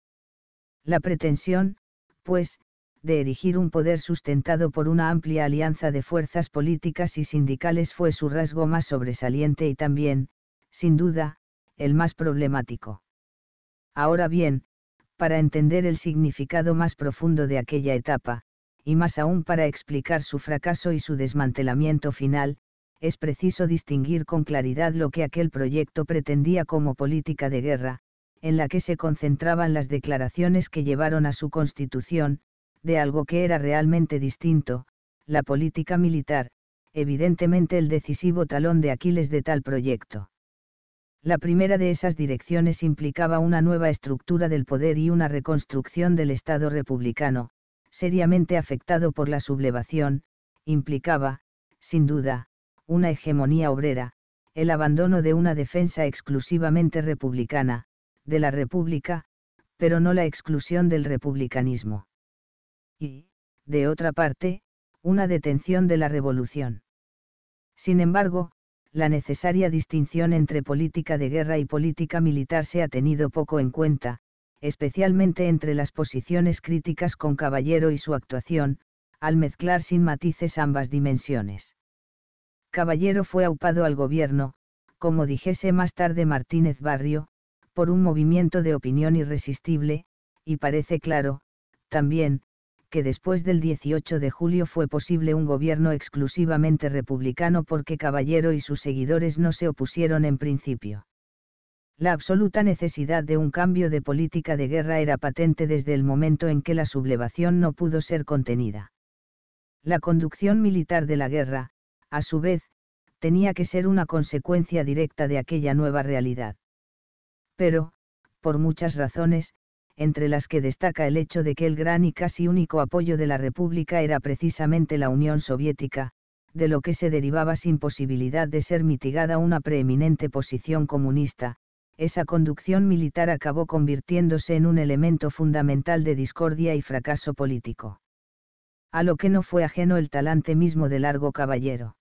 Speaker 1: La pretensión, pues, de erigir un poder sustentado por una amplia alianza de fuerzas políticas y sindicales fue su rasgo más sobresaliente y también, sin duda, el más problemático. Ahora bien, para entender el significado más profundo de aquella etapa, y más aún para explicar su fracaso y su desmantelamiento final, es preciso distinguir con claridad lo que aquel proyecto pretendía como política de guerra, en la que se concentraban las declaraciones que llevaron a su constitución, de algo que era realmente distinto, la política militar, evidentemente el decisivo talón de Aquiles de tal proyecto. La primera de esas direcciones implicaba una nueva estructura del poder y una reconstrucción del Estado republicano, seriamente afectado por la sublevación, implicaba, sin duda, una hegemonía obrera, el abandono de una defensa exclusivamente republicana, de la República, pero no la exclusión del republicanismo. Y, de otra parte, una detención de la revolución. Sin embargo, la necesaria distinción entre política de guerra y política militar se ha tenido poco en cuenta, especialmente entre las posiciones críticas con Caballero y su actuación, al mezclar sin matices ambas dimensiones. Caballero fue aupado al gobierno, como dijese más tarde Martínez Barrio, por un movimiento de opinión irresistible, y parece claro, también, que después del 18 de julio fue posible un gobierno exclusivamente republicano porque Caballero y sus seguidores no se opusieron en principio. La absoluta necesidad de un cambio de política de guerra era patente desde el momento en que la sublevación no pudo ser contenida. La conducción militar de la guerra, a su vez, tenía que ser una consecuencia directa de aquella nueva realidad. Pero, por muchas razones, entre las que destaca el hecho de que el gran y casi único apoyo de la República era precisamente la Unión Soviética, de lo que se derivaba sin posibilidad de ser mitigada una preeminente posición comunista, esa conducción militar acabó convirtiéndose en un elemento fundamental de discordia y fracaso político. A lo que no fue ajeno el talante mismo de Largo Caballero.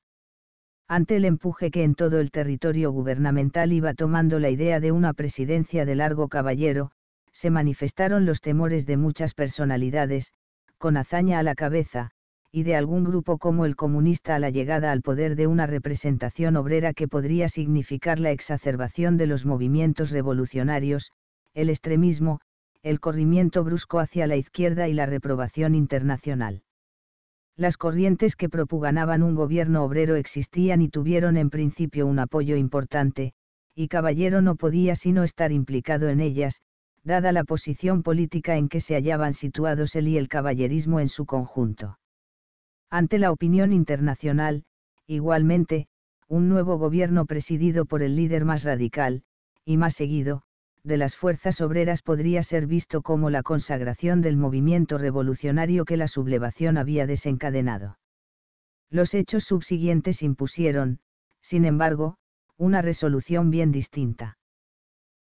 Speaker 1: Ante el empuje que en todo el territorio gubernamental iba tomando la idea de una presidencia de Largo Caballero, se manifestaron los temores de muchas personalidades, con hazaña a la cabeza, y de algún grupo como el comunista a la llegada al poder de una representación obrera que podría significar la exacerbación de los movimientos revolucionarios, el extremismo, el corrimiento brusco hacia la izquierda y la reprobación internacional. Las corrientes que propuganaban un gobierno obrero existían y tuvieron en principio un apoyo importante, y Caballero no podía sino estar implicado en ellas, dada la posición política en que se hallaban situados él y el caballerismo en su conjunto ante la opinión internacional, igualmente, un nuevo gobierno presidido por el líder más radical, y más seguido, de las fuerzas obreras podría ser visto como la consagración del movimiento revolucionario que la sublevación había desencadenado. Los hechos subsiguientes impusieron, sin embargo, una resolución bien distinta.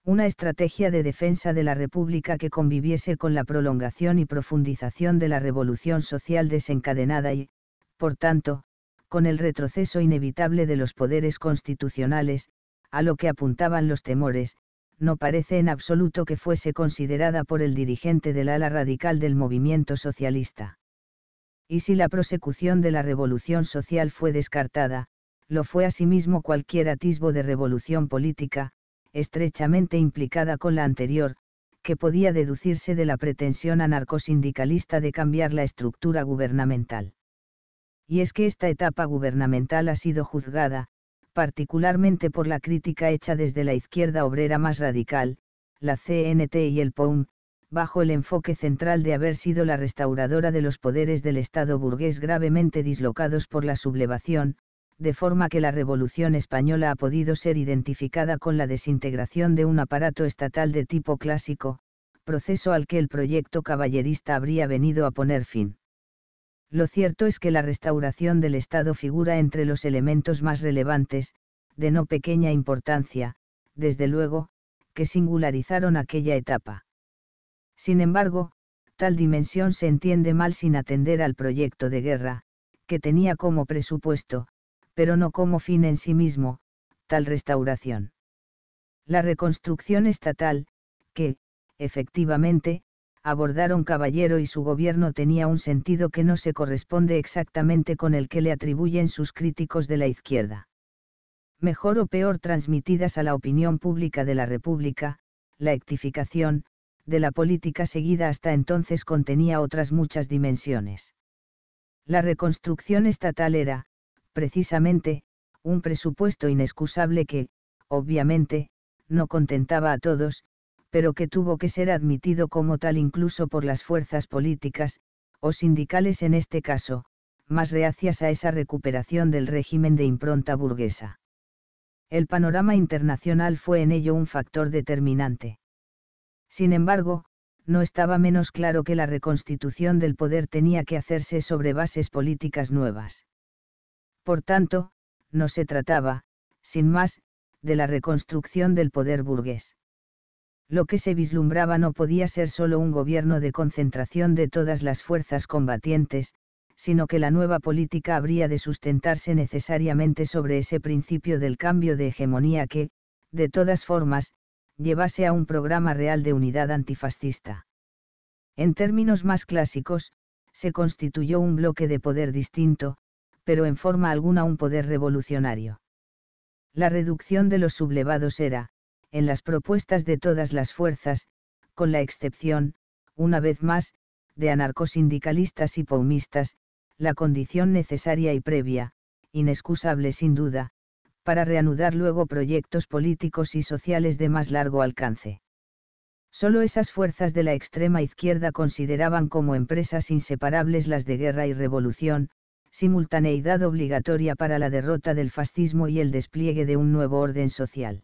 Speaker 1: Una estrategia de defensa de la República que conviviese con la prolongación y profundización de la revolución social desencadenada y, por tanto, con el retroceso inevitable de los poderes constitucionales, a lo que apuntaban los temores, no parece en absoluto que fuese considerada por el dirigente del ala radical del movimiento socialista. Y si la prosecución de la revolución social fue descartada, lo fue asimismo cualquier atisbo de revolución política, estrechamente implicada con la anterior, que podía deducirse de la pretensión anarcosindicalista de cambiar la estructura gubernamental y es que esta etapa gubernamental ha sido juzgada, particularmente por la crítica hecha desde la izquierda obrera más radical, la CNT y el POUM, bajo el enfoque central de haber sido la restauradora de los poderes del Estado burgués gravemente dislocados por la sublevación, de forma que la Revolución española ha podido ser identificada con la desintegración de un aparato estatal de tipo clásico, proceso al que el proyecto caballerista habría venido a poner fin. Lo cierto es que la restauración del Estado figura entre los elementos más relevantes, de no pequeña importancia, desde luego, que singularizaron aquella etapa. Sin embargo, tal dimensión se entiende mal sin atender al proyecto de guerra, que tenía como presupuesto, pero no como fin en sí mismo, tal restauración. La reconstrucción estatal, que, efectivamente, abordaron Caballero y su gobierno tenía un sentido que no se corresponde exactamente con el que le atribuyen sus críticos de la izquierda. Mejor o peor transmitidas a la opinión pública de la República, la rectificación, de la política seguida hasta entonces contenía otras muchas dimensiones. La reconstrucción estatal era, precisamente, un presupuesto inexcusable que, obviamente, no contentaba a todos, pero que tuvo que ser admitido como tal incluso por las fuerzas políticas, o sindicales en este caso, más reacias a esa recuperación del régimen de impronta burguesa. El panorama internacional fue en ello un factor determinante. Sin embargo, no estaba menos claro que la reconstitución del poder tenía que hacerse sobre bases políticas nuevas. Por tanto, no se trataba, sin más, de la reconstrucción del poder burgués. Lo que se vislumbraba no podía ser solo un gobierno de concentración de todas las fuerzas combatientes, sino que la nueva política habría de sustentarse necesariamente sobre ese principio del cambio de hegemonía que, de todas formas, llevase a un programa real de unidad antifascista. En términos más clásicos, se constituyó un bloque de poder distinto, pero en forma alguna un poder revolucionario. La reducción de los sublevados era, en las propuestas de todas las fuerzas, con la excepción, una vez más, de anarcosindicalistas y paumistas, la condición necesaria y previa, inexcusable sin duda, para reanudar luego proyectos políticos y sociales de más largo alcance. Solo esas fuerzas de la extrema izquierda consideraban como empresas inseparables las de guerra y revolución, simultaneidad obligatoria para la derrota del fascismo y el despliegue de un nuevo orden social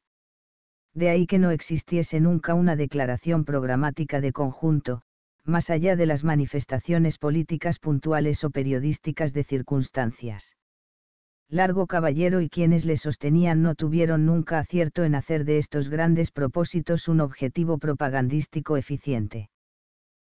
Speaker 1: de ahí que no existiese nunca una declaración programática de conjunto, más allá de las manifestaciones políticas puntuales o periodísticas de circunstancias. Largo Caballero y quienes le sostenían no tuvieron nunca acierto en hacer de estos grandes propósitos un objetivo propagandístico eficiente.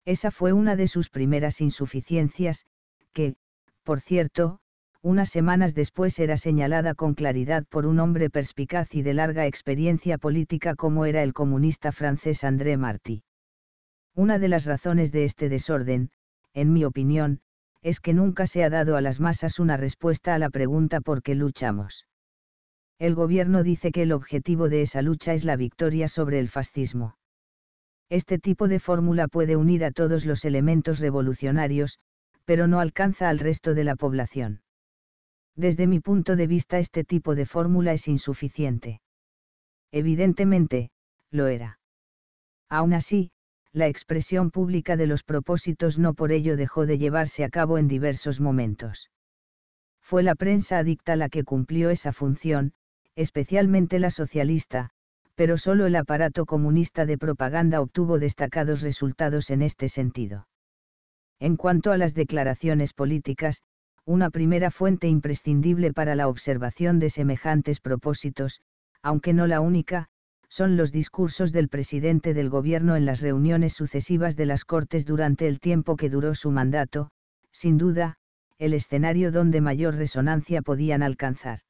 Speaker 1: Esa fue una de sus primeras insuficiencias, que, por cierto, unas semanas después era señalada con claridad por un hombre perspicaz y de larga experiencia política como era el comunista francés André Martí. Una de las razones de este desorden, en mi opinión, es que nunca se ha dado a las masas una respuesta a la pregunta por qué luchamos. El gobierno dice que el objetivo de esa lucha es la victoria sobre el fascismo. Este tipo de fórmula puede unir a todos los elementos revolucionarios, pero no alcanza al resto de la población. Desde mi punto de vista este tipo de fórmula es insuficiente. Evidentemente, lo era. Aún así, la expresión pública de los propósitos no por ello dejó de llevarse a cabo en diversos momentos. Fue la prensa adicta la que cumplió esa función, especialmente la socialista, pero solo el aparato comunista de propaganda obtuvo destacados resultados en este sentido. En cuanto a las declaraciones políticas, una primera fuente imprescindible para la observación de semejantes propósitos, aunque no la única, son los discursos del presidente del gobierno en las reuniones sucesivas de las Cortes durante el tiempo que duró su mandato, sin duda, el escenario donde mayor resonancia podían alcanzar.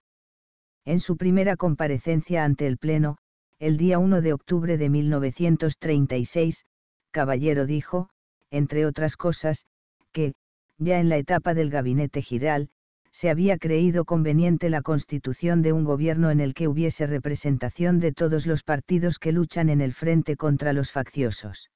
Speaker 1: En su primera comparecencia ante el Pleno, el día 1 de octubre de 1936, Caballero dijo, entre otras cosas, que, ya en la etapa del gabinete Giral, se había creído conveniente la constitución de un gobierno en el que hubiese representación de todos los partidos que luchan en el frente contra los facciosos.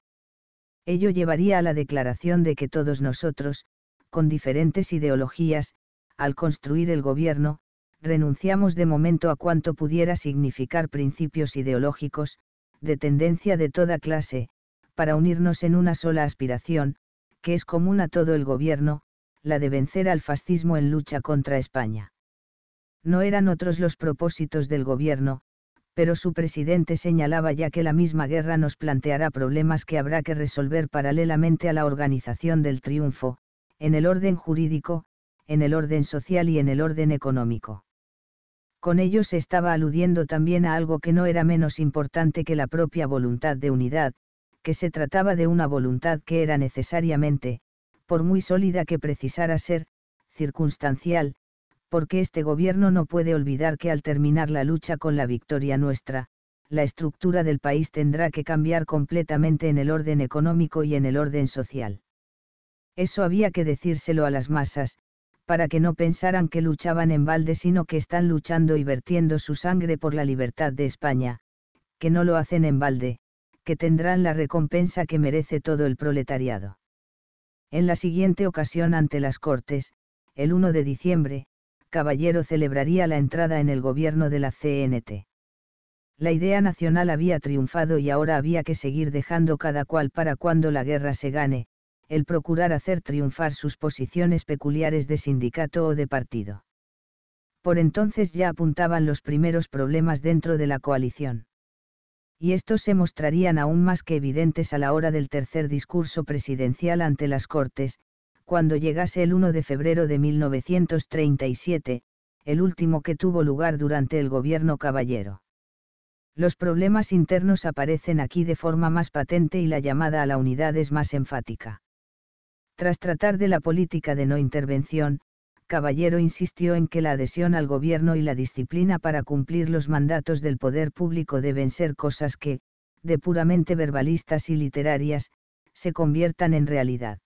Speaker 1: Ello llevaría a la declaración de que todos nosotros, con diferentes ideologías, al construir el gobierno, renunciamos de momento a cuanto pudiera significar principios ideológicos, de tendencia de toda clase, para unirnos en una sola aspiración, que es común a todo el gobierno, la de vencer al fascismo en lucha contra España. No eran otros los propósitos del gobierno, pero su presidente señalaba ya que la misma guerra nos planteará problemas que habrá que resolver paralelamente a la organización del triunfo, en el orden jurídico, en el orden social y en el orden económico. Con ello se estaba aludiendo también a algo que no era menos importante que la propia voluntad de unidad, que se trataba de una voluntad que era necesariamente, por muy sólida que precisara ser, circunstancial, porque este gobierno no puede olvidar que al terminar la lucha con la victoria nuestra, la estructura del país tendrá que cambiar completamente en el orden económico y en el orden social. Eso había que decírselo a las masas, para que no pensaran que luchaban en balde, sino que están luchando y vertiendo su sangre por la libertad de España, que no lo hacen en balde, tendrán la recompensa que merece todo el proletariado. En la siguiente ocasión ante las Cortes, el 1 de diciembre, Caballero celebraría la entrada en el gobierno de la CNT. La idea nacional había triunfado y ahora había que seguir dejando cada cual para cuando la guerra se gane, el procurar hacer triunfar sus posiciones peculiares de sindicato o de partido. Por entonces ya apuntaban los primeros problemas dentro de la coalición y estos se mostrarían aún más que evidentes a la hora del tercer discurso presidencial ante las Cortes, cuando llegase el 1 de febrero de 1937, el último que tuvo lugar durante el gobierno caballero. Los problemas internos aparecen aquí de forma más patente y la llamada a la unidad es más enfática. Tras tratar de la política de no intervención, Caballero insistió en que la adhesión al gobierno y la disciplina para cumplir los mandatos del poder público deben ser cosas que, de puramente verbalistas y literarias, se conviertan en realidad.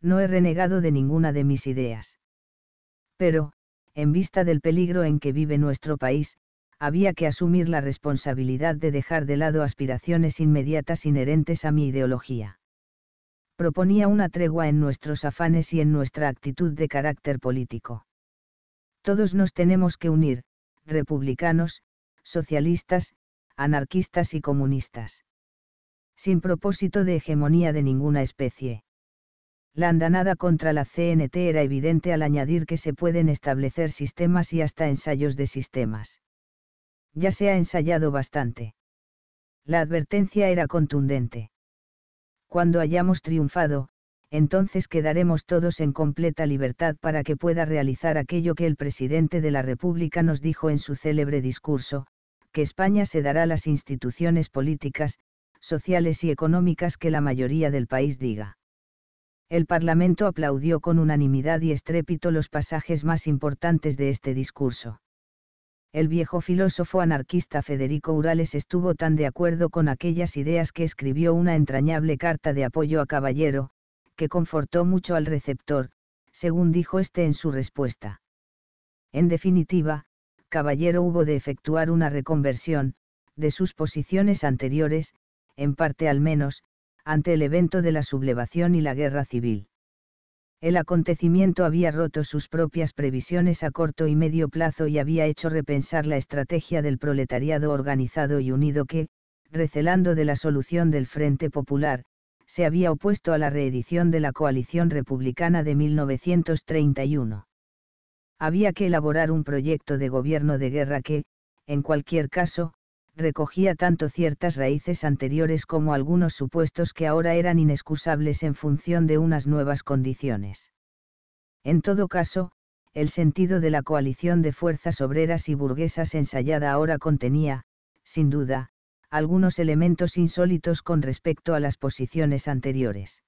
Speaker 1: No he renegado de ninguna de mis ideas. Pero, en vista del peligro en que vive nuestro país, había que asumir la responsabilidad de dejar de lado aspiraciones inmediatas inherentes a mi ideología proponía una tregua en nuestros afanes y en nuestra actitud de carácter político. Todos nos tenemos que unir, republicanos, socialistas, anarquistas y comunistas. Sin propósito de hegemonía de ninguna especie. La andanada contra la CNT era evidente al añadir que se pueden establecer sistemas y hasta ensayos de sistemas. Ya se ha ensayado bastante. La advertencia era contundente. Cuando hayamos triunfado, entonces quedaremos todos en completa libertad para que pueda realizar aquello que el presidente de la República nos dijo en su célebre discurso, que España se dará las instituciones políticas, sociales y económicas que la mayoría del país diga. El Parlamento aplaudió con unanimidad y estrépito los pasajes más importantes de este discurso el viejo filósofo anarquista Federico Urales estuvo tan de acuerdo con aquellas ideas que escribió una entrañable carta de apoyo a Caballero, que confortó mucho al receptor, según dijo este en su respuesta. En definitiva, Caballero hubo de efectuar una reconversión, de sus posiciones anteriores, en parte al menos, ante el evento de la sublevación y la guerra civil. El acontecimiento había roto sus propias previsiones a corto y medio plazo y había hecho repensar la estrategia del proletariado organizado y unido que, recelando de la solución del Frente Popular, se había opuesto a la reedición de la coalición republicana de 1931. Había que elaborar un proyecto de gobierno de guerra que, en cualquier caso, recogía tanto ciertas raíces anteriores como algunos supuestos que ahora eran inexcusables en función de unas nuevas condiciones. En todo caso, el sentido de la coalición de fuerzas obreras y burguesas ensayada ahora contenía, sin duda, algunos elementos insólitos con respecto a las posiciones anteriores.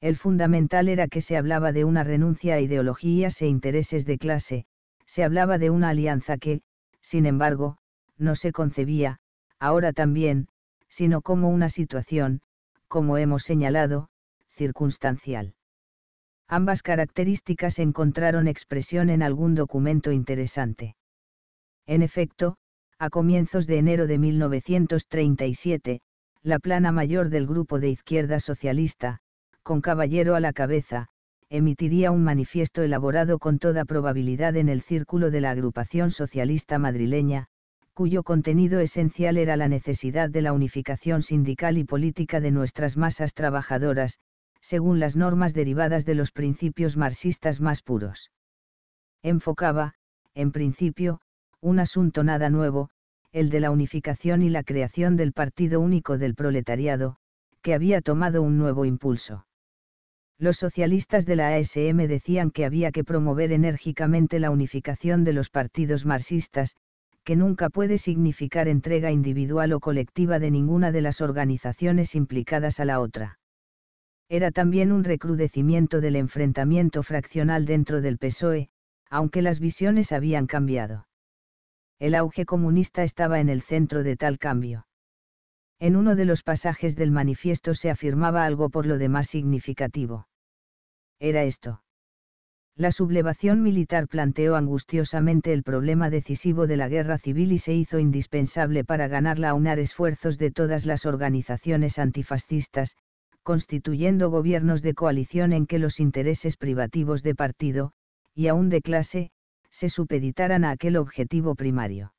Speaker 1: El fundamental era que se hablaba de una renuncia a ideologías e intereses de clase, se hablaba de una alianza que, sin embargo, no se concebía, ahora también, sino como una situación, como hemos señalado, circunstancial. Ambas características encontraron expresión en algún documento interesante. En efecto, a comienzos de enero de 1937, la plana mayor del grupo de izquierda socialista, con Caballero a la cabeza, emitiría un manifiesto elaborado con toda probabilidad en el círculo de la agrupación socialista madrileña, cuyo contenido esencial era la necesidad de la unificación sindical y política de nuestras masas trabajadoras, según las normas derivadas de los principios marxistas más puros. Enfocaba, en principio, un asunto nada nuevo, el de la unificación y la creación del Partido Único del Proletariado, que había tomado un nuevo impulso. Los socialistas de la ASM decían que había que promover enérgicamente la unificación de los partidos marxistas, que nunca puede significar entrega individual o colectiva de ninguna de las organizaciones implicadas a la otra. Era también un recrudecimiento del enfrentamiento fraccional dentro del PSOE, aunque las visiones habían cambiado. El auge comunista estaba en el centro de tal cambio. En uno de los pasajes del manifiesto se afirmaba algo por lo demás significativo. Era esto. La sublevación militar planteó angustiosamente el problema decisivo de la guerra civil y se hizo indispensable para ganarla aunar esfuerzos de todas las organizaciones antifascistas, constituyendo gobiernos de coalición en que los intereses privativos de partido, y aún de clase, se supeditaran a aquel objetivo primario.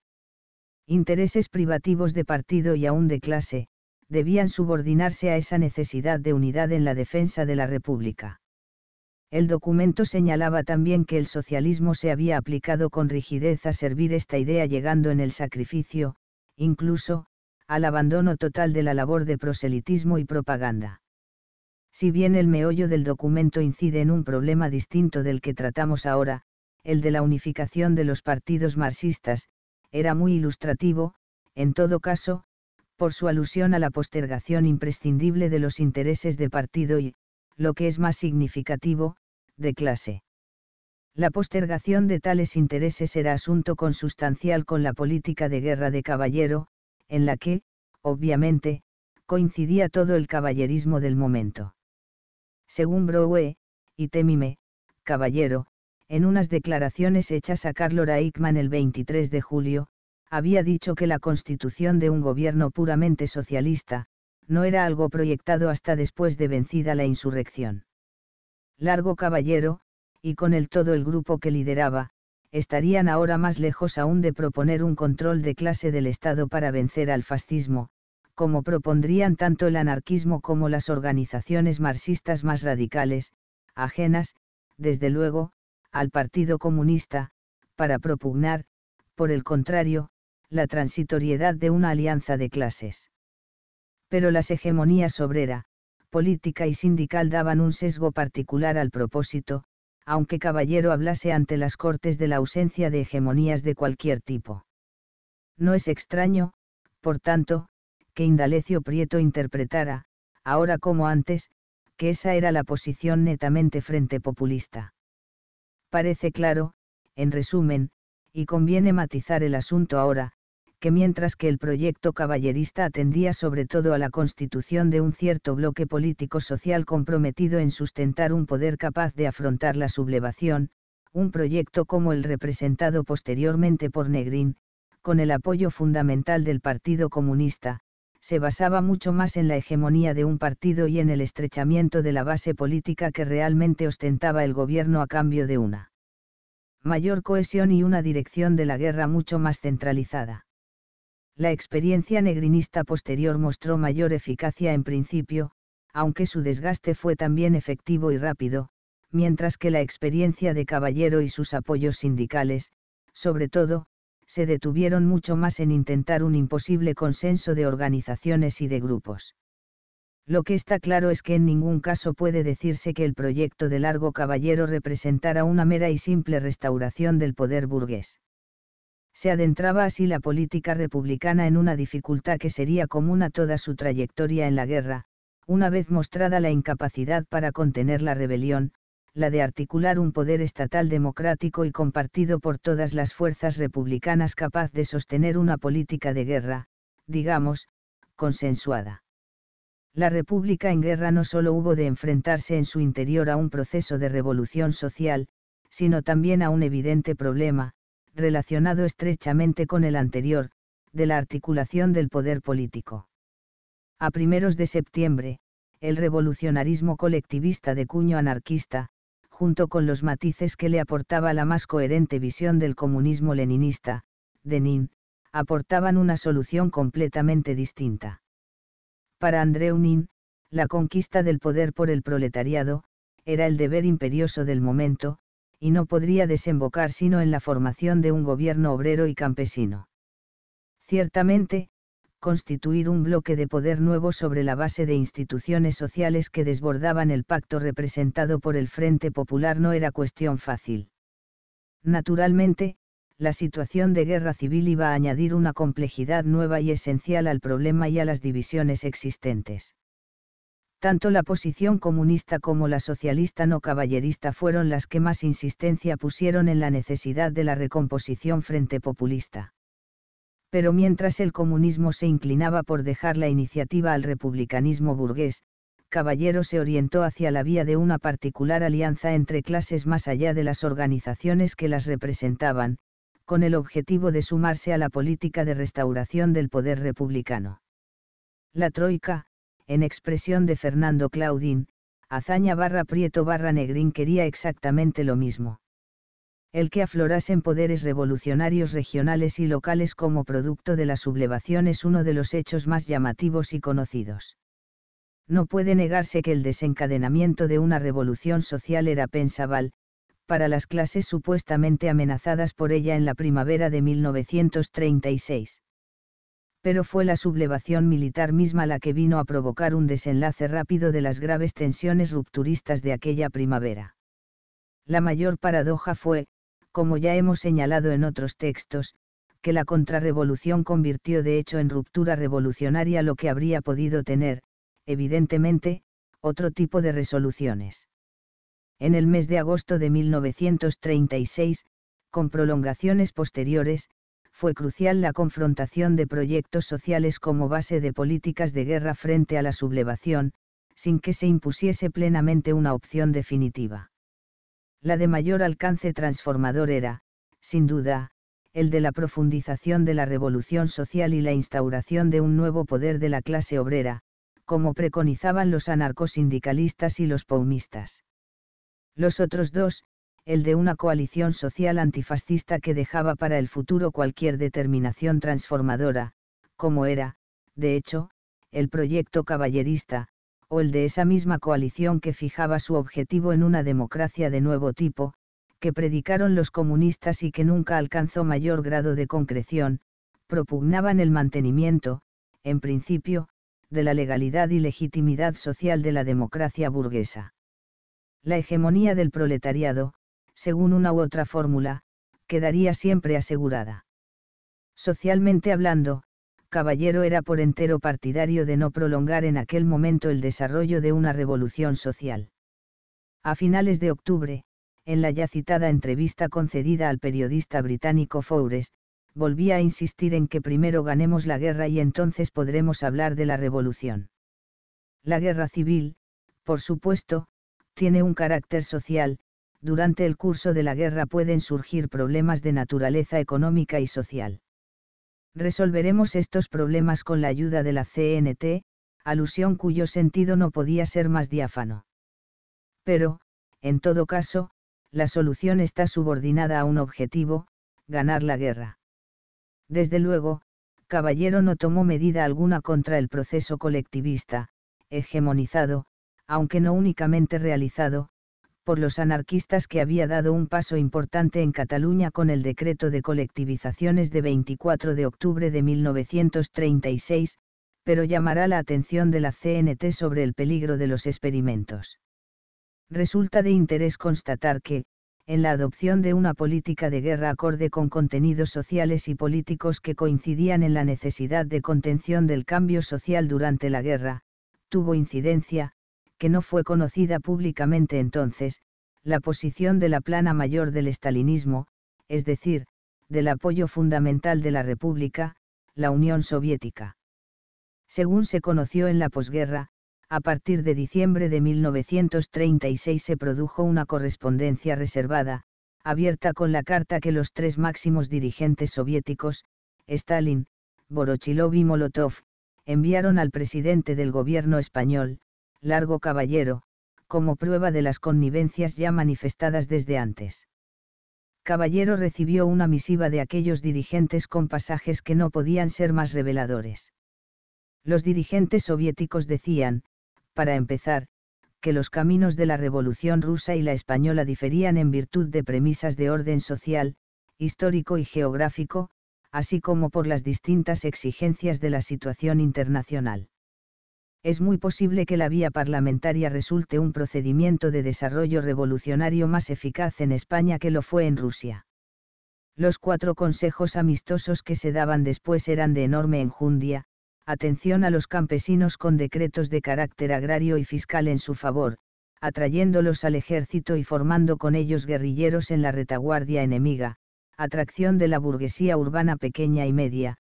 Speaker 1: Intereses privativos de partido y aún de clase, debían subordinarse a esa necesidad de unidad en la defensa de la República. El documento señalaba también que el socialismo se había aplicado con rigidez a servir esta idea llegando en el sacrificio, incluso, al abandono total de la labor de proselitismo y propaganda. Si bien el meollo del documento incide en un problema distinto del que tratamos ahora, el de la unificación de los partidos marxistas, era muy ilustrativo, en todo caso, por su alusión a la postergación imprescindible de los intereses de partido y, lo que es más significativo, de clase. La postergación de tales intereses era asunto consustancial con la política de guerra de caballero, en la que, obviamente, coincidía todo el caballerismo del momento. Según Browe, y Temime, caballero, en unas declaraciones hechas a Carlora Eichmann el 23 de julio, había dicho que la constitución de un gobierno puramente socialista, no era algo proyectado hasta después de vencida la insurrección. Largo Caballero, y con el todo el grupo que lideraba, estarían ahora más lejos aún de proponer un control de clase del Estado para vencer al fascismo, como propondrían tanto el anarquismo como las organizaciones marxistas más radicales, ajenas, desde luego, al Partido Comunista, para propugnar, por el contrario, la transitoriedad de una alianza de clases pero las hegemonías obrera, política y sindical daban un sesgo particular al propósito, aunque Caballero hablase ante las cortes de la ausencia de hegemonías de cualquier tipo. No es extraño, por tanto, que Indalecio Prieto interpretara, ahora como antes, que esa era la posición netamente frente populista. Parece claro, en resumen, y conviene matizar el asunto ahora, que mientras que el proyecto caballerista atendía sobre todo a la constitución de un cierto bloque político-social comprometido en sustentar un poder capaz de afrontar la sublevación, un proyecto como el representado posteriormente por Negrín, con el apoyo fundamental del Partido Comunista, se basaba mucho más en la hegemonía de un partido y en el estrechamiento de la base política que realmente ostentaba el gobierno a cambio de una mayor cohesión y una dirección de la guerra mucho más centralizada. La experiencia negrinista posterior mostró mayor eficacia en principio, aunque su desgaste fue también efectivo y rápido, mientras que la experiencia de Caballero y sus apoyos sindicales, sobre todo, se detuvieron mucho más en intentar un imposible consenso de organizaciones y de grupos. Lo que está claro es que en ningún caso puede decirse que el proyecto de Largo Caballero representara una mera y simple restauración del poder burgués se adentraba así la política republicana en una dificultad que sería común a toda su trayectoria en la guerra, una vez mostrada la incapacidad para contener la rebelión, la de articular un poder estatal democrático y compartido por todas las fuerzas republicanas capaz de sostener una política de guerra, digamos, consensuada. La República en guerra no solo hubo de enfrentarse en su interior a un proceso de revolución social, sino también a un evidente problema, relacionado estrechamente con el anterior, de la articulación del poder político. A primeros de septiembre, el revolucionarismo colectivista de cuño anarquista, junto con los matices que le aportaba la más coherente visión del comunismo leninista, de Nin, aportaban una solución completamente distinta. Para André Nin, la conquista del poder por el proletariado, era el deber imperioso del momento, y no podría desembocar sino en la formación de un gobierno obrero y campesino. Ciertamente, constituir un bloque de poder nuevo sobre la base de instituciones sociales que desbordaban el pacto representado por el Frente Popular no era cuestión fácil. Naturalmente, la situación de guerra civil iba a añadir una complejidad nueva y esencial al problema y a las divisiones existentes tanto la posición comunista como la socialista no caballerista fueron las que más insistencia pusieron en la necesidad de la recomposición frente populista. Pero mientras el comunismo se inclinaba por dejar la iniciativa al republicanismo burgués, Caballero se orientó hacia la vía de una particular alianza entre clases más allá de las organizaciones que las representaban, con el objetivo de sumarse a la política de restauración del poder republicano. La Troika, en expresión de Fernando Claudín, Azaña barra Prieto barra Negrín quería exactamente lo mismo. El que aflorasen poderes revolucionarios regionales y locales como producto de la sublevación es uno de los hechos más llamativos y conocidos. No puede negarse que el desencadenamiento de una revolución social era pensable para las clases supuestamente amenazadas por ella en la primavera de 1936 pero fue la sublevación militar misma la que vino a provocar un desenlace rápido de las graves tensiones rupturistas de aquella primavera. La mayor paradoja fue, como ya hemos señalado en otros textos, que la contrarrevolución convirtió de hecho en ruptura revolucionaria lo que habría podido tener, evidentemente, otro tipo de resoluciones. En el mes de agosto de 1936, con prolongaciones posteriores, fue crucial la confrontación de proyectos sociales como base de políticas de guerra frente a la sublevación, sin que se impusiese plenamente una opción definitiva. La de mayor alcance transformador era, sin duda, el de la profundización de la revolución social y la instauración de un nuevo poder de la clase obrera, como preconizaban los anarcosindicalistas y los paumistas. Los otros dos, el de una coalición social antifascista que dejaba para el futuro cualquier determinación transformadora, como era, de hecho, el proyecto caballerista, o el de esa misma coalición que fijaba su objetivo en una democracia de nuevo tipo, que predicaron los comunistas y que nunca alcanzó mayor grado de concreción, propugnaban el mantenimiento, en principio, de la legalidad y legitimidad social de la democracia burguesa. La hegemonía del proletariado, según una u otra fórmula, quedaría siempre asegurada. Socialmente hablando, Caballero era por entero partidario de no prolongar en aquel momento el desarrollo de una revolución social. A finales de octubre, en la ya citada entrevista concedida al periodista británico Fowres, volvía a insistir en que primero ganemos la guerra y entonces podremos hablar de la revolución. La guerra civil, por supuesto, tiene un carácter social, durante el curso de la guerra pueden surgir problemas de naturaleza económica y social. Resolveremos estos problemas con la ayuda de la CNT, alusión cuyo sentido no podía ser más diáfano. Pero, en todo caso, la solución está subordinada a un objetivo, ganar la guerra. Desde luego, Caballero no tomó medida alguna contra el proceso colectivista, hegemonizado, aunque no únicamente realizado, por los anarquistas que había dado un paso importante en Cataluña con el decreto de colectivizaciones de 24 de octubre de 1936, pero llamará la atención de la CNT sobre el peligro de los experimentos. Resulta de interés constatar que, en la adopción de una política de guerra acorde con contenidos sociales y políticos que coincidían en la necesidad de contención del cambio social durante la guerra, tuvo incidencia, que no fue conocida públicamente entonces, la posición de la plana mayor del estalinismo, es decir, del apoyo fundamental de la República, la Unión Soviética. Según se conoció en la posguerra, a partir de diciembre de 1936 se produjo una correspondencia reservada, abierta con la carta que los tres máximos dirigentes soviéticos, Stalin, Borochilov y Molotov, enviaron al presidente del gobierno español, largo caballero, como prueba de las connivencias ya manifestadas desde antes. Caballero recibió una misiva de aquellos dirigentes con pasajes que no podían ser más reveladores. Los dirigentes soviéticos decían, para empezar, que los caminos de la Revolución rusa y la española diferían en virtud de premisas de orden social, histórico y geográfico, así como por las distintas exigencias de la situación internacional es muy posible que la vía parlamentaria resulte un procedimiento de desarrollo revolucionario más eficaz en España que lo fue en Rusia. Los cuatro consejos amistosos que se daban después eran de enorme enjundia, atención a los campesinos con decretos de carácter agrario y fiscal en su favor, atrayéndolos al ejército y formando con ellos guerrilleros en la retaguardia enemiga, atracción de la burguesía urbana pequeña y media,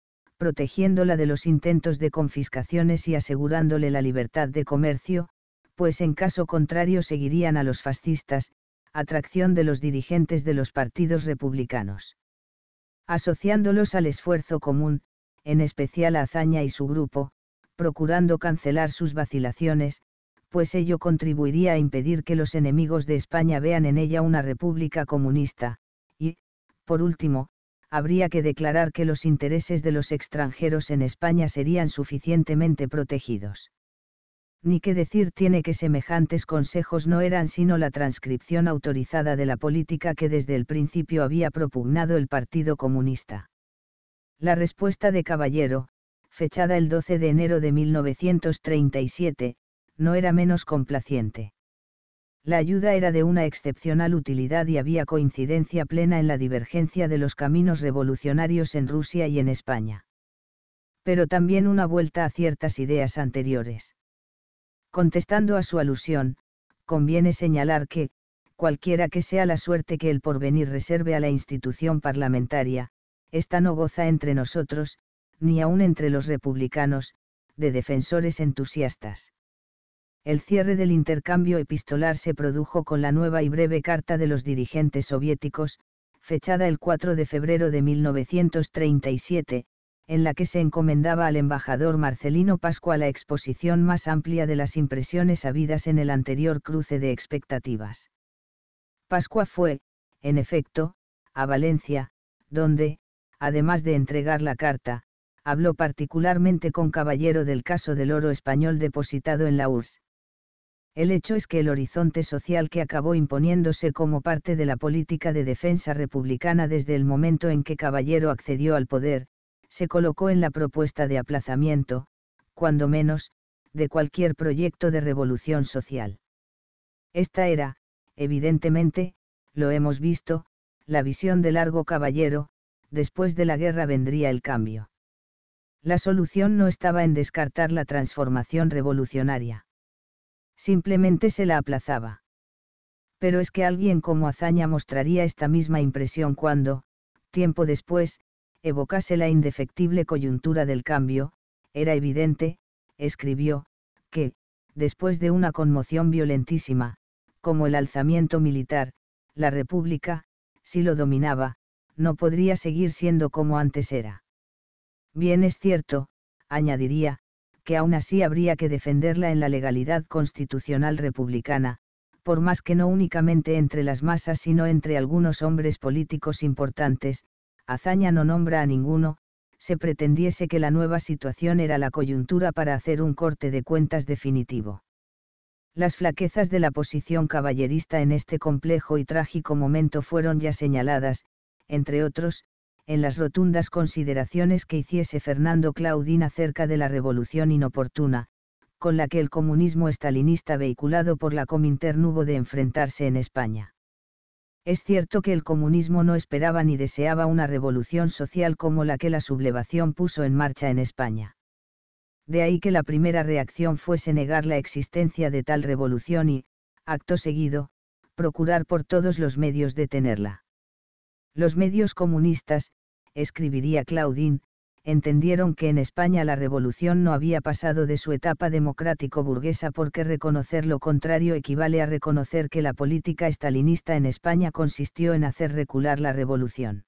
Speaker 1: protegiéndola de los intentos de confiscaciones y asegurándole la libertad de comercio, pues en caso contrario seguirían a los fascistas, atracción de los dirigentes de los partidos republicanos. Asociándolos al esfuerzo común, en especial a Azaña y su grupo, procurando cancelar sus vacilaciones, pues ello contribuiría a impedir que los enemigos de España vean en ella una república comunista, y, por último, habría que declarar que los intereses de los extranjeros en España serían suficientemente protegidos. Ni qué decir tiene que semejantes consejos no eran sino la transcripción autorizada de la política que desde el principio había propugnado el Partido Comunista. La respuesta de Caballero, fechada el 12 de enero de 1937, no era menos complaciente la ayuda era de una excepcional utilidad y había coincidencia plena en la divergencia de los caminos revolucionarios en Rusia y en España. Pero también una vuelta a ciertas ideas anteriores. Contestando a su alusión, conviene señalar que, cualquiera que sea la suerte que el porvenir reserve a la institución parlamentaria, ésta no goza entre nosotros, ni aun entre los republicanos, de defensores entusiastas el cierre del intercambio epistolar se produjo con la nueva y breve carta de los dirigentes soviéticos, fechada el 4 de febrero de 1937, en la que se encomendaba al embajador Marcelino Pascua la exposición más amplia de las impresiones habidas en el anterior cruce de expectativas. Pascua fue, en efecto, a Valencia, donde, además de entregar la carta, habló particularmente con Caballero del caso del oro español depositado en la URSS. El hecho es que el horizonte social que acabó imponiéndose como parte de la política de defensa republicana desde el momento en que Caballero accedió al poder, se colocó en la propuesta de aplazamiento, cuando menos, de cualquier proyecto de revolución social. Esta era, evidentemente, lo hemos visto, la visión de largo caballero, después de la guerra vendría el cambio. La solución no estaba en descartar la transformación revolucionaria simplemente se la aplazaba. Pero es que alguien como Azaña mostraría esta misma impresión cuando, tiempo después, evocase la indefectible coyuntura del cambio, era evidente, escribió, que, después de una conmoción violentísima, como el alzamiento militar, la República, si lo dominaba, no podría seguir siendo como antes era. Bien es cierto, añadiría, que aún así habría que defenderla en la legalidad constitucional republicana, por más que no únicamente entre las masas sino entre algunos hombres políticos importantes, hazaña no nombra a ninguno, se pretendiese que la nueva situación era la coyuntura para hacer un corte de cuentas definitivo. Las flaquezas de la posición caballerista en este complejo y trágico momento fueron ya señaladas, entre otros, en las rotundas consideraciones que hiciese Fernando Claudín acerca de la revolución inoportuna, con la que el comunismo estalinista vehiculado por la Comintern hubo de enfrentarse en España. Es cierto que el comunismo no esperaba ni deseaba una revolución social como la que la sublevación puso en marcha en España. De ahí que la primera reacción fuese negar la existencia de tal revolución y, acto seguido, procurar por todos los medios detenerla. Los medios comunistas, escribiría Claudín, entendieron que en España la revolución no había pasado de su etapa democrático-burguesa porque reconocer lo contrario equivale a reconocer que la política estalinista en España consistió en hacer recular la revolución.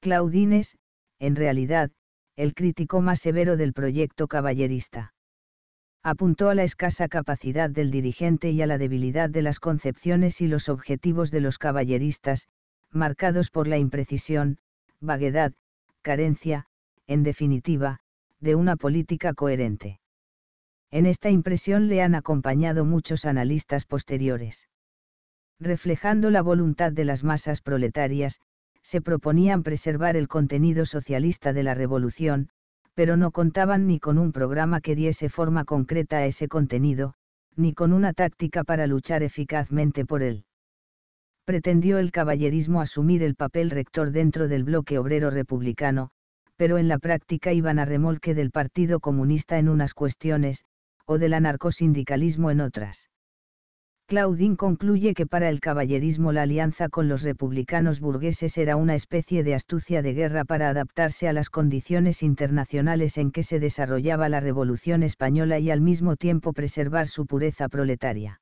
Speaker 1: Claudín es, en realidad, el crítico más severo del proyecto caballerista. Apuntó a la escasa capacidad del dirigente y a la debilidad de las concepciones y los objetivos de los caballeristas, marcados por la imprecisión, vaguedad, carencia, en definitiva, de una política coherente. En esta impresión le han acompañado muchos analistas posteriores. Reflejando la voluntad de las masas proletarias, se proponían preservar el contenido socialista de la revolución, pero no contaban ni con un programa que diese forma concreta a ese contenido, ni con una táctica para luchar eficazmente por él pretendió el caballerismo asumir el papel rector dentro del bloque obrero republicano, pero en la práctica iban a remolque del Partido Comunista en unas cuestiones, o del anarcosindicalismo en otras. Claudín concluye que para el caballerismo la alianza con los republicanos burgueses era una especie de astucia de guerra para adaptarse a las condiciones internacionales en que se desarrollaba la Revolución Española y al mismo tiempo preservar su pureza proletaria.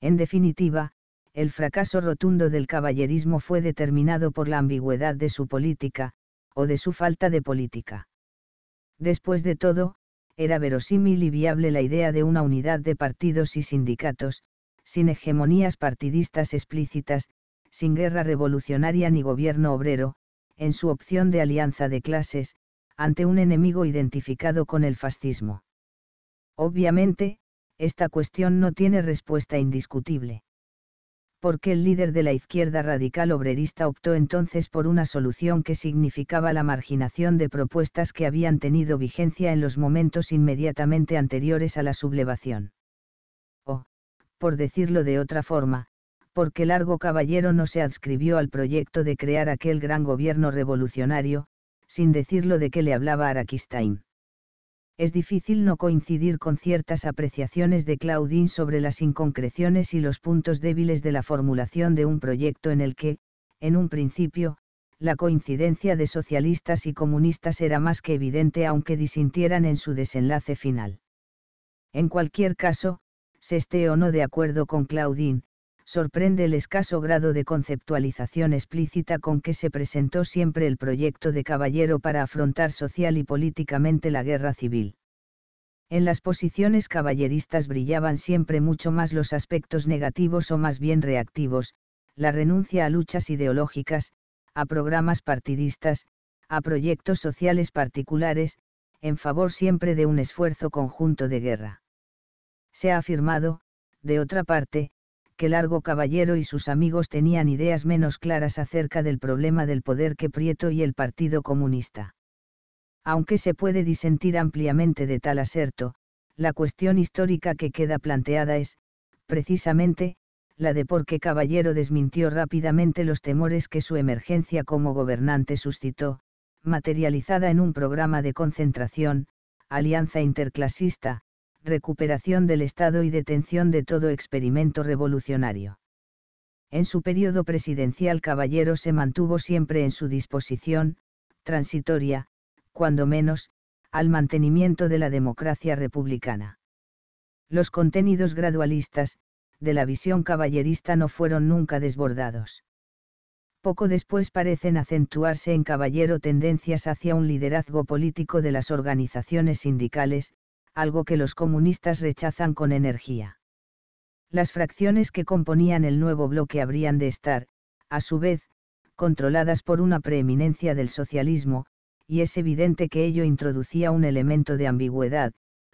Speaker 1: En definitiva, el fracaso rotundo del caballerismo fue determinado por la ambigüedad de su política, o de su falta de política. Después de todo, era verosímil y viable la idea de una unidad de partidos y sindicatos, sin hegemonías partidistas explícitas, sin guerra revolucionaria ni gobierno obrero, en su opción de alianza de clases, ante un enemigo identificado con el fascismo. Obviamente, esta cuestión no tiene respuesta indiscutible porque el líder de la izquierda radical obrerista optó entonces por una solución que significaba la marginación de propuestas que habían tenido vigencia en los momentos inmediatamente anteriores a la sublevación. O, por decirlo de otra forma, porque Largo Caballero no se adscribió al proyecto de crear aquel gran gobierno revolucionario, sin decirlo de qué le hablaba Araquistain es difícil no coincidir con ciertas apreciaciones de Claudín sobre las inconcreciones y los puntos débiles de la formulación de un proyecto en el que, en un principio, la coincidencia de socialistas y comunistas era más que evidente aunque disintieran en su desenlace final. En cualquier caso, se esté o no de acuerdo con Claudín, sorprende el escaso grado de conceptualización explícita con que se presentó siempre el proyecto de Caballero para afrontar social y políticamente la guerra civil. En las posiciones caballeristas brillaban siempre mucho más los aspectos negativos o más bien reactivos, la renuncia a luchas ideológicas, a programas partidistas, a proyectos sociales particulares, en favor siempre de un esfuerzo conjunto de guerra. Se ha afirmado, de otra parte, que Largo Caballero y sus amigos tenían ideas menos claras acerca del problema del poder que Prieto y el Partido Comunista. Aunque se puede disentir ampliamente de tal aserto, la cuestión histórica que queda planteada es, precisamente, la de por qué Caballero desmintió rápidamente los temores que su emergencia como gobernante suscitó, materializada en un programa de concentración, alianza interclasista, recuperación del Estado y detención de todo experimento revolucionario. En su periodo presidencial Caballero se mantuvo siempre en su disposición, transitoria, cuando menos, al mantenimiento de la democracia republicana. Los contenidos gradualistas, de la visión caballerista no fueron nunca desbordados. Poco después parecen acentuarse en Caballero tendencias hacia un liderazgo político de las organizaciones sindicales, algo que los comunistas rechazan con energía. Las fracciones que componían el nuevo bloque habrían de estar, a su vez, controladas por una preeminencia del socialismo, y es evidente que ello introducía un elemento de ambigüedad,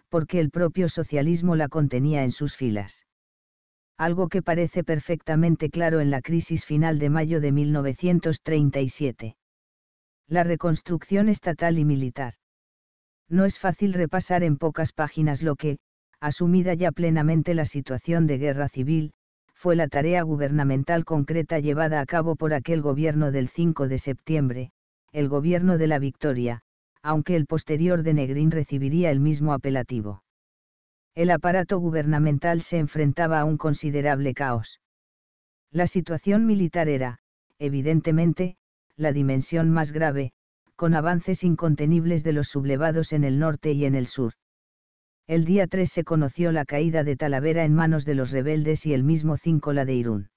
Speaker 1: porque el propio socialismo la contenía en sus filas. Algo que parece perfectamente claro en la crisis final de mayo de 1937. La reconstrucción estatal y militar no es fácil repasar en pocas páginas lo que, asumida ya plenamente la situación de guerra civil, fue la tarea gubernamental concreta llevada a cabo por aquel gobierno del 5 de septiembre, el gobierno de la victoria, aunque el posterior de Negrín recibiría el mismo apelativo. El aparato gubernamental se enfrentaba a un considerable caos. La situación militar era, evidentemente, la dimensión más grave, con avances incontenibles de los sublevados en el norte y en el sur. El día 3 se conoció la caída de Talavera en manos de los rebeldes y el mismo 5 la de Irún.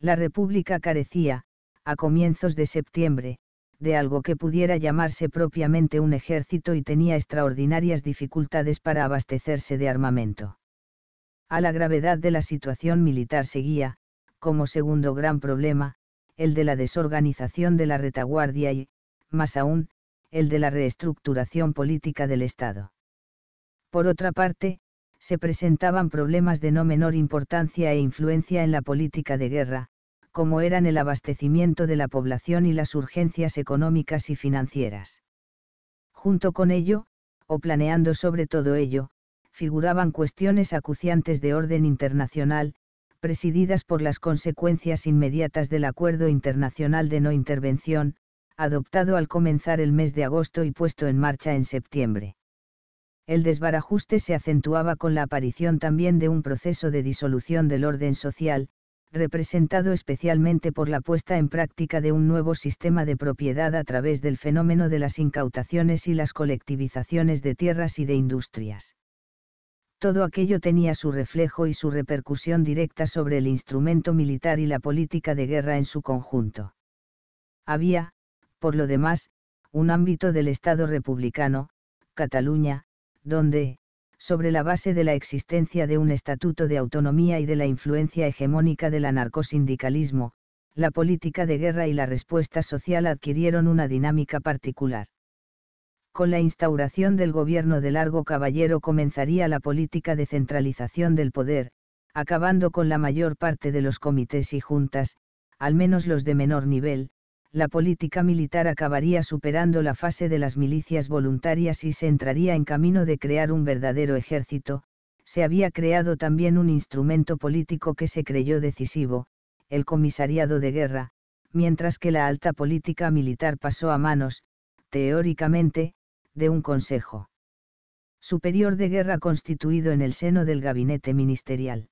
Speaker 1: La República carecía, a comienzos de septiembre, de algo que pudiera llamarse propiamente un ejército y tenía extraordinarias dificultades para abastecerse de armamento. A la gravedad de la situación militar seguía, como segundo gran problema, el de la desorganización de la retaguardia y, más aún, el de la reestructuración política del Estado. Por otra parte, se presentaban problemas de no menor importancia e influencia en la política de guerra, como eran el abastecimiento de la población y las urgencias económicas y financieras. Junto con ello, o planeando sobre todo ello, figuraban cuestiones acuciantes de orden internacional, presididas por las consecuencias inmediatas del Acuerdo Internacional de No Intervención, adoptado al comenzar el mes de agosto y puesto en marcha en septiembre. El desbarajuste se acentuaba con la aparición también de un proceso de disolución del orden social, representado especialmente por la puesta en práctica de un nuevo sistema de propiedad a través del fenómeno de las incautaciones y las colectivizaciones de tierras y de industrias. Todo aquello tenía su reflejo y su repercusión directa sobre el instrumento militar y la política de guerra en su conjunto. Había, por lo demás, un ámbito del Estado republicano, Cataluña, donde, sobre la base de la existencia de un estatuto de autonomía y de la influencia hegemónica del anarcosindicalismo, la política de guerra y la respuesta social adquirieron una dinámica particular. Con la instauración del gobierno de Largo Caballero comenzaría la política de centralización del poder, acabando con la mayor parte de los comités y juntas, al menos los de menor nivel, la política militar acabaría superando la fase de las milicias voluntarias y se entraría en camino de crear un verdadero ejército, se había creado también un instrumento político que se creyó decisivo, el comisariado de guerra, mientras que la alta política militar pasó a manos, teóricamente, de un consejo superior de guerra constituido en el seno del gabinete ministerial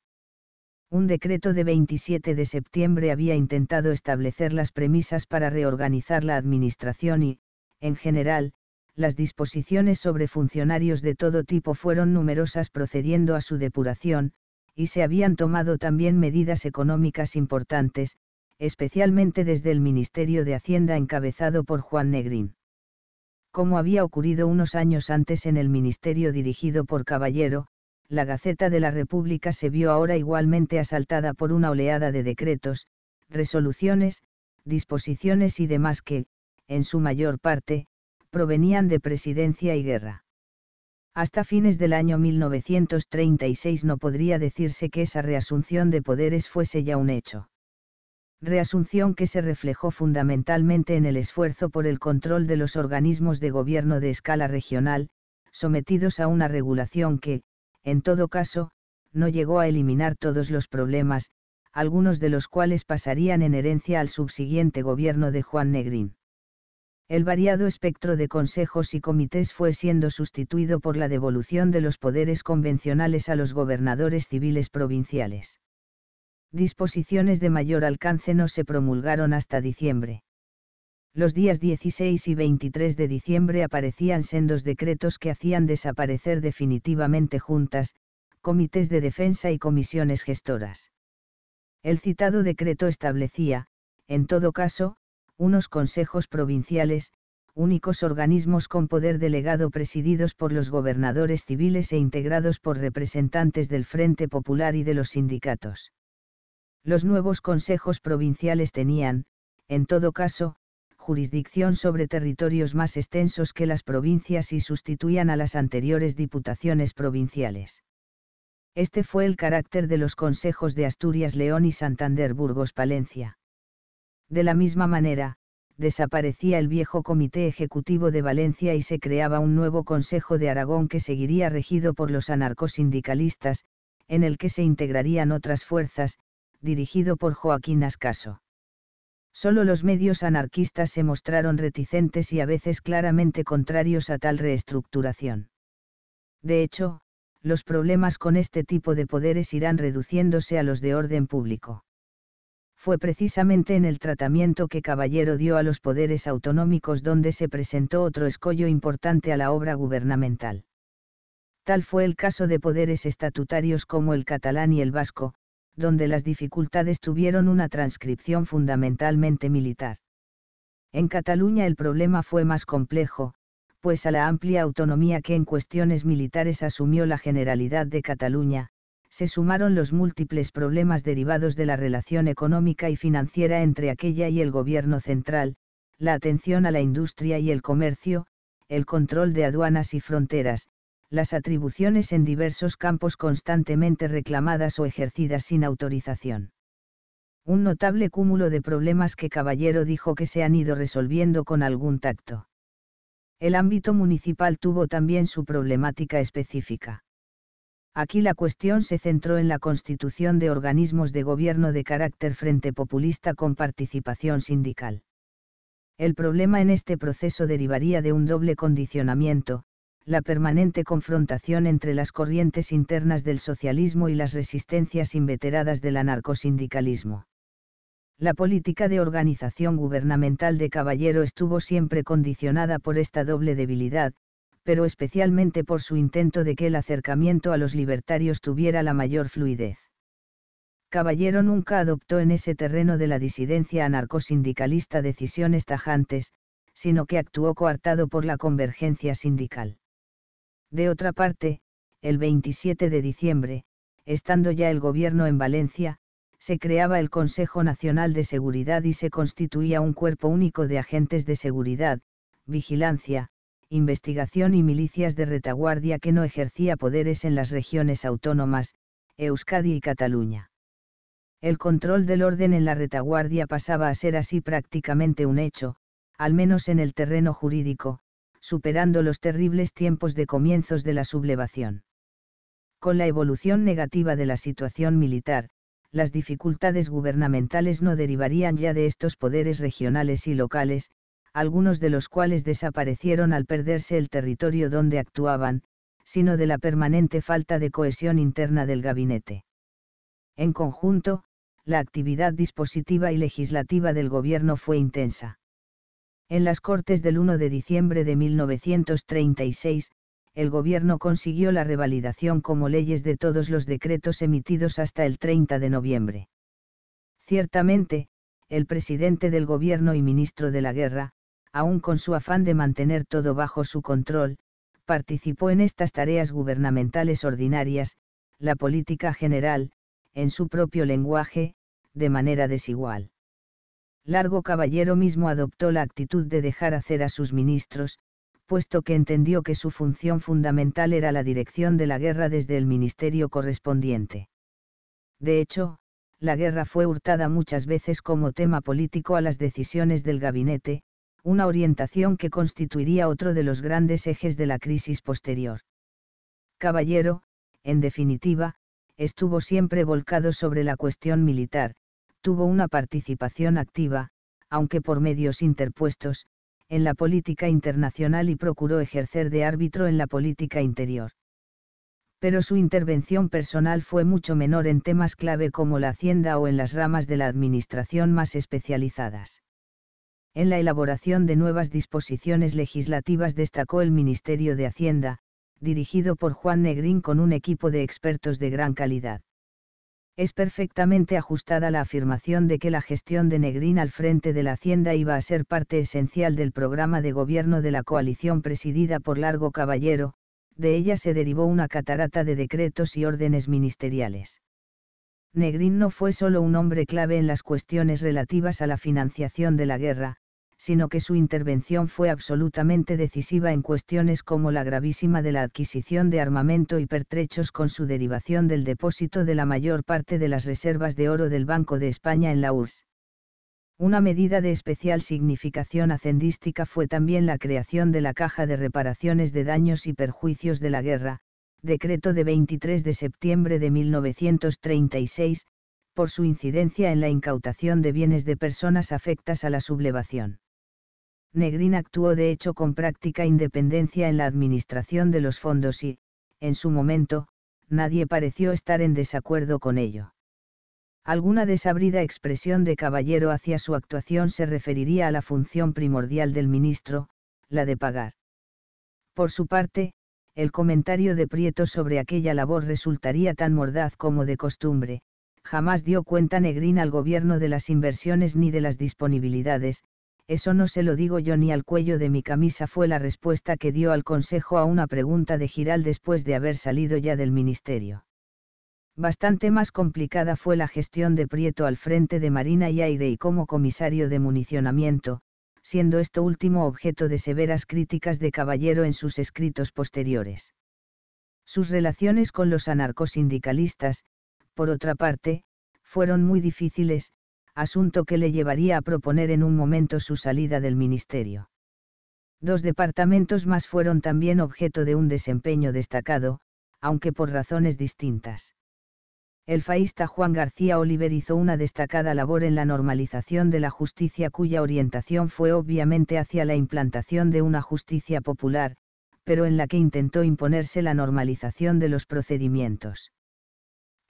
Speaker 1: un decreto de 27 de septiembre había intentado establecer las premisas para reorganizar la administración y, en general, las disposiciones sobre funcionarios de todo tipo fueron numerosas procediendo a su depuración, y se habían tomado también medidas económicas importantes, especialmente desde el Ministerio de Hacienda encabezado por Juan Negrín. Como había ocurrido unos años antes en el ministerio dirigido por Caballero, la Gaceta de la República se vio ahora igualmente asaltada por una oleada de decretos, resoluciones, disposiciones y demás que, en su mayor parte, provenían de presidencia y guerra. Hasta fines del año 1936 no podría decirse que esa reasunción de poderes fuese ya un hecho. Reasunción que se reflejó fundamentalmente en el esfuerzo por el control de los organismos de gobierno de escala regional, sometidos a una regulación que, en todo caso, no llegó a eliminar todos los problemas, algunos de los cuales pasarían en herencia al subsiguiente gobierno de Juan Negrín. El variado espectro de consejos y comités fue siendo sustituido por la devolución de los poderes convencionales a los gobernadores civiles provinciales. Disposiciones de mayor alcance no se promulgaron hasta diciembre. Los días 16 y 23 de diciembre aparecían sendos decretos que hacían desaparecer definitivamente juntas, comités de defensa y comisiones gestoras. El citado decreto establecía, en todo caso, unos consejos provinciales, únicos organismos con poder delegado presididos por los gobernadores civiles e integrados por representantes del Frente Popular y de los sindicatos. Los nuevos consejos provinciales tenían, en todo caso, jurisdicción sobre territorios más extensos que las provincias y sustituían a las anteriores diputaciones provinciales. Este fue el carácter de los consejos de Asturias, León y Santander, Burgos, Palencia. De la misma manera, desaparecía el viejo Comité Ejecutivo de Valencia y se creaba un nuevo Consejo de Aragón que seguiría regido por los anarcosindicalistas, en el que se integrarían otras fuerzas, dirigido por Joaquín Ascaso. Solo los medios anarquistas se mostraron reticentes y a veces claramente contrarios a tal reestructuración. De hecho, los problemas con este tipo de poderes irán reduciéndose a los de orden público. Fue precisamente en el tratamiento que Caballero dio a los poderes autonómicos donde se presentó otro escollo importante a la obra gubernamental. Tal fue el caso de poderes estatutarios como el catalán y el vasco, donde las dificultades tuvieron una transcripción fundamentalmente militar. En Cataluña el problema fue más complejo, pues a la amplia autonomía que en cuestiones militares asumió la Generalidad de Cataluña, se sumaron los múltiples problemas derivados de la relación económica y financiera entre aquella y el gobierno central, la atención a la industria y el comercio, el control de aduanas y fronteras, las atribuciones en diversos campos constantemente reclamadas o ejercidas sin autorización. Un notable cúmulo de problemas que Caballero dijo que se han ido resolviendo con algún tacto. El ámbito municipal tuvo también su problemática específica. Aquí la cuestión se centró en la constitución de organismos de gobierno de carácter frente populista con participación sindical. El problema en este proceso derivaría de un doble condicionamiento, la permanente confrontación entre las corrientes internas del socialismo y las resistencias inveteradas del anarcosindicalismo. La política de organización gubernamental de Caballero estuvo siempre condicionada por esta doble debilidad, pero especialmente por su intento de que el acercamiento a los libertarios tuviera la mayor fluidez. Caballero nunca adoptó en ese terreno de la disidencia anarcosindicalista decisiones tajantes, sino que actuó coartado por la convergencia sindical. De otra parte, el 27 de diciembre, estando ya el gobierno en Valencia, se creaba el Consejo Nacional de Seguridad y se constituía un cuerpo único de agentes de seguridad, vigilancia, investigación y milicias de retaguardia que no ejercía poderes en las regiones autónomas, Euskadi y Cataluña. El control del orden en la retaguardia pasaba a ser así prácticamente un hecho, al menos en el terreno jurídico, superando los terribles tiempos de comienzos de la sublevación. Con la evolución negativa de la situación militar, las dificultades gubernamentales no derivarían ya de estos poderes regionales y locales, algunos de los cuales desaparecieron al perderse el territorio donde actuaban, sino de la permanente falta de cohesión interna del gabinete. En conjunto, la actividad dispositiva y legislativa del gobierno fue intensa. En las Cortes del 1 de diciembre de 1936, el gobierno consiguió la revalidación como leyes de todos los decretos emitidos hasta el 30 de noviembre. Ciertamente, el presidente del gobierno y ministro de la guerra, aun con su afán de mantener todo bajo su control, participó en estas tareas gubernamentales ordinarias, la política general, en su propio lenguaje, de manera desigual. Largo Caballero mismo adoptó la actitud de dejar hacer a sus ministros, puesto que entendió que su función fundamental era la dirección de la guerra desde el ministerio correspondiente. De hecho, la guerra fue hurtada muchas veces como tema político a las decisiones del gabinete, una orientación que constituiría otro de los grandes ejes de la crisis posterior. Caballero, en definitiva, estuvo siempre volcado sobre la cuestión militar, tuvo una participación activa, aunque por medios interpuestos, en la política internacional y procuró ejercer de árbitro en la política interior. Pero su intervención personal fue mucho menor en temas clave como la hacienda o en las ramas de la administración más especializadas. En la elaboración de nuevas disposiciones legislativas destacó el Ministerio de Hacienda, dirigido por Juan Negrín con un equipo de expertos de gran calidad. Es perfectamente ajustada la afirmación de que la gestión de Negrín al frente de la Hacienda iba a ser parte esencial del programa de gobierno de la coalición presidida por Largo Caballero, de ella se derivó una catarata de decretos y órdenes ministeriales. Negrín no fue solo un hombre clave en las cuestiones relativas a la financiación de la guerra, sino que su intervención fue absolutamente decisiva en cuestiones como la gravísima de la adquisición de armamento y pertrechos con su derivación del depósito de la mayor parte de las reservas de oro del Banco de España en la URSS. Una medida de especial significación hacendística fue también la creación de la Caja de Reparaciones de Daños y Perjuicios de la Guerra, decreto de 23 de septiembre de 1936, por su incidencia en la incautación de bienes de personas afectas a la sublevación. Negrín actuó de hecho con práctica independencia en la administración de los fondos y, en su momento, nadie pareció estar en desacuerdo con ello. Alguna desabrida expresión de caballero hacia su actuación se referiría a la función primordial del ministro, la de pagar. Por su parte, el comentario de Prieto sobre aquella labor resultaría tan mordaz como de costumbre, jamás dio cuenta Negrín al gobierno de las inversiones ni de las disponibilidades, eso no se lo digo yo ni al cuello de mi camisa fue la respuesta que dio al consejo a una pregunta de Giral después de haber salido ya del ministerio. Bastante más complicada fue la gestión de Prieto al frente de Marina y Aire y como comisario de municionamiento, siendo esto último objeto de severas críticas de Caballero en sus escritos posteriores. Sus relaciones con los anarcosindicalistas, por otra parte, fueron muy difíciles, asunto que le llevaría a proponer en un momento su salida del ministerio. Dos departamentos más fueron también objeto de un desempeño destacado, aunque por razones distintas. El faísta Juan García Oliver hizo una destacada labor en la normalización de la justicia cuya orientación fue obviamente hacia la implantación de una justicia popular, pero en la que intentó imponerse la normalización de los procedimientos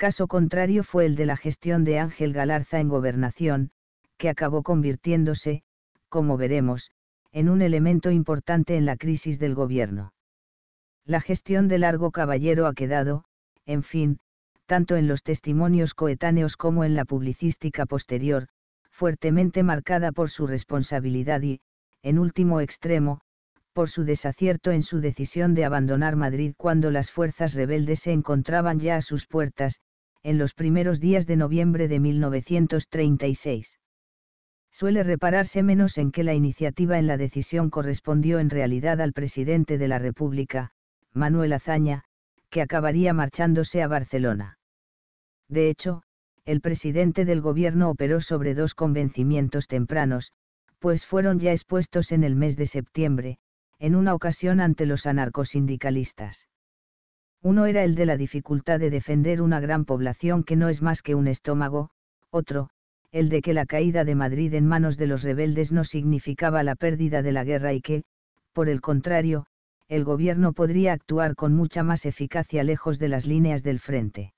Speaker 1: caso contrario fue el de la gestión de Ángel Galarza en gobernación, que acabó convirtiéndose, como veremos, en un elemento importante en la crisis del gobierno. La gestión de Largo Caballero ha quedado, en fin, tanto en los testimonios coetáneos como en la publicística posterior, fuertemente marcada por su responsabilidad y, en último extremo, por su desacierto en su decisión de abandonar Madrid cuando las fuerzas rebeldes se encontraban ya a sus puertas, en los primeros días de noviembre de 1936. Suele repararse menos en que la iniciativa en la decisión correspondió en realidad al presidente de la República, Manuel Azaña, que acabaría marchándose a Barcelona. De hecho, el presidente del gobierno operó sobre dos convencimientos tempranos, pues fueron ya expuestos en el mes de septiembre, en una ocasión ante los anarcosindicalistas. Uno era el de la dificultad de defender una gran población que no es más que un estómago, otro, el de que la caída de Madrid en manos de los rebeldes no significaba la pérdida de la guerra y que, por el contrario, el gobierno podría actuar con mucha más eficacia lejos de las líneas del frente.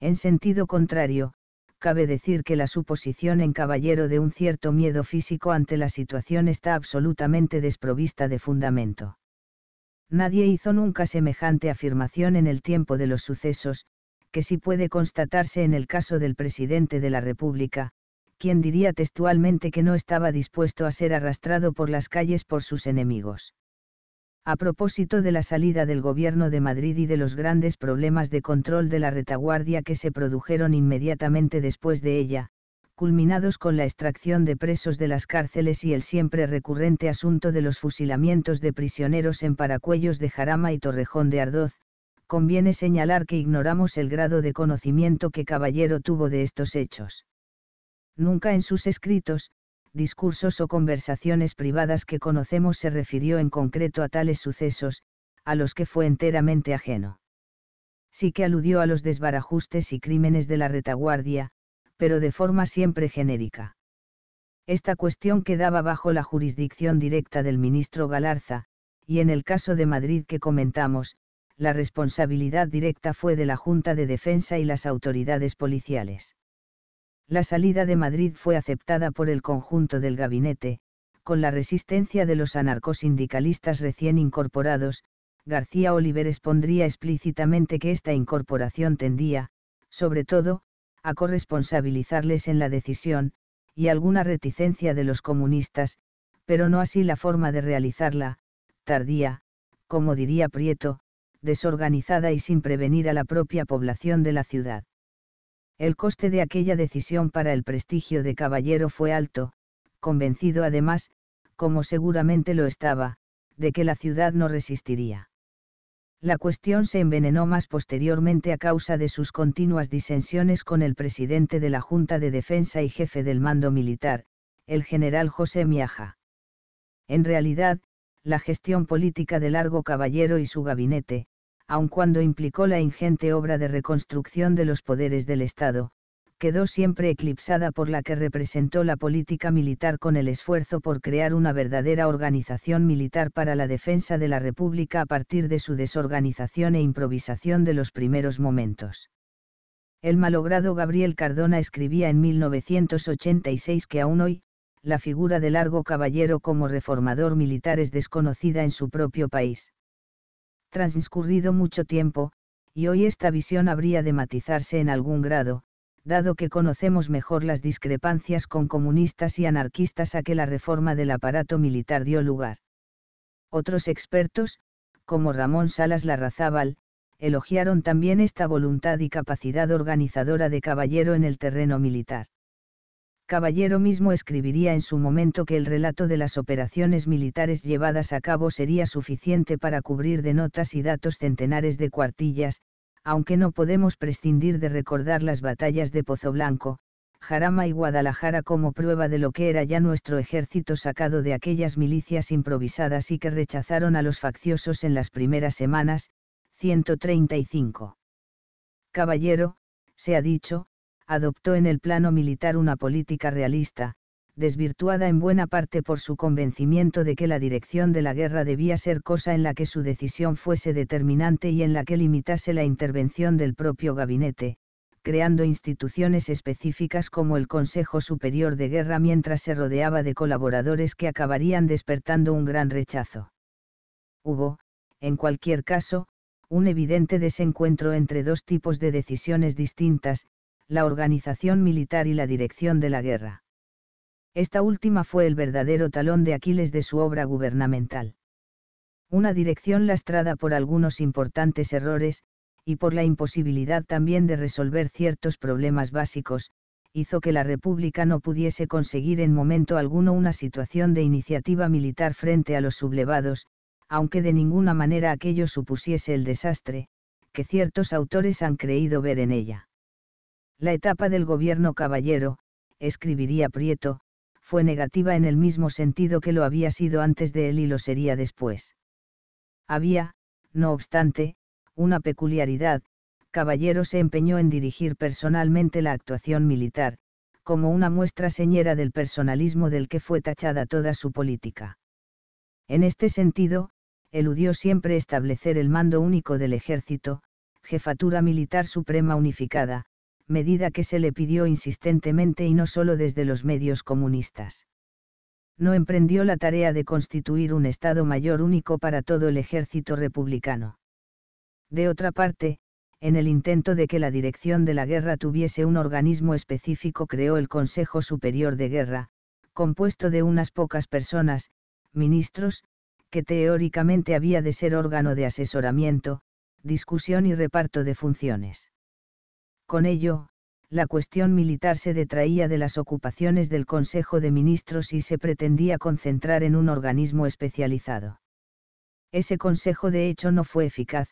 Speaker 1: En sentido contrario, cabe decir que la suposición en Caballero de un cierto miedo físico ante la situación está absolutamente desprovista de fundamento. Nadie hizo nunca semejante afirmación en el tiempo de los sucesos, que sí puede constatarse en el caso del presidente de la República, quien diría textualmente que no estaba dispuesto a ser arrastrado por las calles por sus enemigos. A propósito de la salida del gobierno de Madrid y de los grandes problemas de control de la retaguardia que se produjeron inmediatamente después de ella, culminados con la extracción de presos de las cárceles y el siempre recurrente asunto de los fusilamientos de prisioneros en Paracuellos de Jarama y Torrejón de Ardoz, conviene señalar que ignoramos el grado de conocimiento que Caballero tuvo de estos hechos. Nunca en sus escritos, discursos o conversaciones privadas que conocemos se refirió en concreto a tales sucesos, a los que fue enteramente ajeno. Sí que aludió a los desbarajustes y crímenes de la retaguardia, pero de forma siempre genérica. Esta cuestión quedaba bajo la jurisdicción directa del ministro Galarza, y en el caso de Madrid que comentamos, la responsabilidad directa fue de la Junta de Defensa y las autoridades policiales. La salida de Madrid fue aceptada por el conjunto del gabinete, con la resistencia de los anarcosindicalistas recién incorporados, García Oliver expondría explícitamente que esta incorporación tendía, sobre todo, a corresponsabilizarles en la decisión, y alguna reticencia de los comunistas, pero no así la forma de realizarla, tardía, como diría Prieto, desorganizada y sin prevenir a la propia población de la ciudad. El coste de aquella decisión para el prestigio de Caballero fue alto, convencido además, como seguramente lo estaba, de que la ciudad no resistiría la cuestión se envenenó más posteriormente a causa de sus continuas disensiones con el presidente de la Junta de Defensa y jefe del mando militar, el general José Miaja. En realidad, la gestión política de Largo Caballero y su gabinete, aun cuando implicó la ingente obra de reconstrucción de los poderes del Estado, quedó siempre eclipsada por la que representó la política militar con el esfuerzo por crear una verdadera organización militar para la defensa de la República a partir de su desorganización e improvisación de los primeros momentos. El malogrado Gabriel Cardona escribía en 1986 que aún hoy, la figura de Largo Caballero como reformador militar es desconocida en su propio país. Transcurrido mucho tiempo, y hoy esta visión habría de matizarse en algún grado, dado que conocemos mejor las discrepancias con comunistas y anarquistas a que la reforma del aparato militar dio lugar. Otros expertos, como Ramón Salas Larrazábal, elogiaron también esta voluntad y capacidad organizadora de Caballero en el terreno militar. Caballero mismo escribiría en su momento que el relato de las operaciones militares llevadas a cabo sería suficiente para cubrir de notas y datos centenares de cuartillas, aunque no podemos prescindir de recordar las batallas de Pozo Blanco, Jarama y Guadalajara como prueba de lo que era ya nuestro ejército sacado de aquellas milicias improvisadas y que rechazaron a los facciosos en las primeras semanas, 135. Caballero, se ha dicho, adoptó en el plano militar una política realista, desvirtuada en buena parte por su convencimiento de que la dirección de la guerra debía ser cosa en la que su decisión fuese determinante y en la que limitase la intervención del propio gabinete, creando instituciones específicas como el Consejo Superior de Guerra mientras se rodeaba de colaboradores que acabarían despertando un gran rechazo. Hubo, en cualquier caso, un evidente desencuentro entre dos tipos de decisiones distintas, la organización militar y la dirección de la guerra esta última fue el verdadero talón de Aquiles de su obra gubernamental. Una dirección lastrada por algunos importantes errores, y por la imposibilidad también de resolver ciertos problemas básicos, hizo que la República no pudiese conseguir en momento alguno una situación de iniciativa militar frente a los sublevados, aunque de ninguna manera aquello supusiese el desastre, que ciertos autores han creído ver en ella. La etapa del gobierno caballero, escribiría Prieto, fue negativa en el mismo sentido que lo había sido antes de él y lo sería después. Había, no obstante, una peculiaridad, Caballero se empeñó en dirigir personalmente la actuación militar, como una muestra señera del personalismo del que fue tachada toda su política. En este sentido, eludió siempre establecer el mando único del ejército, jefatura militar suprema unificada, medida que se le pidió insistentemente y no solo desde los medios comunistas. No emprendió la tarea de constituir un Estado mayor único para todo el ejército republicano. De otra parte, en el intento de que la dirección de la guerra tuviese un organismo específico creó el Consejo Superior de Guerra, compuesto de unas pocas personas, ministros, que teóricamente había de ser órgano de asesoramiento, discusión y reparto de funciones. Con ello, la cuestión militar se detraía de las ocupaciones del Consejo de Ministros y se pretendía concentrar en un organismo especializado. Ese Consejo de hecho no fue eficaz,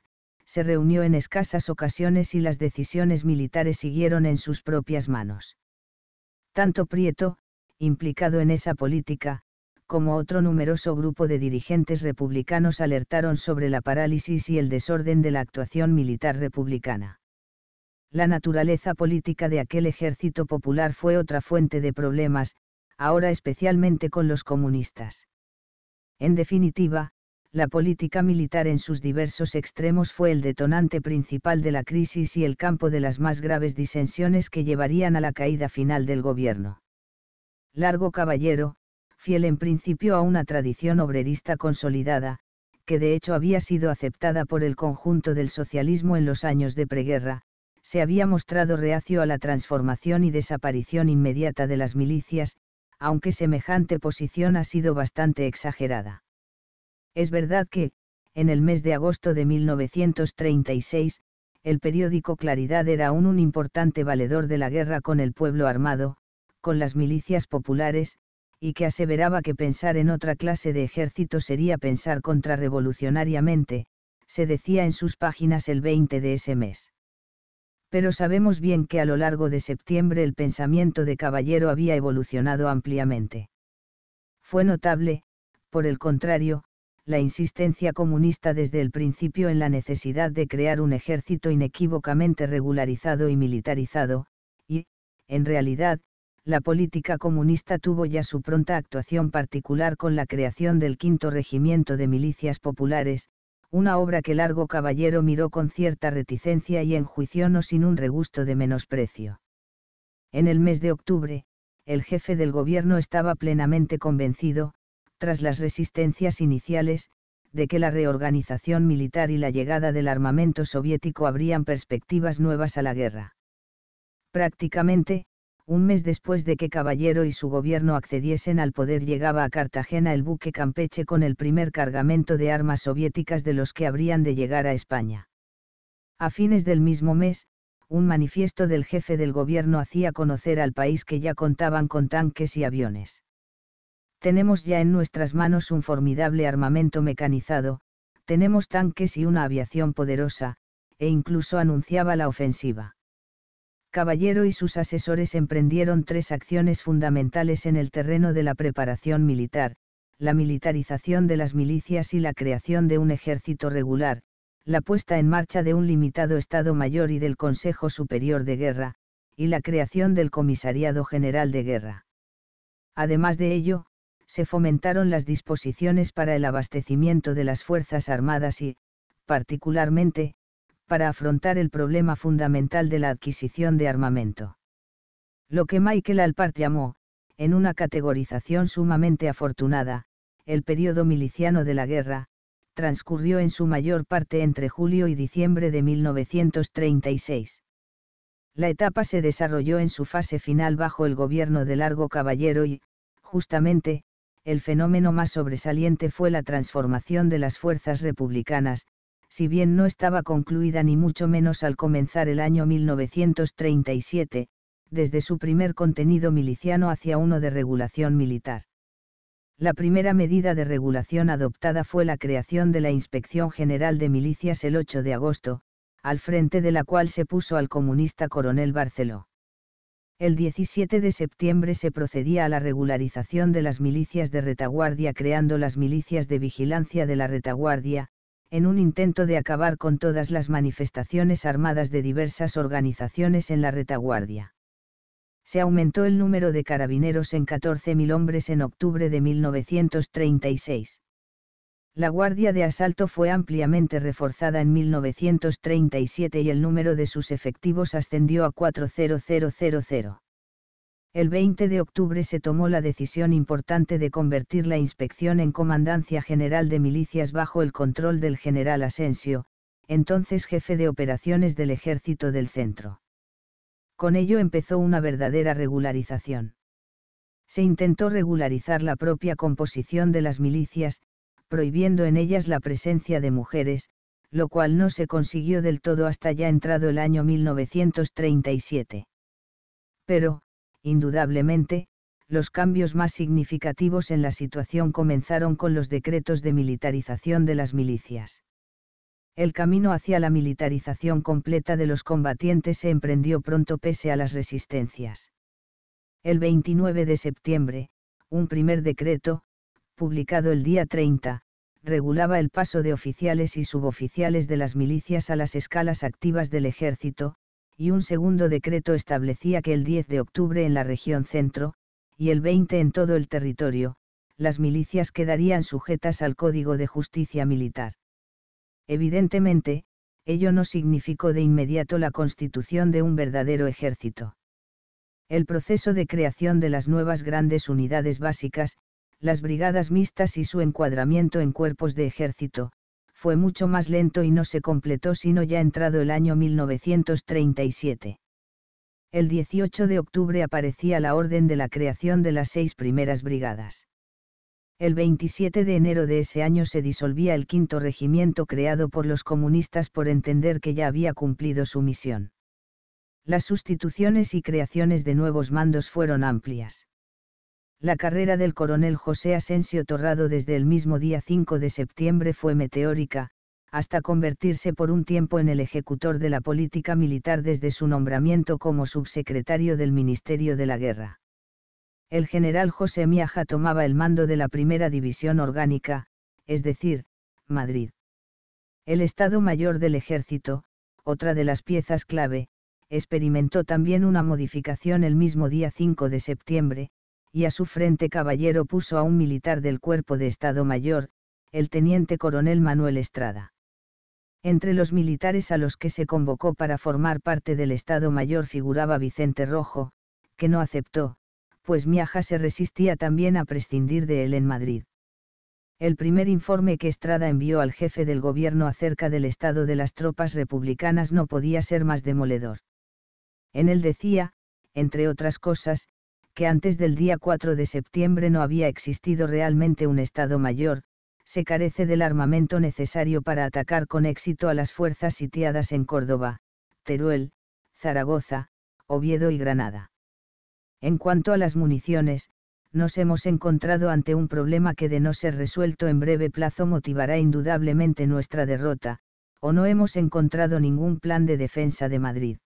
Speaker 1: se reunió en escasas ocasiones y las decisiones militares siguieron en sus propias manos. Tanto Prieto, implicado en esa política, como otro numeroso grupo de dirigentes republicanos alertaron sobre la parálisis y el desorden de la actuación militar republicana. La naturaleza política de aquel ejército popular fue otra fuente de problemas, ahora especialmente con los comunistas. En definitiva, la política militar en sus diversos extremos fue el detonante principal de la crisis y el campo de las más graves disensiones que llevarían a la caída final del gobierno. Largo Caballero, fiel en principio a una tradición obrerista consolidada, que de hecho había sido aceptada por el conjunto del socialismo en los años de preguerra, se había mostrado reacio a la transformación y desaparición inmediata de las milicias, aunque semejante posición ha sido bastante exagerada. Es verdad que, en el mes de agosto de 1936, el periódico Claridad era aún un importante valedor de la guerra con el pueblo armado, con las milicias populares, y que aseveraba que pensar en otra clase de ejército sería pensar contrarrevolucionariamente, se decía en sus páginas el 20 de ese mes pero sabemos bien que a lo largo de septiembre el pensamiento de Caballero había evolucionado ampliamente. Fue notable, por el contrario, la insistencia comunista desde el principio en la necesidad de crear un ejército inequívocamente regularizado y militarizado, y, en realidad, la política comunista tuvo ya su pronta actuación particular con la creación del quinto regimiento de milicias populares, una obra que Largo Caballero miró con cierta reticencia y enjuició no sin un regusto de menosprecio. En el mes de octubre, el jefe del gobierno estaba plenamente convencido, tras las resistencias iniciales, de que la reorganización militar y la llegada del armamento soviético abrían perspectivas nuevas a la guerra. Prácticamente, un mes después de que Caballero y su gobierno accediesen al poder llegaba a Cartagena el buque Campeche con el primer cargamento de armas soviéticas de los que habrían de llegar a España. A fines del mismo mes, un manifiesto del jefe del gobierno hacía conocer al país que ya contaban con tanques y aviones. Tenemos ya en nuestras manos un formidable armamento mecanizado, tenemos tanques y una aviación poderosa, e incluso anunciaba la ofensiva. Caballero y sus asesores emprendieron tres acciones fundamentales en el terreno de la preparación militar, la militarización de las milicias y la creación de un ejército regular, la puesta en marcha de un limitado Estado Mayor y del Consejo Superior de Guerra, y la creación del Comisariado General de Guerra. Además de ello, se fomentaron las disposiciones para el abastecimiento de las Fuerzas Armadas y, particularmente, para afrontar el problema fundamental de la adquisición de armamento. Lo que Michael Alpart llamó, en una categorización sumamente afortunada, el periodo miliciano de la guerra, transcurrió en su mayor parte entre julio y diciembre de 1936. La etapa se desarrolló en su fase final bajo el gobierno de Largo Caballero y, justamente, el fenómeno más sobresaliente fue la transformación de las fuerzas republicanas, si bien no estaba concluida ni mucho menos al comenzar el año 1937, desde su primer contenido miliciano hacia uno de regulación militar. La primera medida de regulación adoptada fue la creación de la Inspección General de Milicias el 8 de agosto, al frente de la cual se puso al comunista coronel Barceló. El 17 de septiembre se procedía a la regularización de las milicias de retaguardia creando las milicias de vigilancia de la retaguardia, en un intento de acabar con todas las manifestaciones armadas de diversas organizaciones en la retaguardia. Se aumentó el número de carabineros en 14.000 hombres en octubre de 1936. La Guardia de Asalto fue ampliamente reforzada en 1937 y el número de sus efectivos ascendió a 4000 el 20 de octubre se tomó la decisión importante de convertir la inspección en Comandancia General de Milicias bajo el control del general Asensio, entonces jefe de operaciones del Ejército del Centro. Con ello empezó una verdadera regularización. Se intentó regularizar la propia composición de las milicias, prohibiendo en ellas la presencia de mujeres, lo cual no se consiguió del todo hasta ya entrado el año 1937. Pero, Indudablemente, los cambios más significativos en la situación comenzaron con los decretos de militarización de las milicias. El camino hacia la militarización completa de los combatientes se emprendió pronto pese a las resistencias. El 29 de septiembre, un primer decreto, publicado el día 30, regulaba el paso de oficiales y suboficiales de las milicias a las escalas activas del ejército, y un segundo decreto establecía que el 10 de octubre en la región centro, y el 20 en todo el territorio, las milicias quedarían sujetas al Código de Justicia Militar. Evidentemente, ello no significó de inmediato la constitución de un verdadero ejército. El proceso de creación de las nuevas grandes unidades básicas, las brigadas mixtas y su encuadramiento en cuerpos de ejército, fue mucho más lento y no se completó sino ya entrado el año 1937. El 18 de octubre aparecía la orden de la creación de las seis primeras brigadas. El 27 de enero de ese año se disolvía el quinto regimiento creado por los comunistas por entender que ya había cumplido su misión. Las sustituciones y creaciones de nuevos mandos fueron amplias. La carrera del coronel José Asensio Torrado desde el mismo día 5 de septiembre fue meteórica, hasta convertirse por un tiempo en el ejecutor de la política militar desde su nombramiento como subsecretario del Ministerio de la Guerra. El general José Miaja tomaba el mando de la primera división orgánica, es decir, Madrid. El Estado Mayor del Ejército, otra de las piezas clave, experimentó también una modificación el mismo día 5 de septiembre, y a su frente caballero puso a un militar del cuerpo de Estado Mayor, el teniente coronel Manuel Estrada. Entre los militares a los que se convocó para formar parte del Estado Mayor figuraba Vicente Rojo, que no aceptó, pues Miaja se resistía también a prescindir de él en Madrid. El primer informe que Estrada envió al jefe del gobierno acerca del estado de las tropas republicanas no podía ser más demoledor. En él decía, entre otras cosas, que antes del día 4 de septiembre no había existido realmente un Estado mayor, se carece del armamento necesario para atacar con éxito a las fuerzas sitiadas en Córdoba, Teruel, Zaragoza, Oviedo y Granada. En cuanto a las municiones, nos hemos encontrado ante un problema que de no ser resuelto en breve plazo motivará indudablemente nuestra derrota, o no hemos encontrado ningún plan de defensa de Madrid.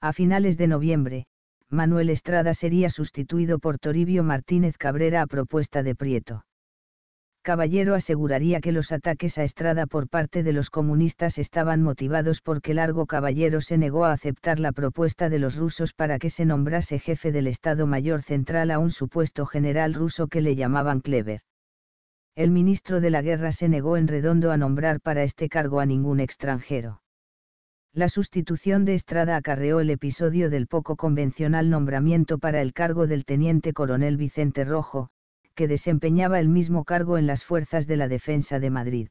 Speaker 1: A finales de noviembre, Manuel Estrada sería sustituido por Toribio Martínez Cabrera a propuesta de Prieto. Caballero aseguraría que los ataques a Estrada por parte de los comunistas estaban motivados porque Largo Caballero se negó a aceptar la propuesta de los rusos para que se nombrase jefe del Estado Mayor Central a un supuesto general ruso que le llamaban Kleber. El ministro de la Guerra se negó en redondo a nombrar para este cargo a ningún extranjero. La sustitución de Estrada acarreó el episodio del poco convencional nombramiento para el cargo del teniente coronel Vicente Rojo, que desempeñaba el mismo cargo en las fuerzas de la defensa de Madrid.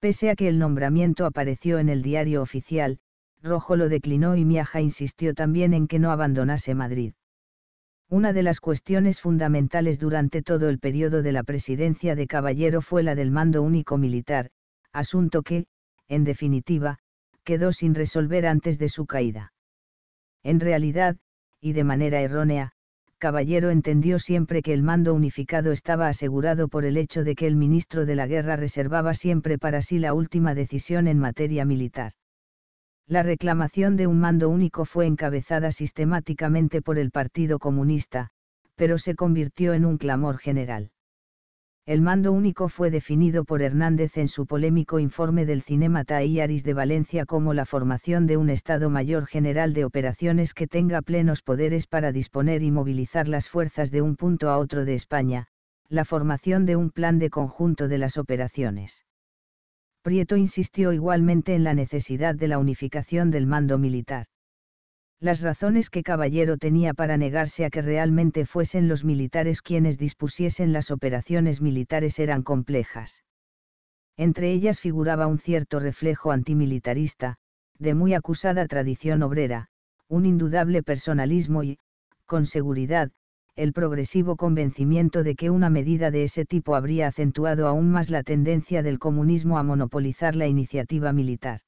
Speaker 1: Pese a que el nombramiento apareció en el diario oficial, Rojo lo declinó y Miaja insistió también en que no abandonase Madrid. Una de las cuestiones fundamentales durante todo el periodo de la presidencia de Caballero fue la del mando único militar, asunto que, en definitiva, quedó sin resolver antes de su caída. En realidad, y de manera errónea, Caballero entendió siempre que el mando unificado estaba asegurado por el hecho de que el ministro de la Guerra reservaba siempre para sí la última decisión en materia militar. La reclamación de un mando único fue encabezada sistemáticamente por el Partido Comunista, pero se convirtió en un clamor general. El mando único fue definido por Hernández en su polémico informe del Cinema Aris de Valencia como la formación de un Estado Mayor General de Operaciones que tenga plenos poderes para disponer y movilizar las fuerzas de un punto a otro de España, la formación de un plan de conjunto de las operaciones. Prieto insistió igualmente en la necesidad de la unificación del mando militar las razones que Caballero tenía para negarse a que realmente fuesen los militares quienes dispusiesen las operaciones militares eran complejas. Entre ellas figuraba un cierto reflejo antimilitarista, de muy acusada tradición obrera, un indudable personalismo y, con seguridad, el progresivo convencimiento de que una medida de ese tipo habría acentuado aún más la tendencia del comunismo a monopolizar la iniciativa militar.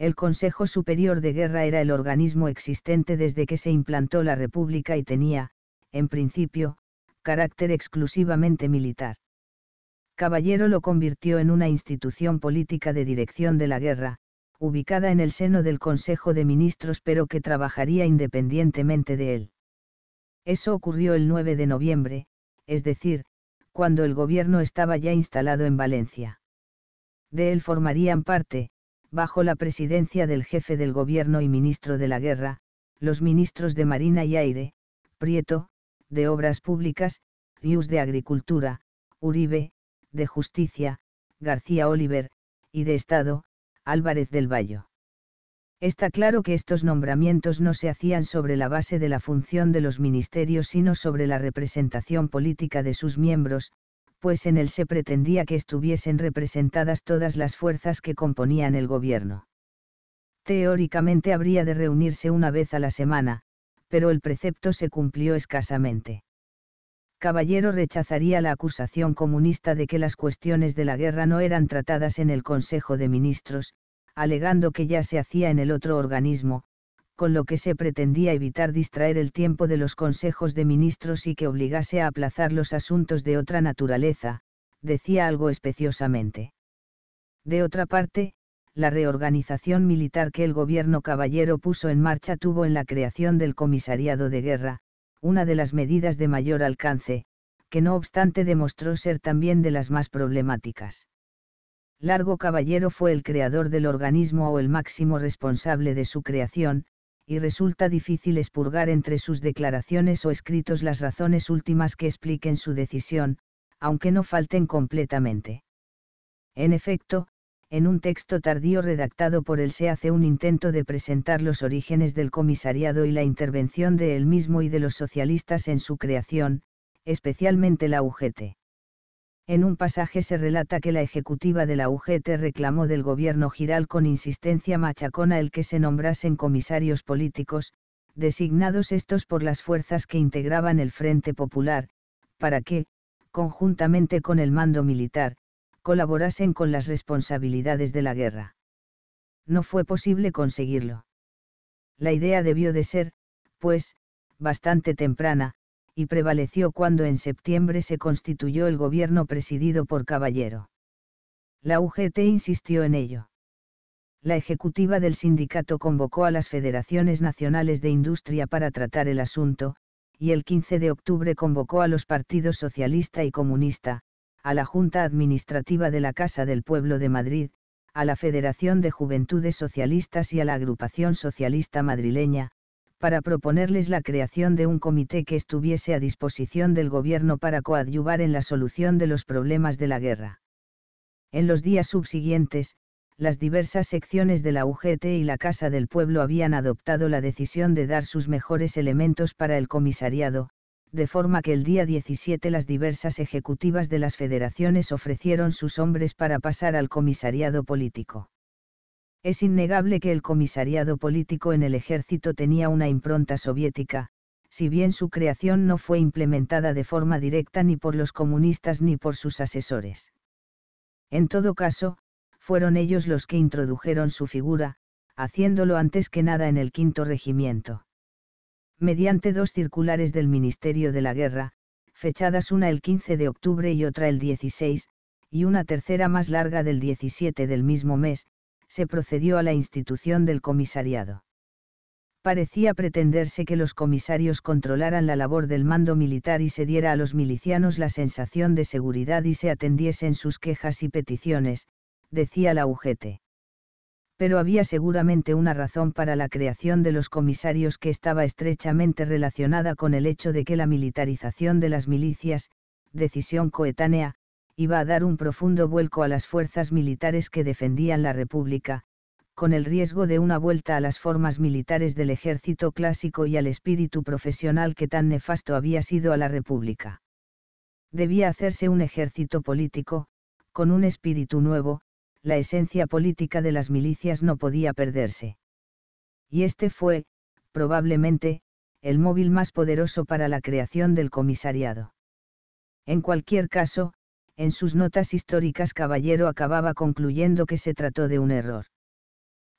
Speaker 1: El Consejo Superior de Guerra era el organismo existente desde que se implantó la República y tenía, en principio, carácter exclusivamente militar. Caballero lo convirtió en una institución política de dirección de la guerra, ubicada en el seno del Consejo de Ministros pero que trabajaría independientemente de él. Eso ocurrió el 9 de noviembre, es decir, cuando el gobierno estaba ya instalado en Valencia. De él formarían parte, bajo la presidencia del jefe del gobierno y ministro de la guerra, los ministros de Marina y Aire, Prieto, de Obras Públicas, Rius de Agricultura, Uribe, de Justicia, García Oliver, y de Estado, Álvarez del Valle. Está claro que estos nombramientos no se hacían sobre la base de la función de los ministerios, sino sobre la representación política de sus miembros, pues en él se pretendía que estuviesen representadas todas las fuerzas que componían el gobierno. Teóricamente habría de reunirse una vez a la semana, pero el precepto se cumplió escasamente. Caballero rechazaría la acusación comunista de que las cuestiones de la guerra no eran tratadas en el Consejo de Ministros, alegando que ya se hacía en el otro organismo, con lo que se pretendía evitar distraer el tiempo de los consejos de ministros y que obligase a aplazar los asuntos de otra naturaleza, decía algo especiosamente. De otra parte, la reorganización militar que el gobierno caballero puso en marcha tuvo en la creación del comisariado de guerra, una de las medidas de mayor alcance, que no obstante demostró ser también de las más problemáticas. Largo Caballero fue el creador del organismo o el máximo responsable de su creación, y resulta difícil expurgar entre sus declaraciones o escritos las razones últimas que expliquen su decisión, aunque no falten completamente. En efecto, en un texto tardío redactado por él se hace un intento de presentar los orígenes del comisariado y la intervención de él mismo y de los socialistas en su creación, especialmente la UGT. En un pasaje se relata que la ejecutiva de la UGT reclamó del gobierno giral con insistencia machacona el que se nombrasen comisarios políticos, designados estos por las fuerzas que integraban el Frente Popular, para que, conjuntamente con el mando militar, colaborasen con las responsabilidades de la guerra. No fue posible conseguirlo. La idea debió de ser, pues, bastante temprana, y prevaleció cuando en septiembre se constituyó el gobierno presidido por Caballero. La UGT insistió en ello. La ejecutiva del sindicato convocó a las federaciones nacionales de industria para tratar el asunto, y el 15 de octubre convocó a los partidos socialista y comunista, a la Junta Administrativa de la Casa del Pueblo de Madrid, a la Federación de Juventudes Socialistas y a la Agrupación Socialista Madrileña, para proponerles la creación de un comité que estuviese a disposición del gobierno para coadyuvar en la solución de los problemas de la guerra. En los días subsiguientes, las diversas secciones de la UGT y la Casa del Pueblo habían adoptado la decisión de dar sus mejores elementos para el comisariado, de forma que el día 17 las diversas ejecutivas de las federaciones ofrecieron sus hombres para pasar al comisariado político. Es innegable que el comisariado político en el ejército tenía una impronta soviética, si bien su creación no fue implementada de forma directa ni por los comunistas ni por sus asesores. En todo caso, fueron ellos los que introdujeron su figura, haciéndolo antes que nada en el quinto regimiento. Mediante dos circulares del Ministerio de la Guerra, fechadas una el 15 de octubre y otra el 16, y una tercera más larga del 17 del mismo mes, se procedió a la institución del comisariado. Parecía pretenderse que los comisarios controlaran la labor del mando militar y se diera a los milicianos la sensación de seguridad y se atendiesen sus quejas y peticiones, decía la UGT. Pero había seguramente una razón para la creación de los comisarios que estaba estrechamente relacionada con el hecho de que la militarización de las milicias, decisión coetánea, iba a dar un profundo vuelco a las fuerzas militares que defendían la República, con el riesgo de una vuelta a las formas militares del ejército clásico y al espíritu profesional que tan nefasto había sido a la República. Debía hacerse un ejército político, con un espíritu nuevo, la esencia política de las milicias no podía perderse. Y este fue, probablemente, el móvil más poderoso para la creación del comisariado. En cualquier caso, en sus notas históricas Caballero acababa concluyendo que se trató de un error.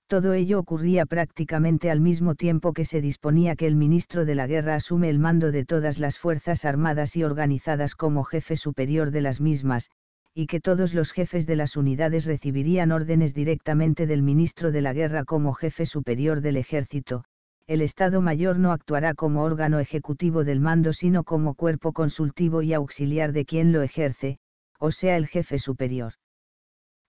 Speaker 1: Todo ello ocurría prácticamente al mismo tiempo que se disponía que el ministro de la Guerra asume el mando de todas las Fuerzas Armadas y organizadas como jefe superior de las mismas, y que todos los jefes de las unidades recibirían órdenes directamente del ministro de la Guerra como jefe superior del ejército, el Estado Mayor no actuará como órgano ejecutivo del mando sino como cuerpo consultivo y auxiliar de quien lo ejerce, o sea el jefe superior.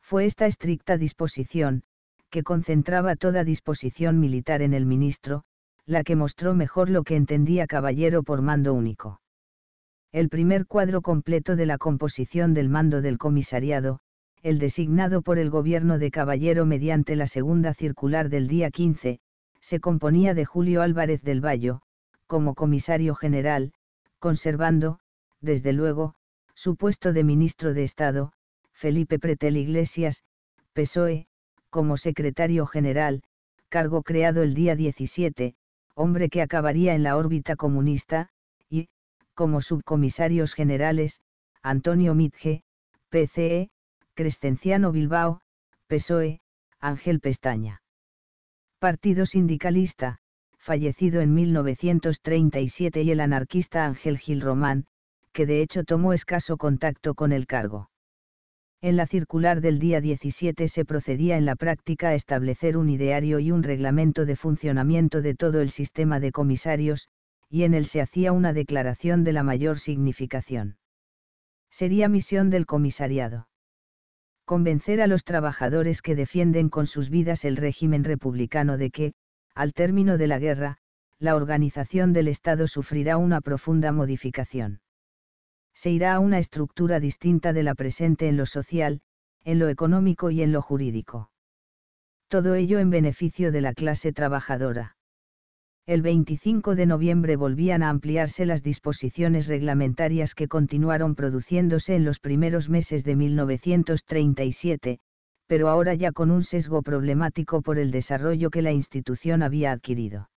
Speaker 1: Fue esta estricta disposición, que concentraba toda disposición militar en el ministro, la que mostró mejor lo que entendía caballero por mando único. El primer cuadro completo de la composición del mando del comisariado, el designado por el gobierno de caballero mediante la segunda circular del día 15, se componía de Julio Álvarez del Valle, como comisario general, conservando, desde luego, su puesto de ministro de Estado, Felipe Pretel Iglesias, PSOE, como secretario general, cargo creado el día 17, hombre que acabaría en la órbita comunista, y, como subcomisarios generales, Antonio Mitge, PCE, Crescenciano Bilbao, PSOE, Ángel Pestaña. Partido Sindicalista, fallecido en 1937 y el anarquista Ángel Gil Román, que de hecho tomó escaso contacto con el cargo. En la circular del día 17 se procedía en la práctica a establecer un ideario y un reglamento de funcionamiento de todo el sistema de comisarios, y en él se hacía una declaración de la mayor significación. Sería misión del comisariado convencer a los trabajadores que defienden con sus vidas el régimen republicano de que, al término de la guerra, la organización del Estado sufrirá una profunda modificación se irá a una estructura distinta de la presente en lo social, en lo económico y en lo jurídico. Todo ello en beneficio de la clase trabajadora. El 25 de noviembre volvían a ampliarse las disposiciones reglamentarias que continuaron produciéndose en los primeros meses de 1937, pero ahora ya con un sesgo problemático por el desarrollo que la institución había adquirido.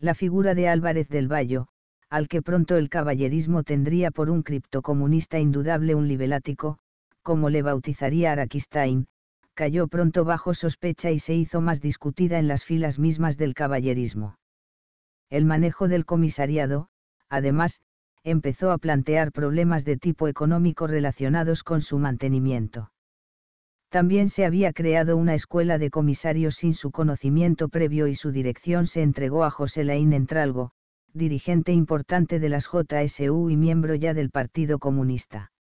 Speaker 1: La figura de Álvarez del Valle, al que pronto el caballerismo tendría por un criptocomunista indudable un libelático, como le bautizaría Araquistain, cayó pronto bajo sospecha y se hizo más discutida en las filas mismas del caballerismo. El manejo del comisariado, además, empezó a plantear problemas de tipo económico relacionados con su mantenimiento. También se había creado una escuela de comisarios sin su conocimiento previo y su dirección se entregó a José Laín Entralgo, dirigente importante de las JSU y miembro ya del Partido Comunista.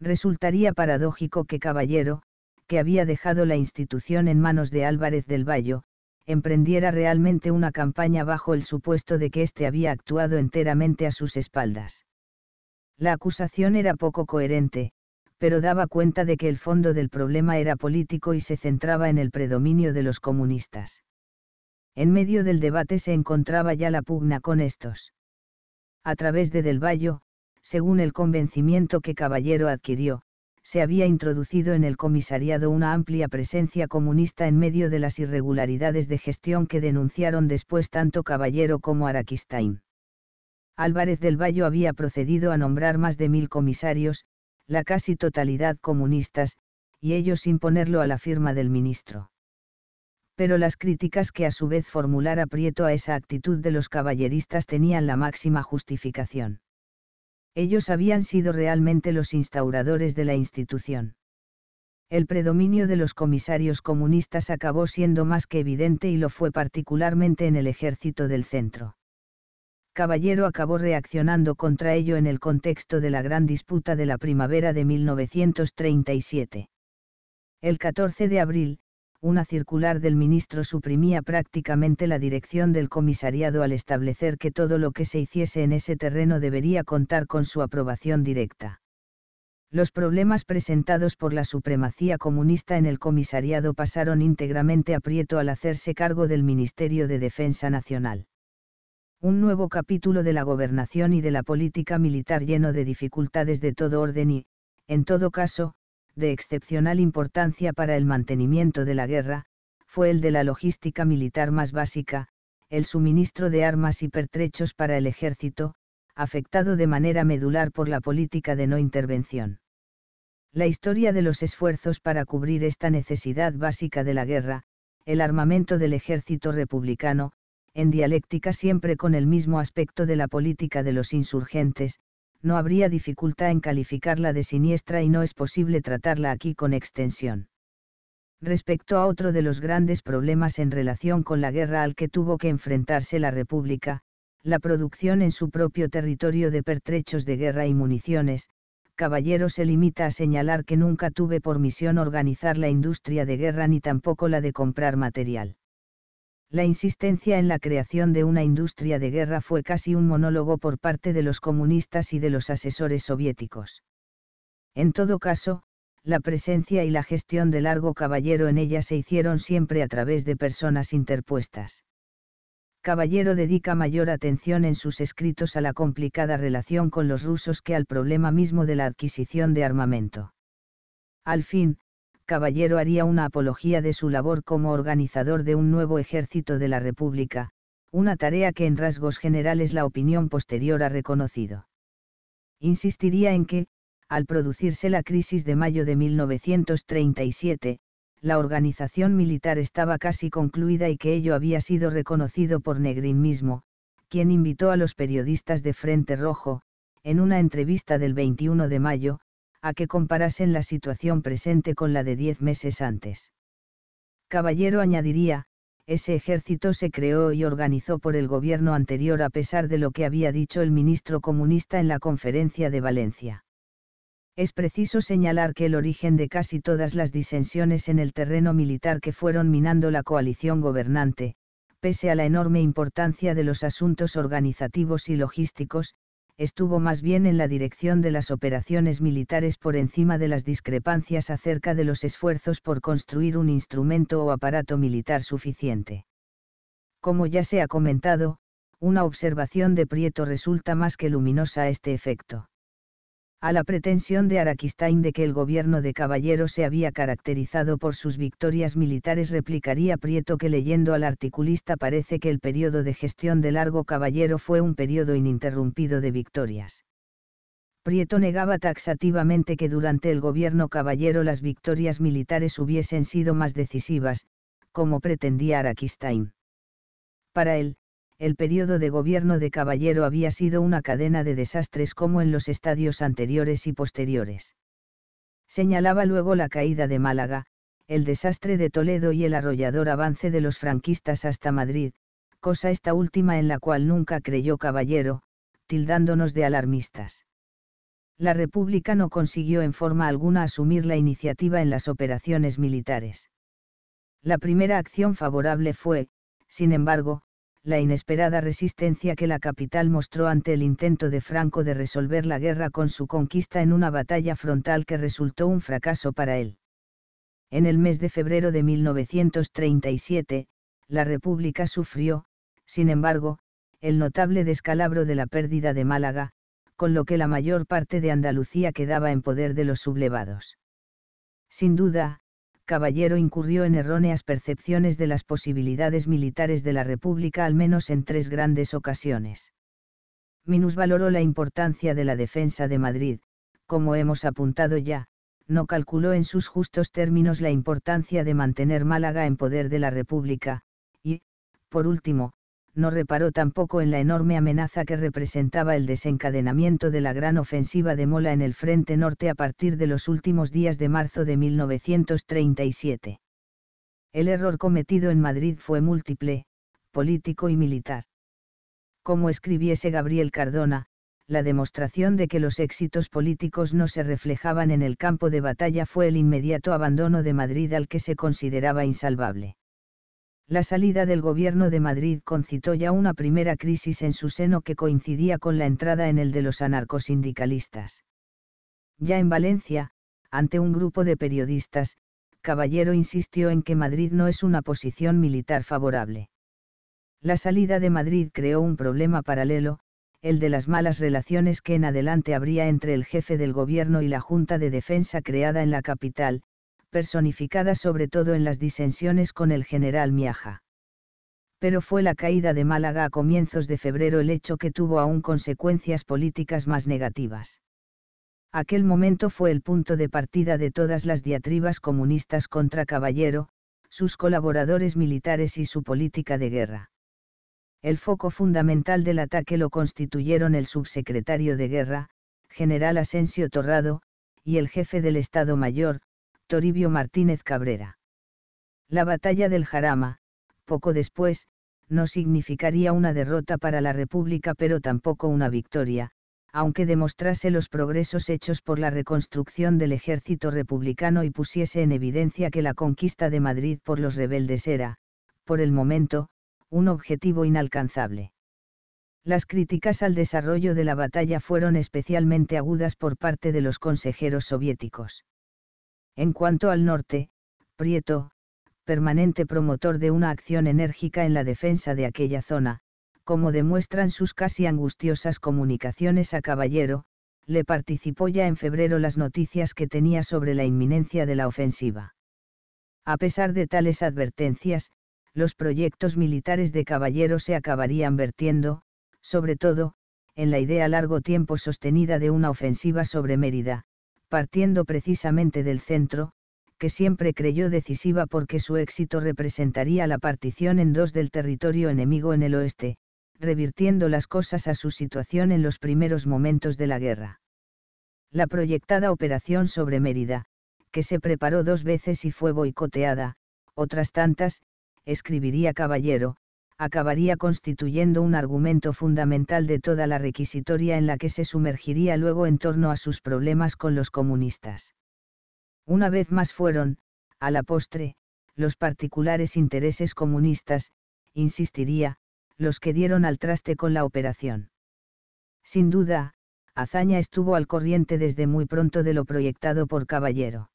Speaker 1: Resultaría paradójico que Caballero, que había dejado la institución en manos de Álvarez del Valle, emprendiera realmente una campaña bajo el supuesto de que éste había actuado enteramente a sus espaldas. La acusación era poco coherente, pero daba cuenta de que el fondo del problema era político y se centraba en el predominio de los comunistas. En medio del debate se encontraba ya la pugna con estos. A través de Del Valle, según el convencimiento que Caballero adquirió, se había introducido en el comisariado una amplia presencia comunista en medio de las irregularidades de gestión que denunciaron después tanto Caballero como Araquistain. Álvarez del Valle había procedido a nombrar más de mil comisarios, la casi totalidad comunistas, y ellos sin ponerlo a la firma del ministro pero las críticas que a su vez formular aprieto a esa actitud de los caballeristas tenían la máxima justificación. Ellos habían sido realmente los instauradores de la institución. El predominio de los comisarios comunistas acabó siendo más que evidente y lo fue particularmente en el ejército del centro. Caballero acabó reaccionando contra ello en el contexto de la gran disputa de la primavera de 1937. El 14 de abril, una circular del ministro suprimía prácticamente la dirección del comisariado al establecer que todo lo que se hiciese en ese terreno debería contar con su aprobación directa. Los problemas presentados por la supremacía comunista en el comisariado pasaron íntegramente a Prieto al hacerse cargo del Ministerio de Defensa Nacional. Un nuevo capítulo de la gobernación y de la política militar lleno de dificultades de todo orden y, en todo caso, de excepcional importancia para el mantenimiento de la guerra, fue el de la logística militar más básica, el suministro de armas y pertrechos para el ejército, afectado de manera medular por la política de no intervención. La historia de los esfuerzos para cubrir esta necesidad básica de la guerra, el armamento del ejército republicano, en dialéctica siempre con el mismo aspecto de la política de los insurgentes, no habría dificultad en calificarla de siniestra y no es posible tratarla aquí con extensión. Respecto a otro de los grandes problemas en relación con la guerra al que tuvo que enfrentarse la República, la producción en su propio territorio de pertrechos de guerra y municiones, Caballero se limita a señalar que nunca tuve por misión organizar la industria de guerra ni tampoco la de comprar material la insistencia en la creación de una industria de guerra fue casi un monólogo por parte de los comunistas y de los asesores soviéticos. En todo caso, la presencia y la gestión de Largo Caballero en ella se hicieron siempre a través de personas interpuestas. Caballero dedica mayor atención en sus escritos a la complicada relación con los rusos que al problema mismo de la adquisición de armamento. Al fin, Caballero haría una apología de su labor como organizador de un nuevo ejército de la República, una tarea que en rasgos generales la opinión posterior ha reconocido. Insistiría en que, al producirse la crisis de mayo de 1937, la organización militar estaba casi concluida y que ello había sido reconocido por Negrín mismo, quien invitó a los periodistas de Frente Rojo, en una entrevista del 21 de mayo, a que comparasen la situación presente con la de diez meses antes. Caballero añadiría, ese ejército se creó y organizó por el gobierno anterior a pesar de lo que había dicho el ministro comunista en la conferencia de Valencia. Es preciso señalar que el origen de casi todas las disensiones en el terreno militar que fueron minando la coalición gobernante, pese a la enorme importancia de los asuntos organizativos y logísticos, estuvo más bien en la dirección de las operaciones militares por encima de las discrepancias acerca de los esfuerzos por construir un instrumento o aparato militar suficiente. Como ya se ha comentado, una observación de Prieto resulta más que luminosa a este efecto a la pretensión de Araquistain de que el gobierno de Caballero se había caracterizado por sus victorias militares replicaría Prieto que leyendo al articulista parece que el periodo de gestión de Largo Caballero fue un periodo ininterrumpido de victorias. Prieto negaba taxativamente que durante el gobierno Caballero las victorias militares hubiesen sido más decisivas, como pretendía Araquistain. Para él, el periodo de gobierno de Caballero había sido una cadena de desastres como en los estadios anteriores y posteriores. Señalaba luego la caída de Málaga, el desastre de Toledo y el arrollador avance de los franquistas hasta Madrid, cosa esta última en la cual nunca creyó Caballero, tildándonos de alarmistas. La República no consiguió en forma alguna asumir la iniciativa en las operaciones militares. La primera acción favorable fue, sin embargo, la inesperada resistencia que la capital mostró ante el intento de Franco de resolver la guerra con su conquista en una batalla frontal que resultó un fracaso para él. En el mes de febrero de 1937, la República sufrió, sin embargo, el notable descalabro de la pérdida de Málaga, con lo que la mayor parte de Andalucía quedaba en poder de los sublevados. Sin duda, Caballero incurrió en erróneas percepciones de las posibilidades militares de la República al menos en tres grandes ocasiones. Minusvaloró la importancia de la defensa de Madrid, como hemos apuntado ya, no calculó en sus justos términos la importancia de mantener Málaga en poder de la República, y, por último, no reparó tampoco en la enorme amenaza que representaba el desencadenamiento de la gran ofensiva de Mola en el Frente Norte a partir de los últimos días de marzo de 1937. El error cometido en Madrid fue múltiple, político y militar. Como escribiese Gabriel Cardona, la demostración de que los éxitos políticos no se reflejaban en el campo de batalla fue el inmediato abandono de Madrid al que se consideraba insalvable la salida del gobierno de Madrid concitó ya una primera crisis en su seno que coincidía con la entrada en el de los anarcosindicalistas. Ya en Valencia, ante un grupo de periodistas, Caballero insistió en que Madrid no es una posición militar favorable. La salida de Madrid creó un problema paralelo, el de las malas relaciones que en adelante habría entre el jefe del gobierno y la Junta de Defensa creada en la capital, personificada sobre todo en las disensiones con el general Miaja. Pero fue la caída de Málaga a comienzos de febrero el hecho que tuvo aún consecuencias políticas más negativas. Aquel momento fue el punto de partida de todas las diatribas comunistas contra Caballero, sus colaboradores militares y su política de guerra. El foco fundamental del ataque lo constituyeron el subsecretario de guerra, general Asensio Torrado, y el jefe del Estado Mayor, Toribio Martínez Cabrera. La batalla del Jarama, poco después, no significaría una derrota para la República pero tampoco una victoria, aunque demostrase los progresos hechos por la reconstrucción del ejército republicano y pusiese en evidencia que la conquista de Madrid por los rebeldes era, por el momento, un objetivo inalcanzable. Las críticas al desarrollo de la batalla fueron especialmente agudas por parte de los consejeros soviéticos. En cuanto al norte, Prieto, permanente promotor de una acción enérgica en la defensa de aquella zona, como demuestran sus casi angustiosas comunicaciones a Caballero, le participó ya en febrero las noticias que tenía sobre la inminencia de la ofensiva. A pesar de tales advertencias, los proyectos militares de Caballero se acabarían vertiendo, sobre todo, en la idea largo tiempo sostenida de una ofensiva sobre Mérida, partiendo precisamente del centro, que siempre creyó decisiva porque su éxito representaría la partición en dos del territorio enemigo en el oeste, revirtiendo las cosas a su situación en los primeros momentos de la guerra. La proyectada operación sobre Mérida, que se preparó dos veces y fue boicoteada, otras tantas, escribiría Caballero, acabaría constituyendo un argumento fundamental de toda la requisitoria en la que se sumergiría luego en torno a sus problemas con los comunistas. Una vez más fueron, a la postre, los particulares intereses comunistas, insistiría, los que dieron al traste con la operación. Sin duda, Azaña estuvo al corriente desde muy pronto de lo proyectado por Caballero.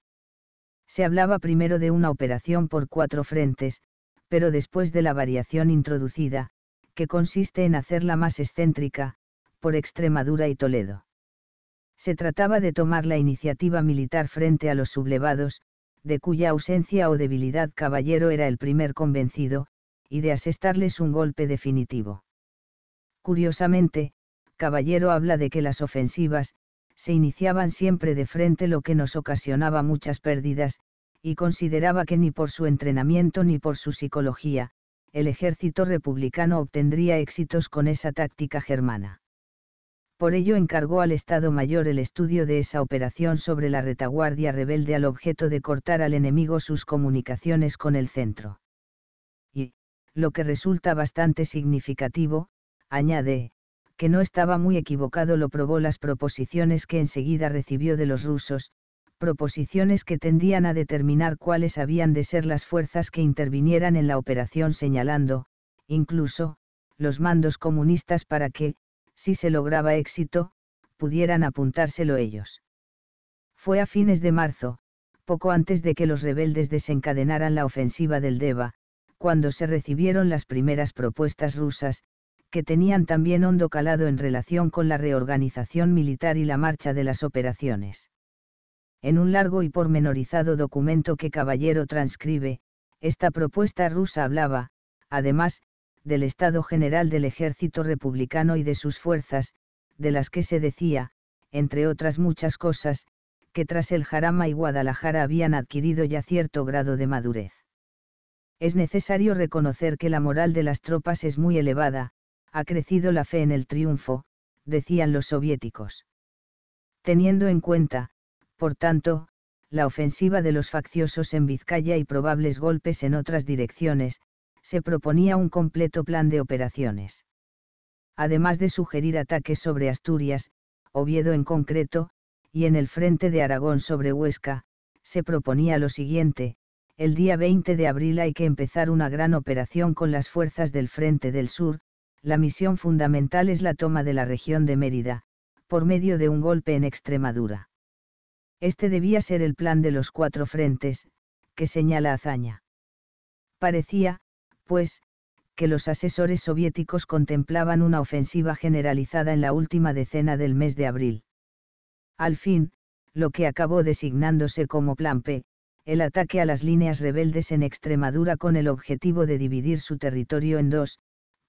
Speaker 1: Se hablaba primero de una operación por cuatro frentes, pero después de la variación introducida, que consiste en hacerla más excéntrica, por Extremadura y Toledo. Se trataba de tomar la iniciativa militar frente a los sublevados, de cuya ausencia o debilidad Caballero era el primer convencido, y de asestarles un golpe definitivo. Curiosamente, Caballero habla de que las ofensivas, se iniciaban siempre de frente lo que nos ocasionaba muchas pérdidas, y consideraba que ni por su entrenamiento ni por su psicología, el ejército republicano obtendría éxitos con esa táctica germana. Por ello encargó al Estado Mayor el estudio de esa operación sobre la retaguardia rebelde al objeto de cortar al enemigo sus comunicaciones con el centro. Y, lo que resulta bastante significativo, añade, que no estaba muy equivocado lo probó las proposiciones que enseguida recibió de los rusos, proposiciones que tendían a determinar cuáles habían de ser las fuerzas que intervinieran en la operación señalando, incluso, los mandos comunistas para que, si se lograba éxito, pudieran apuntárselo ellos. Fue a fines de marzo, poco antes de que los rebeldes desencadenaran la ofensiva del Deva, cuando se recibieron las primeras propuestas rusas, que tenían también hondo calado en relación con la reorganización militar y la marcha de las operaciones en un largo y pormenorizado documento que Caballero transcribe, esta propuesta rusa hablaba, además, del Estado General del Ejército Republicano y de sus fuerzas, de las que se decía, entre otras muchas cosas, que tras el Jarama y Guadalajara habían adquirido ya cierto grado de madurez. Es necesario reconocer que la moral de las tropas es muy elevada, ha crecido la fe en el triunfo, decían los soviéticos. Teniendo en cuenta, por tanto, la ofensiva de los facciosos en Vizcaya y probables golpes en otras direcciones, se proponía un completo plan de operaciones. Además de sugerir ataques sobre Asturias, Oviedo en concreto, y en el frente de Aragón sobre Huesca, se proponía lo siguiente, el día 20 de abril hay que empezar una gran operación con las fuerzas del Frente del Sur, la misión fundamental es la toma de la región de Mérida, por medio de un golpe en Extremadura. Este debía ser el plan de los cuatro frentes, que señala hazaña. Parecía, pues, que los asesores soviéticos contemplaban una ofensiva generalizada en la última decena del mes de abril. Al fin, lo que acabó designándose como Plan P, el ataque a las líneas rebeldes en Extremadura con el objetivo de dividir su territorio en dos,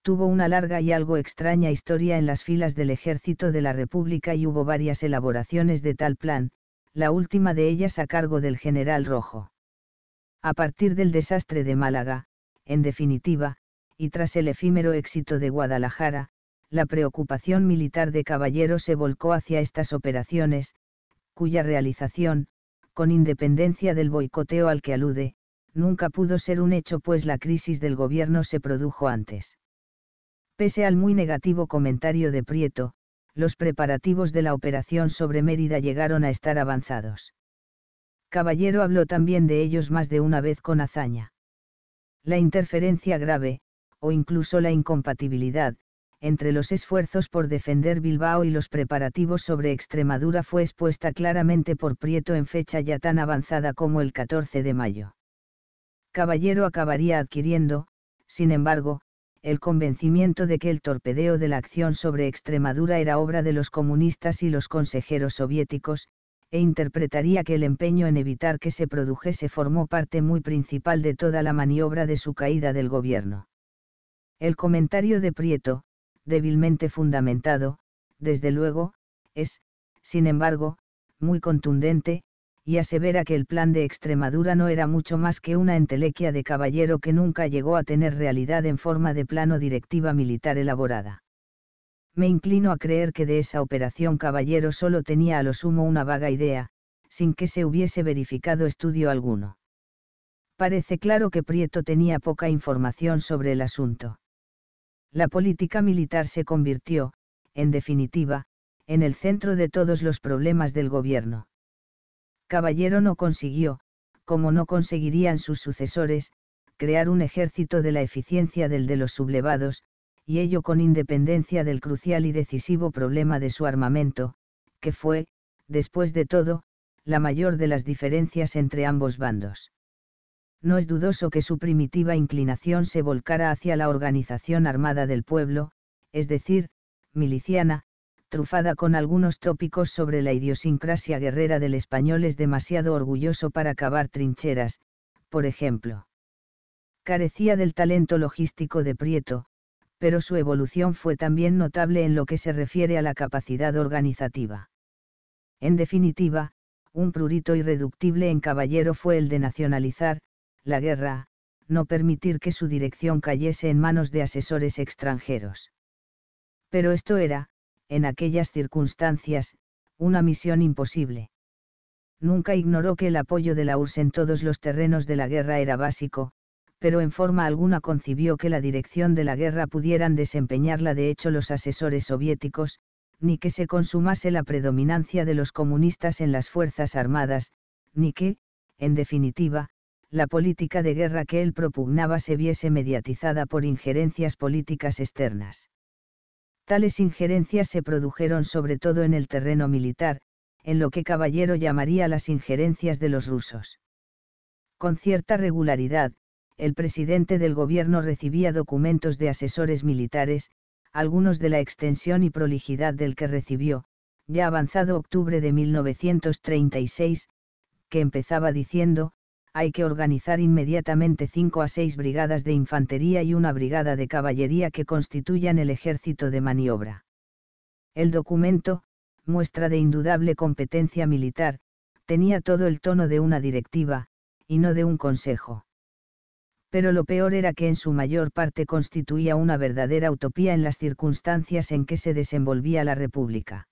Speaker 1: tuvo una larga y algo extraña historia en las filas del ejército de la República y hubo varias elaboraciones de tal plan, la última de ellas a cargo del general Rojo. A partir del desastre de Málaga, en definitiva, y tras el efímero éxito de Guadalajara, la preocupación militar de Caballero se volcó hacia estas operaciones, cuya realización, con independencia del boicoteo al que alude, nunca pudo ser un hecho pues la crisis del gobierno se produjo antes. Pese al muy negativo comentario de Prieto, los preparativos de la operación sobre Mérida llegaron a estar avanzados. Caballero habló también de ellos más de una vez con hazaña. La interferencia grave, o incluso la incompatibilidad, entre los esfuerzos por defender Bilbao y los preparativos sobre Extremadura fue expuesta claramente por Prieto en fecha ya tan avanzada como el 14 de mayo. Caballero acabaría adquiriendo, sin embargo, el convencimiento de que el torpedeo de la acción sobre Extremadura era obra de los comunistas y los consejeros soviéticos, e interpretaría que el empeño en evitar que se produjese formó parte muy principal de toda la maniobra de su caída del gobierno. El comentario de Prieto, débilmente fundamentado, desde luego, es, sin embargo, muy contundente, y asevera que el plan de Extremadura no era mucho más que una entelequia de caballero que nunca llegó a tener realidad en forma de plano directiva militar elaborada. Me inclino a creer que de esa operación caballero solo tenía a lo sumo una vaga idea, sin que se hubiese verificado estudio alguno. Parece claro que Prieto tenía poca información sobre el asunto. La política militar se convirtió, en definitiva, en el centro de todos los problemas del gobierno. Caballero no consiguió, como no conseguirían sus sucesores, crear un ejército de la eficiencia del de los sublevados, y ello con independencia del crucial y decisivo problema de su armamento, que fue, después de todo, la mayor de las diferencias entre ambos bandos. No es dudoso que su primitiva inclinación se volcara hacia la organización armada del pueblo, es decir, miliciana, trufada con algunos tópicos sobre la idiosincrasia guerrera del español es demasiado orgulloso para cavar trincheras, por ejemplo. Carecía del talento logístico de Prieto, pero su evolución fue también notable en lo que se refiere a la capacidad organizativa. En definitiva, un prurito irreductible en Caballero fue el de nacionalizar, la guerra, no permitir que su dirección cayese en manos de asesores extranjeros. Pero esto era, en aquellas circunstancias, una misión imposible. Nunca ignoró que el apoyo de la URSS e en todos los terrenos de la guerra era básico, pero en forma alguna concibió que la dirección de la guerra pudieran desempeñarla de hecho los asesores soviéticos, ni que se consumase la predominancia de los comunistas en las Fuerzas Armadas, ni que, en definitiva, la política de guerra que él propugnaba se viese mediatizada por injerencias políticas externas. Tales injerencias se produjeron sobre todo en el terreno militar, en lo que Caballero llamaría las injerencias de los rusos. Con cierta regularidad, el presidente del gobierno recibía documentos de asesores militares, algunos de la extensión y prolijidad del que recibió, ya avanzado octubre de 1936, que empezaba diciendo, hay que organizar inmediatamente cinco a seis brigadas de infantería y una brigada de caballería que constituyan el ejército de maniobra. El documento, muestra de indudable competencia militar, tenía todo el tono de una directiva, y no de un consejo. Pero lo peor era que en su mayor parte constituía una verdadera utopía en las circunstancias en que se desenvolvía la República.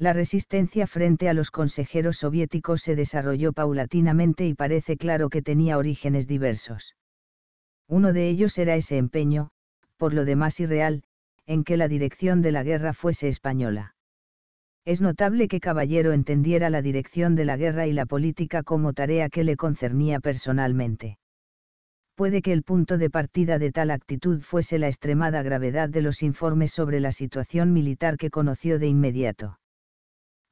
Speaker 1: La resistencia frente a los consejeros soviéticos se desarrolló paulatinamente y parece claro que tenía orígenes diversos. Uno de ellos era ese empeño, por lo demás irreal, en que la dirección de la guerra fuese española. Es notable que Caballero entendiera la dirección de la guerra y la política como tarea que le concernía personalmente. Puede que el punto de partida de tal actitud fuese la extremada gravedad de los informes sobre la situación militar que conoció de inmediato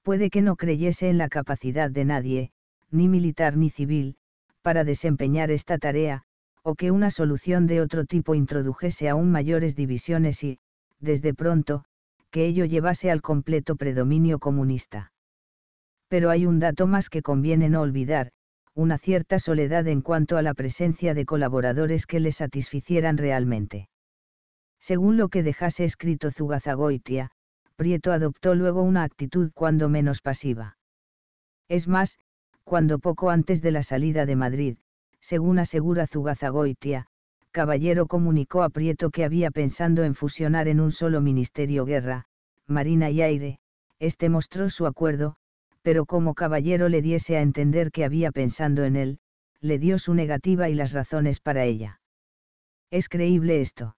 Speaker 1: puede que no creyese en la capacidad de nadie, ni militar ni civil, para desempeñar esta tarea, o que una solución de otro tipo introdujese aún mayores divisiones y, desde pronto, que ello llevase al completo predominio comunista. Pero hay un dato más que conviene no olvidar, una cierta soledad en cuanto a la presencia de colaboradores que le satisficieran realmente. Según lo que dejase escrito Zugazagoitia, Prieto adoptó luego una actitud cuando menos pasiva. Es más, cuando poco antes de la salida de Madrid, según asegura Zugazagoitia, Caballero comunicó a Prieto que había pensando en fusionar en un solo ministerio guerra, marina y aire, este mostró su acuerdo, pero como Caballero le diese a entender que había pensando en él, le dio su negativa y las razones para ella. ¿Es creíble esto?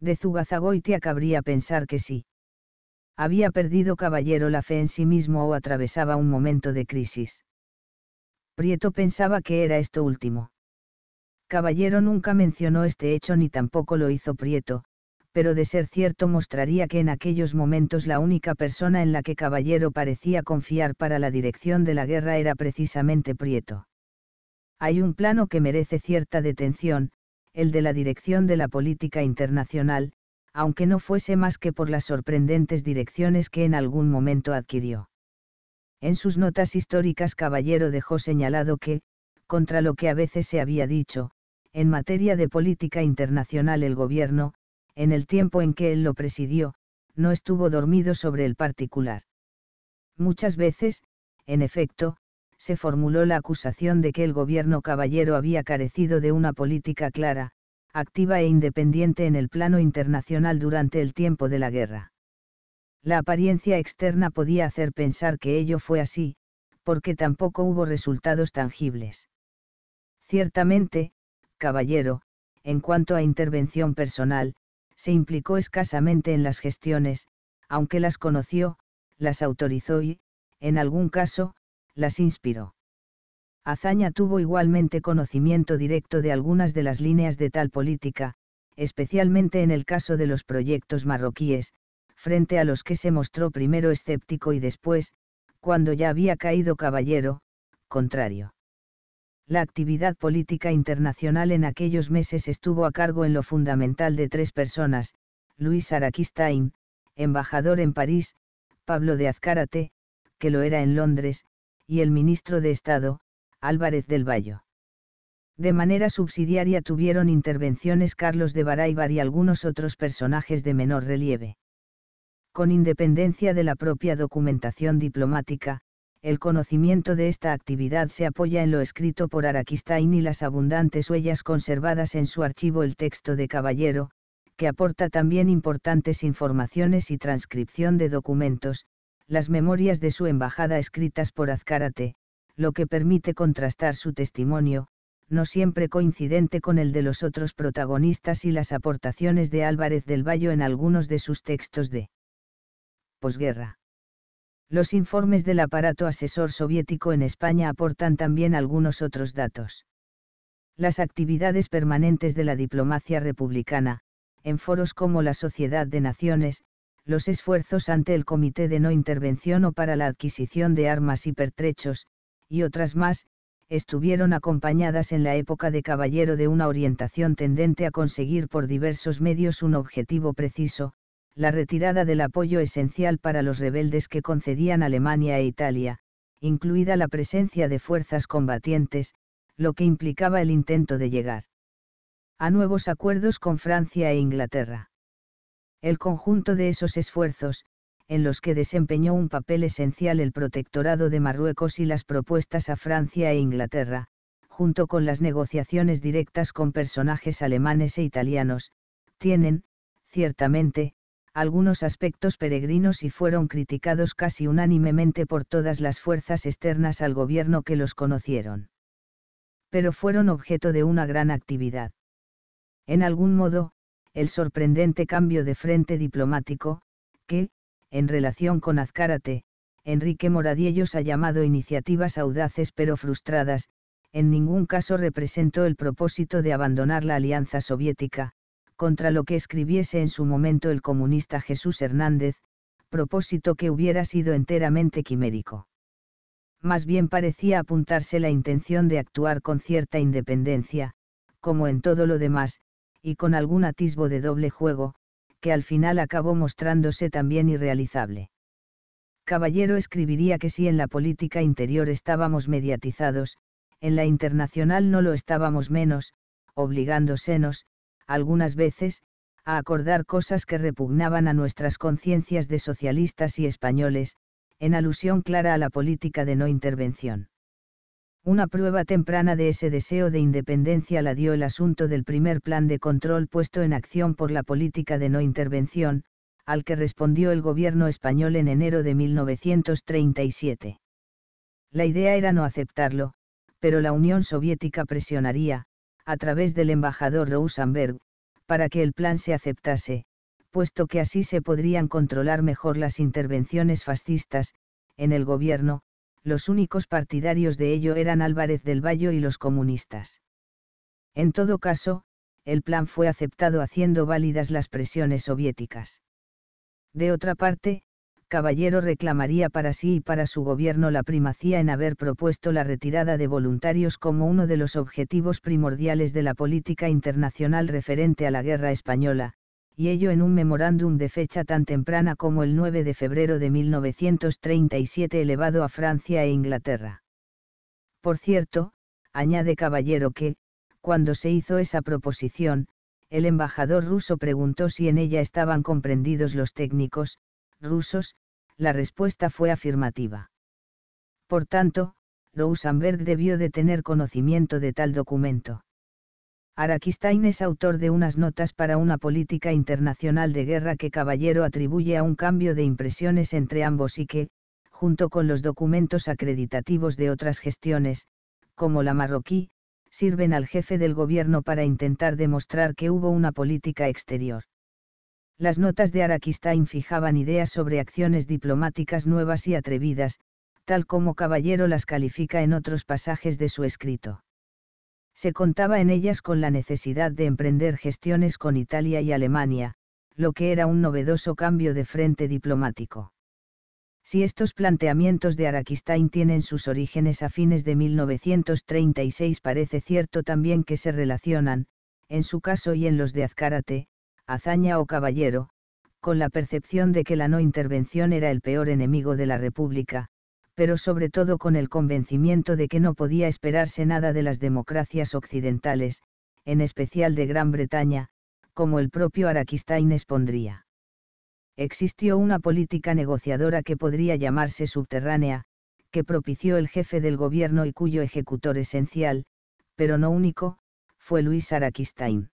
Speaker 1: De Zugazagoitia cabría pensar que sí había perdido caballero la fe en sí mismo o atravesaba un momento de crisis. Prieto pensaba que era esto último. Caballero nunca mencionó este hecho ni tampoco lo hizo Prieto, pero de ser cierto mostraría que en aquellos momentos la única persona en la que Caballero parecía confiar para la dirección de la guerra era precisamente Prieto. Hay un plano que merece cierta detención, el de la dirección de la política internacional, aunque no fuese más que por las sorprendentes direcciones que en algún momento adquirió. En sus notas históricas Caballero dejó señalado que, contra lo que a veces se había dicho, en materia de política internacional el gobierno, en el tiempo en que él lo presidió, no estuvo dormido sobre el particular. Muchas veces, en efecto, se formuló la acusación de que el gobierno caballero había carecido de una política clara, activa e independiente en el plano internacional durante el tiempo de la guerra. La apariencia externa podía hacer pensar que ello fue así, porque tampoco hubo resultados tangibles. Ciertamente, caballero, en cuanto a intervención personal, se implicó escasamente en las gestiones, aunque las conoció, las autorizó y, en algún caso, las inspiró. Azaña tuvo igualmente conocimiento directo de algunas de las líneas de tal política, especialmente en el caso de los proyectos marroquíes, frente a los que se mostró primero escéptico y después, cuando ya había caído caballero, contrario. La actividad política internacional en aquellos meses estuvo a cargo en lo fundamental de tres personas, Luis Araquistain, embajador en París, Pablo de Azcárate, que lo era en Londres, y el ministro de Estado, Álvarez del Valle. De manera subsidiaria tuvieron intervenciones Carlos de Baraybar y algunos otros personajes de menor relieve. Con independencia de la propia documentación diplomática, el conocimiento de esta actividad se apoya en lo escrito por Araquistain y las abundantes huellas conservadas en su archivo El texto de Caballero, que aporta también importantes informaciones y transcripción de documentos, las memorias de su embajada escritas por Azcárate, lo que permite contrastar su testimonio, no siempre coincidente con el de los otros protagonistas y las aportaciones de Álvarez del Valle en algunos de sus textos de posguerra. Los informes del aparato asesor soviético en España aportan también algunos otros datos. Las actividades permanentes de la diplomacia republicana, en foros como la Sociedad de Naciones, los esfuerzos ante el Comité de No Intervención o para la adquisición de armas y pertrechos, y otras más, estuvieron acompañadas en la época de Caballero de una orientación tendente a conseguir por diversos medios un objetivo preciso, la retirada del apoyo esencial para los rebeldes que concedían Alemania e Italia, incluida la presencia de fuerzas combatientes, lo que implicaba el intento de llegar a nuevos acuerdos con Francia e Inglaterra. El conjunto de esos esfuerzos, en los que desempeñó un papel esencial el protectorado de Marruecos y las propuestas a Francia e Inglaterra, junto con las negociaciones directas con personajes alemanes e italianos, tienen, ciertamente, algunos aspectos peregrinos y fueron criticados casi unánimemente por todas las fuerzas externas al gobierno que los conocieron. Pero fueron objeto de una gran actividad. En algún modo, el sorprendente cambio de frente diplomático, que, en relación con Azcárate, Enrique Moradiellos ha llamado iniciativas audaces pero frustradas, en ningún caso representó el propósito de abandonar la alianza soviética, contra lo que escribiese en su momento el comunista Jesús Hernández, propósito que hubiera sido enteramente quimérico. Más bien parecía apuntarse la intención de actuar con cierta independencia, como en todo lo demás, y con algún atisbo de doble juego, que al final acabó mostrándose también irrealizable. Caballero escribiría que si en la política interior estábamos mediatizados, en la internacional no lo estábamos menos, obligándosenos, algunas veces, a acordar cosas que repugnaban a nuestras conciencias de socialistas y españoles, en alusión clara a la política de no intervención. Una prueba temprana de ese deseo de independencia la dio el asunto del primer plan de control puesto en acción por la política de no intervención, al que respondió el gobierno español en enero de 1937. La idea era no aceptarlo, pero la Unión Soviética presionaría, a través del embajador Rosenberg, para que el plan se aceptase, puesto que así se podrían controlar mejor las intervenciones fascistas, en el gobierno, los únicos partidarios de ello eran Álvarez del Valle y los comunistas. En todo caso, el plan fue aceptado haciendo válidas las presiones soviéticas. De otra parte, Caballero reclamaría para sí y para su gobierno la primacía en haber propuesto la retirada de voluntarios como uno de los objetivos primordiales de la política internacional referente a la guerra española, y ello en un memorándum de fecha tan temprana como el 9 de febrero de 1937 elevado a Francia e Inglaterra. Por cierto, añade Caballero que, cuando se hizo esa proposición, el embajador ruso preguntó si en ella estaban comprendidos los técnicos, rusos, la respuesta fue afirmativa. Por tanto, Rosenberg debió de tener conocimiento de tal documento. Araquistain es autor de unas notas para una política internacional de guerra que Caballero atribuye a un cambio de impresiones entre ambos y que, junto con los documentos acreditativos de otras gestiones, como la marroquí, sirven al jefe del gobierno para intentar demostrar que hubo una política exterior. Las notas de Araquistain fijaban ideas sobre acciones diplomáticas nuevas y atrevidas, tal como Caballero las califica en otros pasajes de su escrito se contaba en ellas con la necesidad de emprender gestiones con Italia y Alemania, lo que era un novedoso cambio de frente diplomático. Si estos planteamientos de Araquistain tienen sus orígenes a fines de 1936 parece cierto también que se relacionan, en su caso y en los de Azcárate, Azaña o Caballero, con la percepción de que la no intervención era el peor enemigo de la República, pero sobre todo con el convencimiento de que no podía esperarse nada de las democracias occidentales, en especial de Gran Bretaña, como el propio Araquistain expondría. Existió una política negociadora que podría llamarse subterránea, que propició el jefe del gobierno y cuyo ejecutor esencial, pero no único, fue Luis Araquistain.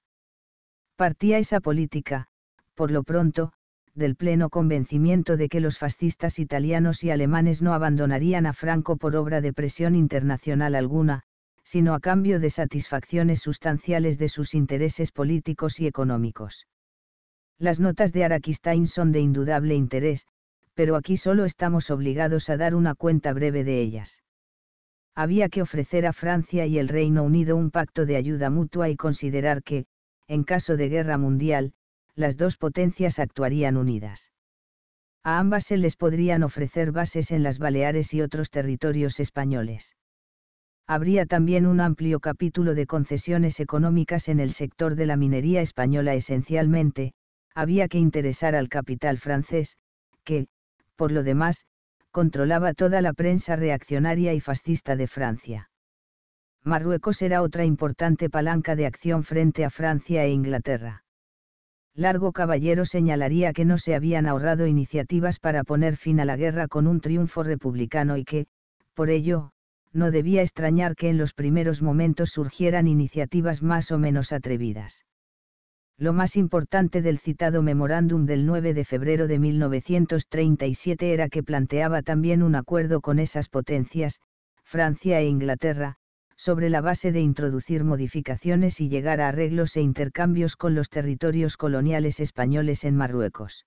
Speaker 1: Partía esa política, por lo pronto, del pleno convencimiento de que los fascistas italianos y alemanes no abandonarían a Franco por obra de presión internacional alguna, sino a cambio de satisfacciones sustanciales de sus intereses políticos y económicos. Las notas de Araquistain son de indudable interés, pero aquí solo estamos obligados a dar una cuenta breve de ellas. Había que ofrecer a Francia y el Reino Unido un pacto de ayuda mutua y considerar que, en caso de guerra mundial, las dos potencias actuarían unidas. A ambas se les podrían ofrecer bases en las Baleares y otros territorios españoles. Habría también un amplio capítulo de concesiones económicas en el sector de la minería española esencialmente, había que interesar al capital francés, que, por lo demás, controlaba toda la prensa reaccionaria y fascista de Francia. Marruecos era otra importante palanca de acción frente a Francia e Inglaterra. Largo Caballero señalaría que no se habían ahorrado iniciativas para poner fin a la guerra con un triunfo republicano y que, por ello, no debía extrañar que en los primeros momentos surgieran iniciativas más o menos atrevidas. Lo más importante del citado memorándum del 9 de febrero de 1937 era que planteaba también un acuerdo con esas potencias, Francia e Inglaterra, sobre la base de introducir modificaciones y llegar a arreglos e intercambios con los territorios coloniales españoles en Marruecos.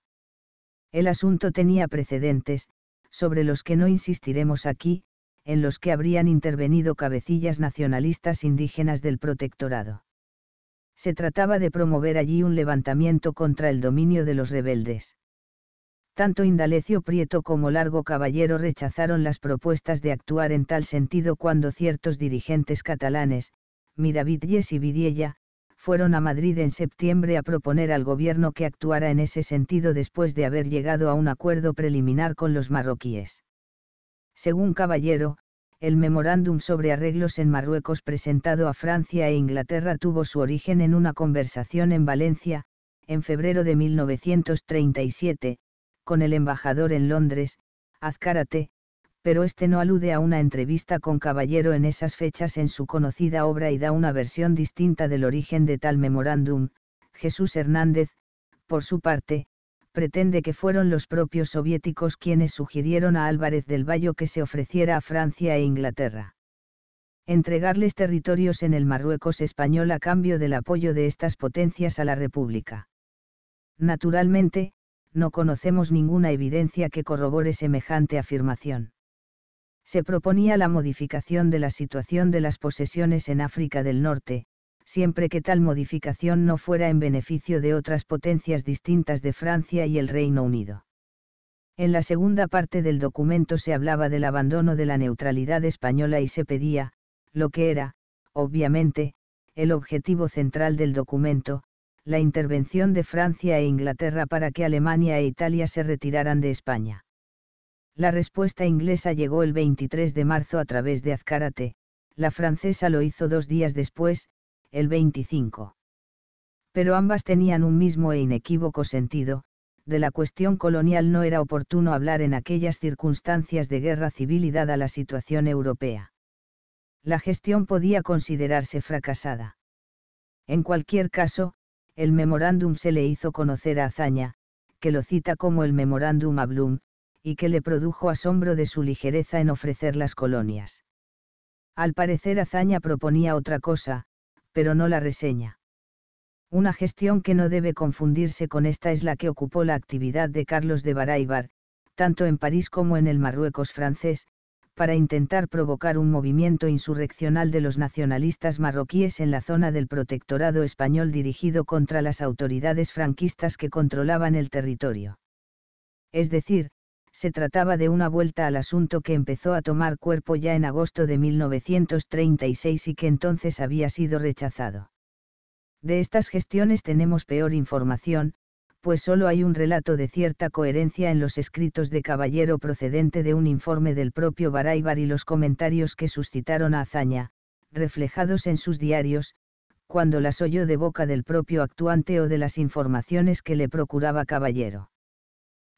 Speaker 1: El asunto tenía precedentes, sobre los que no insistiremos aquí, en los que habrían intervenido cabecillas nacionalistas indígenas del protectorado. Se trataba de promover allí un levantamiento contra el dominio de los rebeldes tanto Indalecio Prieto como Largo Caballero rechazaron las propuestas de actuar en tal sentido cuando ciertos dirigentes catalanes, Miravitlles y Vidiella, fueron a Madrid en septiembre a proponer al gobierno que actuara en ese sentido después de haber llegado a un acuerdo preliminar con los marroquíes. Según Caballero, el memorándum sobre arreglos en Marruecos presentado a Francia e Inglaterra tuvo su origen en una conversación en Valencia, en febrero de 1937, con el embajador en Londres, Azcárate, pero este no alude a una entrevista con Caballero en esas fechas en su conocida obra y da una versión distinta del origen de tal memorándum. Jesús Hernández, por su parte, pretende que fueron los propios soviéticos quienes sugirieron a Álvarez del Valle que se ofreciera a Francia e Inglaterra. Entregarles territorios en el Marruecos español a cambio del apoyo de estas potencias a la República. Naturalmente, no conocemos ninguna evidencia que corrobore semejante afirmación. Se proponía la modificación de la situación de las posesiones en África del Norte, siempre que tal modificación no fuera en beneficio de otras potencias distintas de Francia y el Reino Unido. En la segunda parte del documento se hablaba del abandono de la neutralidad española y se pedía, lo que era, obviamente, el objetivo central del documento, la intervención de Francia e Inglaterra para que Alemania e Italia se retiraran de España. La respuesta inglesa llegó el 23 de marzo a través de Azcárate, la francesa lo hizo dos días después, el 25. Pero ambas tenían un mismo e inequívoco sentido, de la cuestión colonial no era oportuno hablar en aquellas circunstancias de guerra civil y dada la situación europea. La gestión podía considerarse fracasada. En cualquier caso, el memorándum se le hizo conocer a Azaña, que lo cita como el memorándum a Blum, y que le produjo asombro de su ligereza en ofrecer las colonias. Al parecer Azaña proponía otra cosa, pero no la reseña. Una gestión que no debe confundirse con esta es la que ocupó la actividad de Carlos de Baráibar, tanto en París como en el Marruecos francés, para intentar provocar un movimiento insurreccional de los nacionalistas marroquíes en la zona del protectorado español dirigido contra las autoridades franquistas que controlaban el territorio. Es decir, se trataba de una vuelta al asunto que empezó a tomar cuerpo ya en agosto de 1936 y que entonces había sido rechazado. De estas gestiones tenemos peor información, pues solo hay un relato de cierta coherencia en los escritos de Caballero procedente de un informe del propio Baraybar y los comentarios que suscitaron a Azaña, reflejados en sus diarios, cuando las oyó de boca del propio actuante o de las informaciones que le procuraba Caballero.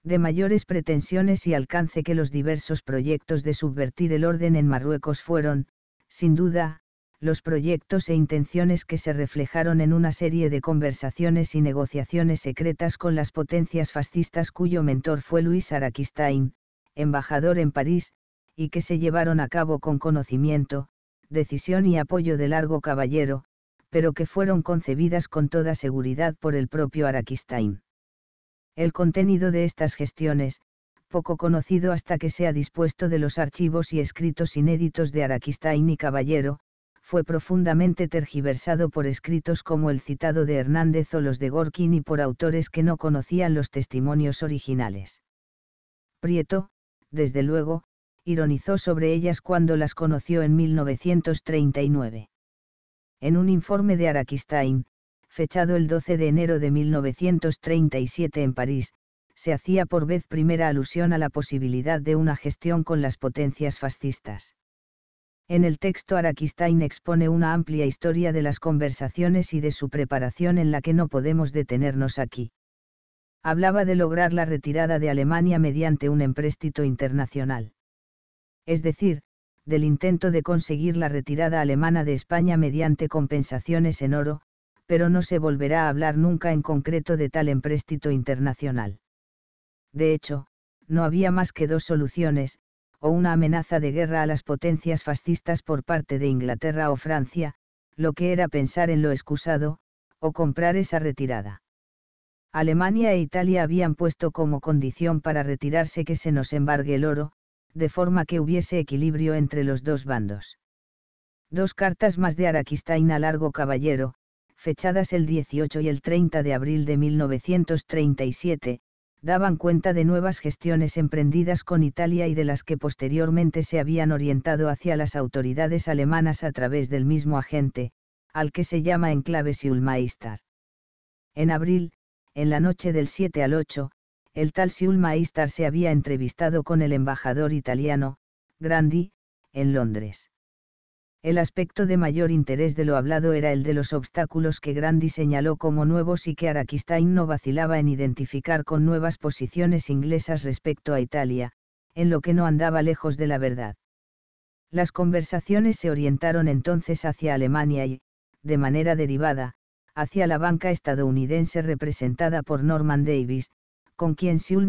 Speaker 1: De mayores pretensiones y alcance que los diversos proyectos de subvertir el orden en Marruecos fueron, sin duda, los proyectos e intenciones que se reflejaron en una serie de conversaciones y negociaciones secretas con las potencias fascistas cuyo mentor fue Luis Araquistain, embajador en París, y que se llevaron a cabo con conocimiento, decisión y apoyo de Largo Caballero, pero que fueron concebidas con toda seguridad por el propio Araquistain. El contenido de estas gestiones, poco conocido hasta que se ha dispuesto de los archivos y escritos inéditos de Araquistain y Caballero, fue profundamente tergiversado por escritos como el citado de Hernández o los de Gorkin y por autores que no conocían los testimonios originales. Prieto, desde luego, ironizó sobre ellas cuando las conoció en 1939. En un informe de Araquistain, fechado el 12 de enero de 1937 en París, se hacía por vez primera alusión a la posibilidad de una gestión con las potencias fascistas. En el texto Araquistain expone una amplia historia de las conversaciones y de su preparación en la que no podemos detenernos aquí. Hablaba de lograr la retirada de Alemania mediante un empréstito internacional. Es decir, del intento de conseguir la retirada alemana de España mediante compensaciones en oro, pero no se volverá a hablar nunca en concreto de tal empréstito internacional. De hecho, no había más que dos soluciones, o una amenaza de guerra a las potencias fascistas por parte de Inglaterra o Francia, lo que era pensar en lo excusado, o comprar esa retirada. Alemania e Italia habían puesto como condición para retirarse que se nos embargue el oro, de forma que hubiese equilibrio entre los dos bandos. Dos cartas más de Araquistain a Largo Caballero, fechadas el 18 y el 30 de abril de 1937, daban cuenta de nuevas gestiones emprendidas con Italia y de las que posteriormente se habían orientado hacia las autoridades alemanas a través del mismo agente, al que se llama clave Siulmeister. En abril, en la noche del 7 al 8, el tal Siulmeister se había entrevistado con el embajador italiano, Grandi, en Londres. El aspecto de mayor interés de lo hablado era el de los obstáculos que Grandi señaló como nuevos y que Araquistain no vacilaba en identificar con nuevas posiciones inglesas respecto a Italia, en lo que no andaba lejos de la verdad. Las conversaciones se orientaron entonces hacia Alemania y, de manera derivada, hacia la banca estadounidense representada por Norman Davis, con quien Siul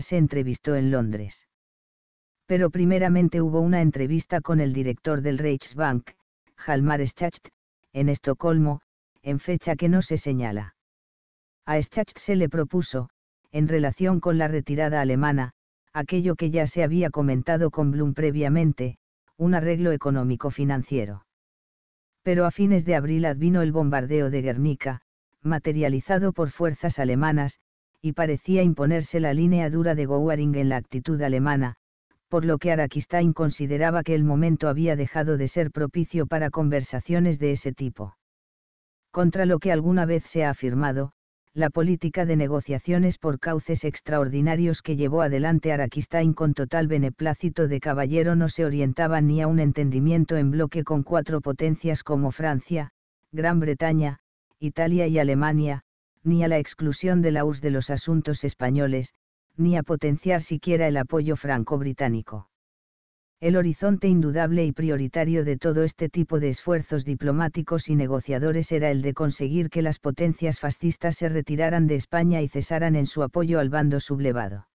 Speaker 1: se entrevistó en Londres pero primeramente hubo una entrevista con el director del Reichsbank, Halmar Schacht, en Estocolmo, en fecha que no se señala. A Schacht se le propuso, en relación con la retirada alemana, aquello que ya se había comentado con Blum previamente, un arreglo económico-financiero. Pero a fines de abril advino el bombardeo de Guernica, materializado por fuerzas alemanas, y parecía imponerse la línea dura de Goering en la actitud alemana, por lo que Arakistain consideraba que el momento había dejado de ser propicio para conversaciones de ese tipo. Contra lo que alguna vez se ha afirmado, la política de negociaciones por cauces extraordinarios que llevó adelante Arakistain con total beneplácito de caballero no se orientaba ni a un entendimiento en bloque con cuatro potencias como Francia, Gran Bretaña, Italia y Alemania, ni a la exclusión de la US de los asuntos españoles, ni a potenciar siquiera el apoyo franco-británico. El horizonte indudable y prioritario de todo este tipo de esfuerzos diplomáticos y negociadores era el de conseguir que las potencias fascistas se retiraran de España y cesaran en su apoyo al bando sublevado.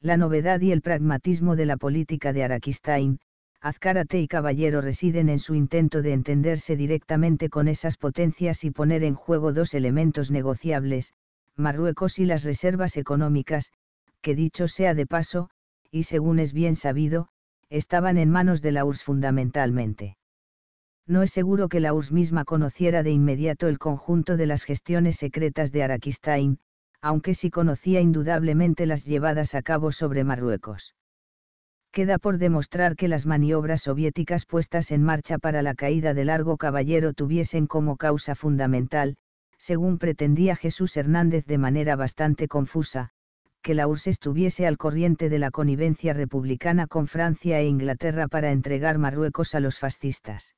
Speaker 1: La novedad y el pragmatismo de la política de Araquistain, Azcárate y Caballero residen en su intento de entenderse directamente con esas potencias y poner en juego dos elementos negociables, Marruecos y las reservas económicas, que dicho sea de paso, y según es bien sabido, estaban en manos de la URSS fundamentalmente. No es seguro que la URSS misma conociera de inmediato el conjunto de las gestiones secretas de Araquistain, aunque sí conocía indudablemente las llevadas a cabo sobre Marruecos. Queda por demostrar que las maniobras soviéticas puestas en marcha para la caída de Largo Caballero tuviesen como causa fundamental, según pretendía Jesús Hernández de manera bastante confusa, que la URSS estuviese al corriente de la connivencia republicana con Francia e Inglaterra para entregar Marruecos a los fascistas.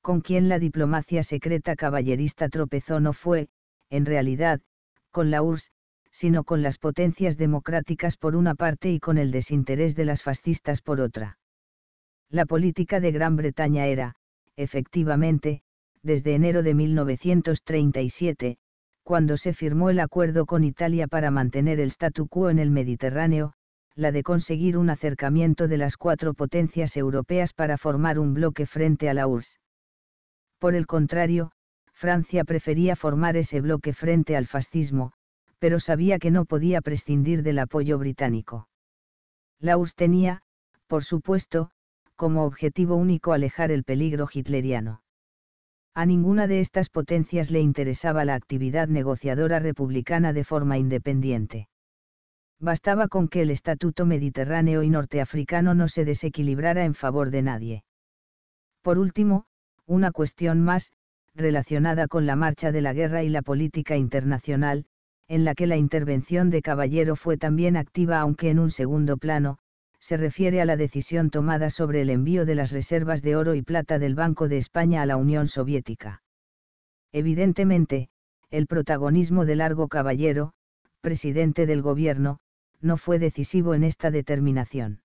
Speaker 1: Con quien la diplomacia secreta caballerista tropezó no fue, en realidad, con la URSS, sino con las potencias democráticas por una parte y con el desinterés de las fascistas por otra. La política de Gran Bretaña era, efectivamente, desde enero de 1937, cuando se firmó el acuerdo con Italia para mantener el statu quo en el Mediterráneo, la de conseguir un acercamiento de las cuatro potencias europeas para formar un bloque frente a la URSS. Por el contrario, Francia prefería formar ese bloque frente al fascismo, pero sabía que no podía prescindir del apoyo británico. La URSS tenía, por supuesto, como objetivo único alejar el peligro hitleriano a ninguna de estas potencias le interesaba la actividad negociadora republicana de forma independiente. Bastaba con que el estatuto mediterráneo y norteafricano no se desequilibrara en favor de nadie. Por último, una cuestión más, relacionada con la marcha de la guerra y la política internacional, en la que la intervención de Caballero fue también activa aunque en un segundo plano, se refiere a la decisión tomada sobre el envío de las reservas de oro y plata del Banco de España a la Unión Soviética. Evidentemente, el protagonismo de Largo Caballero, presidente del gobierno, no fue decisivo en esta determinación.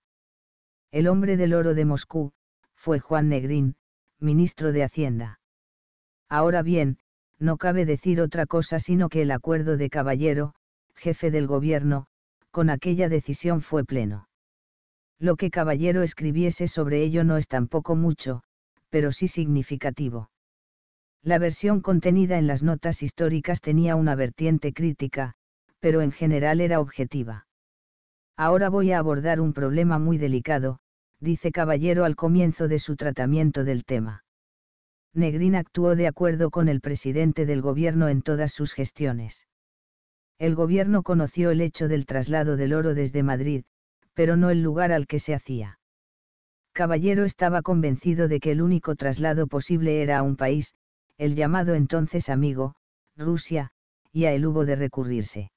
Speaker 1: El hombre del oro de Moscú, fue Juan Negrín, ministro de Hacienda. Ahora bien, no cabe decir otra cosa sino que el acuerdo de Caballero, jefe del gobierno, con aquella decisión fue pleno. Lo que Caballero escribiese sobre ello no es tampoco mucho, pero sí significativo. La versión contenida en las notas históricas tenía una vertiente crítica, pero en general era objetiva. Ahora voy a abordar un problema muy delicado, dice Caballero al comienzo de su tratamiento del tema. Negrín actuó de acuerdo con el presidente del gobierno en todas sus gestiones. El gobierno conoció el hecho del traslado del oro desde Madrid, pero no el lugar al que se hacía. Caballero estaba convencido de que el único traslado posible era a un país, el llamado entonces amigo, Rusia, y a él hubo de recurrirse.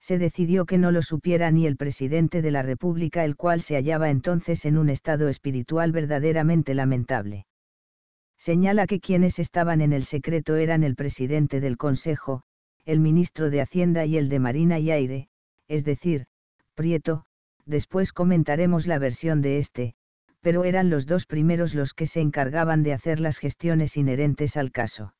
Speaker 1: Se decidió que no lo supiera ni el presidente de la República, el cual se hallaba entonces en un estado espiritual verdaderamente lamentable. Señala que quienes estaban en el secreto eran el presidente del Consejo, el ministro de Hacienda y el de Marina y Aire, es decir, Prieto, después comentaremos la versión de este, pero eran los dos primeros los que se encargaban de hacer las gestiones inherentes al caso.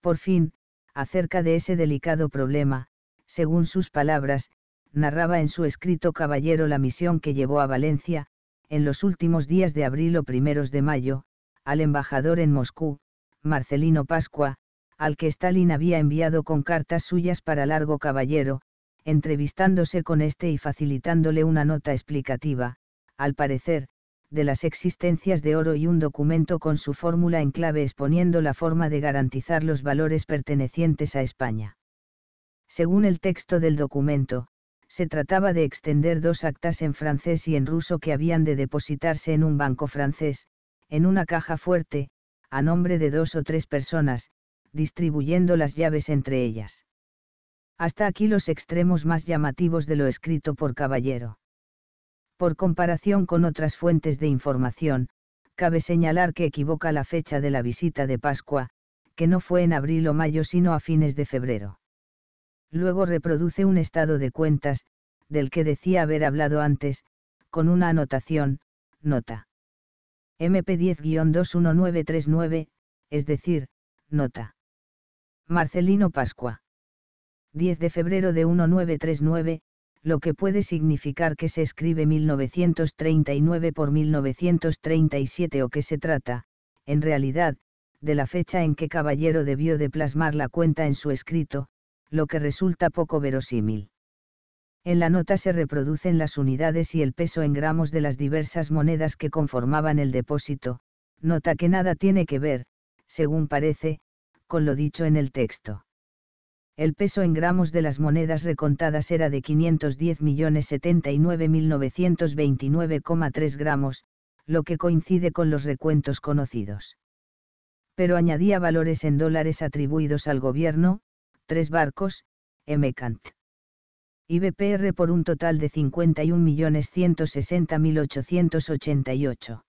Speaker 1: Por fin, acerca de ese delicado problema, según sus palabras, narraba en su escrito Caballero la misión que llevó a Valencia, en los últimos días de abril o primeros de mayo, al embajador en Moscú, Marcelino Pascua, al que Stalin había enviado con cartas suyas para Largo Caballero, entrevistándose con este y facilitándole una nota explicativa, al parecer, de las existencias de oro y un documento con su fórmula en clave exponiendo la forma de garantizar los valores pertenecientes a España. Según el texto del documento, se trataba de extender dos actas en francés y en ruso que habían de depositarse en un banco francés, en una caja fuerte, a nombre de dos o tres personas, distribuyendo las llaves entre ellas. Hasta aquí los extremos más llamativos de lo escrito por Caballero. Por comparación con otras fuentes de información, cabe señalar que equivoca la fecha de la visita de Pascua, que no fue en abril o mayo sino a fines de febrero. Luego reproduce un estado de cuentas, del que decía haber hablado antes, con una anotación, nota. MP10-21939, es decir, nota. Marcelino Pascua. 10 de febrero de 1939, lo que puede significar que se escribe 1939 por 1937 o que se trata, en realidad, de la fecha en que Caballero debió de plasmar la cuenta en su escrito, lo que resulta poco verosímil. En la nota se reproducen las unidades y el peso en gramos de las diversas monedas que conformaban el depósito, nota que nada tiene que ver, según parece, con lo dicho en el texto el peso en gramos de las monedas recontadas era de 510.079.929,3 gramos, lo que coincide con los recuentos conocidos. Pero añadía valores en dólares atribuidos al gobierno, tres barcos, MCANT. Y BPR por un total de 51.160.888.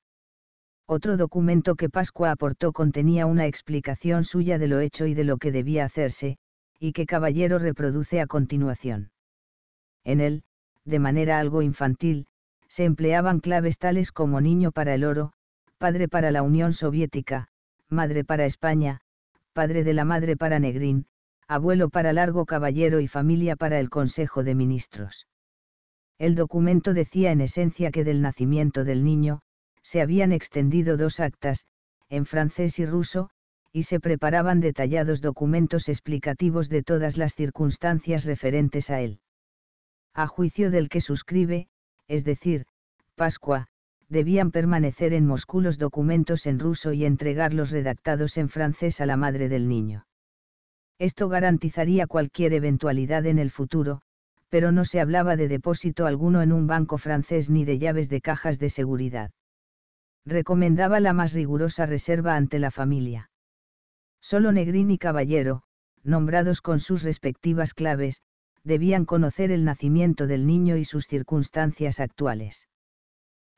Speaker 1: Otro documento que Pascua aportó contenía una explicación suya de lo hecho y de lo que debía hacerse, y que Caballero reproduce a continuación. En él, de manera algo infantil, se empleaban claves tales como niño para el oro, padre para la Unión Soviética, madre para España, padre de la madre para Negrín, abuelo para Largo Caballero y familia para el Consejo de Ministros. El documento decía en esencia que del nacimiento del niño, se habían extendido dos actas, en francés y ruso, y se preparaban detallados documentos explicativos de todas las circunstancias referentes a él. A juicio del que suscribe, es decir, Pascua, debían permanecer en Moscú los documentos en ruso y entregarlos redactados en francés a la madre del niño. Esto garantizaría cualquier eventualidad en el futuro, pero no se hablaba de depósito alguno en un banco francés ni de llaves de cajas de seguridad. Recomendaba la más rigurosa reserva ante la familia. Solo Negrín y Caballero, nombrados con sus respectivas claves, debían conocer el nacimiento del niño y sus circunstancias actuales.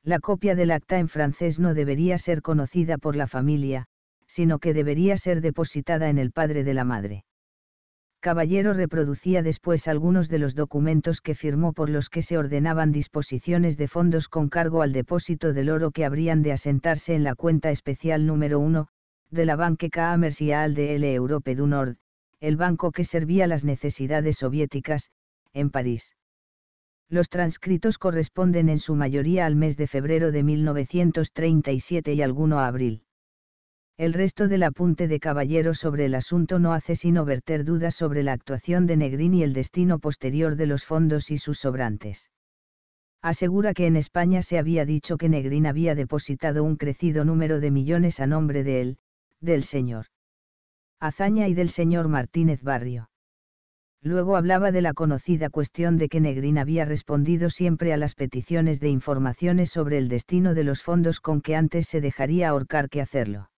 Speaker 1: La copia del acta en francés no debería ser conocida por la familia, sino que debería ser depositada en el padre de la madre. Caballero reproducía después algunos de los documentos que firmó por los que se ordenaban disposiciones de fondos con cargo al depósito del oro que habrían de asentarse en la cuenta especial número 1, de la Banque al de l'Europe du Nord, el banco que servía las necesidades soviéticas, en París. Los transcritos corresponden en su mayoría al mes de febrero de 1937 y alguno a abril. El resto del apunte de Caballero sobre el asunto no hace sino verter dudas sobre la actuación de Negrín y el destino posterior de los fondos y sus sobrantes. Asegura que en España se había dicho que Negrín había depositado un crecido número de millones a nombre de él, del señor Azaña y del señor Martínez Barrio. Luego hablaba de la conocida cuestión de que Negrín había respondido siempre a las peticiones de informaciones sobre el destino de los fondos con que antes se dejaría ahorcar que hacerlo.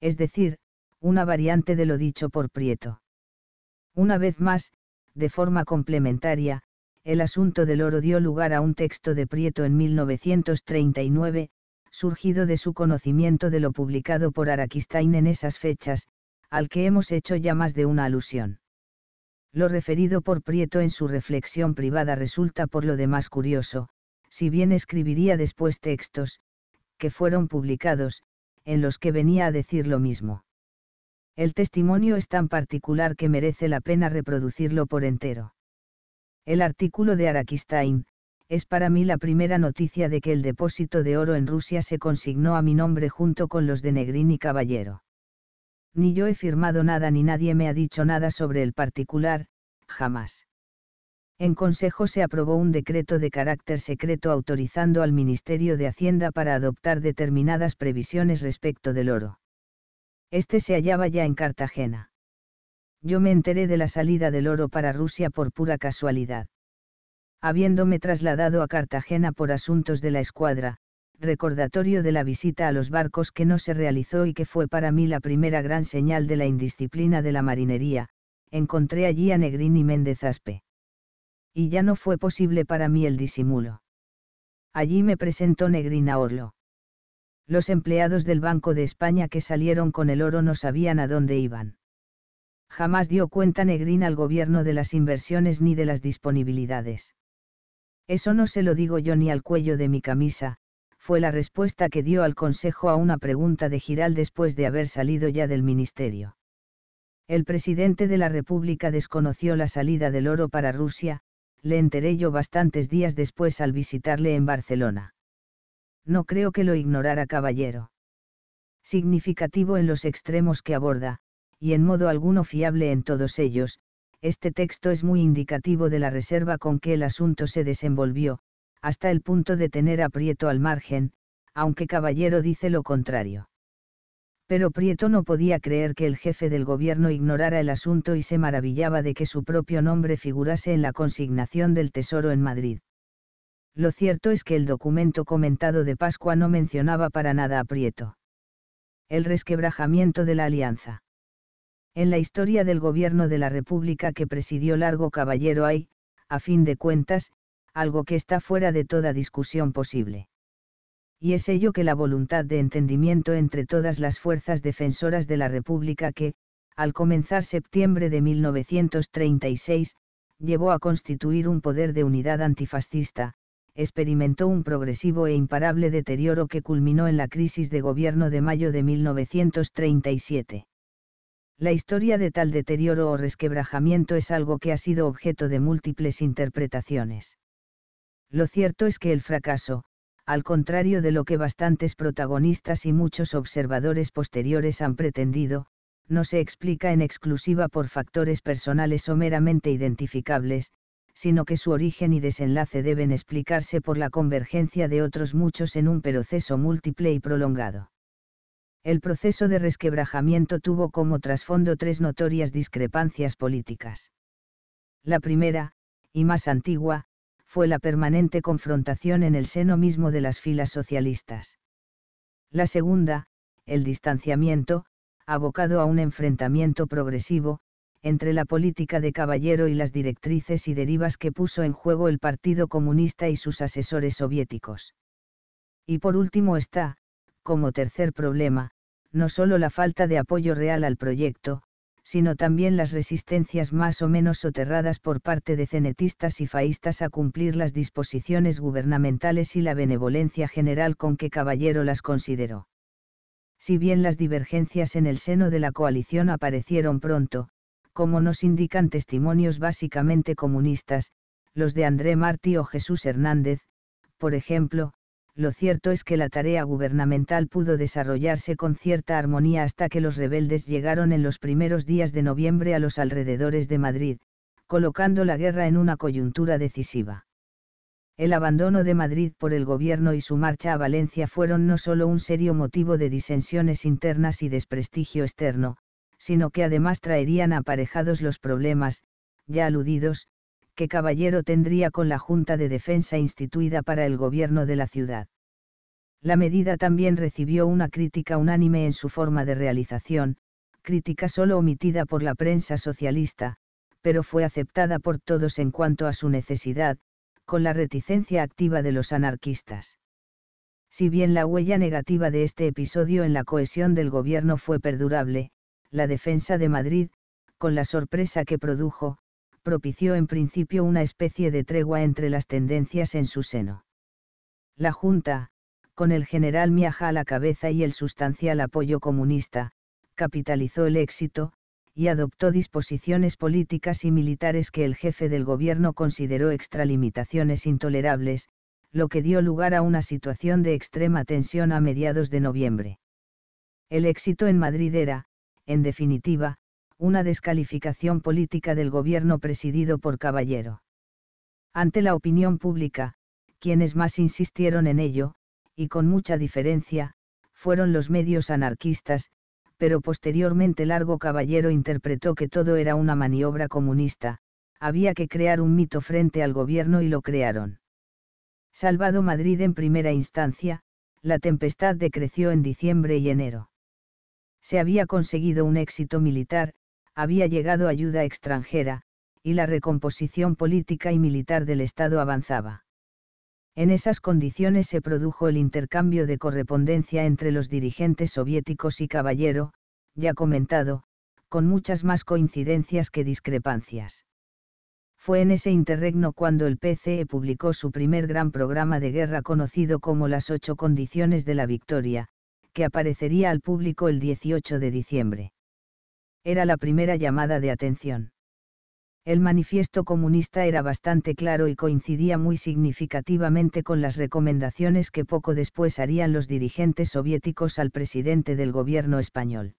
Speaker 1: Es decir, una variante de lo dicho por Prieto. Una vez más, de forma complementaria, el asunto del oro dio lugar a un texto de Prieto en 1939, surgido de su conocimiento de lo publicado por Araquistain en esas fechas, al que hemos hecho ya más de una alusión. Lo referido por Prieto en su reflexión privada resulta por lo demás curioso, si bien escribiría después textos, que fueron publicados, en los que venía a decir lo mismo. El testimonio es tan particular que merece la pena reproducirlo por entero. El artículo de Araquistain, es para mí la primera noticia de que el depósito de oro en Rusia se consignó a mi nombre junto con los de Negrini y Caballero. Ni yo he firmado nada ni nadie me ha dicho nada sobre el particular, jamás. En Consejo se aprobó un decreto de carácter secreto autorizando al Ministerio de Hacienda para adoptar determinadas previsiones respecto del oro. Este se hallaba ya en Cartagena. Yo me enteré de la salida del oro para Rusia por pura casualidad habiéndome trasladado a Cartagena por asuntos de la escuadra, recordatorio de la visita a los barcos que no se realizó y que fue para mí la primera gran señal de la indisciplina de la marinería, encontré allí a Negrín y Méndez Aspe. Y ya no fue posible para mí el disimulo. Allí me presentó Negrín a Orlo. Los empleados del Banco de España que salieron con el oro no sabían a dónde iban. Jamás dio cuenta Negrín al gobierno de las inversiones ni de las disponibilidades eso no se lo digo yo ni al cuello de mi camisa, fue la respuesta que dio al Consejo a una pregunta de Giral después de haber salido ya del Ministerio. El presidente de la República desconoció la salida del oro para Rusia, le enteré yo bastantes días después al visitarle en Barcelona. No creo que lo ignorara caballero. Significativo en los extremos que aborda, y en modo alguno fiable en todos ellos, este texto es muy indicativo de la reserva con que el asunto se desenvolvió, hasta el punto de tener a Prieto al margen, aunque Caballero dice lo contrario. Pero Prieto no podía creer que el jefe del gobierno ignorara el asunto y se maravillaba de que su propio nombre figurase en la consignación del Tesoro en Madrid. Lo cierto es que el documento comentado de Pascua no mencionaba para nada a Prieto. El resquebrajamiento de la alianza. En la historia del gobierno de la República que presidió Largo Caballero hay, a fin de cuentas, algo que está fuera de toda discusión posible. Y es ello que la voluntad de entendimiento entre todas las fuerzas defensoras de la República que, al comenzar septiembre de 1936, llevó a constituir un poder de unidad antifascista, experimentó un progresivo e imparable deterioro que culminó en la crisis de gobierno de mayo de 1937. La historia de tal deterioro o resquebrajamiento es algo que ha sido objeto de múltiples interpretaciones. Lo cierto es que el fracaso, al contrario de lo que bastantes protagonistas y muchos observadores posteriores han pretendido, no se explica en exclusiva por factores personales o meramente identificables, sino que su origen y desenlace deben explicarse por la convergencia de otros muchos en un proceso múltiple y prolongado el proceso de resquebrajamiento tuvo como trasfondo tres notorias discrepancias políticas. La primera, y más antigua, fue la permanente confrontación en el seno mismo de las filas socialistas. La segunda, el distanciamiento, abocado a un enfrentamiento progresivo, entre la política de caballero y las directrices y derivas que puso en juego el Partido Comunista y sus asesores soviéticos. Y por último está, como tercer problema, no solo la falta de apoyo real al proyecto, sino también las resistencias más o menos soterradas por parte de cenetistas y faístas a cumplir las disposiciones gubernamentales y la benevolencia general con que Caballero las consideró. Si bien las divergencias en el seno de la coalición aparecieron pronto, como nos indican testimonios básicamente comunistas, los de André Martí o Jesús Hernández, por ejemplo, lo cierto es que la tarea gubernamental pudo desarrollarse con cierta armonía hasta que los rebeldes llegaron en los primeros días de noviembre a los alrededores de Madrid, colocando la guerra en una coyuntura decisiva. El abandono de Madrid por el gobierno y su marcha a Valencia fueron no solo un serio motivo de disensiones internas y desprestigio externo, sino que además traerían aparejados los problemas, ya aludidos, que Caballero tendría con la Junta de Defensa instituida para el gobierno de la ciudad. La medida también recibió una crítica unánime en su forma de realización, crítica solo omitida por la prensa socialista, pero fue aceptada por todos en cuanto a su necesidad, con la reticencia activa de los anarquistas. Si bien la huella negativa de este episodio en la cohesión del gobierno fue perdurable, la defensa de Madrid, con la sorpresa que produjo, propició en principio una especie de tregua entre las tendencias en su seno. La Junta, con el general Miaja a la cabeza y el sustancial apoyo comunista, capitalizó el éxito, y adoptó disposiciones políticas y militares que el jefe del gobierno consideró extralimitaciones intolerables, lo que dio lugar a una situación de extrema tensión a mediados de noviembre. El éxito en Madrid era, en definitiva, una descalificación política del gobierno presidido por Caballero. Ante la opinión pública, quienes más insistieron en ello, y con mucha diferencia, fueron los medios anarquistas, pero posteriormente Largo Caballero interpretó que todo era una maniobra comunista, había que crear un mito frente al gobierno y lo crearon. Salvado Madrid en primera instancia, la tempestad decreció en diciembre y enero. Se había conseguido un éxito militar, había llegado ayuda extranjera, y la recomposición política y militar del Estado avanzaba. En esas condiciones se produjo el intercambio de correspondencia entre los dirigentes soviéticos y Caballero, ya comentado, con muchas más coincidencias que discrepancias. Fue en ese interregno cuando el PCE publicó su primer gran programa de guerra conocido como Las ocho condiciones de la victoria, que aparecería al público el 18 de diciembre era la primera llamada de atención. El manifiesto comunista era bastante claro y coincidía muy significativamente con las recomendaciones que poco después harían los dirigentes soviéticos al presidente del gobierno español.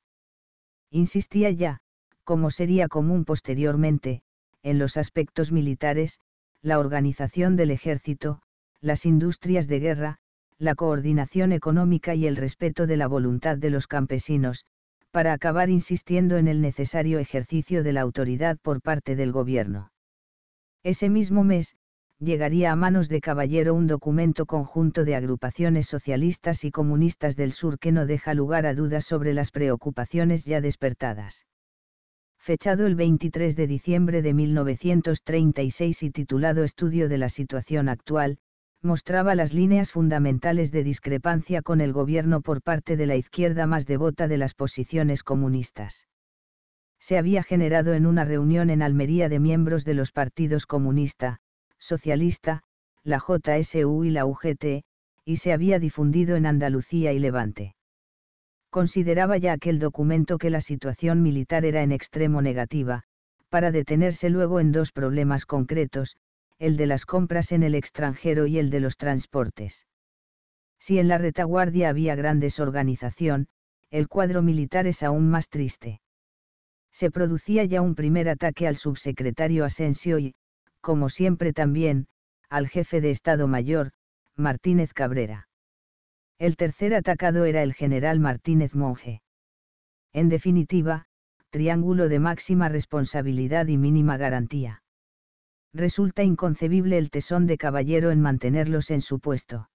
Speaker 1: Insistía ya, como sería común posteriormente, en los aspectos militares, la organización del ejército, las industrias de guerra, la coordinación económica y el respeto de la voluntad de los campesinos, para acabar insistiendo en el necesario ejercicio de la autoridad por parte del gobierno. Ese mismo mes, llegaría a manos de Caballero un documento conjunto de agrupaciones socialistas y comunistas del sur que no deja lugar a dudas sobre las preocupaciones ya despertadas. Fechado el 23 de diciembre de 1936 y titulado Estudio de la situación actual, mostraba las líneas fundamentales de discrepancia con el gobierno por parte de la izquierda más devota de las posiciones comunistas. Se había generado en una reunión en Almería de miembros de los partidos comunista, socialista, la JSU y la UGT, y se había difundido en Andalucía y Levante. Consideraba ya aquel documento que la situación militar era en extremo negativa, para detenerse luego en dos problemas concretos, el de las compras en el extranjero y el de los transportes. Si en la retaguardia había gran desorganización, el cuadro militar es aún más triste. Se producía ya un primer ataque al subsecretario Asensio y, como siempre también, al jefe de Estado Mayor, Martínez Cabrera. El tercer atacado era el general Martínez Monge. En definitiva, triángulo de máxima responsabilidad y mínima garantía resulta inconcebible el tesón de caballero en mantenerlos en su puesto.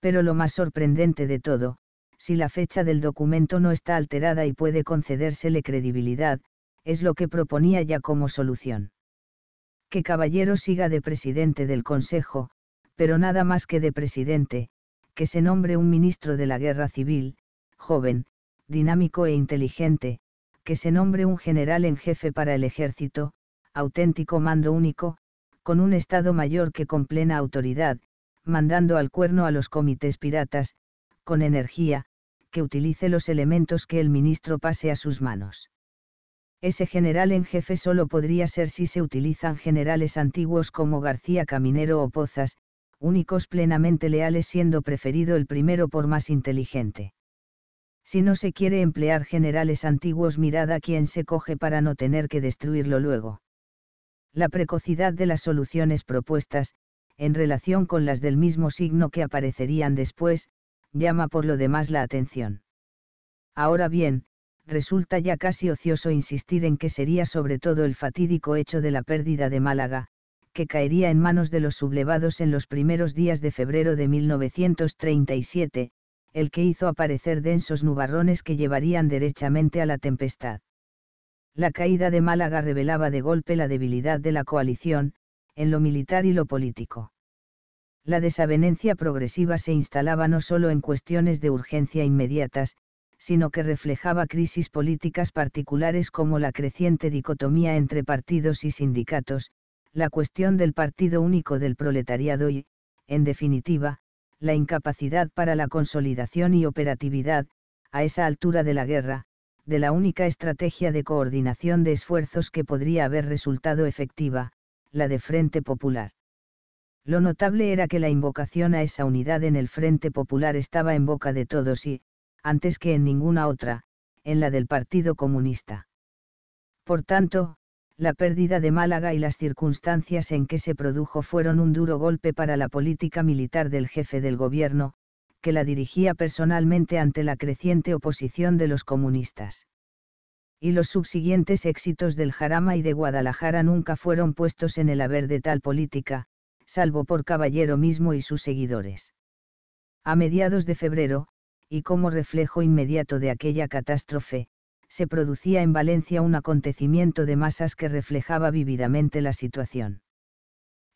Speaker 1: Pero lo más sorprendente de todo, si la fecha del documento no está alterada y puede concedérsele credibilidad, es lo que proponía ya como solución. Que Caballero siga de presidente del Consejo, pero nada más que de presidente, que se nombre un ministro de la Guerra Civil, joven, dinámico e inteligente, que se nombre un general en jefe para el ejército, auténtico mando único, con un Estado mayor que con plena autoridad, mandando al cuerno a los comités piratas, con energía, que utilice los elementos que el ministro pase a sus manos. Ese general en jefe solo podría ser si se utilizan generales antiguos como García Caminero o Pozas, únicos plenamente leales siendo preferido el primero por más inteligente. Si no se quiere emplear generales antiguos mirad a quién se coge para no tener que destruirlo luego la precocidad de las soluciones propuestas, en relación con las del mismo signo que aparecerían después, llama por lo demás la atención. Ahora bien, resulta ya casi ocioso insistir en que sería sobre todo el fatídico hecho de la pérdida de Málaga, que caería en manos de los sublevados en los primeros días de febrero de 1937, el que hizo aparecer densos nubarrones que llevarían derechamente a la tempestad. La caída de Málaga revelaba de golpe la debilidad de la coalición, en lo militar y lo político. La desavenencia progresiva se instalaba no solo en cuestiones de urgencia inmediatas, sino que reflejaba crisis políticas particulares como la creciente dicotomía entre partidos y sindicatos, la cuestión del partido único del proletariado y, en definitiva, la incapacidad para la consolidación y operatividad, a esa altura de la guerra, de la única estrategia de coordinación de esfuerzos que podría haber resultado efectiva, la de Frente Popular. Lo notable era que la invocación a esa unidad en el Frente Popular estaba en boca de todos y, antes que en ninguna otra, en la del Partido Comunista. Por tanto, la pérdida de Málaga y las circunstancias en que se produjo fueron un duro golpe para la política militar del jefe del gobierno, que la dirigía personalmente ante la creciente oposición de los comunistas. Y los subsiguientes éxitos del Jarama y de Guadalajara nunca fueron puestos en el haber de tal política, salvo por Caballero mismo y sus seguidores. A mediados de febrero, y como reflejo inmediato de aquella catástrofe, se producía en Valencia un acontecimiento de masas que reflejaba vívidamente la situación.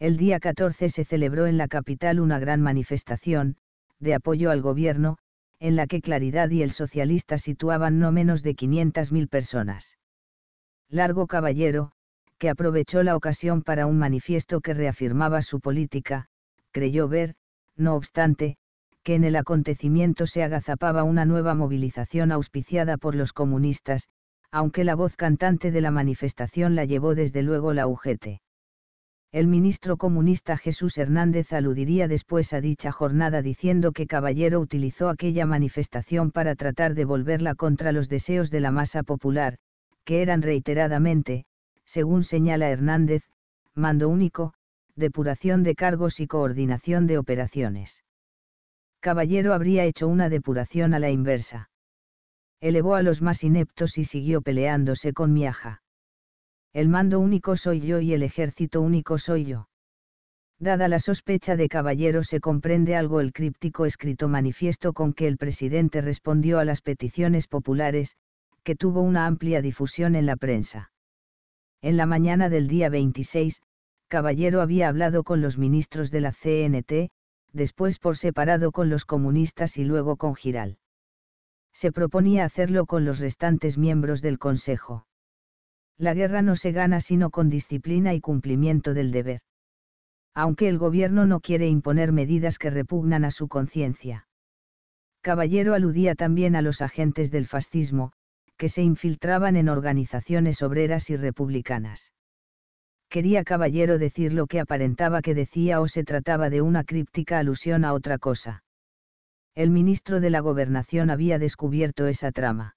Speaker 1: El día 14 se celebró en la capital una gran manifestación, de apoyo al gobierno, en la que Claridad y el socialista situaban no menos de 500.000 personas. Largo Caballero, que aprovechó la ocasión para un manifiesto que reafirmaba su política, creyó ver, no obstante, que en el acontecimiento se agazapaba una nueva movilización auspiciada por los comunistas, aunque la voz cantante de la manifestación la llevó desde luego la UGT el ministro comunista Jesús Hernández aludiría después a dicha jornada diciendo que Caballero utilizó aquella manifestación para tratar de volverla contra los deseos de la masa popular, que eran reiteradamente, según señala Hernández, mando único, depuración de cargos y coordinación de operaciones. Caballero habría hecho una depuración a la inversa. Elevó a los más ineptos y siguió peleándose con Miaja el mando único soy yo y el ejército único soy yo. Dada la sospecha de Caballero se comprende algo el críptico escrito manifiesto con que el presidente respondió a las peticiones populares, que tuvo una amplia difusión en la prensa. En la mañana del día 26, Caballero había hablado con los ministros de la CNT, después por separado con los comunistas y luego con Giral. Se proponía hacerlo con los restantes miembros del Consejo la guerra no se gana sino con disciplina y cumplimiento del deber. Aunque el gobierno no quiere imponer medidas que repugnan a su conciencia. Caballero aludía también a los agentes del fascismo, que se infiltraban en organizaciones obreras y republicanas. Quería Caballero decir lo que aparentaba que decía o se trataba de una críptica alusión a otra cosa. El ministro de la Gobernación había descubierto esa trama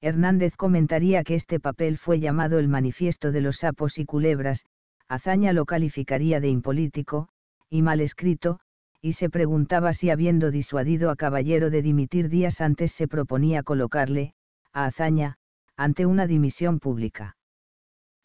Speaker 1: Hernández comentaría que este papel fue llamado el Manifiesto de los sapos y culebras, Azaña lo calificaría de impolítico, y mal escrito, y se preguntaba si habiendo disuadido a Caballero de dimitir días antes se proponía colocarle, a Azaña, ante una dimisión pública.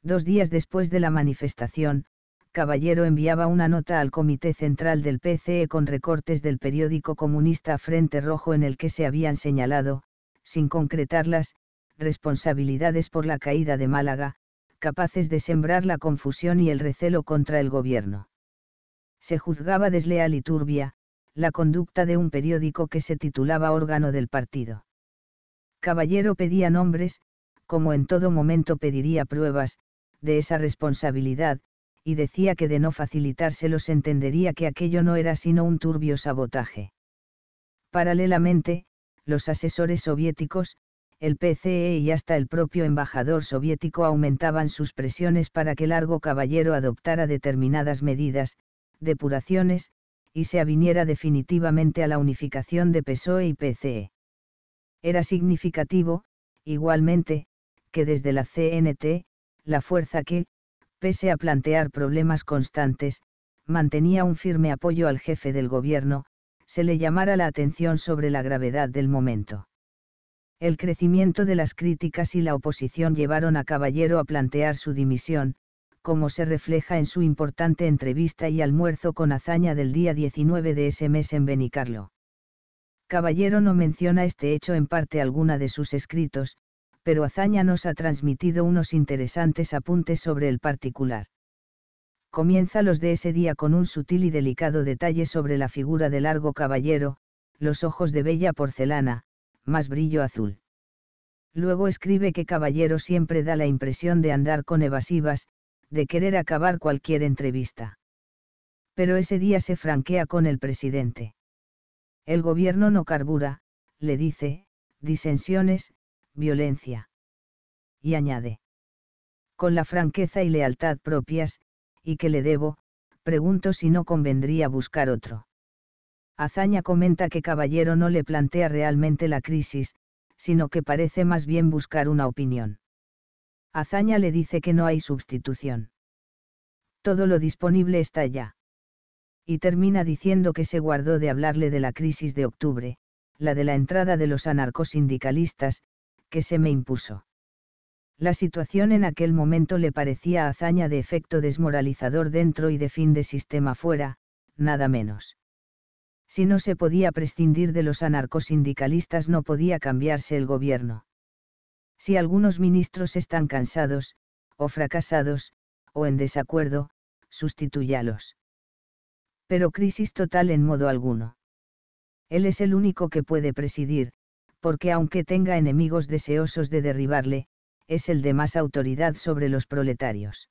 Speaker 1: Dos días después de la manifestación, Caballero enviaba una nota al Comité Central del PCE con recortes del periódico comunista Frente Rojo en el que se habían señalado, sin concretarlas, responsabilidades por la caída de Málaga, capaces de sembrar la confusión y el recelo contra el gobierno. Se juzgaba desleal y turbia, la conducta de un periódico que se titulaba órgano del partido. Caballero pedía nombres, como en todo momento pediría pruebas, de esa responsabilidad, y decía que de no facilitárselos entendería que aquello no era sino un turbio sabotaje. Paralelamente, los asesores soviéticos, el PCE y hasta el propio embajador soviético aumentaban sus presiones para que Largo Caballero adoptara determinadas medidas, depuraciones, y se aviniera definitivamente a la unificación de PSOE y PCE. Era significativo, igualmente, que desde la CNT, la fuerza que, pese a plantear problemas constantes, mantenía un firme apoyo al jefe del gobierno, se le llamara la atención sobre la gravedad del momento. El crecimiento de las críticas y la oposición llevaron a Caballero a plantear su dimisión, como se refleja en su importante entrevista y almuerzo con Azaña del día 19 de ese mes en Benicarlo. Caballero no menciona este hecho en parte alguna de sus escritos, pero Azaña nos ha transmitido unos interesantes apuntes sobre el particular. Comienza los de ese día con un sutil y delicado detalle sobre la figura de largo caballero, los ojos de bella porcelana, más brillo azul. Luego escribe que Caballero siempre da la impresión de andar con evasivas, de querer acabar cualquier entrevista. Pero ese día se franquea con el presidente. El gobierno no carbura, le dice, disensiones, violencia. Y añade. Con la franqueza y lealtad propias, y que le debo, pregunto si no convendría buscar otro. Azaña comenta que Caballero no le plantea realmente la crisis, sino que parece más bien buscar una opinión. Azaña le dice que no hay sustitución. Todo lo disponible está ya. Y termina diciendo que se guardó de hablarle de la crisis de octubre, la de la entrada de los anarcosindicalistas, que se me impuso. La situación en aquel momento le parecía hazaña de efecto desmoralizador dentro y de fin de sistema fuera, nada menos. Si no se podía prescindir de los anarcosindicalistas no podía cambiarse el gobierno. Si algunos ministros están cansados, o fracasados, o en desacuerdo, sustitúyalos. Pero crisis total en modo alguno. Él es el único que puede presidir, porque aunque tenga enemigos deseosos de derribarle, es el de más autoridad sobre los proletarios.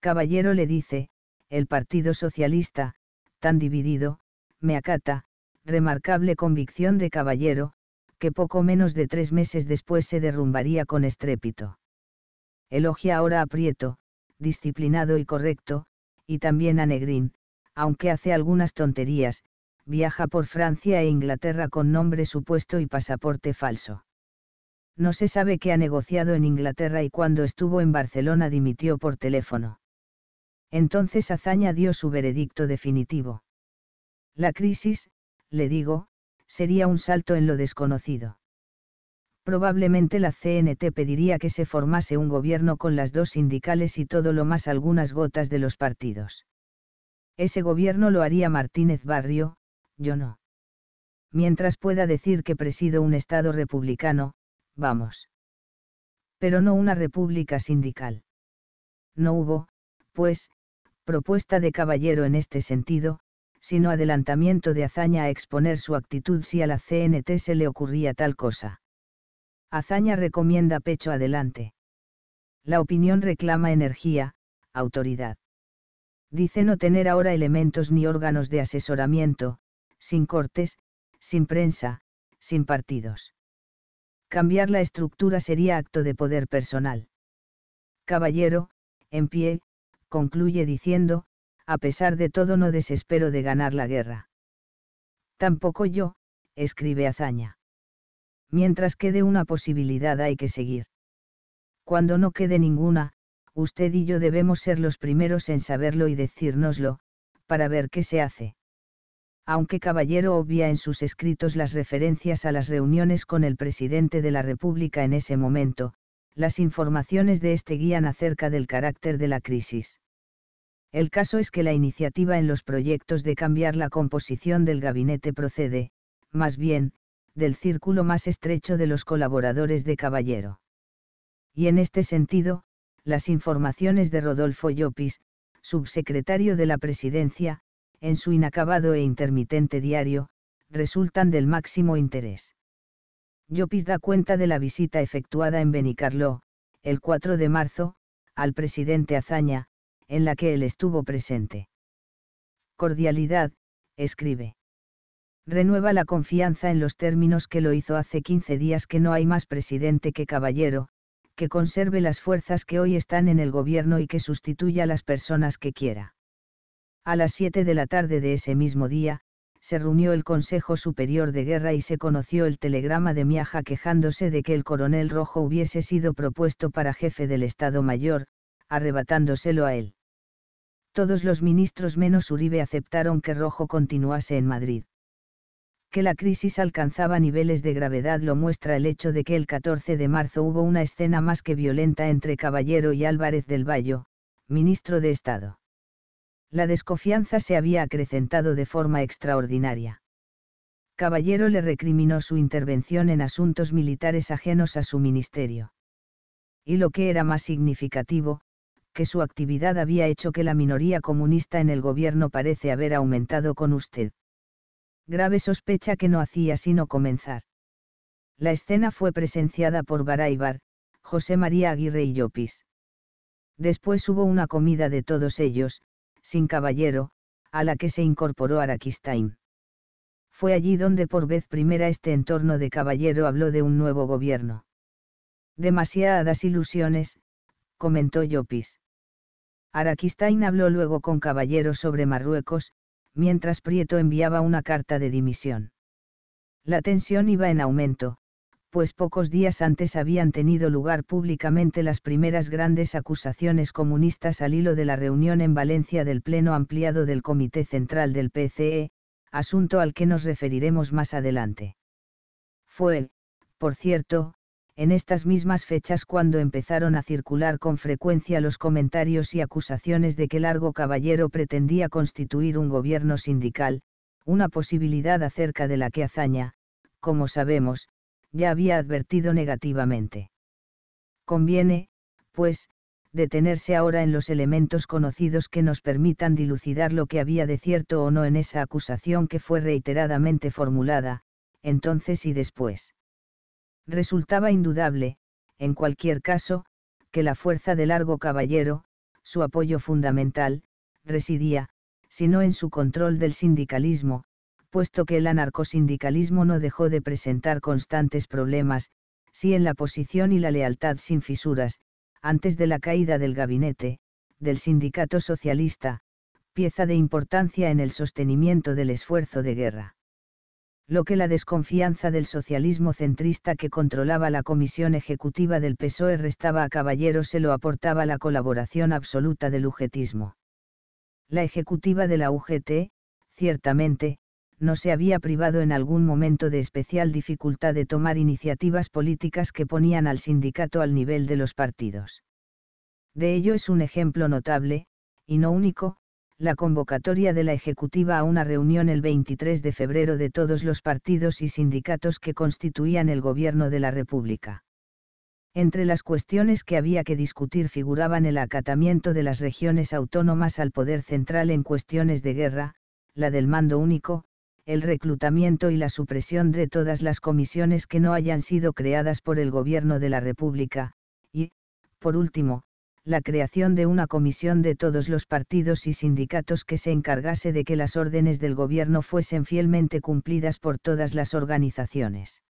Speaker 1: Caballero le dice, el Partido Socialista, tan dividido, me acata, remarcable convicción de caballero, que poco menos de tres meses después se derrumbaría con estrépito. Elogia ahora a Prieto, disciplinado y correcto, y también a Negrín, aunque hace algunas tonterías, viaja por Francia e Inglaterra con nombre supuesto y pasaporte falso. No se sabe qué ha negociado en Inglaterra y cuando estuvo en Barcelona dimitió por teléfono. Entonces Azaña dio su veredicto definitivo. La crisis, le digo, sería un salto en lo desconocido. Probablemente la CNT pediría que se formase un gobierno con las dos sindicales y todo lo más algunas gotas de los partidos. Ese gobierno lo haría Martínez Barrio, yo no. Mientras pueda decir que presido un Estado republicano, vamos. Pero no una república sindical. No hubo, pues, propuesta de caballero en este sentido, sino adelantamiento de hazaña a exponer su actitud si a la CNT se le ocurría tal cosa. Hazaña recomienda pecho adelante. La opinión reclama energía, autoridad. Dice no tener ahora elementos ni órganos de asesoramiento, sin cortes, sin prensa, sin partidos. Cambiar la estructura sería acto de poder personal. Caballero, en pie, concluye diciendo, a pesar de todo no desespero de ganar la guerra. Tampoco yo, escribe Azaña. Mientras quede una posibilidad hay que seguir. Cuando no quede ninguna, usted y yo debemos ser los primeros en saberlo y decírnoslo, para ver qué se hace. Aunque Caballero obvia en sus escritos las referencias a las reuniones con el presidente de la República en ese momento, las informaciones de este guían acerca del carácter de la crisis. El caso es que la iniciativa en los proyectos de cambiar la composición del gabinete procede, más bien, del círculo más estrecho de los colaboradores de Caballero. Y en este sentido, las informaciones de Rodolfo Llopis, subsecretario de la Presidencia, en su inacabado e intermitente diario, resultan del máximo interés. Llopis da cuenta de la visita efectuada en Benicarló, el 4 de marzo, al presidente Azaña, en la que él estuvo presente. Cordialidad, escribe. Renueva la confianza en los términos que lo hizo hace 15 días que no hay más presidente que caballero, que conserve las fuerzas que hoy están en el gobierno y que sustituya a las personas que quiera. A las 7 de la tarde de ese mismo día, se reunió el Consejo Superior de Guerra y se conoció el telegrama de Miaja quejándose de que el coronel rojo hubiese sido propuesto para jefe del Estado Mayor, arrebatándoselo a él todos los ministros menos Uribe aceptaron que Rojo continuase en Madrid. Que la crisis alcanzaba niveles de gravedad lo muestra el hecho de que el 14 de marzo hubo una escena más que violenta entre Caballero y Álvarez del Valle, ministro de Estado. La desconfianza se había acrecentado de forma extraordinaria. Caballero le recriminó su intervención en asuntos militares ajenos a su ministerio. Y lo que era más significativo, que su actividad había hecho que la minoría comunista en el gobierno parece haber aumentado con usted. Grave sospecha que no hacía sino comenzar. La escena fue presenciada por Baraibar, José María Aguirre y Llopis. Después hubo una comida de todos ellos, sin caballero, a la que se incorporó Araquistain. Fue allí donde por vez primera este entorno de caballero habló de un nuevo gobierno. Demasiadas ilusiones, comentó Llopis. Araquistain habló luego con Caballero sobre Marruecos, mientras Prieto enviaba una carta de dimisión. La tensión iba en aumento, pues pocos días antes habían tenido lugar públicamente las primeras grandes acusaciones comunistas al hilo de la reunión en Valencia del Pleno Ampliado del Comité Central del PCE, asunto al que nos referiremos más adelante. Fue, por cierto, en estas mismas fechas cuando empezaron a circular con frecuencia los comentarios y acusaciones de que Largo Caballero pretendía constituir un gobierno sindical, una posibilidad acerca de la que Azaña, como sabemos, ya había advertido negativamente. Conviene, pues, detenerse ahora en los elementos conocidos que nos permitan dilucidar lo que había de cierto o no en esa acusación que fue reiteradamente formulada, entonces y después. Resultaba indudable, en cualquier caso, que la fuerza de Largo Caballero, su apoyo fundamental, residía, si no en su control del sindicalismo, puesto que el anarcosindicalismo no dejó de presentar constantes problemas, si en la posición y la lealtad sin fisuras, antes de la caída del gabinete, del sindicato socialista, pieza de importancia en el sostenimiento del esfuerzo de guerra lo que la desconfianza del socialismo centrista que controlaba la comisión ejecutiva del PSOE restaba a Caballero se lo aportaba la colaboración absoluta del ugetismo. La ejecutiva de la UGT, ciertamente, no se había privado en algún momento de especial dificultad de tomar iniciativas políticas que ponían al sindicato al nivel de los partidos. De ello es un ejemplo notable, y no único, la convocatoria de la Ejecutiva a una reunión el 23 de febrero de todos los partidos y sindicatos que constituían el Gobierno de la República. Entre las cuestiones que había que discutir figuraban el acatamiento de las regiones autónomas al poder central en cuestiones de guerra, la del mando único, el reclutamiento y la supresión de todas las comisiones que no hayan sido creadas por el Gobierno de la República, y, por último, la creación de una comisión de todos los partidos y sindicatos que se encargase de que las órdenes del gobierno fuesen fielmente cumplidas por todas las organizaciones.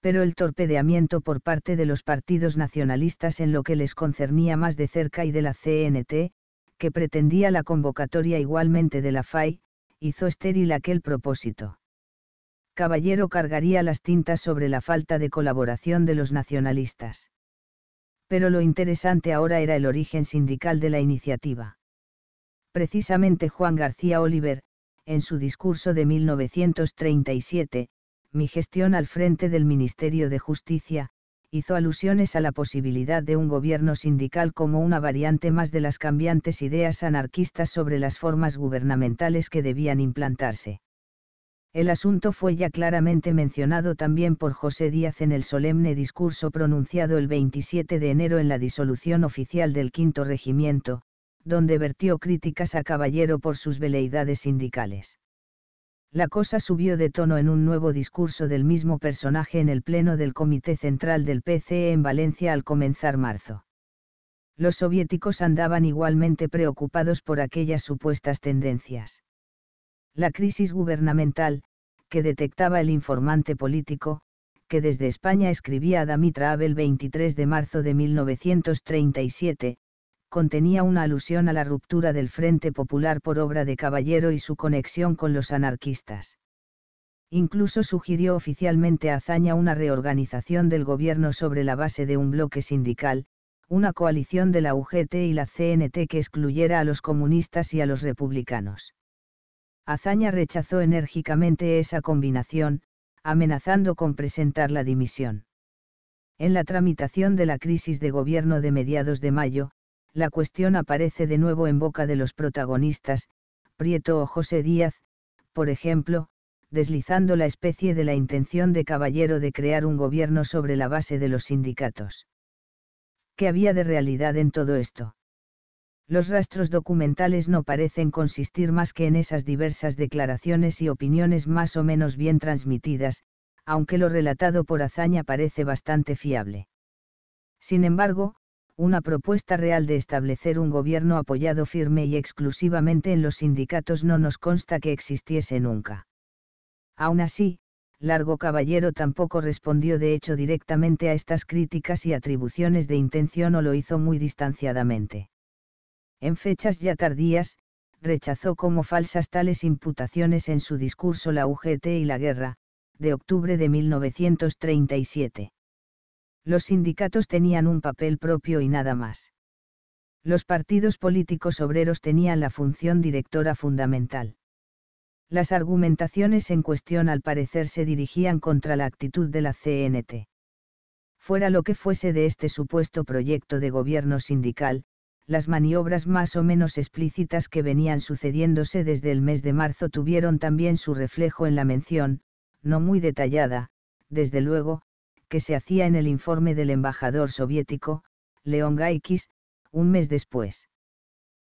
Speaker 1: Pero el torpedeamiento por parte de los partidos nacionalistas en lo que les concernía más de cerca y de la CNT, que pretendía la convocatoria igualmente de la FAI, hizo estéril aquel propósito. Caballero cargaría las tintas sobre la falta de colaboración de los nacionalistas pero lo interesante ahora era el origen sindical de la iniciativa. Precisamente Juan García Oliver, en su discurso de 1937, mi gestión al frente del Ministerio de Justicia, hizo alusiones a la posibilidad de un gobierno sindical como una variante más de las cambiantes ideas anarquistas sobre las formas gubernamentales que debían implantarse. El asunto fue ya claramente mencionado también por José Díaz en el solemne discurso pronunciado el 27 de enero en la disolución oficial del Quinto Regimiento, donde vertió críticas a Caballero por sus veleidades sindicales. La cosa subió de tono en un nuevo discurso del mismo personaje en el pleno del Comité Central del PCE en Valencia al comenzar marzo. Los soviéticos andaban igualmente preocupados por aquellas supuestas tendencias la crisis gubernamental, que detectaba el informante político, que desde España escribía a Damitra Abel 23 de marzo de 1937, contenía una alusión a la ruptura del Frente Popular por obra de Caballero y su conexión con los anarquistas. Incluso sugirió oficialmente a Azaña una reorganización del gobierno sobre la base de un bloque sindical, una coalición de la UGT y la CNT que excluyera a los comunistas y a los republicanos. Azaña rechazó enérgicamente esa combinación, amenazando con presentar la dimisión. En la tramitación de la crisis de gobierno de mediados de mayo, la cuestión aparece de nuevo en boca de los protagonistas, Prieto o José Díaz, por ejemplo, deslizando la especie de la intención de Caballero de crear un gobierno sobre la base de los sindicatos. ¿Qué había de realidad en todo esto? los rastros documentales no parecen consistir más que en esas diversas declaraciones y opiniones más o menos bien transmitidas, aunque lo relatado por Hazaña parece bastante fiable. Sin embargo, una propuesta real de establecer un gobierno apoyado firme y exclusivamente en los sindicatos no nos consta que existiese nunca. Aún así, Largo Caballero tampoco respondió de hecho directamente a estas críticas y atribuciones de intención o lo hizo muy distanciadamente en fechas ya tardías, rechazó como falsas tales imputaciones en su discurso La UGT y la guerra, de octubre de 1937. Los sindicatos tenían un papel propio y nada más. Los partidos políticos obreros tenían la función directora fundamental. Las argumentaciones en cuestión al parecer se dirigían contra la actitud de la CNT. Fuera lo que fuese de este supuesto proyecto de gobierno sindical, las maniobras más o menos explícitas que venían sucediéndose desde el mes de marzo tuvieron también su reflejo en la mención, no muy detallada, desde luego, que se hacía en el informe del embajador soviético, León Gaikis, un mes después.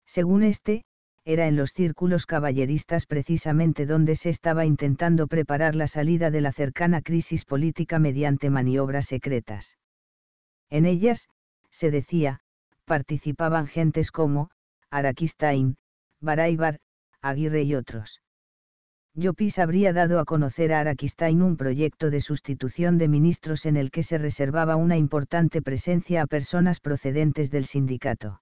Speaker 1: Según este, era en los círculos caballeristas precisamente donde se estaba intentando preparar la salida de la cercana crisis política mediante maniobras secretas. En ellas, se decía, participaban gentes como, Araquistain, Baraybar, Aguirre y otros. Llopis habría dado a conocer a Araquistain un proyecto de sustitución de ministros en el que se reservaba una importante presencia a personas procedentes del sindicato.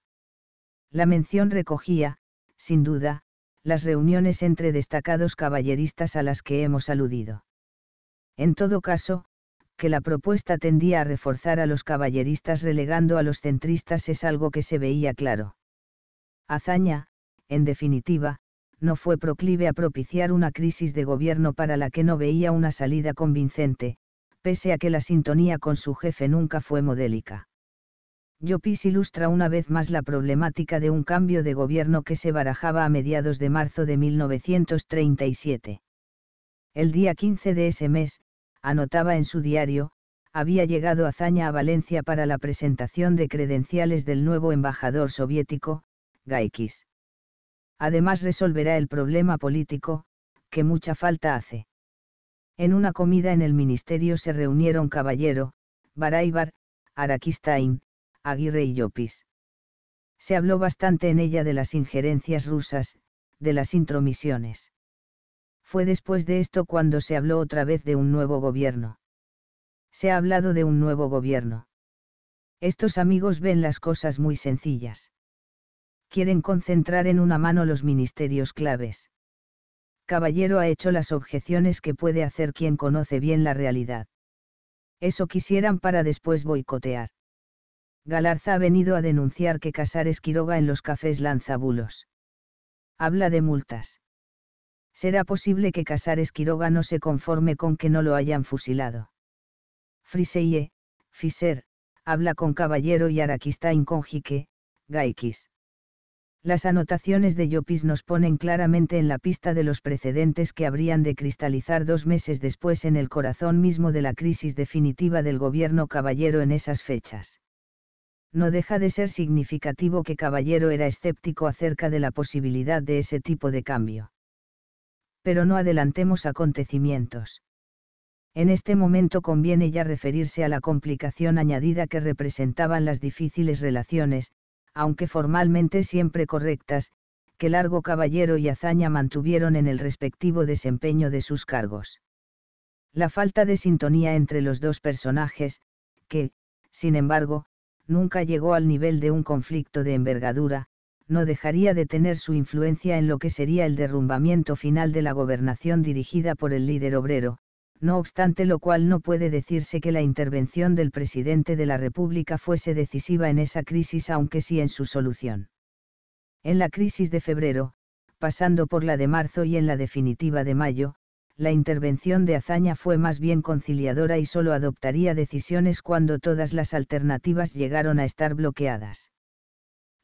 Speaker 1: La mención recogía, sin duda, las reuniones entre destacados caballeristas a las que hemos aludido. En todo caso, la propuesta tendía a reforzar a los caballeristas relegando a los centristas es algo que se veía claro. Hazaña, en definitiva, no fue proclive a propiciar una crisis de gobierno para la que no veía una salida convincente, pese a que la sintonía con su jefe nunca fue modélica. Yopis ilustra una vez más la problemática de un cambio de gobierno que se barajaba a mediados de marzo de 1937. El día 15 de ese mes, anotaba en su diario, había llegado azaña a Valencia para la presentación de credenciales del nuevo embajador soviético, Gaikis. Además resolverá el problema político, que mucha falta hace. En una comida en el ministerio se reunieron Caballero, Baraibar, Araquistain, Aguirre y Llopis. Se habló bastante en ella de las injerencias rusas, de las intromisiones. Fue después de esto cuando se habló otra vez de un nuevo gobierno. Se ha hablado de un nuevo gobierno. Estos amigos ven las cosas muy sencillas. Quieren concentrar en una mano los ministerios claves. Caballero ha hecho las objeciones que puede hacer quien conoce bien la realidad. Eso quisieran para después boicotear. Galarza ha venido a denunciar que Casares Quiroga en los cafés lanza bulos. Habla de multas será posible que Casares Quiroga no se conforme con que no lo hayan fusilado. Friseye, Fiser, habla con Caballero y Araquistain con Jique, Gaikis. Las anotaciones de yopis nos ponen claramente en la pista de los precedentes que habrían de cristalizar dos meses después en el corazón mismo de la crisis definitiva del gobierno Caballero en esas fechas. No deja de ser significativo que Caballero era escéptico acerca de la posibilidad de ese tipo de cambio pero no adelantemos acontecimientos. En este momento conviene ya referirse a la complicación añadida que representaban las difíciles relaciones, aunque formalmente siempre correctas, que Largo Caballero y hazaña mantuvieron en el respectivo desempeño de sus cargos. La falta de sintonía entre los dos personajes, que, sin embargo, nunca llegó al nivel de un conflicto de envergadura, no dejaría de tener su influencia en lo que sería el derrumbamiento final de la gobernación dirigida por el líder obrero, no obstante lo cual no puede decirse que la intervención del presidente de la República fuese decisiva en esa crisis, aunque sí en su solución. En la crisis de febrero, pasando por la de marzo y en la definitiva de mayo, la intervención de Azaña fue más bien conciliadora y solo adoptaría decisiones cuando todas las alternativas llegaron a estar bloqueadas.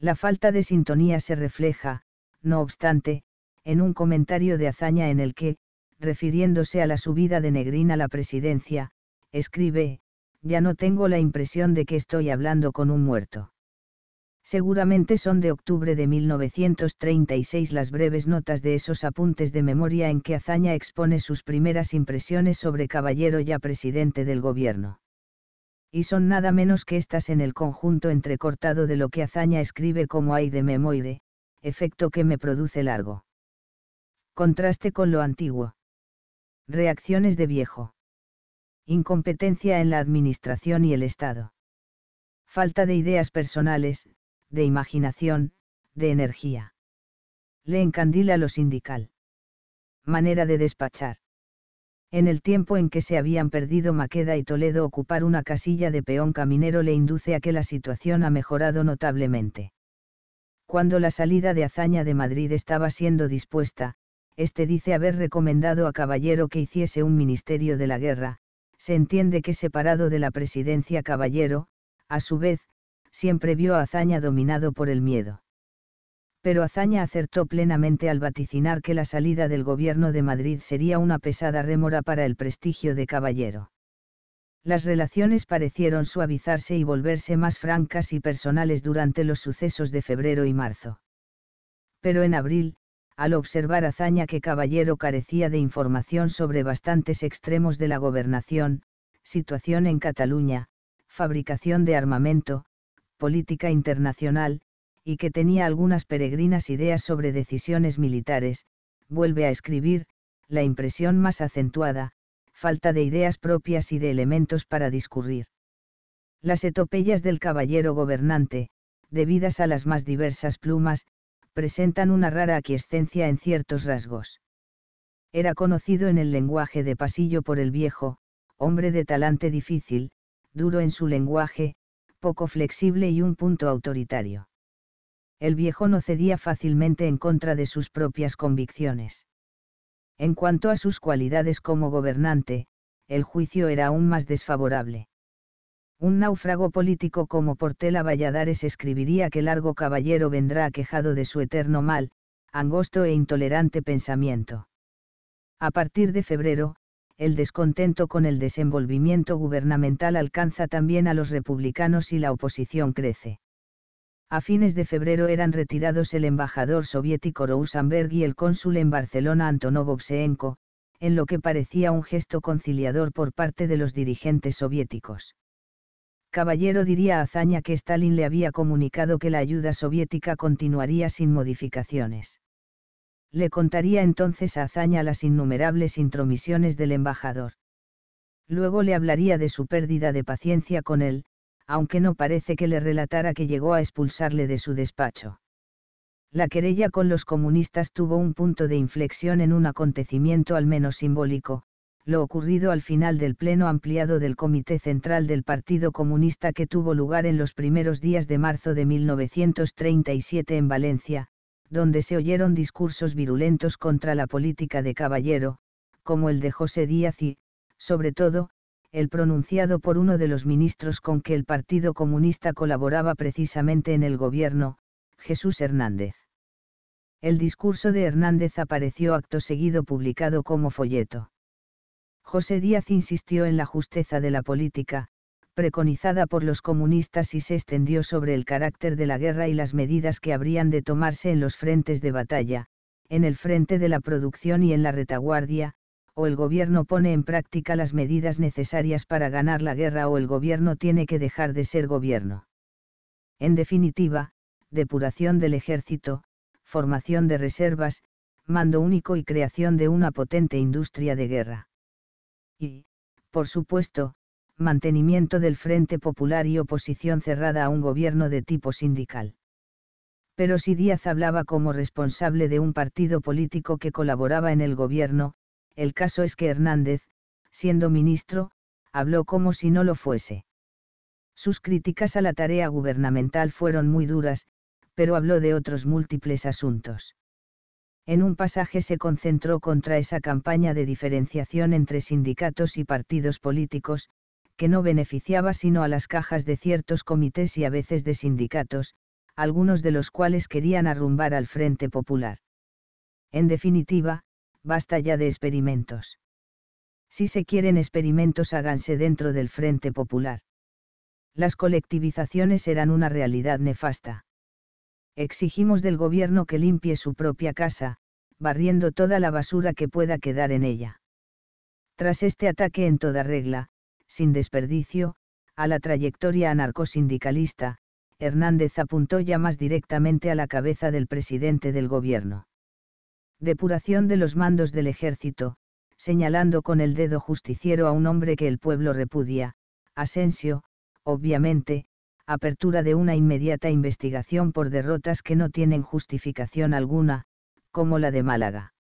Speaker 1: La falta de sintonía se refleja, no obstante, en un comentario de Azaña en el que, refiriéndose a la subida de Negrín a la presidencia, escribe, ya no tengo la impresión de que estoy hablando con un muerto. Seguramente son de octubre de 1936 las breves notas de esos apuntes de memoria en que Azaña expone sus primeras impresiones sobre Caballero ya presidente del gobierno y son nada menos que estas en el conjunto entrecortado de lo que Azaña escribe como hay de memoire, efecto que me produce largo. Contraste con lo antiguo. Reacciones de viejo. Incompetencia en la administración y el Estado. Falta de ideas personales, de imaginación, de energía. Le encandila lo sindical. Manera de despachar en el tiempo en que se habían perdido Maqueda y Toledo ocupar una casilla de peón caminero le induce a que la situación ha mejorado notablemente. Cuando la salida de Azaña de Madrid estaba siendo dispuesta, este dice haber recomendado a Caballero que hiciese un ministerio de la guerra, se entiende que separado de la presidencia Caballero, a su vez, siempre vio a Azaña dominado por el miedo pero Azaña acertó plenamente al vaticinar que la salida del gobierno de Madrid sería una pesada rémora para el prestigio de Caballero. Las relaciones parecieron suavizarse y volverse más francas y personales durante los sucesos de febrero y marzo. Pero en abril, al observar Azaña que Caballero carecía de información sobre bastantes extremos de la gobernación, situación en Cataluña, fabricación de armamento, política internacional, y que tenía algunas peregrinas ideas sobre decisiones militares, vuelve a escribir, la impresión más acentuada, falta de ideas propias y de elementos para discurrir. Las etopeyas del caballero gobernante, debidas a las más diversas plumas, presentan una rara aquiescencia en ciertos rasgos. Era conocido en el lenguaje de pasillo por el viejo, hombre de talante difícil, duro en su lenguaje, poco flexible y un punto autoritario el viejo no cedía fácilmente en contra de sus propias convicciones. En cuanto a sus cualidades como gobernante, el juicio era aún más desfavorable. Un náufrago político como Portela Valladares escribiría que largo caballero vendrá aquejado de su eterno mal, angosto e intolerante pensamiento. A partir de febrero, el descontento con el desenvolvimiento gubernamental alcanza también a los republicanos y la oposición crece. A fines de febrero eran retirados el embajador soviético Rousenberg y el cónsul en Barcelona Antonov en lo que parecía un gesto conciliador por parte de los dirigentes soviéticos. Caballero diría a Azaña que Stalin le había comunicado que la ayuda soviética continuaría sin modificaciones. Le contaría entonces a Azaña las innumerables intromisiones del embajador. Luego le hablaría de su pérdida de paciencia con él, aunque no parece que le relatara que llegó a expulsarle de su despacho. La querella con los comunistas tuvo un punto de inflexión en un acontecimiento al menos simbólico, lo ocurrido al final del pleno ampliado del Comité Central del Partido Comunista que tuvo lugar en los primeros días de marzo de 1937 en Valencia, donde se oyeron discursos virulentos contra la política de caballero, como el de José Díaz y, sobre todo, el pronunciado por uno de los ministros con que el Partido Comunista colaboraba precisamente en el gobierno, Jesús Hernández. El discurso de Hernández apareció acto seguido publicado como folleto. José Díaz insistió en la justeza de la política, preconizada por los comunistas y se extendió sobre el carácter de la guerra y las medidas que habrían de tomarse en los frentes de batalla, en el frente de la producción y en la retaguardia, o el gobierno pone en práctica las medidas necesarias para ganar la guerra o el gobierno tiene que dejar de ser gobierno. En definitiva, depuración del ejército, formación de reservas, mando único y creación de una potente industria de guerra. Y, por supuesto, mantenimiento del Frente Popular y oposición cerrada a un gobierno de tipo sindical. Pero si Díaz hablaba como responsable de un partido político que colaboraba en el gobierno, el caso es que Hernández, siendo ministro, habló como si no lo fuese. Sus críticas a la tarea gubernamental fueron muy duras, pero habló de otros múltiples asuntos. En un pasaje se concentró contra esa campaña de diferenciación entre sindicatos y partidos políticos, que no beneficiaba sino a las cajas de ciertos comités y a veces de sindicatos, algunos de los cuales querían arrumbar al Frente Popular. En definitiva, basta ya de experimentos. Si se quieren experimentos háganse dentro del Frente Popular. Las colectivizaciones eran una realidad nefasta. Exigimos del gobierno que limpie su propia casa, barriendo toda la basura que pueda quedar en ella. Tras este ataque en toda regla, sin desperdicio, a la trayectoria anarcosindicalista, Hernández apuntó ya más directamente a la cabeza del presidente del gobierno depuración de los mandos del ejército, señalando con el dedo justiciero a un hombre que el pueblo repudia, Asensio, obviamente, apertura de una inmediata investigación por derrotas que no tienen justificación alguna, como la de Málaga.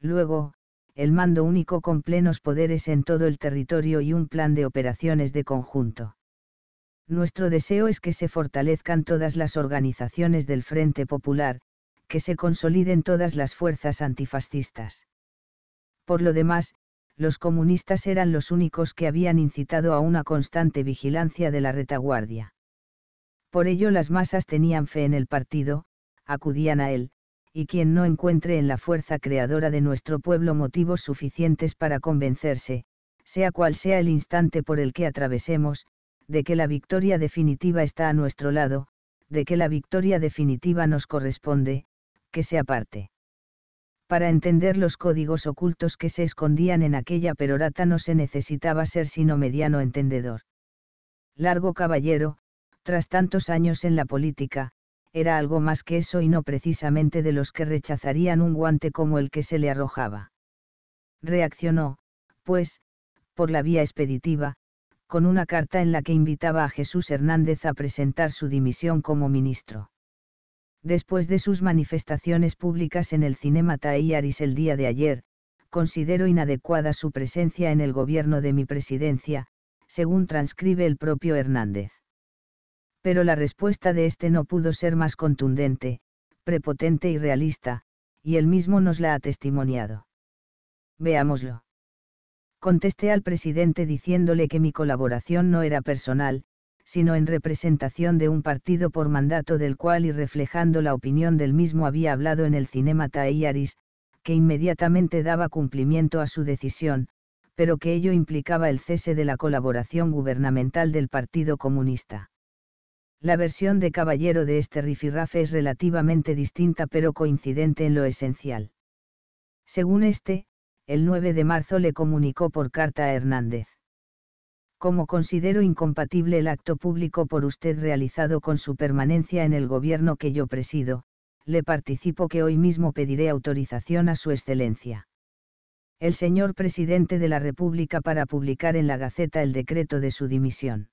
Speaker 1: Luego, el mando único con plenos poderes en todo el territorio y un plan de operaciones de conjunto. Nuestro deseo es que se fortalezcan todas las organizaciones del Frente Popular, que se consoliden todas las fuerzas antifascistas. Por lo demás, los comunistas eran los únicos que habían incitado a una constante vigilancia de la retaguardia. Por ello las masas tenían fe en el partido, acudían a él, y quien no encuentre en la fuerza creadora de nuestro pueblo motivos suficientes para convencerse, sea cual sea el instante por el que atravesemos, de que la victoria definitiva está a nuestro lado, de que la victoria definitiva nos corresponde, que se aparte. Para entender los códigos ocultos que se escondían en aquella perorata no se necesitaba ser sino mediano entendedor. Largo caballero, tras tantos años en la política, era algo más que eso y no precisamente de los que rechazarían un guante como el que se le arrojaba. Reaccionó, pues, por la vía expeditiva, con una carta en la que invitaba a Jesús Hernández a presentar su dimisión como ministro. Después de sus manifestaciones públicas en el Cinema Aris el día de ayer, considero inadecuada su presencia en el gobierno de mi presidencia, según transcribe el propio Hernández. Pero la respuesta de este no pudo ser más contundente, prepotente y realista, y él mismo nos la ha testimoniado. Veámoslo. Contesté al presidente diciéndole que mi colaboración no era personal, sino en representación de un partido por mandato del cual y reflejando la opinión del mismo había hablado en el cinema Taiaris, que inmediatamente daba cumplimiento a su decisión, pero que ello implicaba el cese de la colaboración gubernamental del Partido Comunista. La versión de Caballero de este rifirrafe es relativamente distinta pero coincidente en lo esencial. Según este, el 9 de marzo le comunicó por carta a Hernández como considero incompatible el acto público por usted realizado con su permanencia en el gobierno que yo presido, le participo que hoy mismo pediré autorización a su excelencia. El señor presidente de la República para publicar en la Gaceta el decreto de su dimisión.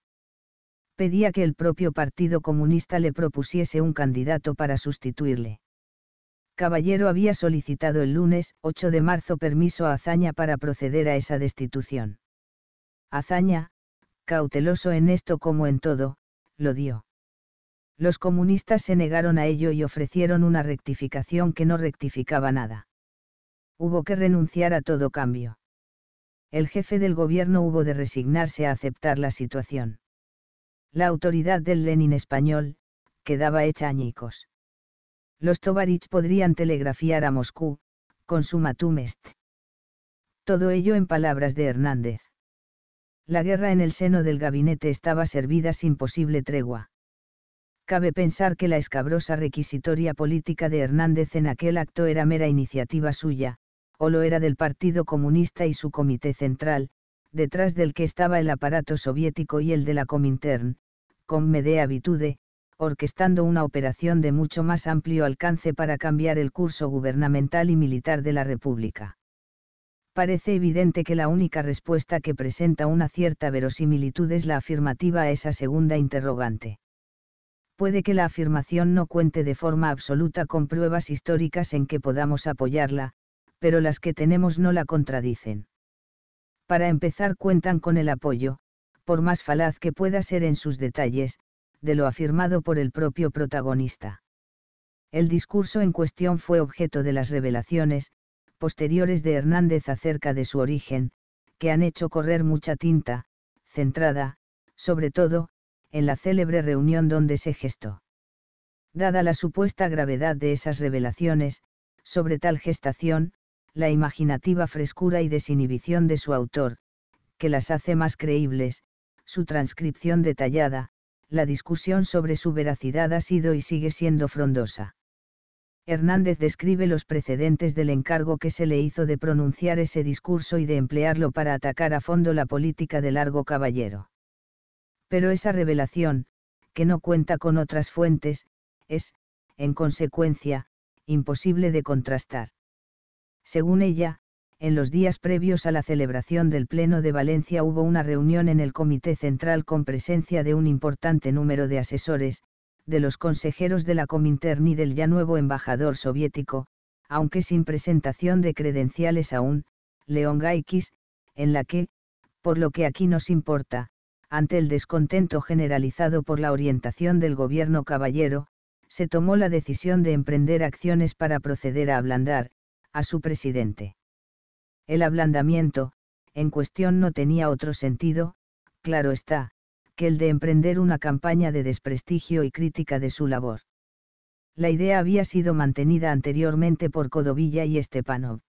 Speaker 1: Pedía que el propio Partido Comunista le propusiese un candidato para sustituirle. Caballero había solicitado el lunes, 8 de marzo, permiso a Azaña para proceder a esa destitución. Azaña, cauteloso en esto como en todo, lo dio. Los comunistas se negaron a ello y ofrecieron una rectificación que no rectificaba nada. Hubo que renunciar a todo cambio. El jefe del gobierno hubo de resignarse a aceptar la situación. La autoridad del Lenin español, quedaba hecha añicos. Los Tovarich podrían telegrafiar a Moscú, con su Matumest. Todo ello en palabras de Hernández. La guerra en el seno del gabinete estaba servida sin posible tregua. Cabe pensar que la escabrosa requisitoria política de Hernández en aquel acto era mera iniciativa suya, o lo era del Partido Comunista y su Comité Central, detrás del que estaba el aparato soviético y el de la Comintern, con medea habitude, orquestando una operación de mucho más amplio alcance para cambiar el curso gubernamental y militar de la República parece evidente que la única respuesta que presenta una cierta verosimilitud es la afirmativa a esa segunda interrogante. Puede que la afirmación no cuente de forma absoluta con pruebas históricas en que podamos apoyarla, pero las que tenemos no la contradicen. Para empezar cuentan con el apoyo, por más falaz que pueda ser en sus detalles, de lo afirmado por el propio protagonista. El discurso en cuestión fue objeto de las revelaciones, posteriores de Hernández acerca de su origen, que han hecho correr mucha tinta, centrada, sobre todo, en la célebre reunión donde se gestó. Dada la supuesta gravedad de esas revelaciones, sobre tal gestación, la imaginativa frescura y desinhibición de su autor, que las hace más creíbles, su transcripción detallada, la discusión sobre su veracidad ha sido y sigue siendo frondosa. Hernández describe los precedentes del encargo que se le hizo de pronunciar ese discurso y de emplearlo para atacar a fondo la política de Largo Caballero. Pero esa revelación, que no cuenta con otras fuentes, es, en consecuencia, imposible de contrastar. Según ella, en los días previos a la celebración del Pleno de Valencia hubo una reunión en el Comité Central con presencia de un importante número de asesores, de los consejeros de la Comintern y del ya nuevo embajador soviético, aunque sin presentación de credenciales aún, León Gaikis, en la que, por lo que aquí nos importa, ante el descontento generalizado por la orientación del gobierno caballero, se tomó la decisión de emprender acciones para proceder a ablandar, a su presidente. El ablandamiento, en cuestión no tenía otro sentido, claro está, que el de emprender una campaña de desprestigio y crítica de su labor. La idea había sido mantenida anteriormente por Codovilla y Stepanov.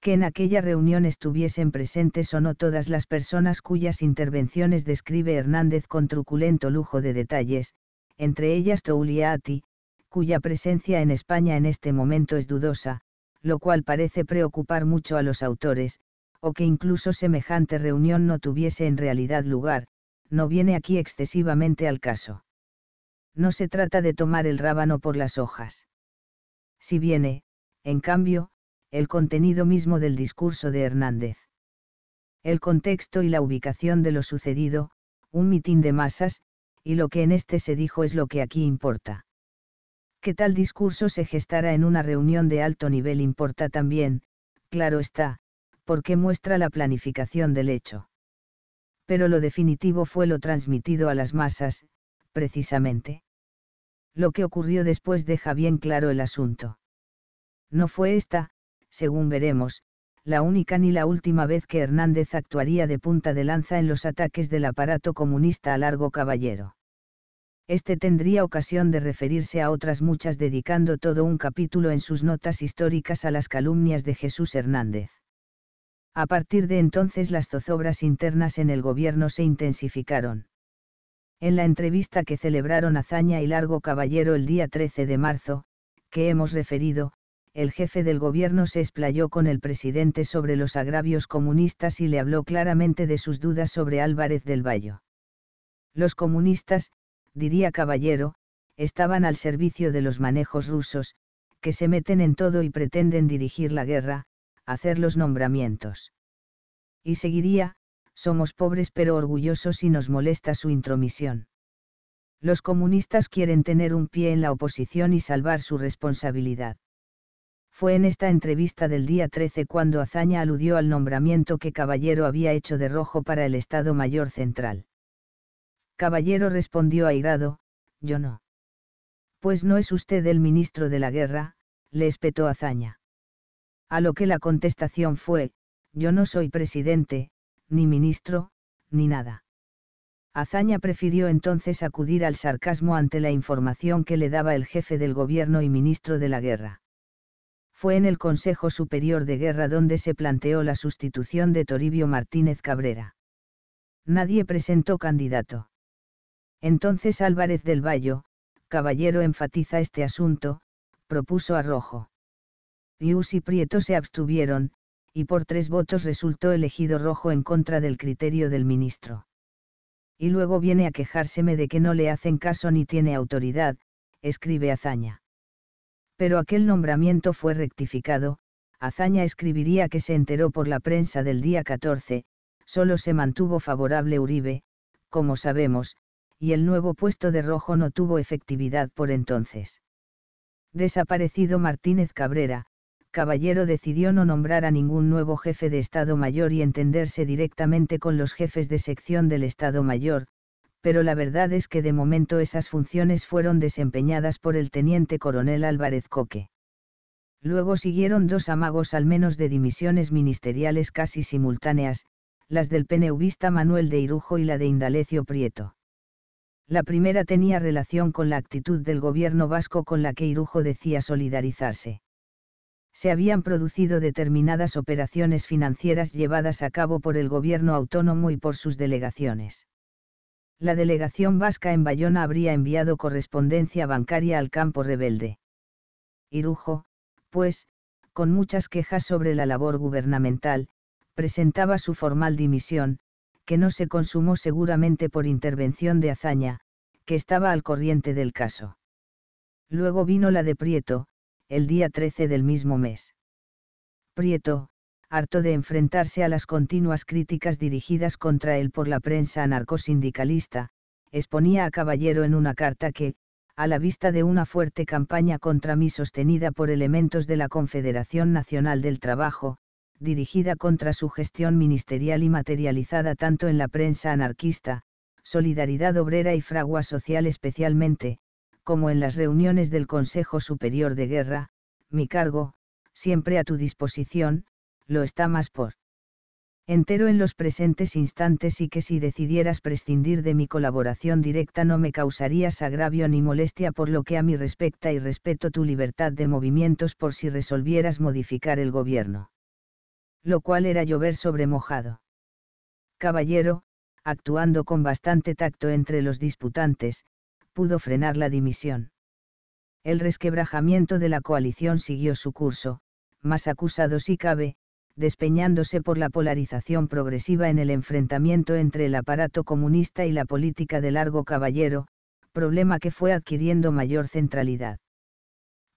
Speaker 1: Que en aquella reunión estuviesen presentes o no todas las personas cuyas intervenciones describe Hernández con truculento lujo de detalles, entre ellas Touliati, cuya presencia en España en este momento es dudosa, lo cual parece preocupar mucho a los autores, o que incluso semejante reunión no tuviese en realidad lugar, no viene aquí excesivamente al caso. No se trata de tomar el rábano por las hojas. Si viene, en cambio, el contenido mismo del discurso de Hernández. El contexto y la ubicación de lo sucedido, un mitin de masas, y lo que en este se dijo es lo que aquí importa. Que tal discurso se gestara en una reunión de alto nivel importa también, claro está, porque muestra la planificación del hecho pero lo definitivo fue lo transmitido a las masas, precisamente. Lo que ocurrió después deja bien claro el asunto. No fue esta, según veremos, la única ni la última vez que Hernández actuaría de punta de lanza en los ataques del aparato comunista a largo caballero. Este tendría ocasión de referirse a otras muchas dedicando todo un capítulo en sus notas históricas a las calumnias de Jesús Hernández. A partir de entonces las zozobras internas en el gobierno se intensificaron. En la entrevista que celebraron Azaña y Largo Caballero el día 13 de marzo, que hemos referido, el jefe del gobierno se explayó con el presidente sobre los agravios comunistas y le habló claramente de sus dudas sobre Álvarez del Valle. Los comunistas, diría Caballero, estaban al servicio de los manejos rusos, que se meten en todo y pretenden dirigir la guerra, hacer los nombramientos. Y seguiría, somos pobres pero orgullosos y nos molesta su intromisión. Los comunistas quieren tener un pie en la oposición y salvar su responsabilidad. Fue en esta entrevista del día 13 cuando Azaña aludió al nombramiento que Caballero había hecho de rojo para el Estado Mayor Central. Caballero respondió airado, yo no. Pues no es usted el ministro de la guerra, le espetó Azaña. A lo que la contestación fue, yo no soy presidente, ni ministro, ni nada. Azaña prefirió entonces acudir al sarcasmo ante la información que le daba el jefe del gobierno y ministro de la guerra. Fue en el Consejo Superior de Guerra donde se planteó la sustitución de Toribio Martínez Cabrera. Nadie presentó candidato. Entonces Álvarez del Valle, caballero enfatiza este asunto, propuso a Rojo. Rius y Prieto se abstuvieron, y por tres votos resultó elegido rojo en contra del criterio del ministro. Y luego viene a quejárseme de que no le hacen caso ni tiene autoridad, escribe Azaña. Pero aquel nombramiento fue rectificado, Azaña escribiría que se enteró por la prensa del día 14, solo se mantuvo favorable Uribe, como sabemos, y el nuevo puesto de rojo no tuvo efectividad por entonces. Desaparecido Martínez Cabrera, Caballero decidió no nombrar a ningún nuevo jefe de Estado Mayor y entenderse directamente con los jefes de sección del Estado Mayor, pero la verdad es que de momento esas funciones fueron desempeñadas por el teniente coronel Álvarez Coque. Luego siguieron dos amagos al menos de dimisiones ministeriales casi simultáneas, las del penevista Manuel de Irujo y la de Indalecio Prieto. La primera tenía relación con la actitud del gobierno vasco con la que Irujo decía solidarizarse se habían producido determinadas operaciones financieras llevadas a cabo por el gobierno autónomo y por sus delegaciones. La delegación vasca en Bayona habría enviado correspondencia bancaria al campo rebelde. Irujo, pues, con muchas quejas sobre la labor gubernamental, presentaba su formal dimisión, que no se consumó seguramente por intervención de Azaña, que estaba al corriente del caso. Luego vino la de Prieto, el día 13 del mismo mes. Prieto, harto de enfrentarse a las continuas críticas dirigidas contra él por la prensa anarcosindicalista, exponía a Caballero en una carta que, a la vista de una fuerte campaña contra mí sostenida por elementos de la Confederación Nacional del Trabajo, dirigida contra su gestión ministerial y materializada tanto en la prensa anarquista, Solidaridad Obrera y Fragua Social especialmente, como en las reuniones del Consejo Superior de Guerra, mi cargo, siempre a tu disposición, lo está más por entero en los presentes instantes y que si decidieras prescindir de mi colaboración directa no me causarías agravio ni molestia por lo que a mí respecta y respeto tu libertad de movimientos por si resolvieras modificar el gobierno. Lo cual era llover sobre mojado. Caballero, actuando con bastante tacto entre los disputantes, pudo frenar la dimisión. El resquebrajamiento de la coalición siguió su curso, más acusado si cabe, despeñándose por la polarización progresiva en el enfrentamiento entre el aparato comunista y la política de largo caballero, problema que fue adquiriendo mayor centralidad.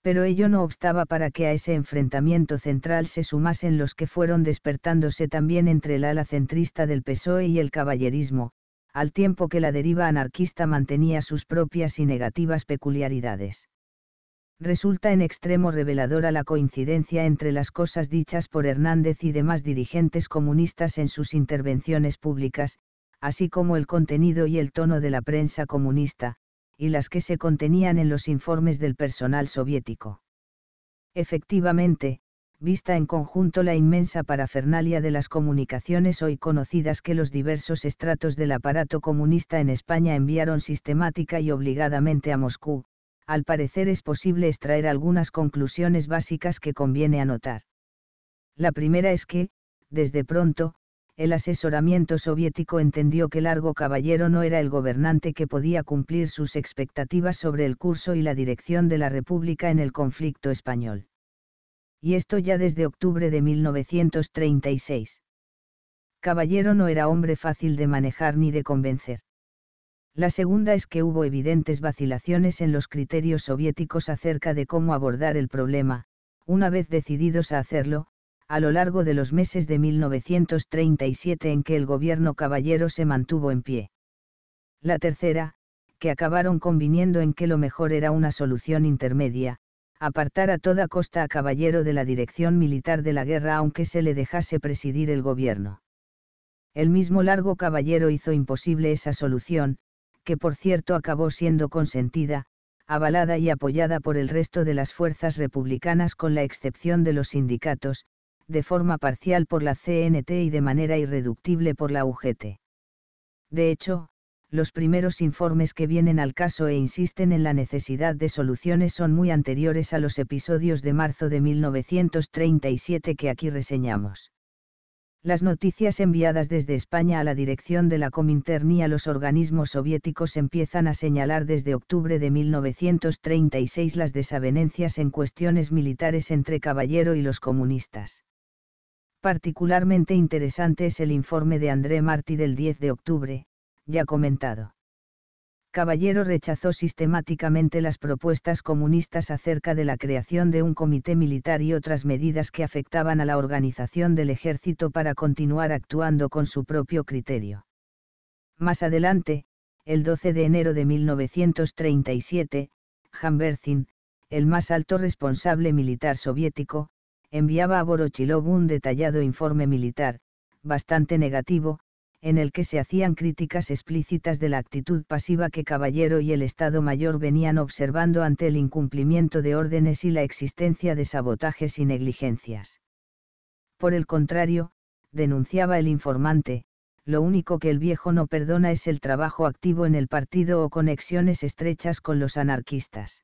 Speaker 1: Pero ello no obstaba para que a ese enfrentamiento central se sumasen los que fueron despertándose también entre el ala centrista del PSOE y el caballerismo, al tiempo que la deriva anarquista mantenía sus propias y negativas peculiaridades. Resulta en extremo reveladora la coincidencia entre las cosas dichas por Hernández y demás dirigentes comunistas en sus intervenciones públicas, así como el contenido y el tono de la prensa comunista, y las que se contenían en los informes del personal soviético. Efectivamente, vista en conjunto la inmensa parafernalia de las comunicaciones hoy conocidas que los diversos estratos del aparato comunista en España enviaron sistemática y obligadamente a Moscú, al parecer es posible extraer algunas conclusiones básicas que conviene anotar. La primera es que, desde pronto, el asesoramiento soviético entendió que Largo Caballero no era el gobernante que podía cumplir sus expectativas sobre el curso y la dirección de la República en el conflicto español y esto ya desde octubre de 1936. Caballero no era hombre fácil de manejar ni de convencer. La segunda es que hubo evidentes vacilaciones en los criterios soviéticos acerca de cómo abordar el problema, una vez decididos a hacerlo, a lo largo de los meses de 1937 en que el gobierno caballero se mantuvo en pie. La tercera, que acabaron conviniendo en que lo mejor era una solución intermedia, apartar a toda costa a Caballero de la dirección militar de la guerra aunque se le dejase presidir el gobierno. El mismo Largo Caballero hizo imposible esa solución, que por cierto acabó siendo consentida, avalada y apoyada por el resto de las fuerzas republicanas con la excepción de los sindicatos, de forma parcial por la CNT y de manera irreductible por la UGT. De hecho, los primeros informes que vienen al caso e insisten en la necesidad de soluciones son muy anteriores a los episodios de marzo de 1937 que aquí reseñamos. Las noticias enviadas desde España a la dirección de la Comintern y a los organismos soviéticos empiezan a señalar desde octubre de 1936 las desavenencias en cuestiones militares entre Caballero y los comunistas. Particularmente interesante es el informe de André Martí del 10 de octubre, ya comentado. Caballero rechazó sistemáticamente las propuestas comunistas acerca de la creación de un comité militar y otras medidas que afectaban a la organización del ejército para continuar actuando con su propio criterio. Más adelante, el 12 de enero de 1937, Jamberzin, el más alto responsable militar soviético, enviaba a Borochilov un detallado informe militar, bastante negativo, en el que se hacían críticas explícitas de la actitud pasiva que Caballero y el Estado Mayor venían observando ante el incumplimiento de órdenes y la existencia de sabotajes y negligencias. Por el contrario, denunciaba el informante, lo único que el viejo no perdona es el trabajo activo en el partido o conexiones estrechas con los anarquistas.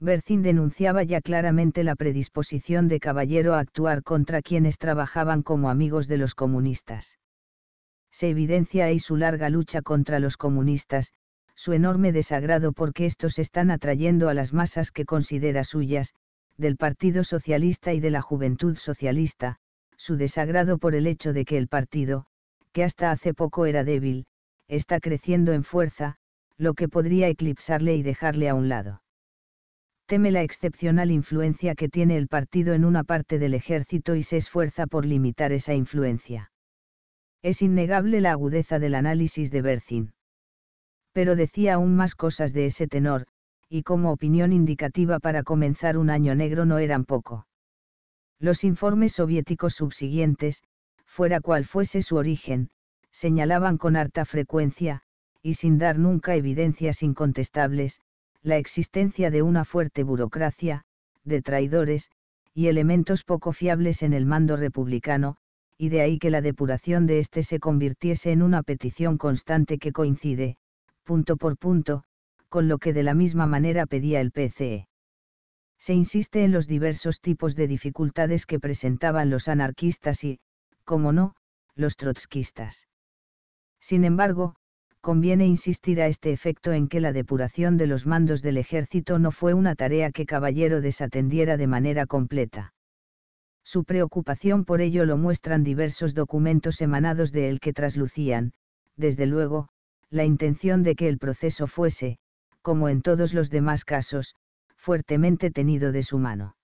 Speaker 1: Bercín denunciaba ya claramente la predisposición de Caballero a actuar contra quienes trabajaban como amigos de los comunistas se evidencia ahí su larga lucha contra los comunistas, su enorme desagrado porque estos están atrayendo a las masas que considera suyas, del Partido Socialista y de la Juventud Socialista, su desagrado por el hecho de que el partido, que hasta hace poco era débil, está creciendo en fuerza, lo que podría eclipsarle y dejarle a un lado. Teme la excepcional influencia que tiene el partido en una parte del ejército y se esfuerza por limitar esa influencia. Es innegable la agudeza del análisis de Berzin. Pero decía aún más cosas de ese tenor, y como opinión indicativa para comenzar un año negro no eran poco. Los informes soviéticos subsiguientes, fuera cual fuese su origen, señalaban con harta frecuencia, y sin dar nunca evidencias incontestables, la existencia de una fuerte burocracia, de traidores, y elementos poco fiables en el mando republicano, y de ahí que la depuración de este se convirtiese en una petición constante que coincide, punto por punto, con lo que de la misma manera pedía el PCE. Se insiste en los diversos tipos de dificultades que presentaban los anarquistas y, como no, los trotskistas. Sin embargo, conviene insistir a este efecto en que la depuración de los mandos del ejército no fue una tarea que Caballero desatendiera de manera completa. Su preocupación por ello lo muestran diversos documentos emanados de él que traslucían, desde luego, la intención de que el proceso fuese, como en todos los demás casos, fuertemente tenido de su mano.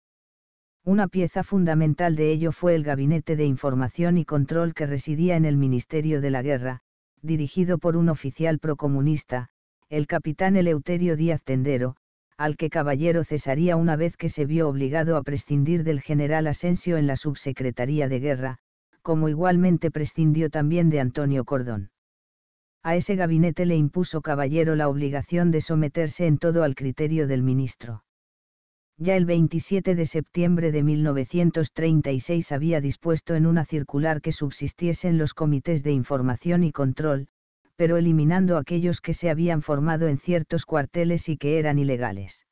Speaker 1: Una pieza fundamental de ello fue el Gabinete de Información y Control que residía en el Ministerio de la Guerra, dirigido por un oficial procomunista, el capitán Eleuterio Díaz Tendero, al que Caballero cesaría una vez que se vio obligado a prescindir del general Asensio en la subsecretaría de guerra, como igualmente prescindió también de Antonio Cordón. A ese gabinete le impuso Caballero la obligación de someterse en todo al criterio del ministro. Ya el 27 de septiembre de 1936 había dispuesto en una circular que subsistiesen los comités de información y control, pero eliminando aquellos que se habían formado en ciertos cuarteles y que eran ilegales.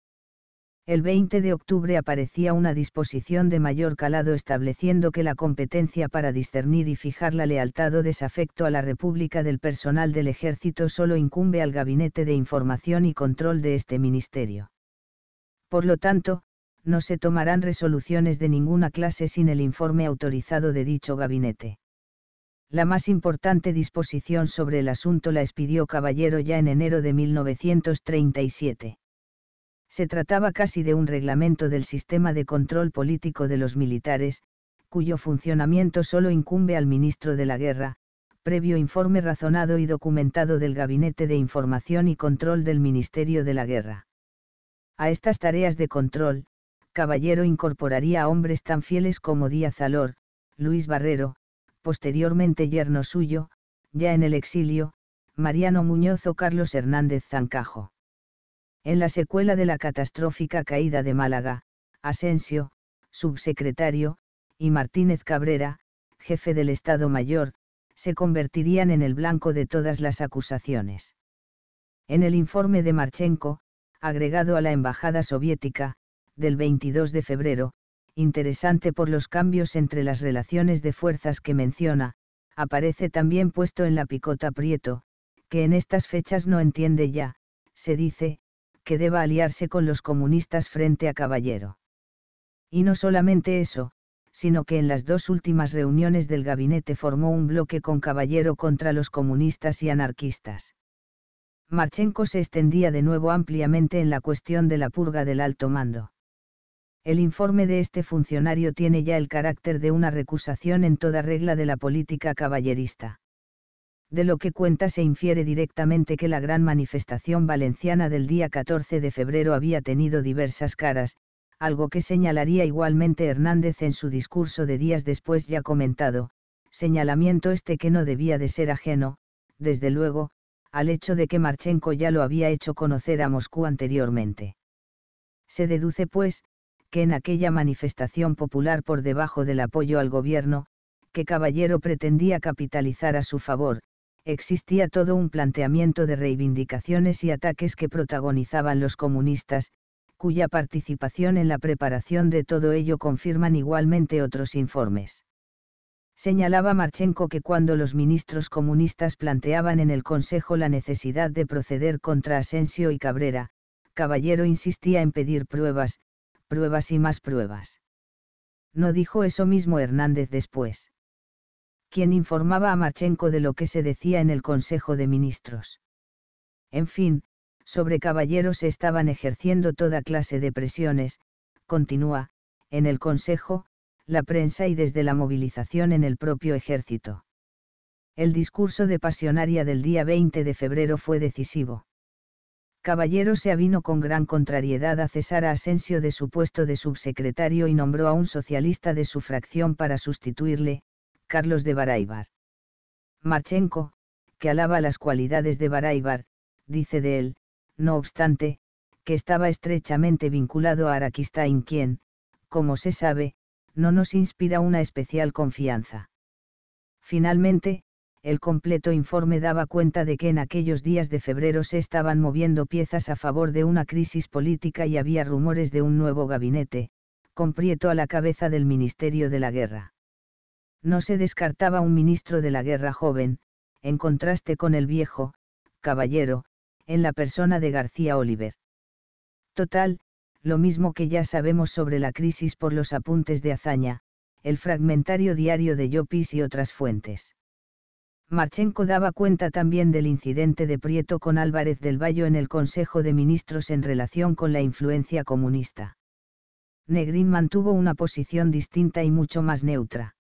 Speaker 1: El 20 de octubre aparecía una disposición de mayor calado estableciendo que la competencia para discernir y fijar la lealtad o desafecto a la República del personal del ejército solo incumbe al Gabinete de Información y Control de este Ministerio. Por lo tanto, no se tomarán resoluciones de ninguna clase sin el informe autorizado de dicho gabinete. La más importante disposición sobre el asunto la expidió Caballero ya en enero de 1937. Se trataba casi de un reglamento del sistema de control político de los militares, cuyo funcionamiento solo incumbe al ministro de la Guerra, previo informe razonado y documentado del Gabinete de Información y Control del Ministerio de la Guerra. A estas tareas de control, Caballero incorporaría a hombres tan fieles como Díaz Alor, Luis Barrero, posteriormente yerno suyo, ya en el exilio, Mariano Muñoz o Carlos Hernández Zancajo. En la secuela de la catastrófica caída de Málaga, Asensio, subsecretario, y Martínez Cabrera, jefe del Estado Mayor, se convertirían en el blanco de todas las acusaciones. En el informe de Marchenko, agregado a la Embajada Soviética, del 22 de febrero, interesante por los cambios entre las relaciones de fuerzas que menciona, aparece también puesto en la picota Prieto, que en estas fechas no entiende ya, se dice, que deba aliarse con los comunistas frente a Caballero. Y no solamente eso, sino que en las dos últimas reuniones del gabinete formó un bloque con Caballero contra los comunistas y anarquistas. Marchenko se extendía de nuevo ampliamente en la cuestión de la purga del alto mando el informe de este funcionario tiene ya el carácter de una recusación en toda regla de la política caballerista. De lo que cuenta se infiere directamente que la gran manifestación valenciana del día 14 de febrero había tenido diversas caras, algo que señalaría igualmente Hernández en su discurso de días después ya comentado, señalamiento este que no debía de ser ajeno, desde luego, al hecho de que Marchenko ya lo había hecho conocer a Moscú anteriormente. Se deduce pues, que en aquella manifestación popular por debajo del apoyo al gobierno, que Caballero pretendía capitalizar a su favor, existía todo un planteamiento de reivindicaciones y ataques que protagonizaban los comunistas, cuya participación en la preparación de todo ello confirman igualmente otros informes. Señalaba Marchenko que cuando los ministros comunistas planteaban en el Consejo la necesidad de proceder contra Asensio y Cabrera, Caballero insistía en pedir pruebas, pruebas y más pruebas. No dijo eso mismo Hernández después. Quien informaba a Marchenko de lo que se decía en el Consejo de Ministros. En fin, sobre caballeros se estaban ejerciendo toda clase de presiones, continúa, en el Consejo, la prensa y desde la movilización en el propio ejército. El discurso de Pasionaria del día 20 de febrero fue decisivo. Caballero se avino con gran contrariedad a cesar a Asensio de su puesto de subsecretario y nombró a un socialista de su fracción para sustituirle, Carlos de Baraíbar. Marchenko, que alaba las cualidades de Baraíbar, dice de él, no obstante, que estaba estrechamente vinculado a Araquistain quien, como se sabe, no nos inspira una especial confianza. Finalmente, el completo informe daba cuenta de que en aquellos días de febrero se estaban moviendo piezas a favor de una crisis política y había rumores de un nuevo gabinete, con Prieto a la cabeza del Ministerio de la Guerra. No se descartaba un ministro de la Guerra joven, en contraste con el viejo, caballero, en la persona de García Oliver. Total, lo mismo que ya sabemos sobre la crisis por los apuntes de hazaña, el fragmentario diario de Llopis y otras fuentes Marchenko daba cuenta también del incidente de Prieto con Álvarez del Valle en el Consejo de Ministros en relación con la influencia comunista. Negrín mantuvo una posición distinta y mucho más neutra.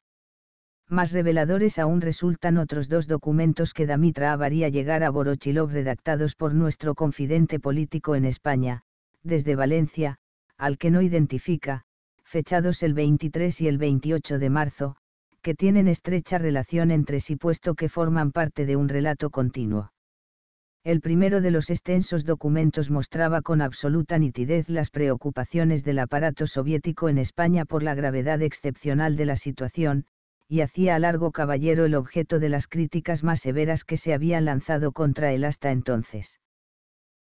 Speaker 1: Más reveladores aún resultan otros dos documentos que Damitra avaría llegar a Borochilov redactados por nuestro confidente político en España, desde Valencia, al que no identifica, fechados el 23 y el 28 de marzo, que tienen estrecha relación entre sí puesto que forman parte de un relato continuo. El primero de los extensos documentos mostraba con absoluta nitidez las preocupaciones del aparato soviético en España por la gravedad excepcional de la situación, y hacía a largo caballero el objeto de las críticas más severas que se habían lanzado contra él hasta entonces.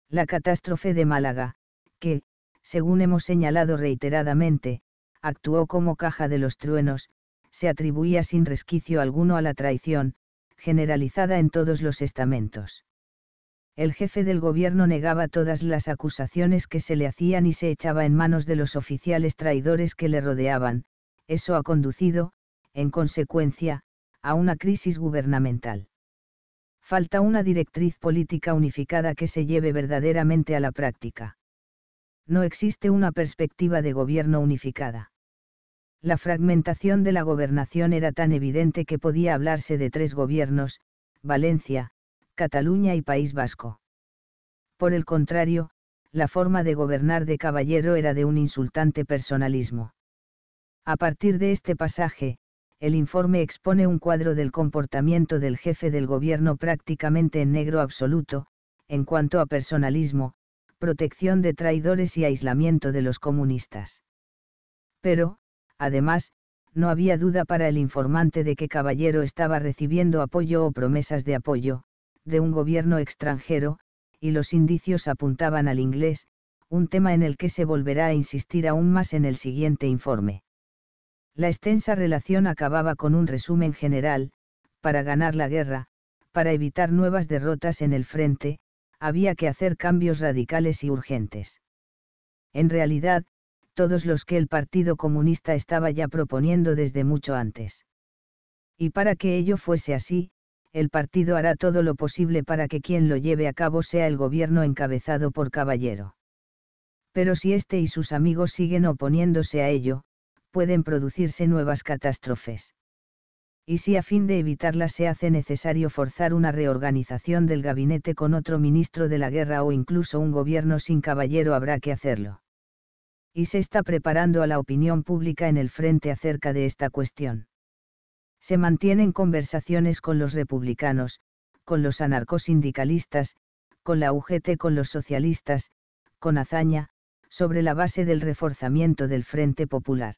Speaker 1: La catástrofe de Málaga, que, según hemos señalado reiteradamente, actuó como caja de los truenos, se atribuía sin resquicio alguno a la traición, generalizada en todos los estamentos. El jefe del gobierno negaba todas las acusaciones que se le hacían y se echaba en manos de los oficiales traidores que le rodeaban, eso ha conducido, en consecuencia, a una crisis gubernamental. Falta una directriz política unificada que se lleve verdaderamente a la práctica. No existe una perspectiva de gobierno unificada. La fragmentación de la gobernación era tan evidente que podía hablarse de tres gobiernos, Valencia, Cataluña y País Vasco. Por el contrario, la forma de gobernar de Caballero era de un insultante personalismo. A partir de este pasaje, el informe expone un cuadro del comportamiento del jefe del gobierno prácticamente en negro absoluto, en cuanto a personalismo, protección de traidores y aislamiento de los comunistas. Pero, Además, no había duda para el informante de que Caballero estaba recibiendo apoyo o promesas de apoyo, de un gobierno extranjero, y los indicios apuntaban al inglés, un tema en el que se volverá a insistir aún más en el siguiente informe. La extensa relación acababa con un resumen general, para ganar la guerra, para evitar nuevas derrotas en el frente, había que hacer cambios radicales y urgentes. En realidad, todos los que el Partido Comunista estaba ya proponiendo desde mucho antes. Y para que ello fuese así, el partido hará todo lo posible para que quien lo lleve a cabo sea el gobierno encabezado por Caballero. Pero si éste y sus amigos siguen oponiéndose a ello, pueden producirse nuevas catástrofes. Y si a fin de evitarlas se hace necesario forzar una reorganización del gabinete con otro ministro de la guerra o incluso un gobierno sin caballero habrá que hacerlo y se está preparando a la opinión pública en el frente acerca de esta cuestión. Se mantienen conversaciones con los republicanos, con los anarcosindicalistas, con la UGT, con los socialistas, con Azaña, sobre la base del reforzamiento del Frente Popular.